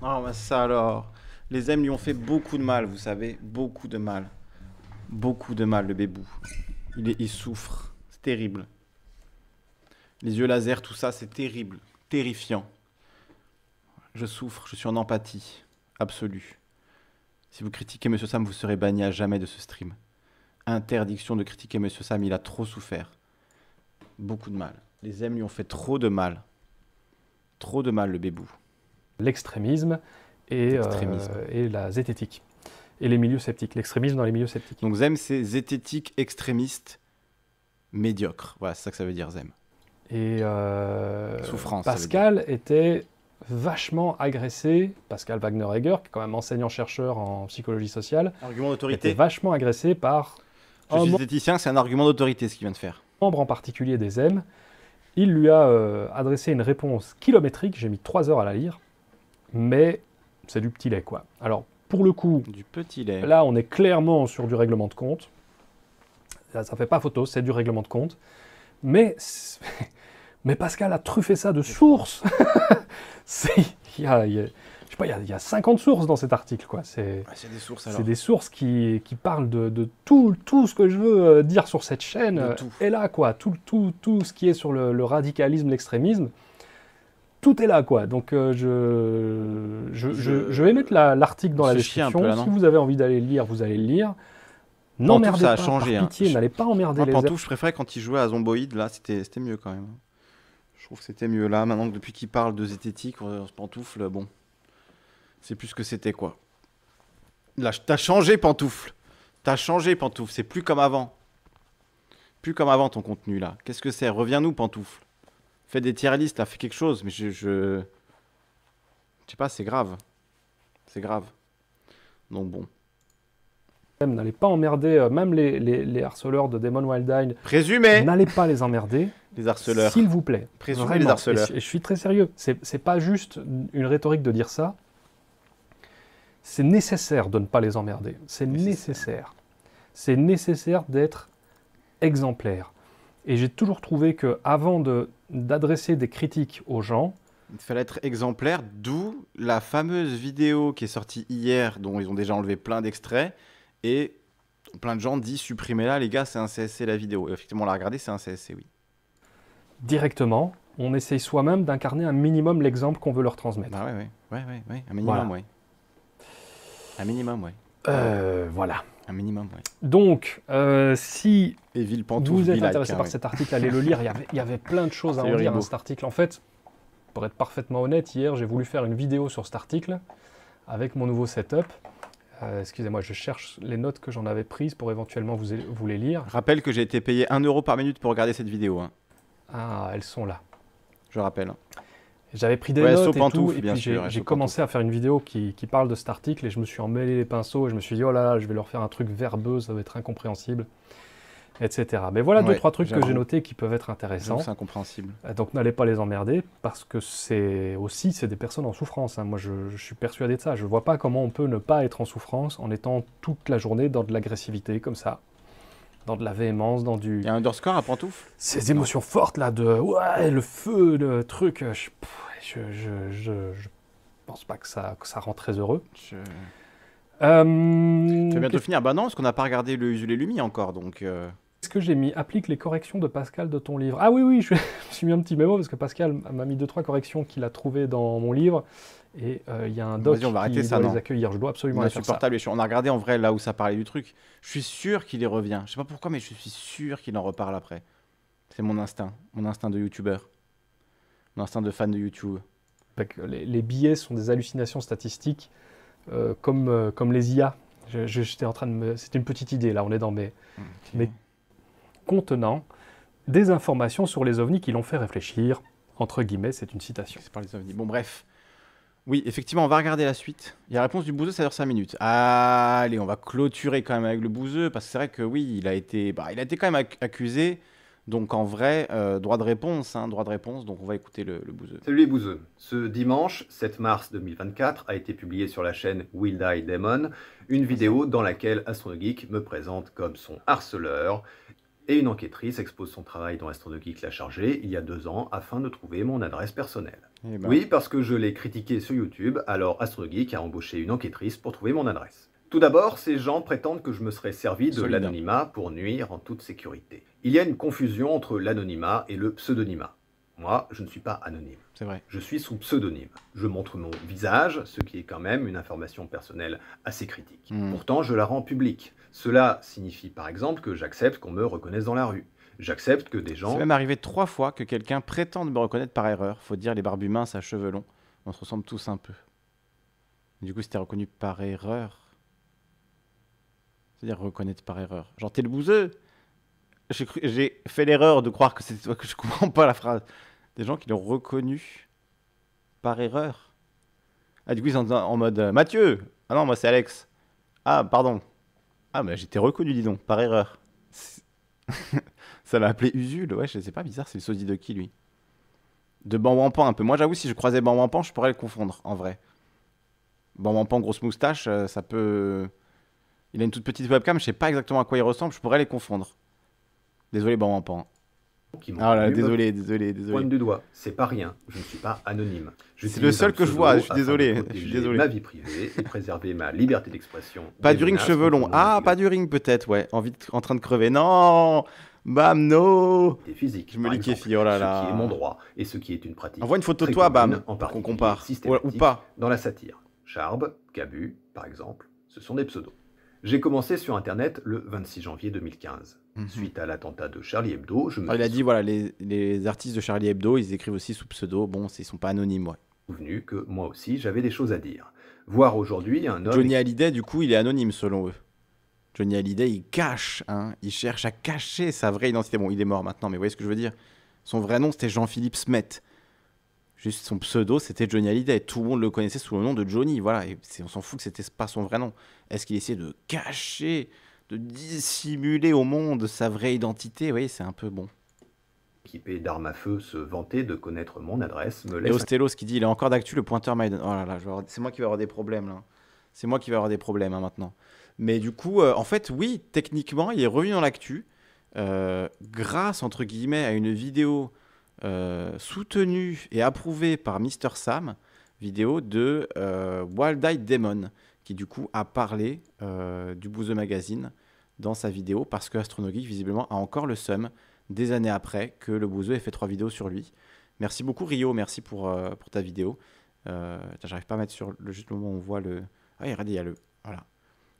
Oh, ça alors. Les M lui ont fait beaucoup de mal, vous savez. Beaucoup de mal. Beaucoup de mal, le bébou. Il, souffre. C'est terrible. Les yeux laser, tout ça, c'est terrible. Terrifiant. Je souffre, je suis en empathie. Absolue. Si vous critiquez Monsieur Sam, vous serez banni à jamais de ce stream interdiction de critiquer M. Sam, il a trop souffert. Beaucoup de mal. Les Zem lui ont fait trop de mal. Trop de mal, le bébou. L'extrémisme et, euh, et la
zététique. Et
les milieux sceptiques. L'extrémisme dans les milieux sceptiques. Donc Zem, c'est zététique, extrémiste, médiocre. Voilà, c'est ça que ça veut dire Zem. Et euh, Souffrance, Pascal
était vachement agressé, Pascal Wagner-Egger, qui est quand même enseignant-chercheur en psychologie
sociale, Argument d'autorité. vachement agressé par je suis c'est un argument d'autorité ce qu'il vient de faire.
Membre en particulier des M, il lui a euh, adressé une réponse kilométrique, j'ai mis trois heures à la lire, mais c'est du petit lait quoi. Alors
pour le coup, du petit lait.
là on est clairement sur du règlement de compte. Ça ça fait pas photo, c'est du règlement de compte. Mais, mais Pascal a truffé ça de source. il sais pas, il y, a 50 sources dans cet article, quoi. C'est ah, des sources C'est des sources qui, parlent de, tout, tout ce que je veux euh, dire sur cette chaîne. Euh, tout. Et là, quoi, tout, tout, tout ce qui est sur le, radicalisme, l'extrémisme tout est là, quoi. Donc euh, je, je, vais mettre l'article dans la description. si vous avez envie
d'aller le lire, vous allez le lire.
N'emmerdez pas, a changé, hein. par pitié, n'allez pas emmerder Moi, les Pantouf,
je préférais quand il jouait à Zomboid, là, c'était mieux quand même. Je trouve que c'était mieux là. Maintenant, depuis qu'il parle de zététique, on se pantoufle, bon... C'est plus ce que c'était, quoi. Là, t'as changé, pantoufle. T'as changé, pantoufle. C'est plus comme avant. Plus comme avant ton contenu, là. Qu'est-ce que c'est Reviens-nous, pantoufle. Fais des tiers listes, là. Fais quelque chose. Mais je. Je, sais pas, c'est grave. C'est grave. Non, bon.
N'allez pas emmerder, euh, même les, les, harceleurs de Demon Wildine. Présumé N'allez pas les emmerder.
les harceleurs. S'il vous
plaît.
Présumé les harceleurs. je suis très sérieux. C'est pas juste une rhétorique de dire ça c'est nécessaire de ne pas les emmerder. C'est nécessaire. C'est nécessaire d'être exemplaire. Et j'ai toujours trouvé que avant d'adresser des critiques aux gens,
il fallait être exemplaire, d'où la fameuse vidéo qui est sortie hier, dont ils ont déjà enlevé plein d'extraits, et plein de gens disent supprimez-la, les gars, c'est un CSC la vidéo. Et effectivement, on l'a regardé, c'est un CSC, oui.
Directement, on essaye soi-même d'incarner un minimum l'exemple qu'on veut leur transmettre. Ah oui, oui, ouais, ouais, ouais, un minimum, oui.
Un minimum, oui. Euh, voilà. Un minimum, oui.
Donc, euh, si vous êtes intéressé hein, par cet article, allez le lire. Il y avait, plein de choses à en dire dans cet article. En fait, pour être parfaitement honnête, hier, j'ai voulu faire une vidéo sur cet article avec mon nouveau setup. Euh, excusez-moi, je cherche les notes que j'en avais prises pour éventuellement vous, les lire.
Rappelle que j'ai été payé 1 euro par minute pour regarder cette vidéo. Hein.
Ah, elles sont là. Je rappelle. J'avais pris des pinceaux notes et tout, et puis j'ai commencé à faire une vidéo qui, parle de cet article, et je me suis emmêlé les pinceaux, et je me suis dit, oh là là, je vais leur faire un truc verbeux, ça va être incompréhensible, etc. Mais voilà deux, trois trucs que j'ai notés qui peuvent être intéressants. C'est
incompréhensible.
Euh, donc n'allez pas les emmerder, parce que c'est aussi, c'est des personnes en souffrance. Hein. Moi, je, je, suis persuadé de ça. Je vois pas comment on peut ne pas être en souffrance en étant toute la journée dans de l'agressivité, comme ça dans de la véhémence, dans du. Il y a un underscore à pantoufle Ces émotions fortes là de ouais, le feu, le truc. Je, je,
pense pas que ça, ça rend très heureux.
Euh... Tu vas bientôt
finir. Bah non, parce qu'on n'a pas regardé le Usul et Lumi encore, donc. Euh.
ce que j'ai mis Applique les corrections de Pascal de ton livre. Ah oui, oui, je, me suis mis un petit mémo parce que Pascal m'a mis deux trois corrections qu'il a trouvées dans mon livre. Et euh, il y a un doc on va arrêter qui ça, doit les accueillir. Je dois absolument les faire
On a regardé en vrai là où ça parlait du truc. Je suis sûr qu'il y revient. Je sais pas pourquoi, mais je suis sûr qu'il en reparle après. C'est mon instinct, mon instinct de youtubeur, mon instinct de fan de YouTube.
Les, billets sont des hallucinations statistiques, euh, comme, euh, comme les IA. J'étais en train de C'était une petite idée, là, on est dans mes... Mais- Contenant des informations sur les ovnis qui l'ont fait réfléchir. Entre guillemets, c'est une citation. C'est par les ovnis. Bon, bref.
Oui, effectivement, on va regarder la suite. Il y a la réponse du bouseux, ça dure 5 minutes. Allez, on va clôturer quand même avec le Bouzeux, parce que c'est vrai que oui, il a été, bah, il a été quand même accusé. Donc en vrai, euh, droit de réponse, hein, droit de réponse, donc on va écouter le, le Salut
les bouseux. Ce dimanche 7 mars 2024 a été publié sur la chaîne Will Die Demon une vidéo dans laquelle AstronoGeek me présente comme son harceleur et une enquêtrice expose son travail dans AstronoGeek la chargé il y a deux ans afin de trouver mon adresse personnelle. Eh ben. Oui, parce que je l'ai critiqué sur YouTube, alors AstroGeek a embauché une enquêtrice pour trouver mon adresse. Tout d'abord, ces gens prétendent que je me serais servi de l'anonymat pour nuire en toute sécurité. Il y a une confusion entre l'anonymat et le pseudonymat. Moi, je ne suis pas anonyme. C'est vrai. Je suis sous pseudonyme. Je montre mon visage, ce qui est quand même une information personnelle assez critique. Hmm. Pourtant, je la rends publique. Cela signifie par exemple que j'accepte qu'on me reconnaisse dans la rue j'accepte que des gens. C'est même
arrivé trois fois que quelqu'un prétend me reconnaître par erreur. Faut dire, les barbus minces à cheveux longs, on se ressemble tous un peu. Du coup, c'était reconnu par erreur. C'est-à-dire reconnaître par erreur. Genre, t'es le bouseux J'ai fait l'erreur de croire que c'est toi que je comprends pas la phrase. Des gens qui l'ont reconnu par erreur. Ah, du coup, ils sont en mode euh, Mathieu Ah non, moi c'est Alex. Ah, pardon. Ah, mais j'étais reconnu, dis donc, par erreur. ça l'a appelé Usul. Ouais, je sais pas, bizarre, c'est le sosie de qui lui De Banwampan un peu. Moi, j'avoue, si je croisais Banwampan, je pourrais le confondre en vrai. Banwampan, grosse moustache, euh, ça peut. Il a une toute petite webcam, je sais pas exactement à quoi il ressemble, je pourrais les confondre. Désolé, Banwampan. Ah là, désolé, désolé, désolé. Pointe du doigt, c'est pas rien. Je ne suis pas anonyme. C'est
le seul que je vois. Je suis désolé. Je suis désolé. Ma vie privée et préserver ma liberté d'expression. Pas du ring
cheveux longs. Ah, pas du ring peut-être. Ouais, envie en train de crever. Non. Bam, no Je me liquéfie, oh là là. Ce qui est mon droit et ce qui est une pratique. Envoie une photo de toi, Bam, qu'on compare.
Ou pas. Dans la satire. Charb, Cabu, par exemple, ce sont des pseudos. J'ai commencé sur Internet le 26 janvier 2015. Mhm. Suite à l'attentat de Charlie Hebdo, je me. Ah, il a
dit, voilà, les, artistes de Charlie Hebdo, ils écrivent aussi sous pseudo. Bon, ils sont pas anonymes, ouais. Souvenu que moi aussi,
j'avais des choses à dire. Voir aujourd'hui un homme. Johnny
Hallyday, du coup, il est anonyme selon eux. Johnny Hallyday, il cache, hein, il cherche à cacher sa vraie identité. Bon, il est mort maintenant, mais vous voyez ce que je veux dire Son vrai nom, c'était Jean-Philippe Smet. Juste son pseudo, c'était Johnny Hallyday. Tout le monde le connaissait sous le nom de Johnny, voilà. on s'en fout que c'était pas son vrai nom. Est-ce qu'il essayait de cacher, de dissimuler au monde sa vraie identité Oui, c'est un peu bon.
Équipé d'armes à feu, se vanter de connaître mon adresse me laisse. Ostelos
qui dit il est encore d'actu le pointeur Maiden. Oh là là, c'est moi qui vais avoir des problèmes là. C'est moi qui vais avoir des problèmes hein, maintenant. Mais du coup, euh, en fait, oui, techniquement, il est revenu dans l'actu euh, grâce, entre guillemets, à une vidéo euh, soutenue et approuvée par Mr. Sam, vidéo de Wild Eye Demon, qui du coup a parlé du Booze Magazine dans sa vidéo parce que visiblement, a encore le seum des années après que le Booze ait fait trois vidéos sur lui. Merci beaucoup, Rio, merci pour, pour ta vidéo. J'arrive pas à mettre sur le juste moment où on voit le. Ah, il y a le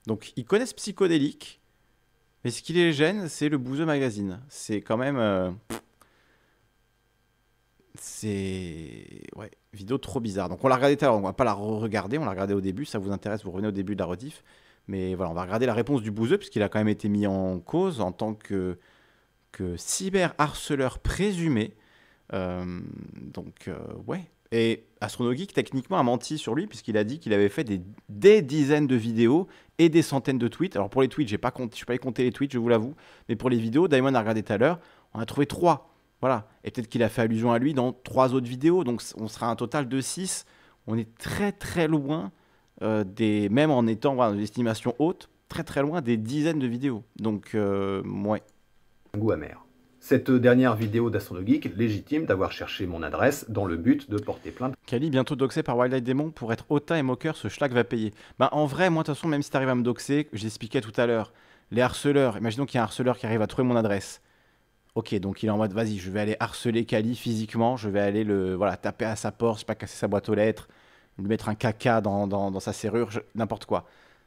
donc ils connaissent psychodélique, mais ce qui les gêne, c'est le Bouze Magazine. C'est quand même. Euh, c'est. Ouais, vidéo trop bizarre. Donc on l'a regardé tout à l'heure, on va pas la regarder, on l'a regardé au début, ça vous intéresse, vous revenez au début de la rediff. Mais voilà, on va regarder la réponse du Bouzeux, puisqu'il a quand même été mis en cause en tant que, que cyberharceleur présumé. Euh, donc, euh, ouais. Et Astronogeek, techniquement, a menti sur lui, puisqu'il a dit qu'il avait fait des, des dizaines de vidéos et des centaines de tweets. Alors pour les tweets, j'ai pas je suis pas allé compter les tweets, je vous l'avoue, mais pour les vidéos, Daimon a regardé tout à l'heure, on a trouvé trois. Voilà, et peut-être qu'il a fait allusion à lui dans trois autres vidéos, donc on sera un total de 6. On est très très loin euh, des, même en étant dans une estimation haute, très très loin des dizaines de vidéos. Donc, euh, ouais. goût amer cette dernière vidéo d'Astrono Geek légitime d'avoir cherché mon adresse dans le but de porter plainte. Kali, bientôt doxé par Wild démon pour être hautain et moqueur, ce schlag va payer. Bah en vrai, moi de toute façon, même si t'arrives à me doxer, j'expliquais tout à l'heure, les harceleurs, imaginons qu'il y a un harceleur qui arrive à trouver mon adresse. Ok, donc il est en mode, vas-y, je vais aller harceler Kali physiquement, je vais aller le voilà taper à sa porte, je pas casser sa boîte aux lettres, lui mettre un caca dans, sa serrure, n'importe quoi.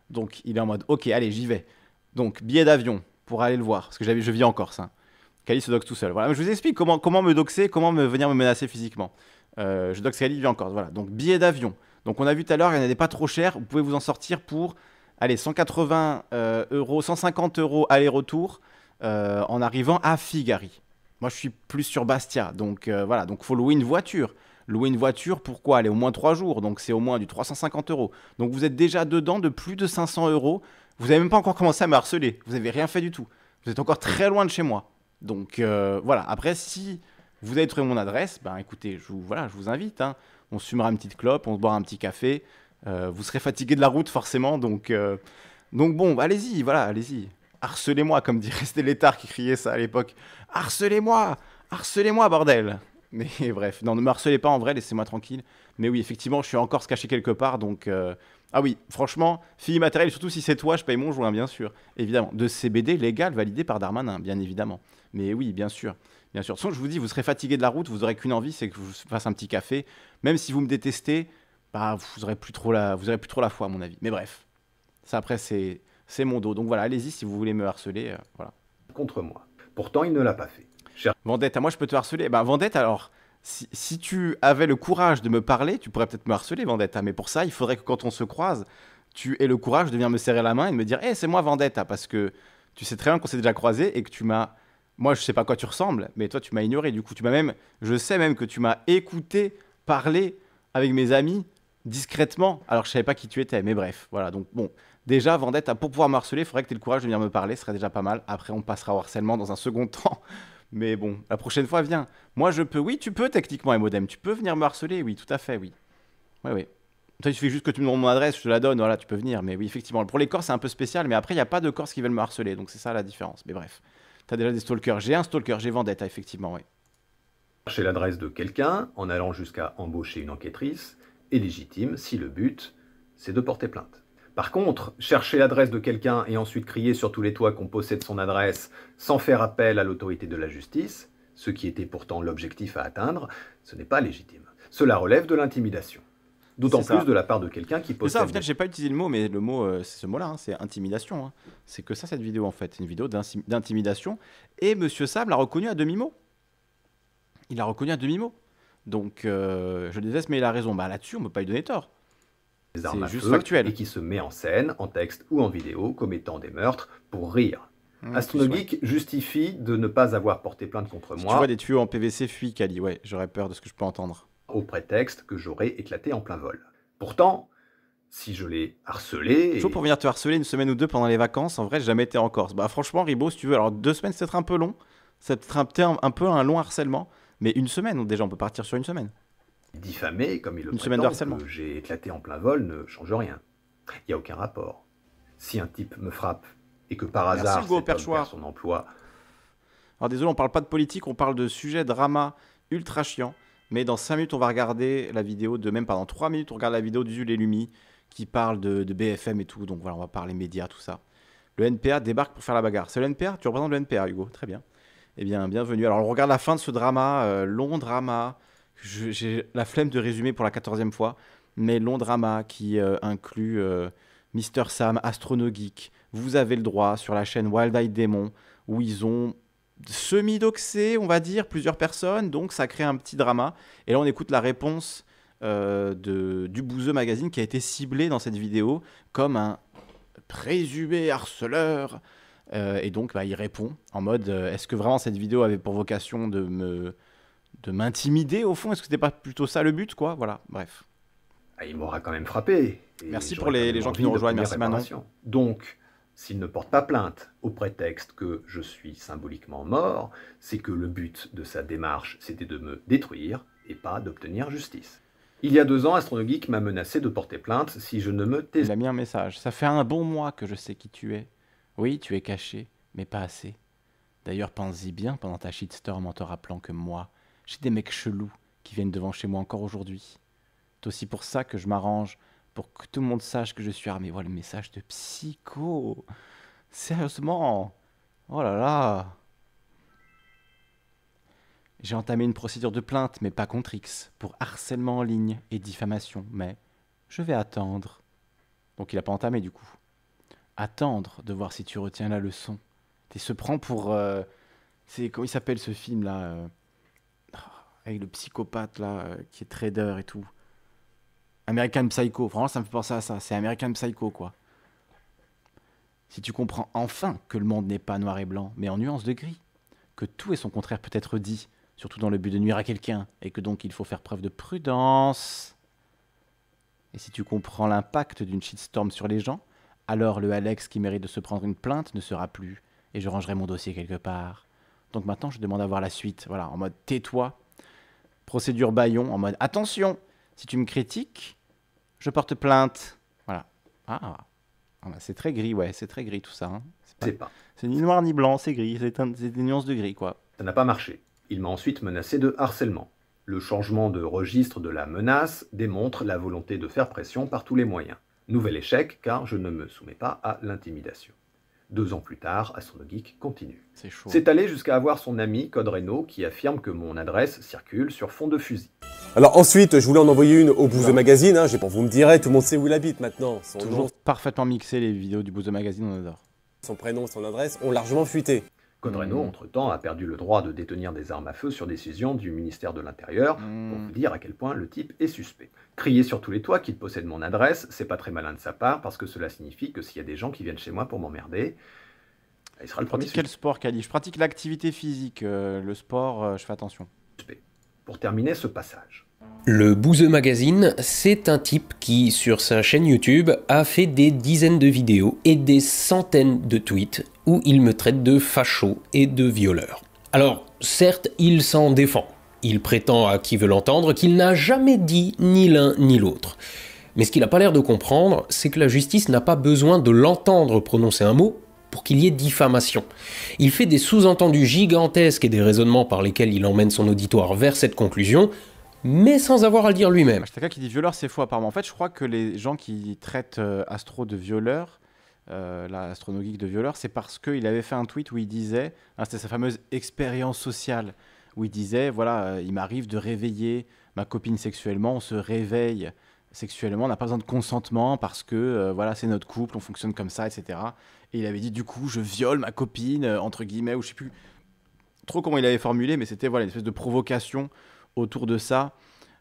Donc il est en mode, ok, allez, j'y vais. Donc billet d'avion pour aller le voir, parce que je vis en Corse. Hein. Kali se doxe tout seul. Voilà, je vous explique comment, me doxer, comment me, venir me menacer physiquement. Euh, je doxe Kali, encore. Voilà, donc billet d'avion. Donc on a vu tout à l'heure, il n'y en pas trop cher. Vous pouvez vous en sortir pour, allez, 180 euh, euros, 150 euros aller-retour euh, en arrivant à Figari. Moi, je suis plus sur Bastia, donc voilà, donc faut louer une voiture. Louer une voiture, pourquoi Elle au moins 3 jours, donc c'est au moins du 350 euros. Donc vous êtes déjà dedans de plus de 500 euros. Vous n'avez même pas encore commencé à me harceler, vous n'avez rien fait du tout. Vous êtes encore très loin de chez moi. Donc euh, voilà, après si vous avez trouvé mon adresse, ben écoutez, je vous, voilà, je vous invite, hein. on se fumera une petite clope, on boira un petit café, euh, vous serez fatigué de la route forcément, donc, euh, donc bon, bah, allez-y, voilà, allez-y, harcelez-moi, comme dit l'État qui criait ça à l'époque, harcelez-moi, harcelez-moi bordel Mais bref, non, ne me harcelez pas en vrai, laissez-moi tranquille, mais oui, effectivement, je suis encore se caché quelque part, donc... Ah oui, franchement, fille matériel surtout si c'est toi, je paye mon joint, bien sûr. Évidemment. De CBD légal, validé par Darmanin, bien évidemment. Mais oui, bien sûr. Bien sûr. De je vous dis, vous serez fatigué de la route, vous aurez qu'une envie, c'est que je vous fasse un petit café. Même si vous me détestez, bah, vous aurez plus trop la, vous aurez plus trop la foi, à mon avis. Mais bref. Ça, après, c'est, c'est mon dos. Donc voilà, allez-y si vous voulez me harceler. Euh, voilà. Contre moi. Pourtant, il ne l'a pas fait. Cher... Vendette, à moi, je peux te harceler. Bah, Vendette, alors, si, tu avais le courage de me parler, tu pourrais peut-être me harceler, Vendetta. Mais pour ça, il faudrait que quand on se croise, tu aies le courage de venir me serrer la main et de me dire Hé, eh, c'est moi, Vendetta. Parce que tu sais très bien qu'on s'est déjà croisé et que tu m'as. Moi, je sais pas à quoi tu ressembles, mais toi, tu m'as ignoré. Du coup, tu m'as même. Je sais même que tu m'as écouté parler avec mes amis discrètement, alors je savais pas qui tu étais. Mais bref, voilà. Donc, bon, Déjà, Vendetta, pour pouvoir me harceler, il faudrait que tu aies le courage de venir me parler, ce serait déjà pas mal. Après, on passera au harcèlement dans un second temps. Mais bon, la prochaine fois, viens. Moi, je peux. Oui, tu peux techniquement, et modem. Tu peux venir me harceler, oui, tout à fait, oui. Oui, oui. il suffit juste que tu me donnes mon adresse, je te la donne, voilà, tu peux venir. Mais oui, effectivement, pour les Corses, c'est un peu spécial, mais après, il n'y a pas de Corses qui veulent me harceler, donc c'est ça la différence. Mais bref, tu as déjà des stalkers. J'ai un stalker, j'ai Vendetta, effectivement, oui.
Chercher l'adresse de quelqu'un en allant jusqu'à embaucher une enquêtrice est légitime si le but, c'est de porter plainte. Par contre, chercher l'adresse de quelqu'un et ensuite crier sur tous les toits qu'on possède son adresse sans faire appel à l'autorité de la justice, ce qui était pourtant l'objectif à atteindre, ce n'est pas légitime. Cela relève de l'intimidation. D'autant plus de la part de quelqu'un qui possède. C'est ça,
j'ai pas utilisé le mot, mais le mot, euh, c'est ce mot-là, hein, c'est intimidation. Hein. C'est que ça, cette vidéo, en fait. Une vidéo d'intimidation. Et Monsieur Sable a reconnu à demi-mot. Il a reconnu à demi-mot. Donc, euh, je le déteste, mais il a raison. Bah, Là-dessus, on ne peut pas lui donner tort armes juste et qui
se met en scène, en texte ou en vidéo, commettant des meurtres pour rire. Mmh, Astronomique justifie de ne pas avoir porté plainte contre moi. Tu vois des
tuyaux en PVC fuis, Cali, ouais, j'aurais peur de ce que je peux entendre.
Au prétexte que j'aurais éclaté en plein vol. Pourtant, si je l'ai harcelé. Et... pour
venir te harceler une semaine ou deux pendant les vacances, en vrai, j'ai jamais été en Corse. Bah franchement, Ribot, si tu veux, alors deux semaines, c'est peut-être un peu long, c'est peut-être un, un, peu un long harcèlement, mais une semaine, déjà, on peut partir sur une semaine. Diffamer, comme il le Une semaine que
j'ai éclaté en plein vol ne change rien. Il n'y a aucun rapport.
Si un type me frappe et que par hasard Hugo, cet son emploi... Alors désolé, on parle pas de politique, on parle de sujet drama ultra chiant. Mais dans 5 minutes, on va regarder la vidéo de... Même pendant 3 minutes, on regarde la vidéo d'Usul et Lumi qui parle de, BFM et tout. Donc voilà, on va parler médias, tout ça. Le NPA débarque pour faire la bagarre. C'est le NPA Tu représentes le NPA, Hugo Très bien. Eh bien, bienvenue. Alors, on regarde la fin de ce drama, euh, long drama, j'ai la flemme de résumer pour la quatorzième fois, mais long drama qui euh, inclut euh, Mr. Sam, AstronoGeek, Vous avez le droit sur la chaîne Wild Eye Demon, où ils ont semi-doxé, on va dire, plusieurs personnes, donc ça crée un petit drama. Et là, on écoute la réponse euh, de, du Bouzeux Magazine qui a été ciblé dans cette vidéo comme un présumé harceleur. et donc, bah, il répond en mode Est-ce que vraiment cette vidéo avait pour vocation de me de m'intimider au fond Est-ce que c'était pas plutôt ça le but, quoi Voilà, bref. Ah, il m'aura quand même frappé. Merci pour les, gens qui nous rejoignent, merci Manon. Donc,
s'il ne porte pas plainte au prétexte que je suis symboliquement mort, c'est que le but de sa démarche, c'était de me détruire et pas d'obtenir justice. Il y a deux ans,
Astronogeek m'a menacé de porter plainte si je ne me taisais. Il a mis un message. Ça fait un bon mois que je sais qui tu es. Oui, tu es caché, mais pas assez. D'ailleurs, pense-y bien pendant ta shitstorm en te rappelant que moi, j'ai des mecs chelous qui viennent devant chez moi encore aujourd'hui. C'est aussi pour ça que je m'arrange, pour que tout le monde sache que je suis armé. Voilà oh, le message de psycho. Sérieusement. Oh là là. J'ai entamé une procédure de plainte, mais pas contre X, pour harcèlement en ligne et diffamation, mais je vais attendre. Donc il a pas entamé du coup. Attendre de voir si tu retiens la leçon. Tu se prend pour... Euh, c'est Comment il s'appelle ce film là euh, avec le psychopathe là, euh, qui est trader et tout. American Psycho, franchement, ça me fait penser à ça. C'est American Psycho, quoi. Si tu comprends enfin que le monde n'est pas noir et blanc, mais en nuance de gris, que tout et son contraire peut être dit, surtout dans le but de nuire à quelqu'un, et que donc il faut faire preuve de prudence. Et si tu comprends l'impact d'une shitstorm sur les gens, alors le Alex qui mérite de se prendre une plainte ne sera plus, et je rangerai mon dossier quelque part. Donc maintenant, je demande à voir la suite. Voilà, en mode tais-toi, procédure Bayon en mode attention, si tu me critiques, je porte plainte. Voilà. Ah, ah c'est très gris, ouais, c'est très gris tout ça. Hein. C'est pas. C'est ni noir ni blanc, c'est gris, c'est des nuances de gris quoi. Ça n'a pas marché.
Il m'a ensuite menacé de harcèlement. Le changement de registre de la menace démontre la volonté de faire pression par tous les moyens. Nouvel échec car je ne me soumets pas à l'intimidation. Deux ans plus tard, Astronogeek continue. C'est allé jusqu'à avoir son ami Code qui affirme que mon adresse circule sur fond de fusil.
Alors ensuite, je voulais en envoyer une au Buzz
Magazine, hein, pas. vous me direz,
tout le monde sait où il habite maintenant. Toujours
parfaitement mixé les vidéos du Buzz Magazine, on adore.
Son prénom, son adresse ont largement fuité. Code
entre-temps, a perdu le droit de détenir des
armes à feu sur décision du ministère de l'Intérieur, pour hmm. vous dire à quel point le type est suspect. Crier sur tous les toits qu'il possède mon adresse, c'est pas très malin de sa part, parce que cela signifie que s'il y a des gens qui viennent chez moi pour
m'emmerder, bah, il sera le premier. Quel sport, Kali Je pratique l'activité physique, euh, le sport, euh, je fais attention. Pour terminer ce passage,
le Bouzeux Magazine, c'est un type qui, sur sa chaîne YouTube, a fait des dizaines de vidéos et des centaines de tweets où il me traite de facho et de violeur. Alors, certes, il s'en défend. Il prétend à qui veut l'entendre qu'il n'a jamais dit ni l'un ni l'autre. Mais ce qu'il n'a pas l'air de comprendre, c'est que la justice n'a pas besoin de l'entendre prononcer un mot pour qu'il y ait diffamation. Il fait des sous-entendus gigantesques et des raisonnements par lesquels il emmène son auditoire vers cette conclusion, mais sans avoir à le dire lui-même.
Ashtaka qui dit violeur, c'est faux apparemment. En fait, je crois que les gens qui traitent euh, Astro de violeur, euh, l'astronogeek de violeur, c'est parce qu'il avait fait un tweet où il disait, hein, c'était sa fameuse expérience sociale, où il disait, voilà, euh, il m'arrive de réveiller ma copine sexuellement, on se réveille sexuellement, on n'a pas besoin de consentement parce que euh, voilà, c'est notre couple, on fonctionne comme ça, etc. Et il avait dit du coup, je viole ma copine, entre guillemets, ou je sais plus trop comment il avait formulé, mais c'était voilà, une espèce de provocation autour de ça.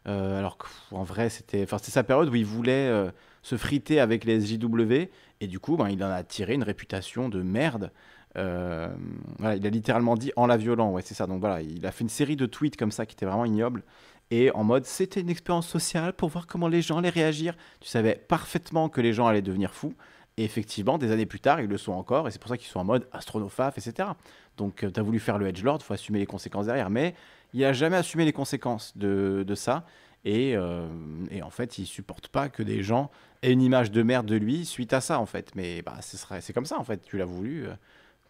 Euh, alors qu'en vrai, c'était sa période où il voulait euh, se friter avec les SJW. Et du coup, ben, il en a tiré une réputation de merde. Euh, il a littéralement dit en la violant, ouais, c'est ça. Donc voilà, il a fait une série de tweets comme ça qui étaient vraiment ignobles. Et en mode, c'était une expérience sociale pour voir comment les gens allaient réagir. Tu savais parfaitement que les gens allaient devenir fous. Et effectivement, des années plus tard, ils le sont encore. Et c'est pour ça qu'ils sont en mode astronophaf, etc. Donc, tu as voulu faire le Lord, il faut assumer les conséquences derrière. Mais il n'a jamais assumé les conséquences de, ça. Euh, et, en fait, il supporte pas que des gens aient une image de merde de lui suite à ça, en fait. Mais bah, c'est comme ça, en fait. Tu l'as voulu, euh,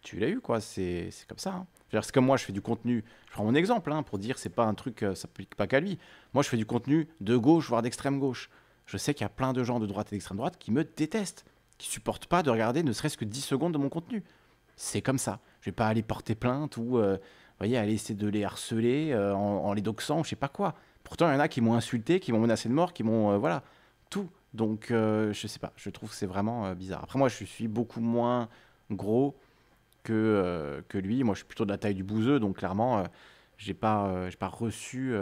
tu l'as eu, quoi. C'est comme ça. Hein. C'est comme moi, je fais du contenu. Je prends mon exemple hein, pour dire c'est pas un truc, euh, ça s'applique pas qu'à lui. Moi, je fais du contenu de gauche, voire d'extrême gauche. Je sais qu'il y a plein de gens de droite et d'extrême droite qui me détestent, qui supportent pas de regarder ne serait-ce que 10 secondes de mon contenu. C'est comme ça. Je vais pas aller porter plainte ou voyez, à essaie de les harceler euh, en, les doxant, je sais pas quoi. Pourtant, il y en a qui m'ont insulté, qui m'ont menacé de mort, qui m'ont. Euh, voilà, tout. Donc, euh, je sais pas, je trouve que c'est vraiment bizarre. Après, moi, je suis beaucoup moins gros que, que lui. Moi, je suis plutôt de la taille du bouseux, donc clairement, j'ai pas, pas reçu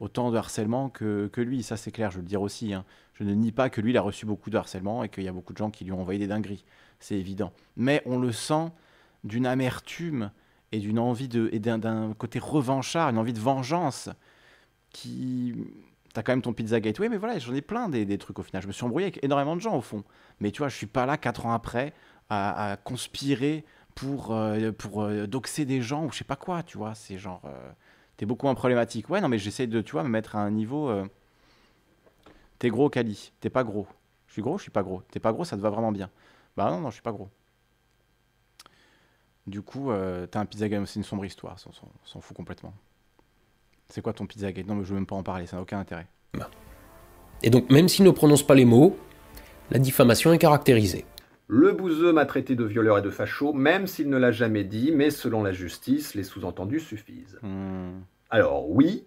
autant de harcèlement que, lui, ça c'est clair, je veux le dire aussi. Hein. Je ne nie pas que lui, il a reçu beaucoup de harcèlement et qu'il y a beaucoup de gens qui lui ont envoyé des dingueries, c'est évident. Mais on le sent d'une amertume et d'une envie de, et d'un côté revanchard, une envie de vengeance qui. T'as quand même ton Pizza Gateway, mais voilà, j'en ai plein des, trucs au final. Je me suis embrouillé avec énormément de gens au fond. Mais tu vois, je suis pas là quatre ans après à, conspirer pour, euh, pour euh, doxer des gens ou je sais pas quoi, tu vois. C'est genre. Euh, t'es beaucoup moins problématique. Ouais, non, mais j'essaie de, tu vois, me mettre à un niveau. T'es gros, Cali. T'es pas gros. Je suis gros, je suis pas gros. T'es pas gros, ça te va vraiment bien. Bah non, non, je suis pas gros. Du coup, euh, t'as un pizza game, c'est une sombre histoire, on s'en fout complètement. C'est quoi ton pizza Non, mais je veux même pas en parler, ça n'a aucun intérêt.
Bah. Et donc, même s'il ne prononce pas les mots, la diffamation est caractérisée.
Le bouseux m'a traité de
violeur et de facho, même s'il ne l'a jamais dit, mais selon la justice, les sous-entendus suffisent. Hmm. Alors oui,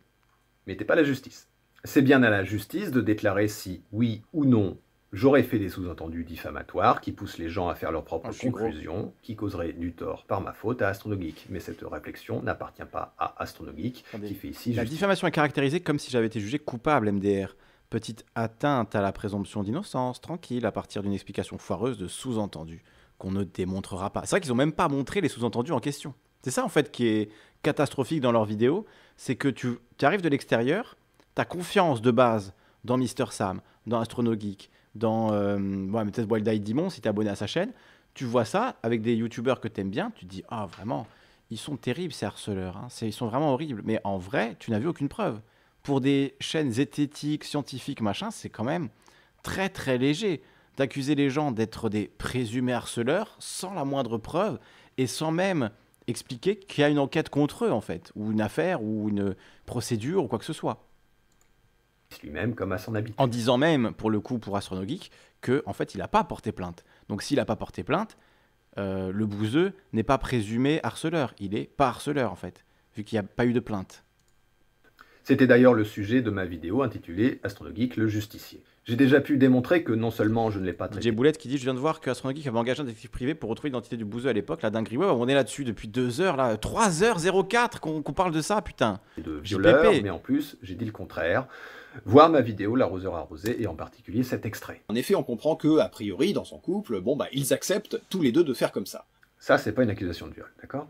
mais t'es pas la justice. C'est bien à la justice de déclarer si oui ou non J'aurais fait des sous-entendus diffamatoires qui poussent les gens à faire leurs propres ah, conclusions, qui causeraient du tort par ma faute à Astronogeek. Mais cette réflexion n'appartient pas à Astronogeek, qui fait ici. La diffamation
est caractérisée comme si j'avais été jugé coupable, MDR. Petite atteinte à la présomption d'innocence, tranquille, à partir d'une explication foireuse de sous-entendus qu'on ne démontrera pas. C'est vrai qu'ils n'ont même pas montré les sous-entendus en question. C'est ça en fait qui est catastrophique dans leur vidéo, c'est que tu arrives de l'extérieur, ta confiance de base dans Mister Sam, dans AstronoGeek, dans euh, peut-être Wild Dimon, si tu abonné à sa chaîne, tu vois ça avec des youtubeurs que tu aimes bien, tu te dis Ah, vraiment, ils sont terribles ces harceleurs, hein. ils sont vraiment horribles. Mais en vrai, tu n'as vu aucune preuve. Pour des chaînes zététiques, scientifiques, machin, c'est quand même très très léger d'accuser les gens d'être des présumés harceleurs sans la moindre preuve et sans même expliquer qu'il y a une enquête contre eux en fait, ou une affaire, ou une procédure, ou quoi que ce soit lui-même comme à son habitude. En disant même, pour le coup, pour Astronogeek, que en fait, il n'a pas porté plainte. Donc s'il n'a pas porté plainte, euh, le bouseux n'est pas présumé harceleur. Il n'est pas harceleur, en fait, vu qu'il n'y a pas eu de plainte.
C'était d'ailleurs le sujet de ma vidéo intitulée Astronogeek le justicier. J'ai déjà pu démontrer que non seulement je ne l'ai
pas traité. J'ai Boulette qui dit Je viens de voir que avait engagé un détective privé pour retrouver l'identité du bouseux à l'époque, la dinguerie. on est là-dessus depuis 2 heures, là, 3h04 qu'on parle de ça, putain. De
violeur, mais
en plus, j'ai dit le contraire. Voir ma vidéo L'arroseur arrosé et
en particulier cet extrait. En effet, on comprend que, a priori, dans son couple, bon bah ils acceptent tous les deux de faire comme ça. Ça, c'est pas une accusation de viol, d'accord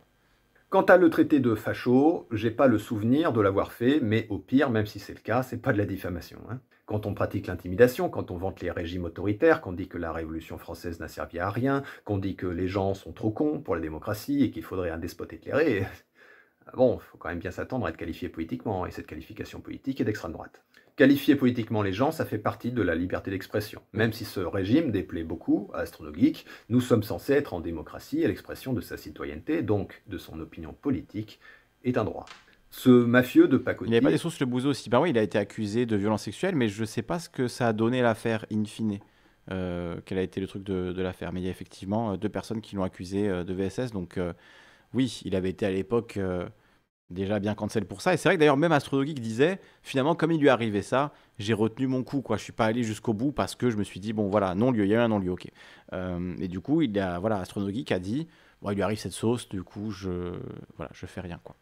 Quant à le traité de facho, j'ai pas le souvenir de l'avoir fait, mais au pire, même si c'est le cas, c'est pas de la diffamation. Hein. quand on pratique l'intimidation, quand on vante les régimes autoritaires, qu'on dit que la Révolution française n'a servi à rien, qu'on dit que les gens sont trop cons pour la démocratie et qu'il faudrait un despote éclairé, bon, faut quand même bien s'attendre à être qualifié politiquement, et cette qualification politique est d'extrême droite. Qualifier politiquement les gens, ça fait partie de la liberté d'expression. Même si ce régime déplaît beaucoup à Astronogeek, nous sommes censés être en démocratie et l'expression de sa citoyenneté, donc de son opinion politique, est un droit. Ce mafieux de Pacotti... Il n'y a pas des sources
le bouseau aussi. Ben oui, il a été accusé de violence sexuelle, mais je ne sais pas ce que ça a donné l'affaire in fine. Euh, quel a été le truc de, l'affaire. Mais il y a effectivement euh, deux personnes qui l'ont accusé euh, de VSS. Donc oui, il avait été à l'époque déjà bien cancel pour ça. Et c'est vrai que d'ailleurs, même AstronoGeek disait, finalement, comme il lui arrivait ça, j'ai retenu mon coup, quoi. Je suis pas allé jusqu'au bout parce que je me suis dit, bon, voilà, non-lieu, il y a un non-lieu, ok. Euh, et du coup, il a, voilà, a dit, bon, il lui arrive cette sauce, du coup, je, voilà, je fais rien, quoi.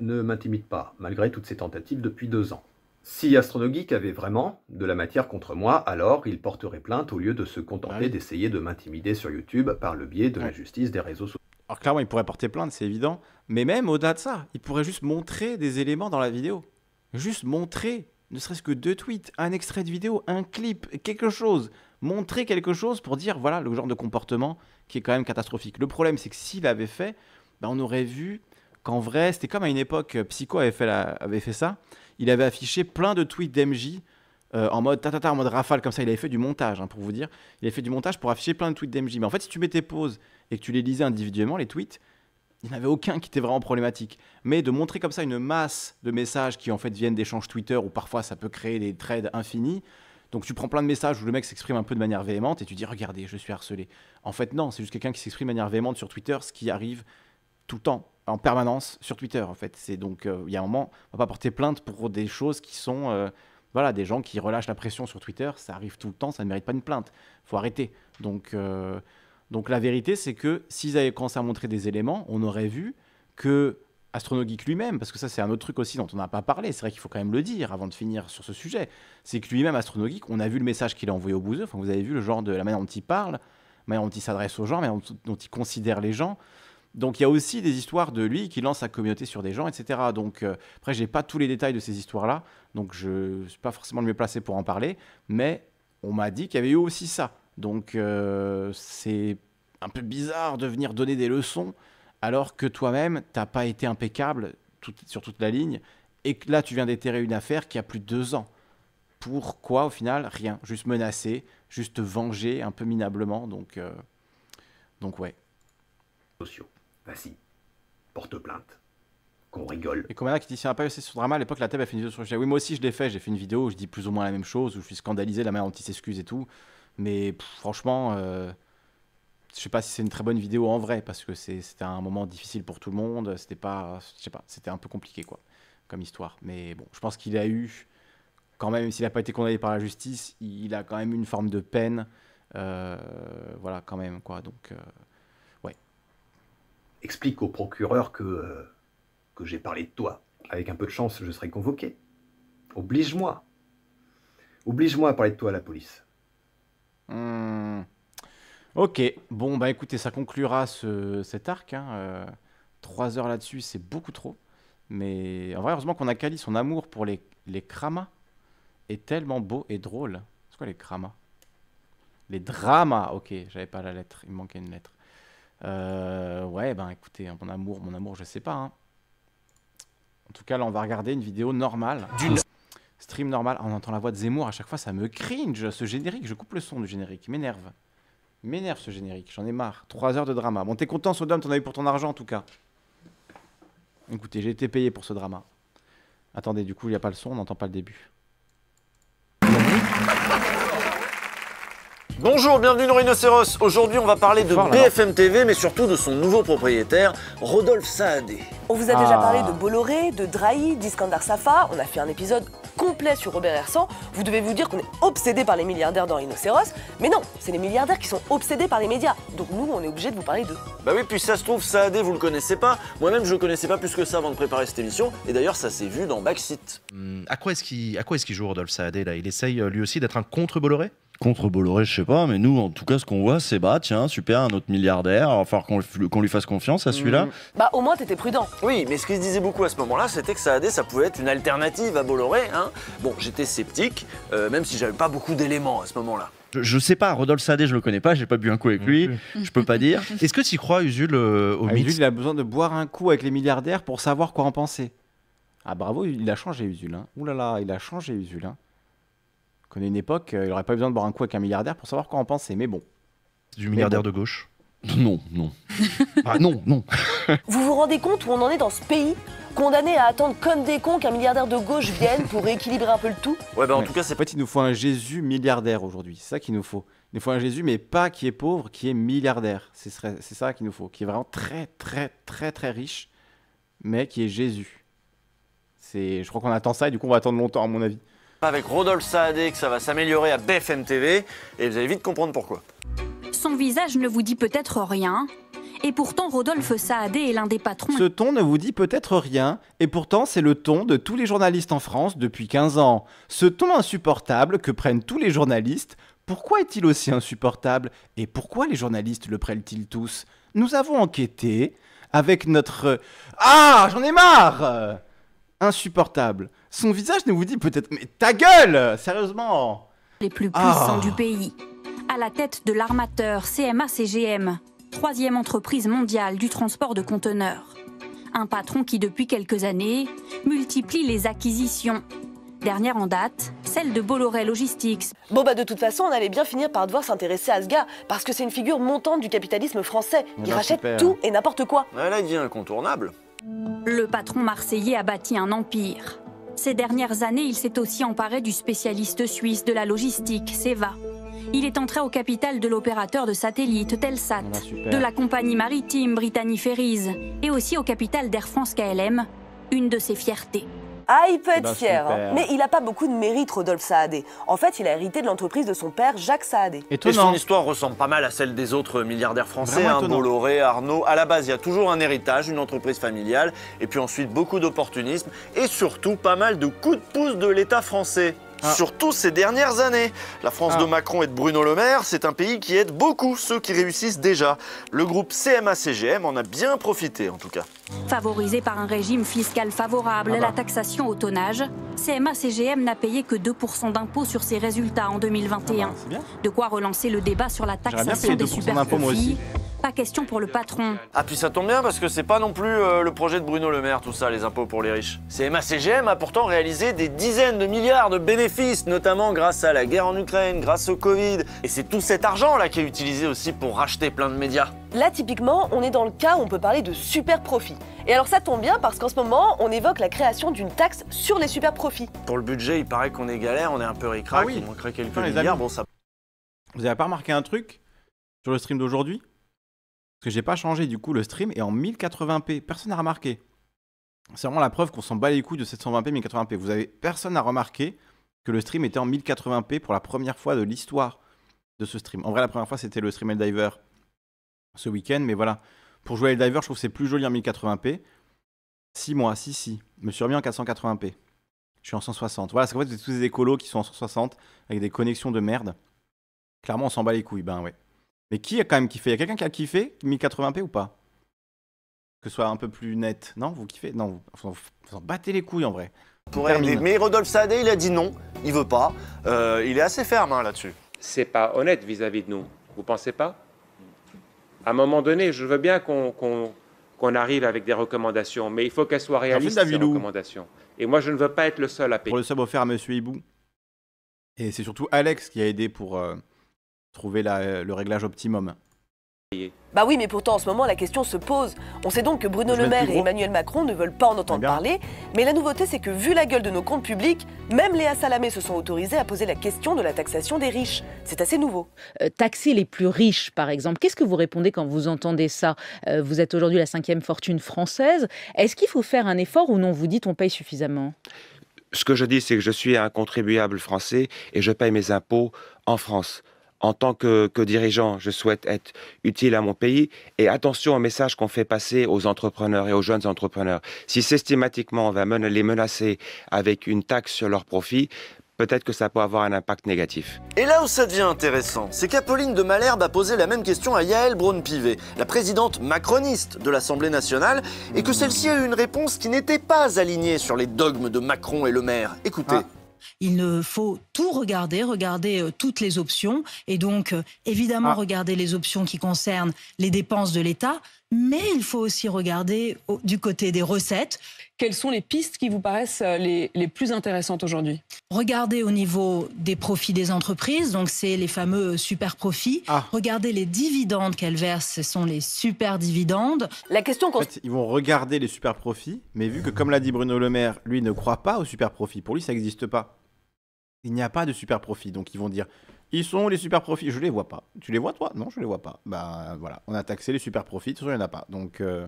Ne
m'intimide pas, malgré toutes ces tentatives depuis deux ans. Si AstronoGeek avait vraiment de la matière contre moi, alors il porterait plainte au lieu de se contenter bah d'essayer de m'intimider sur YouTube par le biais de la
justice des réseaux sociaux. Alors clairement, il pourrait porter plainte, c'est évident. Mais même au-delà de ça, il pourrait juste montrer des éléments dans la vidéo. Juste montrer, ne serait-ce que deux tweets, un extrait de vidéo, un clip, quelque chose. Montrer quelque chose pour dire, voilà, le genre de comportement qui est quand même catastrophique. Le problème, c'est que s'il avait fait, ben, on aurait vu qu'en vrai, c'était comme à une époque, euh, Psycho avait fait, avait fait ça. Il avait affiché plein de tweets d'MJ euh, en mode tatata, en mode rafale, comme ça, il avait fait du montage, hein, pour vous dire. Il avait fait du montage pour afficher plein de tweets d'MJ. Mais en fait, si tu mettais pause et que tu les lisais individuellement, les tweets, il n'y avait aucun qui était vraiment problématique. Mais de montrer comme ça une masse de messages qui en fait viennent d'échanges Twitter, où parfois ça peut créer des trades infinis, donc tu prends plein de messages où le mec s'exprime un peu de manière véhémente et tu dis regardez, je suis harcelé. En fait non, c'est juste quelqu'un qui s'exprime de manière véhémente sur Twitter, ce qui arrive tout le temps, en permanence sur Twitter en fait. C'est donc euh, il y a un moment, on va pas porter plainte pour des choses qui sont euh, voilà, des gens qui relâchent la pression sur Twitter, ça arrive tout le temps, ça ne mérite pas une plainte. Faut arrêter. Donc, euh, donc la vérité, c'est que s'ils avaient commencé à montrer des éléments, on aurait vu que Astronogeek lui-même, parce que ça c'est un autre truc aussi dont on n'a pas parlé, c'est vrai qu'il faut quand même le dire avant de finir sur ce sujet, c'est que lui-même, Astronogeek, on a vu le message qu'il a envoyé au bouseux, enfin vous avez vu le genre de la manière dont il parle, la manière dont il s'adresse aux gens, la manière dont il considère les gens, donc il y a aussi des histoires de lui qui lance sa communauté sur des gens, etc. Donc euh, après, après, n'ai pas tous les détails de ces histoires-là, donc je ne suis pas forcément le mieux placé pour en parler, mais on m'a dit qu'il y avait eu aussi ça. Donc euh, c'est un peu bizarre de venir donner des leçons alors que toi-même, tu t'as pas été impeccable sur toute la ligne, et que là, tu viens d'éterrer une affaire qui a plus de deux ans. Pourquoi au final Rien, juste menacer, juste venger un peu minablement, donc, euh, donc ouais.
Vas-y, bah, porte plainte.
Qu'on rigole. Et là, qui dit si a pas ce drama, à l'époque, la table a fait une vidéo sur le Oui, moi aussi, je l'ai fait. J'ai fait une vidéo où je dis plus ou moins la même chose, où je suis scandalisé, la dont anti s'excuse et tout. Mais franchement, euh, je sais pas si c'est une très bonne vidéo en vrai, parce que c'était un moment difficile pour tout le monde. C'était pas, je sais pas, c'était un peu compliqué, quoi, comme histoire. Mais bon, je pense qu'il a eu, quand même, s'il n'a pas été condamné par la justice, il a quand même une forme de peine. Euh, voilà, quand même, quoi. Donc. Euh, Explique au procureur que, euh, que j'ai parlé de toi.
Avec un peu de chance, je serai convoqué. Oblige-moi. Oblige-moi à parler de toi à la police.
Hmm. Ok, bon, bah écoutez, ça conclura ce, cet arc. Hein. Euh, trois heures là-dessus, c'est beaucoup trop. Mais en vrai, heureusement qu'on a Kali, son amour pour les, les kramas est tellement beau et drôle. C'est quoi les kramas Les dramas, ok, j'avais pas la lettre, il me manquait une lettre. Euh, ouais, ben écoutez, hein, mon amour, mon amour, je sais pas. Hein. En tout cas, là, on va regarder une vidéo normale. D'une... Stream normal. On entend la voix de Zemmour à chaque fois, ça me cringe. Ce générique, je coupe le son du générique. M'énerve. M'énerve ce générique, j'en ai marre. Trois heures de drama. Bon, t'es content, Sodom, t'en as eu pour ton argent en tout cas. Écoutez, j'ai été payé pour ce drama. Attendez, du coup, il n'y a pas le son, on n'entend pas le début.
Bonjour, bienvenue dans Rhinocéros. Aujourd'hui, on va parler de BFM TV, mais surtout de son nouveau propriétaire, Rodolphe Saadé. On vous a déjà ah. parlé de
Bolloré, de Drahi, d'Iskandar Safa. On a fait un épisode complet sur Robert Hersan. Vous devez vous dire qu'on est obsédé par les milliardaires dans Rhinocéros. Mais non, c'est les milliardaires qui sont obsédés par les médias. Donc nous, on est obligé de vous parler d'eux.
Bah oui, puis ça se trouve, Saadé, vous le connaissez pas. Moi-même, je le connaissais pas plus que ça avant de préparer cette émission. Et d'ailleurs, ça s'est vu dans Backseat. Hmm, à quoi est-ce qu'il joue Rodolphe Saadé là Il essaye euh, lui aussi d'être un contre-Bolloré contre Bolloré, je sais pas, mais nous, en tout cas, ce qu'on voit, c'est bah tiens, super, un autre milliardaire, il va falloir qu'on lui fasse confiance à celui-là. Mm. Bah au moins, t'étais prudent. Oui, mais ce qu'il se disait beaucoup à ce moment-là, c'était que Saadé, ça pouvait être une alternative à Bolloré. Hein. Bon, j'étais sceptique, euh, même si j'avais pas beaucoup d'éléments à ce moment-là. Je, sais pas, Rodolphe Saadé, je le connais pas, j'ai pas bu un coup avec lui, mm. je peux pas dire.
Est-ce que tu crois, Usul, euh, au ah, Usul, il a besoin de boire un coup avec les milliardaires pour savoir quoi en penser. Ah bravo, il a changé Usul. Hein. là là, il a changé Usul. Hein connaît une époque, euh, il n'aurait pas besoin de boire un coup avec un milliardaire pour savoir quoi en penser, mais bon. Du milliardaire de gauche Non, non. ah non, non.
vous vous rendez compte où on en est dans ce pays condamné à attendre comme des cons qu'un milliardaire de gauche vienne pour rééquilibrer un peu le tout
Ouais, ben en tout cas, c'est pas il nous faut un Jésus milliardaire aujourd'hui. C'est ça qu'il nous faut. Il nous faut un Jésus, mais pas qui est pauvre, qui est milliardaire. C'est ça qu'il nous faut. Qui est vraiment très, très, très, très riche, mais qui est Jésus. Je crois qu'on attend ça et du coup, on va attendre longtemps, à mon avis
avec Rodolphe Saadé que ça va s'améliorer à BFM TV, et vous allez vite comprendre pourquoi.
Son visage ne vous dit peut-être rien, et pourtant, Rodolphe Saadé est l'un des patrons. Ce
ton ne vous dit peut-être rien, et pourtant c'est le ton de tous les journalistes en France depuis 15 ans. Ce ton insupportable que prennent tous les journalistes, pourquoi est-il aussi insupportable Et pourquoi les journalistes le prennent-ils tous Nous avons enquêté avec notre... Ah, j'en ai marre insupportable. Son visage ne vous dit peut-être mais ta gueule, sérieusement.
Les plus ah. puissants du pays, à la tête de l'armateur CMA-CGM, troisième entreprise mondiale du transport de conteneurs. Un patron qui depuis quelques années multiplie les acquisitions. Dernière en date, celle de Bolloré Logistics.
Bon bah de toute façon, on allait bien finir par devoir s'intéresser à ce gars, parce que c'est une figure montante du capitalisme français. Eh qui ben, rachète tout et n'importe quoi.
Elle a dit incontournable.
Le patron marseillais a
bâti un empire. Ces dernières années, il s'est aussi emparé du spécialiste suisse de la logistique, Seva. Il est entré au capital de l'opérateur de satellites Telsat, de la compagnie maritime Brittany Ferries et aussi au capital d'Air France KLM, une de ses
fiertés. Ah, il peut eh être ben, fier. Hein. Mais il n'a pas beaucoup de mérite, Rodolphe Saadé. En fait, il a hérité de l'entreprise de son père, Jacques Saadé. Et son
histoire ressemble pas mal à celle des autres milliardaires français, hein, Bolloré, Arnaud. À la base, il y a toujours un héritage, une entreprise familiale, et puis ensuite beaucoup d'opportunisme, et surtout pas mal de coups de pouce de l'État français. Ah. Surtout ces dernières années. La France ah. de Macron et de Bruno Le Maire, c'est un pays qui aide beaucoup ceux qui réussissent déjà. Le groupe CMA-CGM en a bien profité en tout cas.
Favorisé par un régime fiscal favorable à ah la bah. taxation au tonnage, CMA-CGM n'a payé que 2% d'impôts sur ses résultats en 2021. Ah bah, de quoi relancer le débat sur la taxation des superprofits pas question pour le patron.
Ah puis ça tombe bien parce que c'est pas non plus euh, le projet de Bruno Le Maire tout ça, les impôts pour les riches. CMA-CGM a pourtant réalisé des dizaines de milliards de bénéfices, notamment grâce à la guerre en Ukraine, grâce au Covid. Et c'est tout cet argent là qui est utilisé aussi pour racheter plein de médias.
Là, typiquement, on est dans le cas où on peut parler de super profit. Et alors ça tombe bien parce qu'en ce moment, on évoque la création d'une taxe sur les super profits.
Pour le budget, il paraît qu'on est galère, on est un peu ricrac, ah on manquerait quelques Bon, ça... Vous avez pas remarqué un truc sur le stream d'aujourd'hui Parce que j'ai pas changé du coup le stream est en 1080p. Personne n'a remarqué. C'est vraiment la preuve qu'on s'en bat les couilles de 720p, 1080p. Vous avez personne à remarquer que le stream était en 1080p pour la première fois de l'histoire de ce stream. En vrai, la première fois, c'était le stream Diver ce week-end, mais voilà. Pour jouer à Diver, je trouve que c'est plus joli en 1080p. Si, moi, si, si. me suis remis en 480p. Je suis en 160. Voilà, c'est qu'en fait, vous tous des écolos qui sont en 160 avec des connexions de merde. Clairement, on s'en bat les couilles, ben ouais. Mais qui a quand même kiffé Il y a quelqu'un qui a kiffé 1080p ou pas Que ce soit un peu plus net. Non, vous kiffez Non, vous, en battez les couilles en vrai. Pour Mais Rodolphe Sadé, il a dit non, il veut pas. Euh, il est assez
ferme
hein, là-dessus. C'est pas honnête vis à -vis de nous. Vous pensez pas à un moment donné, je veux bien qu'on arrive avec des recommandations, mais il faut qu'elles soient réalistes, ces recommandations. Et moi, je ne veux pas être le seul à payer. Pour
le sub offert à M. Hibou. Et c'est surtout Alex qui a aidé pour euh, trouver euh, le réglage optimum.
Bah oui, mais pourtant en ce moment la question se pose. On sait donc que Bruno Le Maire et Emmanuel Macron ne veulent pas en entendre parler, mais la nouveauté c'est que vu la gueule de nos comptes publics, même Léa Salamé se sont autorisés à poser la question de la taxation des riches. C'est assez nouveau. Euh, taxer les plus riches par exemple, qu'est-ce que vous répondez quand vous entendez ça euh, Vous êtes aujourd'hui la cinquième fortune française. Est-ce qu'il faut faire un effort ou non Vous dites on paye suffisamment
ce que je dis, c'est que je suis un contribuable français et je paye mes impôts en France en tant que, dirigeant, je souhaite être utile à mon pays. Et attention au message qu'on fait passer aux entrepreneurs et aux jeunes entrepreneurs. Si systématiquement on va les menacer avec une taxe sur leurs profits, peut-être que ça peut avoir un impact négatif.
Et là où ça devient intéressant, c'est qu'Apolline de Malherbe a posé la même question à Yael Braun-Pivet, la présidente macroniste de l'Assemblée nationale, et que celle-ci a eu une réponse qui n'était pas alignée sur les dogmes de Macron et le maire. Écoutez.
Ah il faut tout regarder, regarder euh, toutes les options, et donc euh, évidemment ah. regarder les options qui concernent les dépenses de l'État, mais il faut aussi regarder du côté des recettes, quelles sont les pistes qui vous paraissent euh, les, les plus intéressantes aujourd'hui Regardez au niveau des profits des entreprises, donc c'est les fameux super profits. Ah. Regardez les dividendes qu'elles versent, ce sont les super dividendes. La question qu'on... En fait,
ils vont regarder les super profits, mais vu que, comme l'a dit Bruno Le Maire, lui ne croit pas aux super profits, pour lui ça n'existe pas. Il n'y a pas de super profits, donc ils vont dire ils sont les super profits. Je les vois pas. Tu les vois toi Non, je les vois pas. Ben voilà, on a taxé les super profits, de il n'y en a pas. Donc. Euh,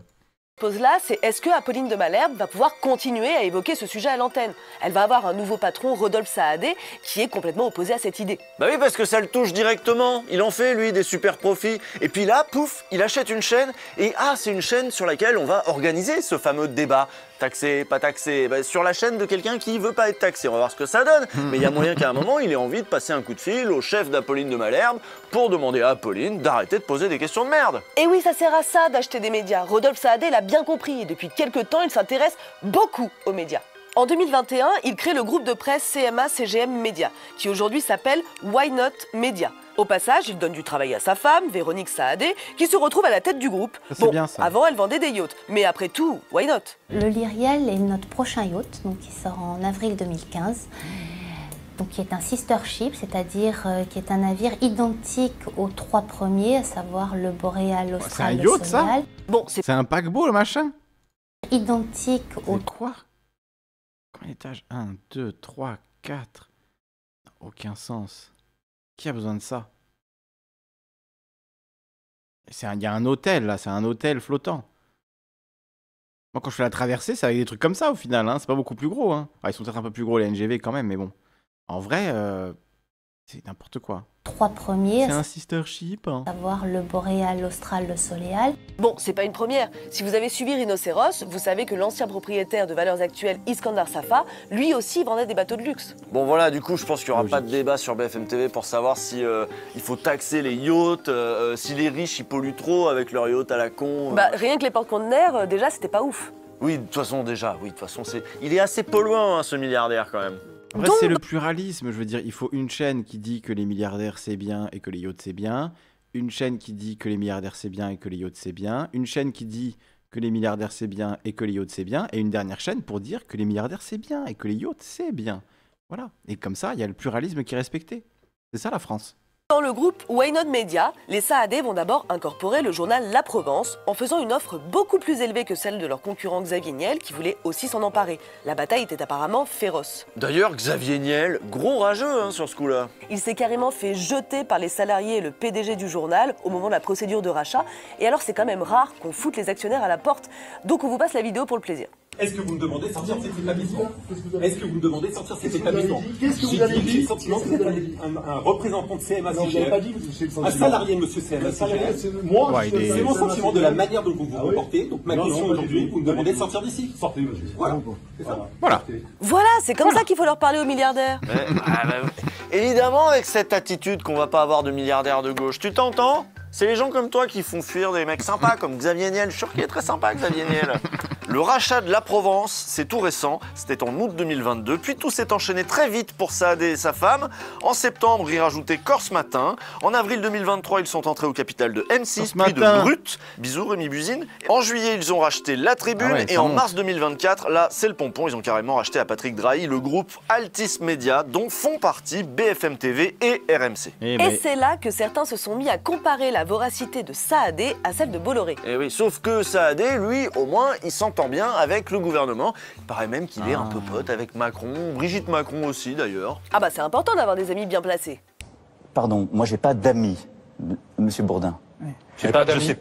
pose là, c'est est-ce que Apolline de Malherbe va pouvoir continuer à évoquer ce sujet à l'antenne Elle va avoir un nouveau patron, Rodolphe Saadé, qui est complètement opposé à cette idée.
Bah oui, parce que ça le touche directement. Il en fait, lui, des super profits. Et puis là, pouf, il achète une chaîne. Et ah, c'est une chaîne sur laquelle on va organiser ce fameux débat. Taxé, pas taxé, bah, sur la chaîne de quelqu'un qui veut pas être taxé. On va voir ce que ça donne. Mais il y a moyen qu'à un moment, il ait envie de passer un coup de fil au chef d'Apolline de Malherbe pour demander à Apolline d'arrêter de poser des questions de merde.
Et oui, ça sert à ça d'acheter des médias. Rodolphe Saadé l'a bien compris et depuis quelques temps, il s'intéresse beaucoup aux médias. En 2021, il crée le groupe de presse CMA-CGM Média, qui aujourd'hui s'appelle Why Not Media. Au passage, il donne du travail à sa femme, Véronique Saadé, qui se retrouve à la tête du groupe. bon, avant, elle vendait des yachts, mais après tout, why not
Le Lyriel est notre prochain yacht, donc il sort en avril 2015. Donc, il est un sister ship, c'est-à-dire euh, est un navire identique aux trois premiers, à savoir le Boréal, l'Austral, le yacht, ça
Bon, c'est un paquebot le machin
Identique aux trois.
Combien d'étages 1, 2, 3, 4. Aucun sens. Qui a besoin de ça Il y a un hôtel, là, c'est un hôtel flottant. Moi, quand je fais la traversée, c'est avec des trucs comme ça, au final. Hein.
C'est pas beaucoup plus gros. Hein. Ah, ils sont peut-être un peu plus gros, les NGV, quand même, mais bon. En vrai, euh, c'est
n'importe quoi trois premiers. C'est un sister ship. Avoir le boréal, l'austral, le soléal.
Bon, c'est pas une première. Si vous avez suivi Rhinocéros, vous savez que l'ancien propriétaire de Valeurs Actuelles, Iskandar Safa, lui aussi vendait des bateaux de luxe.
Bon voilà, du coup, je pense qu'il n'y aura pas de débat sur BFM TV pour savoir si euh, il faut taxer les yachts, euh, euh, si les riches y polluent trop avec leurs yachts à la con. Bah,
rien que les porte-conteneurs, déjà c'était pas ouf.
Oui, de toute façon déjà, oui, de toute façon c'est, il est assez polluant hein, ce milliardaire quand même.
En vrai,
c'est le pluralisme. Je veux dire, il faut une chaîne qui dit que les milliardaires c'est bien et que les yachts c'est bien. Une chaîne qui dit que les milliardaires c'est bien et que les yachts c'est bien. Une chaîne qui dit que les milliardaires c'est bien et que les yachts c'est bien. Et une dernière chaîne pour dire que les milliardaires c'est bien et que les yachts c'est bien. Voilà. Et comme ça, il y a le pluralisme qui est respecté. C'est ça la France.
Dans le groupe Not Media, les Saadés vont d'abord incorporer le journal La Provence en faisant une offre beaucoup plus élevée que celle de leur concurrent Xavier Niel qui voulait aussi s'en emparer. La bataille était apparemment féroce.
D'ailleurs, Xavier Niel, gros rageux hein, sur ce coup-là.
Il s'est carrément fait jeter par les salariés et le PDG du journal au moment de la procédure de rachat. Et alors, c'est quand même rare qu'on foute les actionnaires à la porte. Donc, on vous passe la vidéo pour le plaisir.
Est-ce que vous me demandez de sortir de cet établissement Est-ce que vous me demandez de sortir de cet établissement Qu'est-ce que vous avez dit un,
représentant de CMA un salarié de M. CMA Moi, c'est mon sentiment de la manière dont vous vous ah comportez. Donc ma question aujourd'hui, vous me demandez de sortir
d'ici. Sortez, monsieur. Voilà.
Voilà, c'est comme ça qu'il faut leur parler aux milliardaires. Ah, bah Évidemment, avec cette
attitude qu'on va pas avoir de milliardaires de gauche, tu t'entends c'est les gens comme toi qui font fuir des mecs sympas, comme Xavier Niel. Je suis sûr qu'il est très sympa, Xavier Niel. Le rachat de la Provence, c'est tout récent, c'était en août 2022, puis tout s'est enchaîné très vite pour Saad et sa femme. En septembre, ils rajoutaient Corse Matin. En avril 2023, ils sont entrés au capital de M6, puis de Brut. Bisous Rémi Buzine. En juillet, ils ont racheté La Tribune, ah et en mars 2024, là, c'est le pompon, ils ont carrément racheté à Patrick Drahi le groupe Altis Media, dont font partie BFM TV et RMC. Eh et c'est
là que certains se sont mis à comparer la voracité de Saadé à celle de Bolloré.
Et eh oui, sauf que Saadé, lui, au moins, il s'entend bien avec le gouvernement. Il paraît même qu'il est un peu ah. pote avec Macron, Brigitte Macron aussi d'ailleurs.
Ah bah c'est important d'avoir des amis bien placés.
Pardon, moi j'ai pas d'amis, monsieur Bourdin. J'ai pas, d'amis.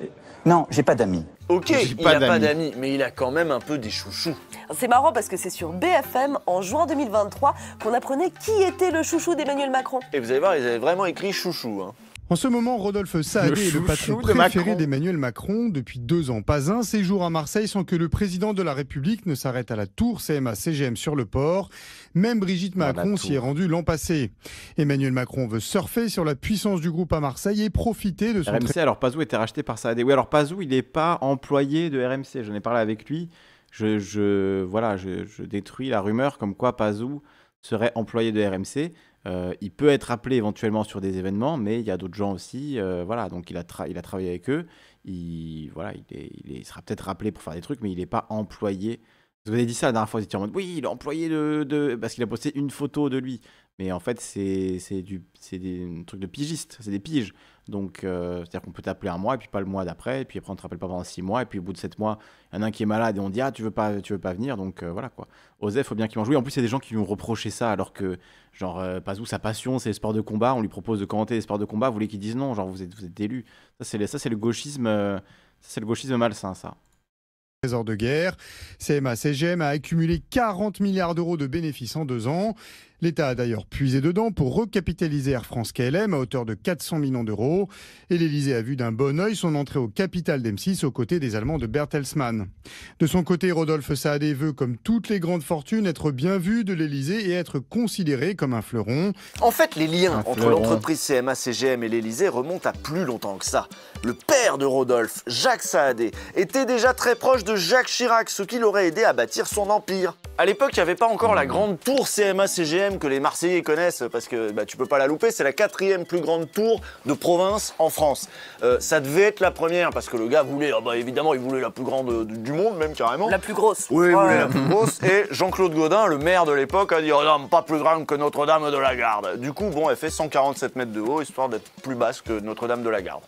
Non, j'ai pas d'amis.
Ok, il n'a pas d'amis, mais il a quand même un peu des chouchous. C'est marrant parce que c'est sur BFM en juin 2023 qu'on apprenait qui était le chouchou d'Emmanuel Macron. Et vous allez voir, ils
avaient vraiment écrit chouchou. Hein.
En ce moment, Rodolphe Saadé est le patron préféré d'Emmanuel Macron depuis deux ans. Pas un séjour à Marseille sans que le président de la République ne s'arrête à la tour CMA-CGM sur le port. Même Brigitte Macron s'y est rendue l'an passé. Emmanuel Macron veut surfer sur la puissance du groupe à Marseille et profiter de son... RMC,
alors Pazou était racheté par Saadé. Oui, alors Pazou, il n'est pas employé de RMC. J'en ai parlé avec lui. Je, voilà, je, je détruis la rumeur comme quoi Pazou serait employé de RMC. Euh, il peut être appelé éventuellement sur des événements, mais il y a d'autres gens aussi. Euh, voilà, donc il a, travaillé avec eux. Il, voilà, il, sera peut-être rappelé pour faire des trucs, mais il n'est pas employé. Vous avez dit ça la dernière fois, vous étiez en mode oui, il est employé de, de... parce qu'il a posté une photo de lui. Mais en fait, c'est des truc de pigiste, c'est des piges. Donc, euh, c'est-à-dire qu'on peut t'appeler un mois et puis pas le mois d'après, et puis après on te rappelle pas pendant six mois, et puis au bout de sept mois, il y en a un qui est malade et on dit ah tu veux pas, tu veux pas venir, donc euh, voilà quoi. Osef, faut bien qu'il mange. Oui, en plus il y a des gens qui lui ont reproché ça alors que genre euh, Pazou sa passion c'est les sports de combat, on lui propose de commenter les sports de combat, vous voulez qu'il dise non, genre vous êtes vous êtes élus. Ça c'est ça c'est le gauchisme, euh, c'est le gauchisme malsain ça
trésor de guerre. CMA CGM a accumulé 40 milliards d'euros de bénéfices en deux ans. L'État a d'ailleurs puisé dedans pour recapitaliser Air France KLM à hauteur de 400 millions d'euros. Et l'Elysée a vu d'un bon oeil son entrée au capital d'M6 aux côtés des Allemands de Bertelsmann. De son côté, Rodolphe Saadé veut, comme toutes les grandes fortunes,
être bien vu de l'Elysée et être considéré comme un fleuron. En fait, les liens entre l'entreprise CMA-CGM et l'Elysée remontent à plus longtemps que ça. Le père de Rodolphe, Jacques Saadé, était déjà très proche de Jacques Chirac, ce qui l'aurait aidé à bâtir son empire. À l'époque, il n'y avait pas encore la grande tour CMA-CGM que les Marseillais connaissent parce que bah, tu peux pas la louper. C'est la quatrième plus grande tour de province en France. Euh, ça devait être la première parce que le gars voulait, ah, bah, évidemment, il voulait la plus grande euh, du monde, même carrément. La plus grosse. Oui, il la plus grosse. Et Jean-Claude Godin, le maire de l'époque, a dit oh non, pas plus grande que Notre-Dame de la Garde. Du coup, bon, elle fait 147 mètres de haut, histoire d'être plus basse que Notre-Dame de la Garde.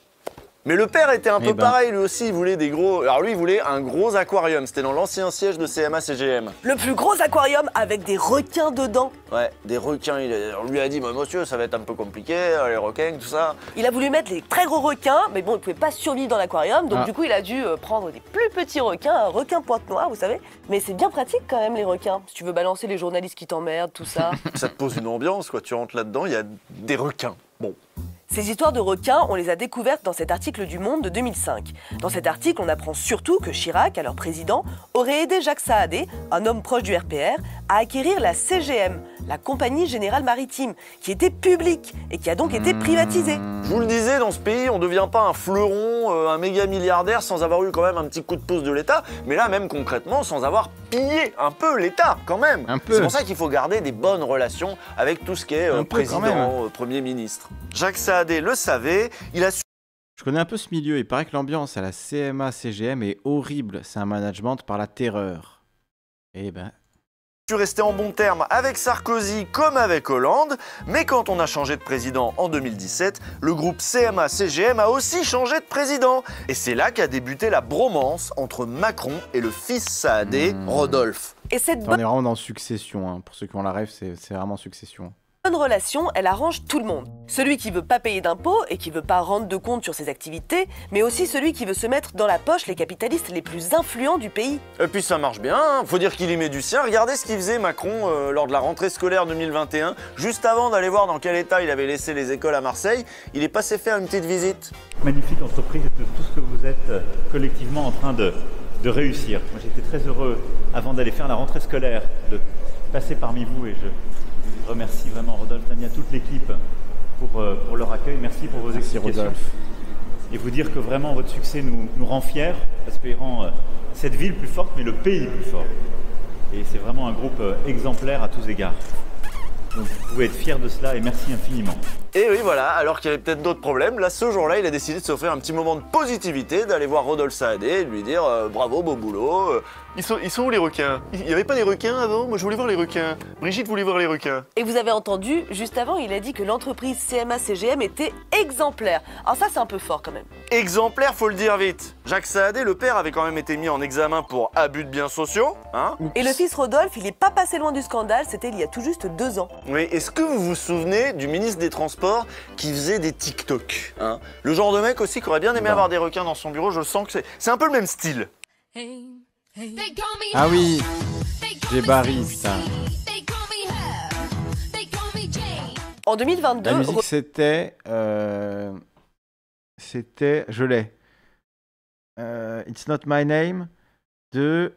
Mais le père était un eh peu ben. pareil, lui aussi, il voulait des gros... Alors lui, il voulait un gros aquarium, c'était dans l'ancien siège de CMA-CGM.
Le plus gros aquarium avec des requins dedans.
Ouais, des requins, il... lui a dit, monsieur, ça va être un peu compliqué,
euh, les requins, tout ça. Il a voulu mettre les très gros requins, mais bon, il pouvait pas survivre dans l'aquarium, donc ah. du coup, il a dû euh, prendre des plus petits requins, requins requin pointe noire, vous savez. Mais c'est bien pratique quand même, les requins, si tu veux balancer les journalistes qui t'emmerdent, tout ça.
ça te pose une ambiance, quoi, tu rentres là-dedans, il y a des requins.
Bon, ces histoires de requins, on les a découvertes dans cet article du Monde de 2005. Dans cet article, on apprend surtout que Chirac, alors président, aurait aidé Jacques Saadé, un homme proche du RPR, à acquérir la CGM, la Compagnie Générale Maritime, qui était publique et qui a donc été privatisée. Je
vous le disais, dans ce pays, on ne devient pas un fleuron, euh, un méga milliardaire sans avoir eu quand même un petit coup de pouce de l'État, mais là même concrètement sans avoir pillé un peu l'État quand même. C'est pour ça qu'il faut garder des bonnes relations avec tout ce qui est euh, président, euh, premier ministre. Jacques le savait.
Il a su je connais un peu ce milieu, il paraît que l'ambiance à la CMA-CGM est horrible, c'est un management par la terreur. Eh ben...
Tu restais en bon terme avec Sarkozy comme avec Hollande, mais quand on a changé de président en 2017, le groupe CMA-CGM a aussi changé de président. Et c'est là qu'a débuté la bromance entre Macron et le fils saadé, hmm. Rodolphe.
Et cette... On est vraiment
dans Succession, hein. pour ceux qui ont la rêve, c'est vraiment Succession
bonne relation, elle arrange tout le monde. Celui qui veut pas payer d'impôts et qui veut pas rendre de compte sur ses activités, mais aussi celui qui veut se mettre dans la poche les capitalistes les plus influents du pays.
Et puis ça marche bien, hein. faut dire qu'il y met du sien. Regardez ce qu'il faisait Macron euh, lors de la rentrée scolaire 2021, juste avant d'aller voir dans quel état il avait laissé les écoles à Marseille, il est
passé faire une petite visite. Magnifique entreprise de tout ce que vous êtes euh, collectivement en train de réussir. Moi j'étais très heureux avant d'aller faire la rentrée scolaire de passer parmi vous et je remercie vraiment Rodolphe, Tania, toute l'équipe euh, pour, leur accueil. Merci pour vos Merci Et vous dire que vraiment votre succès nous, nous rend fiers parce qu'il rend euh, cette ville plus forte, mais le pays plus fort. Et c'est vraiment un groupe euh, exemplaire à tous égards. Donc vous pouvez être fiers de cela et merci infiniment. Et oui,
voilà, alors qu'il y avait peut-être d'autres problèmes, là, ce jour-là, il a décidé de s'offrir un petit moment de positivité, d'aller voir Rodolphe Saadé et de lui dire euh, bravo, beau boulot. Euh. Ils sont, où les requins Il n'y avait pas les requins avant Moi, je voulais voir les requins. Brigitte voulait voir les requins.
Et vous avez entendu, juste avant, il a dit que l'entreprise CMA-CGM était exemplaire. Alors ça, c'est un peu fort quand même.
Exemplaire, faut le dire vite. Jacques Saadé, le père, avait quand même été mis en examen pour abus de biens sociaux, hein
Et le fils Rodolphe, il n'est pas passé loin du scandale, c'était il y a tout juste deux ans. Oui, est-ce que vous vous souvenez du ministre des Transports
qui faisait des TikTok. Hein. Le genre de mec aussi qui aurait bien aimé avoir des requins dans son bureau, je sens que c'est. un peu le même style.
Ah oui, j'ai Barry, ça. En 2022.
c'était. Euh, c'était. Je l'ai. Euh, It's Not My Name de.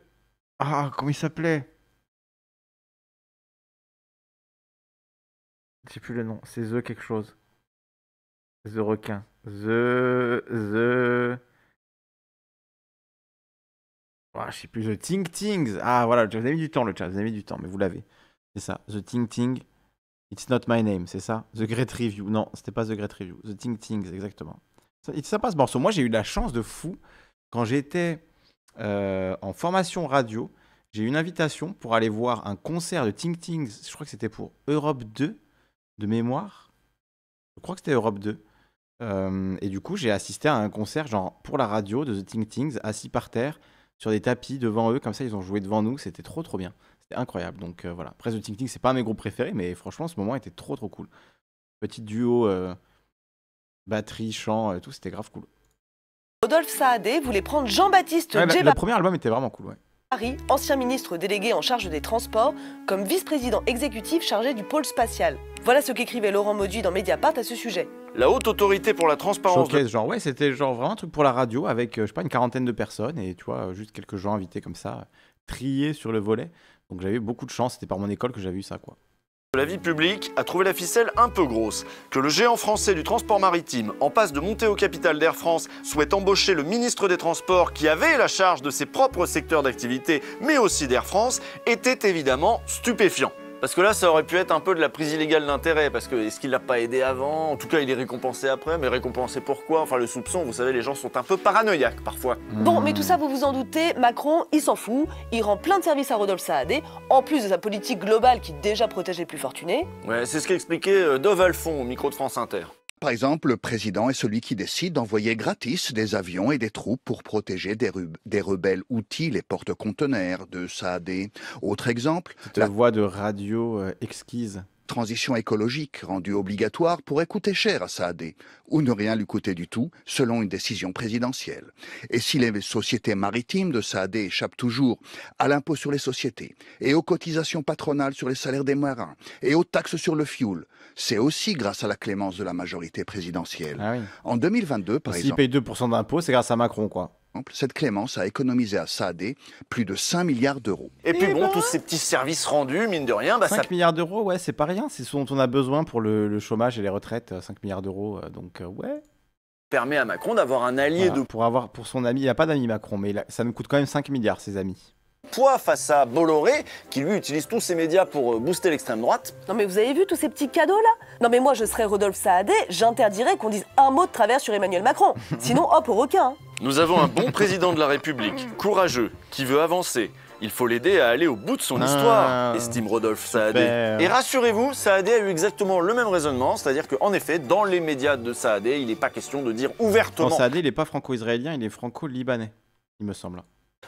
Ah, comment il s'appelait sais plus le nom. C'est The quelque chose. The requin. The. The. Ah, je sais plus. The Ting Tings. Ah voilà, vous avez mis du temps le chat, vous avez mis du temps,
mais vous l'avez. C'est ça. The Ting Ting. It's not my name, c'est ça The Great Review. Non, c'était pas The Great Review. The Ting Tings, exactement. C'est sympa ce morceau. Moi, j'ai eu la chance de fou. Quand j'étais euh, en formation radio, j'ai eu une invitation pour aller voir un concert de Ting Tings. Je crois que c'était pour Europe 2 de mémoire. Je crois que c'était Europe 2. Euh, et du coup, j'ai assisté à un concert, genre pour la radio de The Ting Tings, assis par terre, sur des tapis devant eux, comme ça ils ont joué devant nous. C'était trop trop bien. C'était incroyable. Donc euh, voilà. Après, The Ting Tings, c'est pas un de mes groupes préférés, mais franchement, ce moment était trop trop cool. Petit duo, euh, batterie, chant et tout, c'était grave cool.
Rodolphe Saadé voulait prendre Jean-Baptiste Le premier
album était vraiment cool, ouais.
Harry, ancien ministre délégué en charge des transports, comme vice-président exécutif chargé du pôle spatial. Voilà ce qu'écrivait Laurent Mauduit dans Mediapart à ce sujet.
La haute autorité pour la transparence.
genre ouais, c'était genre vraiment un truc pour la radio avec euh, je sais pas une quarantaine de personnes et tu vois euh, juste quelques gens invités comme ça, euh, triés sur le volet. Donc j'avais beaucoup de chance, c'était par mon école que j'avais vu ça quoi.
La vie publique a trouvé la ficelle un peu grosse. Que le géant français du transport maritime, en passe de monter au capital d'Air France, souhaite embaucher le ministre des Transports qui avait la charge de ses propres secteurs d'activité, mais aussi d'Air France, était évidemment stupéfiant. Parce que là, ça aurait pu être un peu de la prise illégale d'intérêt, parce que est-ce qu'il l'a pas aidé avant En tout cas, il est récompensé après, mais récompensé pourquoi Enfin, le soupçon, vous savez, les gens sont un peu paranoïaques parfois.
Bon, mais tout ça, vous vous en doutez, Macron, il s'en fout, il rend plein de services à Rodolphe Saadé, en plus de sa politique globale qui déjà protège les plus fortunés.
Ouais, c'est ce qu'expliquait euh, Dove Alphon au micro de France Inter.
Par exemple, le président est celui qui décide d'envoyer gratis des avions et des troupes pour protéger des, rebelles outils, les porte-conteneurs de Saadé. Autre exemple. Cette la... voix de radio euh, exquise transition écologique rendue obligatoire pourrait coûter cher à Saadé, ou ne rien lui coûter du tout, selon une décision présidentielle. Et si les sociétés maritimes de Saadé échappent toujours à l'impôt sur les sociétés, et aux cotisations patronales sur les salaires des marins, et aux taxes sur le fioul, c'est aussi grâce à la clémence de la majorité présidentielle. Ah en 2022, par S'il payent 2% d'impôts, c'est grâce à Macron, quoi cette
clémence a économisé à Saadé plus de 5 milliards d'euros. Et
puis eh bon, ben tous ces petits services rendus, mine de rien, bah 5
milliards d'euros, ouais, c'est pas rien. C'est ce dont on a besoin pour le, chômage et les retraites, 5 euh, milliards d'euros. Euh, donc, euh, ouais
permet à Macron d'avoir un allié de...
Pour avoir pour son ami, il n'y a pas d'ami Macron, mais ça nous coûte quand même 5 milliards, ses amis. Poids face à Bolloré, qui lui utilise tous ses médias pour booster l'extrême droite.
Non mais vous avez vu tous ces petits cadeaux là Non mais moi je serais Rodolphe Saadé, j'interdirais qu'on dise un mot de travers sur Emmanuel Macron. Sinon hop au requin. Hein.
Nous avons un bon président de la République, courageux, qui veut avancer. Il faut l'aider à aller au bout de son ah, histoire, estime Rodolphe Saadé. Et rassurez-vous, Saadé a eu exactement le même raisonnement, c'est-à-dire qu'en effet, dans les médias de Saadé, il n'est pas question de dire ouvertement. Non, Saadé,
il n'est pas franco-israélien, il est franco-libanais, il me semble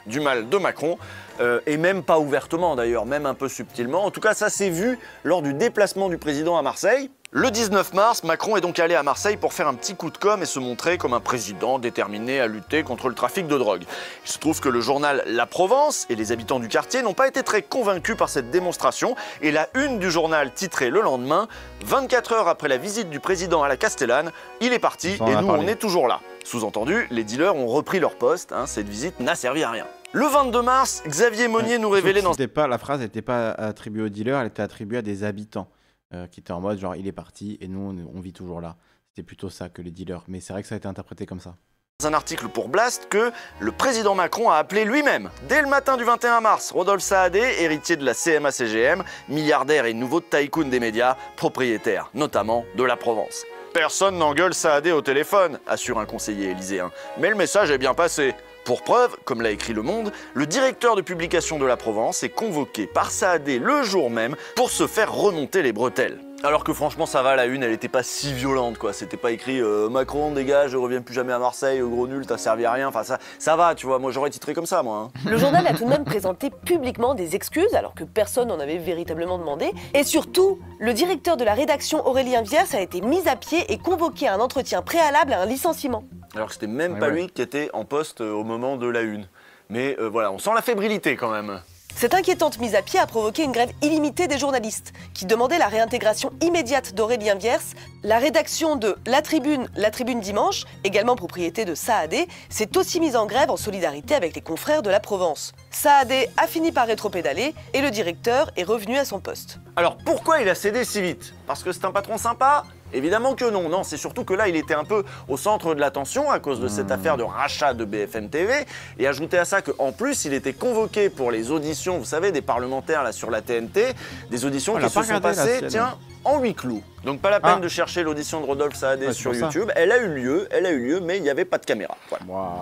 du mal de Macron, euh, et même pas ouvertement d'ailleurs, même un peu subtilement. En tout cas, ça s'est vu lors du déplacement du président à Marseille. Le 19 mars, Macron est donc allé à Marseille pour faire un petit coup de com' et se montrer comme un président déterminé à lutter contre le trafic de drogue. Il se trouve que le journal La Provence et les habitants du quartier n'ont pas été très convaincus par cette démonstration et la une du journal titrée le lendemain 24 heures après la visite du président à la Castellane, il est parti et nous on est toujours là. Sous-entendu, les dealers ont repris leur poste, hein. cette visite n'a servi à rien. Le 22 mars, Xavier Monnier nous révélait dans...
la phrase n'était pas attribuée aux dealers, elle était attribuée à des habitants. Euh, qui était en mode genre il est parti et nous on, vit toujours là. C'était plutôt ça que les dealers. Mais c'est vrai que ça a été interprété comme ça
un article pour Blast que le président Macron a appelé lui-même. Dès le matin du 21 mars, Rodolphe Saadé, héritier de la CMA-CGM, milliardaire et nouveau tycoon des médias, propriétaire notamment de la Provence. Personne n'engueule Saadé au téléphone, assure un conseiller élyséen. Mais le message est bien passé. Pour preuve, comme l'a écrit Le Monde, le directeur de publication de la Provence est convoqué par Saadé le jour même pour se faire remonter les bretelles. Alors que franchement, ça va, la une, elle n'était pas si violente, quoi. C'était pas écrit euh, Macron, dégage, je reviens plus jamais à Marseille, euh, gros nul, t'as servi à rien. Enfin, ça, ça va,
tu vois. Moi, j'aurais titré comme ça, moi. Hein. Le journal a tout de même présenté publiquement des excuses, alors que personne n'en avait véritablement demandé. Et surtout, le directeur de la rédaction, Aurélien Viers, a été mis à pied et convoqué à un entretien préalable à un licenciement.
Alors que c'était même pas lui qui était en poste euh, au moment de la une. Mais voilà, on sent la fébrilité quand même.
Cette inquiétante mise à pied a provoqué une grève illimitée des journalistes, qui demandaient la réintégration immédiate d'Aurélien Vierce. La rédaction de La Tribune, La Tribune Dimanche, également propriété de Saadé, s'est aussi mise en grève en solidarité avec les confrères de la Provence. Saadé a fini par rétropédaler et le directeur est revenu à son poste.
Alors pourquoi il a cédé si vite Parce que c'est un patron sympa Évidemment que non, non, c'est surtout que là, il était un peu au centre de l'attention à cause de cette hmm. affaire de rachat de BFM TV. Et ajoutez à ça qu'en plus, il était convoqué pour les auditions, vous savez, des parlementaires là sur la TNT, des auditions ah, qui se sont passées, tiens, hein. en huis clos. Donc pas la peine ah. de chercher l'audition de Rodolphe Saadé sur YouTube. Elle a eu lieu, elle a eu lieu, mais il n'y avait pas de caméra.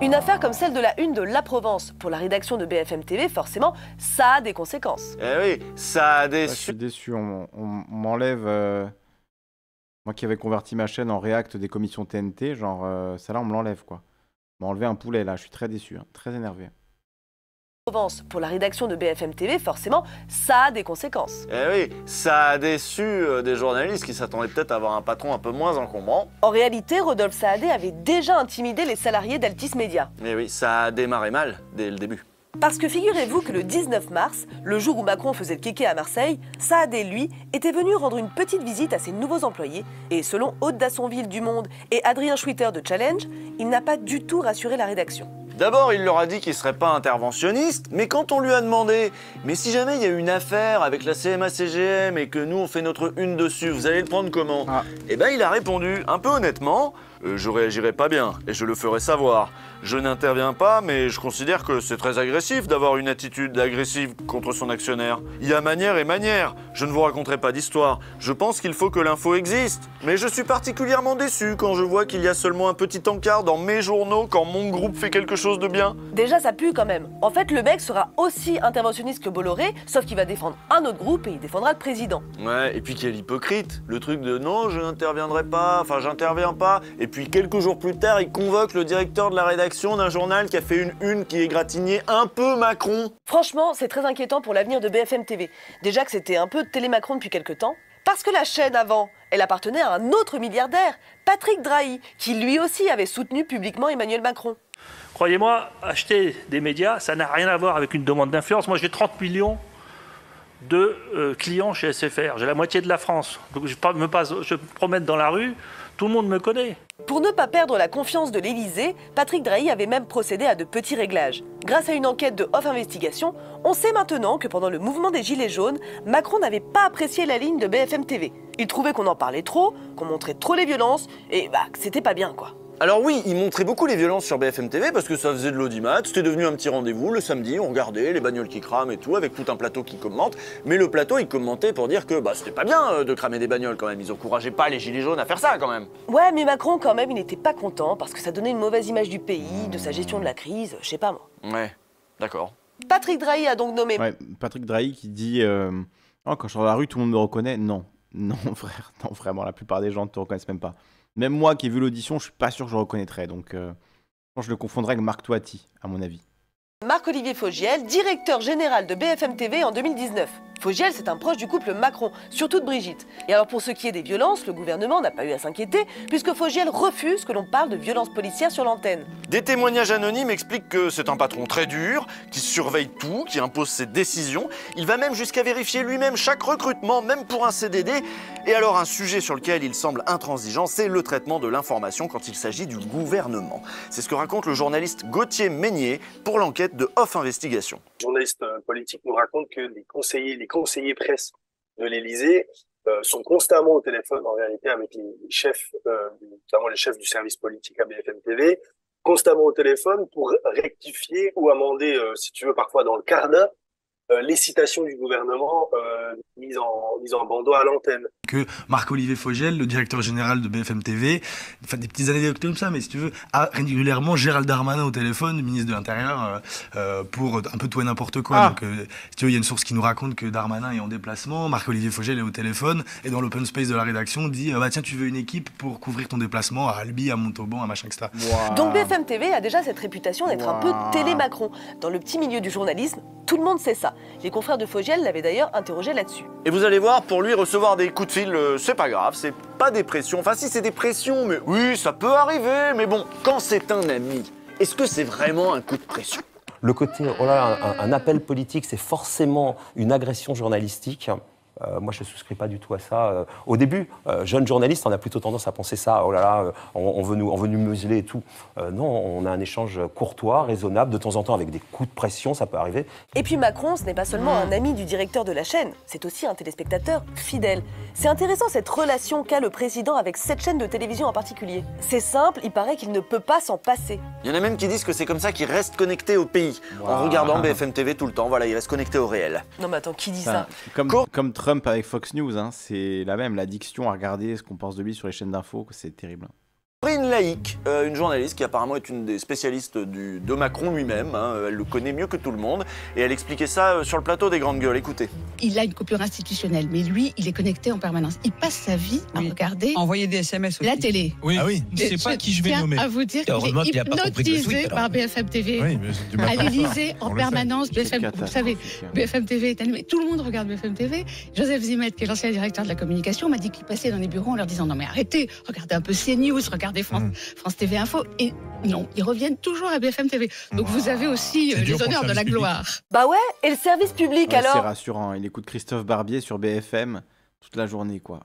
Une
affaire comme celle de la une de La Provence pour la rédaction de BFM TV, forcément, ça a des conséquences.
Eh oui, ça a des. je suis déçu, on, m'enlève. Euh, moi qui avais converti ma chaîne en React des commissions TNT, genre, euh, ça là, on me l'enlève, quoi. On m'a enlevé un poulet, là, je suis très déçu, hein, très énervé.
Provence, pour la rédaction de BFM TV, forcément, ça a des conséquences.
Eh oui, ça a déçu euh, des journalistes qui s'attendaient peut-être à avoir un patron un peu moins encombrant.
En réalité, Rodolphe Saadé avait déjà intimidé les salariés d'Altis Media.
Eh oui, ça a démarré mal dès le début.
Parce que figurez-vous que le 19 mars, le jour où Macron faisait le kéké à Marseille, Saad et lui était venu rendre une petite visite à ses nouveaux employés, et selon Haute Dassonville du Monde et Adrien Schwitter de Challenge, il n'a pas du tout rassuré la rédaction.
D'abord, il leur a dit qu'il ne serait pas interventionniste, mais quand on lui a demandé « Mais si jamais il y a une affaire avec la CMA-CGM et que nous on fait notre une dessus, vous allez le prendre comment ah. Eh ben il a répondu, un peu honnêtement euh, Je réagirai pas bien et je le ferai savoir. » Je n'interviens pas, mais je considère que c'est très agressif d'avoir une attitude agressive contre son actionnaire. Il y a manière et manière. Je ne vous raconterai pas d'histoire. Je pense qu'il faut que l'info existe. Mais je suis particulièrement déçu quand je vois qu'il y a seulement un petit encart dans mes journaux quand mon groupe fait quelque chose de bien.
Déjà, ça pue quand même. En fait, le mec sera aussi interventionniste que Bolloré, sauf qu'il va défendre un autre groupe et il défendra le président.
Ouais, et puis quel l'hypocrite, Le truc de non, je n'interviendrai pas, enfin j'interviens pas. Et puis quelques jours plus tard, il convoque le directeur de la rédaction d'un journal qui a fait une une
qui égratignait un peu Macron. Franchement, c'est très inquiétant pour l'avenir de BFM TV. Déjà que c'était un peu télé Macron depuis quelques temps. Parce que la chaîne avant, elle appartenait à un autre milliardaire, Patrick Drahi, qui lui aussi avait soutenu publiquement Emmanuel Macron.
Croyez-moi, acheter des médias, ça n'a rien à voir avec une demande d'influence. Moi, j'ai 30 millions de
euh, clients chez SFR. J'ai la moitié de la France. Donc je me, passe, je me promène dans la rue, tout le
monde me connaît. Pour ne pas perdre la confiance de l'Élysée, Patrick Drahi avait même procédé à de petits réglages. Grâce à une enquête de Off Investigation, on sait maintenant que pendant le mouvement des Gilets jaunes, Macron n'avait pas apprécié la ligne de BFM TV. Il trouvait qu'on en parlait trop, qu'on montrait trop les violences, et bah, c'était pas bien quoi.
Alors oui, ils montraient beaucoup les violences sur BFM TV parce que ça faisait de l'audimat, c'était devenu un petit rendez-vous le samedi, on regardait les bagnoles qui crament et tout, avec tout un plateau qui commente, mais le plateau il commentait pour dire que bah c'était pas bien euh, de cramer des bagnoles quand même, ils encourageaient pas les gilets jaunes à faire ça quand même.
Ouais mais Macron quand même il n'était pas content parce que ça donnait une mauvaise image du pays, de sa gestion de la crise, je sais pas
moi. Ouais, d'accord.
Patrick Drahi a donc nommé... Ouais,
Patrick Drahi qui dit euh, oh, quand je suis dans la rue tout le monde me reconnaît ». Non, non frère, non vraiment, la plupart des gens ne te reconnaissent même pas. Même moi qui ai vu l'audition, je suis pas sûr que je reconnaîtrais. Donc, euh, je le confondrai avec Marc Toati, à mon avis.
Marc-Olivier Fogiel, directeur général de BFM TV en 2019. Fogiel, c'est un proche du couple Macron, surtout de Brigitte. Et alors pour ce qui est des violences, le gouvernement n'a pas eu à s'inquiéter, puisque Fogiel refuse que l'on parle de violences policières sur l'antenne.
Des témoignages anonymes expliquent que c'est un patron très dur, qui surveille tout, qui impose ses décisions. Il va même jusqu'à vérifier lui-même chaque recrutement, même pour un CDD. Et alors un sujet sur lequel il semble intransigeant, c'est le traitement de l'information quand il s'agit du gouvernement. C'est ce que raconte le journaliste Gauthier Meignier pour l'enquête de Off Investigation.
Journaliste euh, politique nous raconte que les conseillers, les conseillers
presse
de l'Élysée euh, sont constamment au téléphone en réalité avec les chefs, euh, notamment les chefs du service politique à BFM TV, constamment au téléphone pour rectifier ou amender, euh, si tu veux, parfois dans le carnet, les citations du gouvernement mises, en, mises en bandeau à l'antenne que Marc-Olivier Fogel, le directeur général de BFM TV, enfin des petites anecdotes comme ça, mais si tu veux, a régulièrement Gérald Darmanin au téléphone, ministre de l'Intérieur, euh, euh, pour un peu tout et n'importe quoi. Ah. Donc, euh, si tu veux, il y a une source qui nous raconte que Darmanin est en déplacement, Marc-Olivier Fogel est au téléphone, et dans l'open space de la rédaction, dit bah, Tiens, tu veux une équipe pour couvrir ton déplacement à Albi, à Montauban, à machin, etc. Donc,
BFM TV a déjà cette réputation d'être un peu télé-Macron. Dans le petit milieu du journalisme, tout le monde sait ça. Les confrères de Fogel l'avaient d'ailleurs interrogé là-dessus.
Et vous allez voir, pour lui recevoir des coups de fil, c'est pas grave, c'est pas des pressions. Enfin, si c'est des pressions, mais oui, ça peut arriver, mais bon, quand c'est un ami, est-ce que c'est vraiment un coup de pression
Le côté, oh là, un appel politique, c'est forcément une agression journalistique. Euh, moi, je ne souscris pas du tout à ça. Euh, au début, euh, jeune journaliste, on a plutôt tendance à penser ça. Oh là là, on, veut, nous, on veut museler et tout. non, on a un échange courtois, raisonnable, de temps en temps avec des coups de pression, ça peut arriver.
Et puis Macron, ce n'est pas seulement un ami du directeur de la chaîne, c'est aussi un téléspectateur fidèle. C'est intéressant cette relation qu'a le président avec cette chaîne de télévision en particulier. C'est simple, il paraît qu'il ne peut pas s'en passer.
Il y en a même qui disent que c'est comme ça qu'il reste connecté au pays, en regardant BFM TV tout le temps. Voilà, il reste connecté au réel.
Non mais attends, qui dit ça
comme, comme Trump avec Fox News, hein, c'est la même. L'addiction à regarder ce qu'on pense de lui sur les chaînes d'infos, c'est terrible.
Prine Laïc, euh, une journaliste qui apparemment est une des spécialistes du, de Macron lui-même, hein, euh, elle le connaît mieux que tout le monde, et elle expliquait ça euh, sur le plateau des Grandes Gueules, écoutez.
Il a une coupure institutionnelle, mais lui, il est connecté en permanence. Il passe sa vie à regarder... Envoyer des SMS aussi. La télé. Oui,
ah oui. je sais pas qui je vais nommer. à vous dire qu'il est hypnotisé par
BFM TV. Oui, mais à l'Élysée, en permanence, BFM, vous savez, hein. BFM TV est animé. Tout le monde regarde BFM TV. Joseph Zimet, qui est l'ancien directeur de la communication, m'a dit qu'il passait dans les bureaux en leur disant « Non mais arrêtez, regardez un peu CNews, regardez des France, mm. France TV Info. Et non, ils reviennent toujours à BFM TV. Donc vous bah, avez aussi euh, les honneurs de la gloire. Bah ouais, et le service public alors C'est
rassurant, il écoute Christophe Barbier sur BFM toute la journée quoi.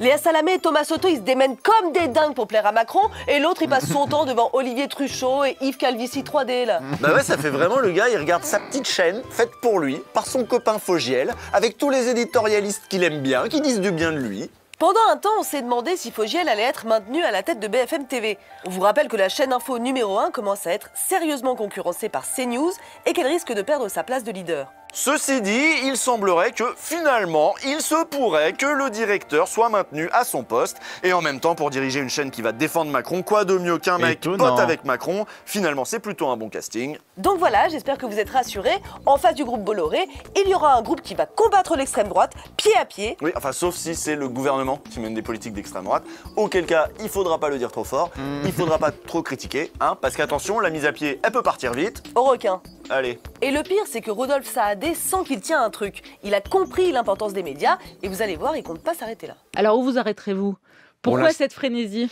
Léa Salamé et Thomas Soto, ils se démènent comme des dingues pour plaire à Macron. Et l'autre, il passe son temps devant Olivier Truchot et Yves Calvici 3D, là. Bah ouais, ça fait vraiment le
gars, il regarde sa petite chaîne, faite pour lui, par son copain Fogiel, avec tous les éditorialistes qu'il aime bien, qui disent du bien de lui.
Pendant un temps, on s'est demandé si Fogiel allait être maintenu à la tête de BFM TV. On vous rappelle que la chaîne info numéro 1 commence à être sérieusement concurrencée par CNews et qu'elle risque de perdre sa place de leader.
Ceci dit, il semblerait que finalement, il se pourrait que le directeur soit maintenu à son poste. Et en même temps, pour diriger une chaîne qui va défendre Macron, quoi de mieux qu'un mec pote avec Macron Finalement, c'est plutôt un bon casting.
Donc voilà, j'espère que vous êtes rassurés. En face du groupe Bolloré, il y aura un groupe qui va combattre l'extrême droite, pied à pied.
Oui, enfin, sauf si c'est le gouvernement qui mène des politiques d'extrême droite. Auquel cas, il faudra pas le dire trop fort, hmm. il faudra pas trop critiquer, hein, parce qu'attention, la mise à pied, elle peut partir
vite. Au requin. Allez. Et le pire, c'est que Rodolphe Saad sans qu'il tient un truc. Il a compris l'importance des médias et vous allez voir, il compte pas s'arrêter là. Alors où vous arrêterez-vous Pourquoi cette frénésie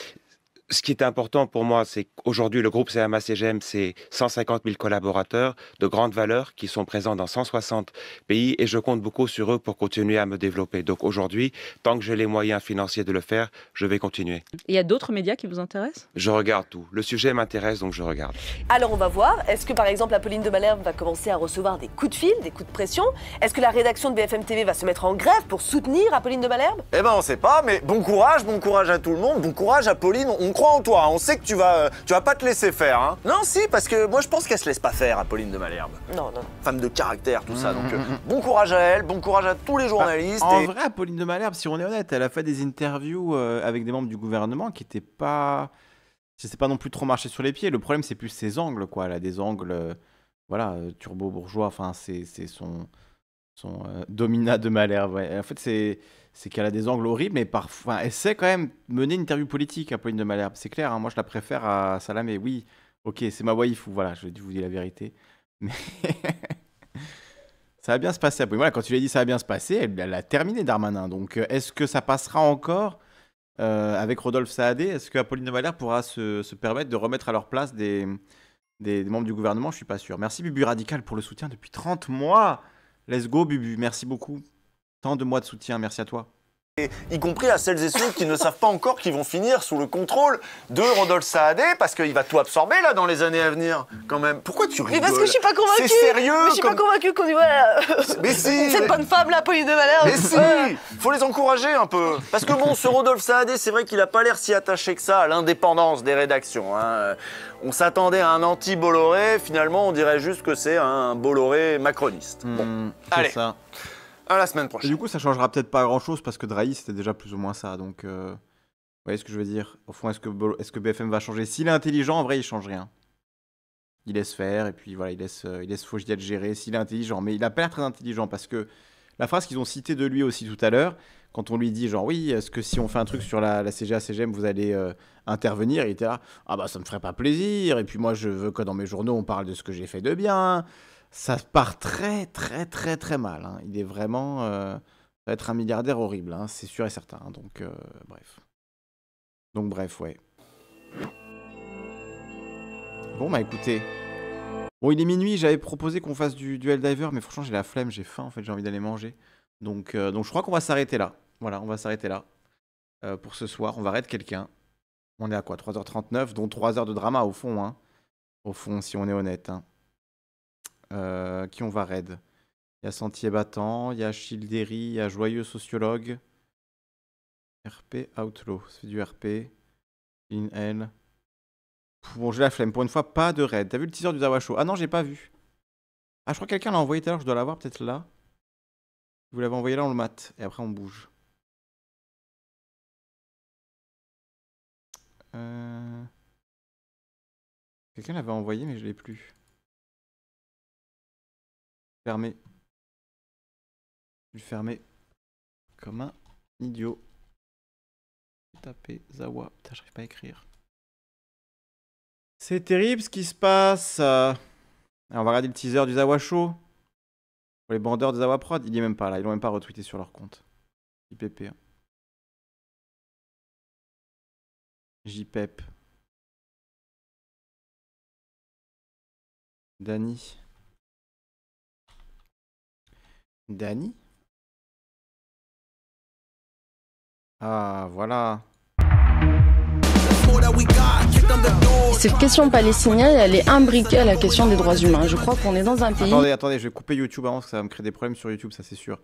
ce qui est important pour moi, c'est qu'aujourd'hui, le groupe CMA CGM, c'est 150 000 collaborateurs de grande valeur qui sont présents dans 160 pays et je compte beaucoup sur eux pour continuer à me développer. Donc aujourd'hui, tant que j'ai les moyens financiers de le faire, je vais continuer.
Il y a d'autres médias qui vous intéressent
Je regarde tout. Le sujet m'intéresse, donc je regarde.
Alors on va voir. Est-ce que par exemple, Apolline de Malherbe va commencer à recevoir des coups de fil, des coups de pression Est-ce que la rédaction de BFM TV va se mettre en grève pour soutenir Apolline de Malherbe
Eh ben, on ne sait pas, mais bon courage, bon courage à tout le monde, bon courage, Apolline. On Crois en toi. Hein. On sait que tu vas, euh, tu vas pas te laisser faire. Hein.
Non, si, parce que moi, je pense
qu'elle se laisse pas faire, Apolline de Malherbe. Non, non. Femme de caractère, tout ça. Mmh, donc, mmh, euh, mmh. bon courage à elle, bon courage à tous les bah, journalistes. en vrai,
Apolline de Malherbe, si on est honnête, elle a fait des interviews euh, avec des membres du gouvernement qui n'étaient pas. Je sais pas non plus trop marcher sur les pieds. Le problème, c'est plus ses angles, quoi. Elle a des angles, voilà, turbo-bourgeois. Enfin, c'est son. Son domina de Malherbe. Ouais. En fait, c'est c'est qu'elle a des angles horribles, mais parfois, elle sait quand même mener une interview politique, hein, Apolline de Malherbe. C'est clair, hein. moi je la préfère à Salamé. Oui, ok, c'est ma waifu, voilà, je vous dis la vérité. Mais ça va bien se passer. Apolline. quand tu lui dit ça va bien se passer, elle, a terminé Darmanin. Donc euh, est-ce que ça passera encore euh, avec Rodolphe Saadé Est-ce que Apolline de Malherbe pourra se, permettre de remettre à leur place des, membres du gouvernement Je suis pas sûr. Merci Bubu Radical pour le soutien depuis 30 mois. Let's go Bubu, merci beaucoup tant de mois de soutien. Merci à toi.
Et y compris à celles et ceux qui ne savent
pas encore qu'ils vont finir
sous le contrôle de Rodolphe Saadé, parce qu'il va tout absorber là dans les années à venir, quand même.
Pourquoi tu rigoles Mais parce que je suis pas convaincu. C'est sérieux. Mais je suis pas convaincu qu'on y voit. mais si. Cette bonne femme là, Pauline de Valère. Mais
si. Faut les encourager un peu, parce que bon, ce Rodolphe Saadé, c'est vrai qu'il a pas l'air si attaché que ça à l'indépendance des rédactions. Hein. Euh, on s'attendait à un anti-Bolloré, finalement, on dirait juste que c'est un Bolloré macroniste.
bon, hmm,
allez. Ça à la semaine prochaine. Et du coup, ça changera peut-être pas grand-chose parce que Drahi, c'était déjà plus ou moins ça. Donc, euh, vous voyez ce que je veux dire Au fond, est-ce que, est que BFM va changer S'il est intelligent, en vrai, il change rien. Il laisse faire et puis voilà, il laisse, euh, il laisse le gérer s'il est intelligent. Mais il a pas l'air très intelligent parce que la phrase qu'ils ont citée de lui aussi tout à l'heure, quand on lui dit genre oui, est-ce que si on fait un truc sur la, la CGA CGM, vous allez euh, intervenir Il était là, ah bah ça me ferait pas plaisir. Et puis moi je veux que dans mes journaux on parle de ce que j'ai fait de bien ça part très, très, très, très mal. Hein. Il est vraiment. Euh, être un milliardaire horrible, hein, c'est sûr et certain. Hein. donc, euh, bref. Donc, bref, ouais. Bon, bah écoutez. Bon, il est minuit, j'avais proposé qu'on fasse du, duel diver, mais franchement, j'ai la flemme, j'ai faim en fait, j'ai envie d'aller manger. Donc, euh, donc, je crois qu'on va s'arrêter là. Voilà, on va s'arrêter là. Euh, pour ce soir, on va arrêter quelqu'un. On est à quoi 3h39, dont 3 heures de drama au fond, hein. Au fond, si on est honnête, hein. Euh, qui on va raid Il y a Sentier Battant, il y a Childéry, il y a Joyeux Sociologue. RP Outlaw, c'est du RP.
In L. Bon, j'ai la flemme. Pour une fois, pas de raid. T'as vu le teaser du Zawasho Ah non, j'ai pas vu. Ah, je crois que quelqu'un l'a envoyé tout à l'heure. Je dois l'avoir peut-être là. Vous l'avez envoyé là, on le mate. Et après, on bouge.
Euh... Quelqu'un l'avait envoyé, mais je l'ai plus. Fermé. Je vais
fermer comme un idiot. Taper Zawa. Putain, j'arrive pas à écrire. C'est terrible ce qui se passe. Alors, on va regarder le teaser du Zawa Show. Pour les bandeurs de Zawa Prod, il y est même pas là. Ils l'ont même pas retweeté sur leur compte. Jpp. Hein.
JPEP. Dani. Dany
Ah, voilà.
Cette question palestinienne, elle est imbriquée à la question des droits humains. Je crois qu'on est dans un pays. Attendez,
attendez, je vais couper YouTube avant parce que ça va me créer des problèmes sur YouTube, ça c'est sûr.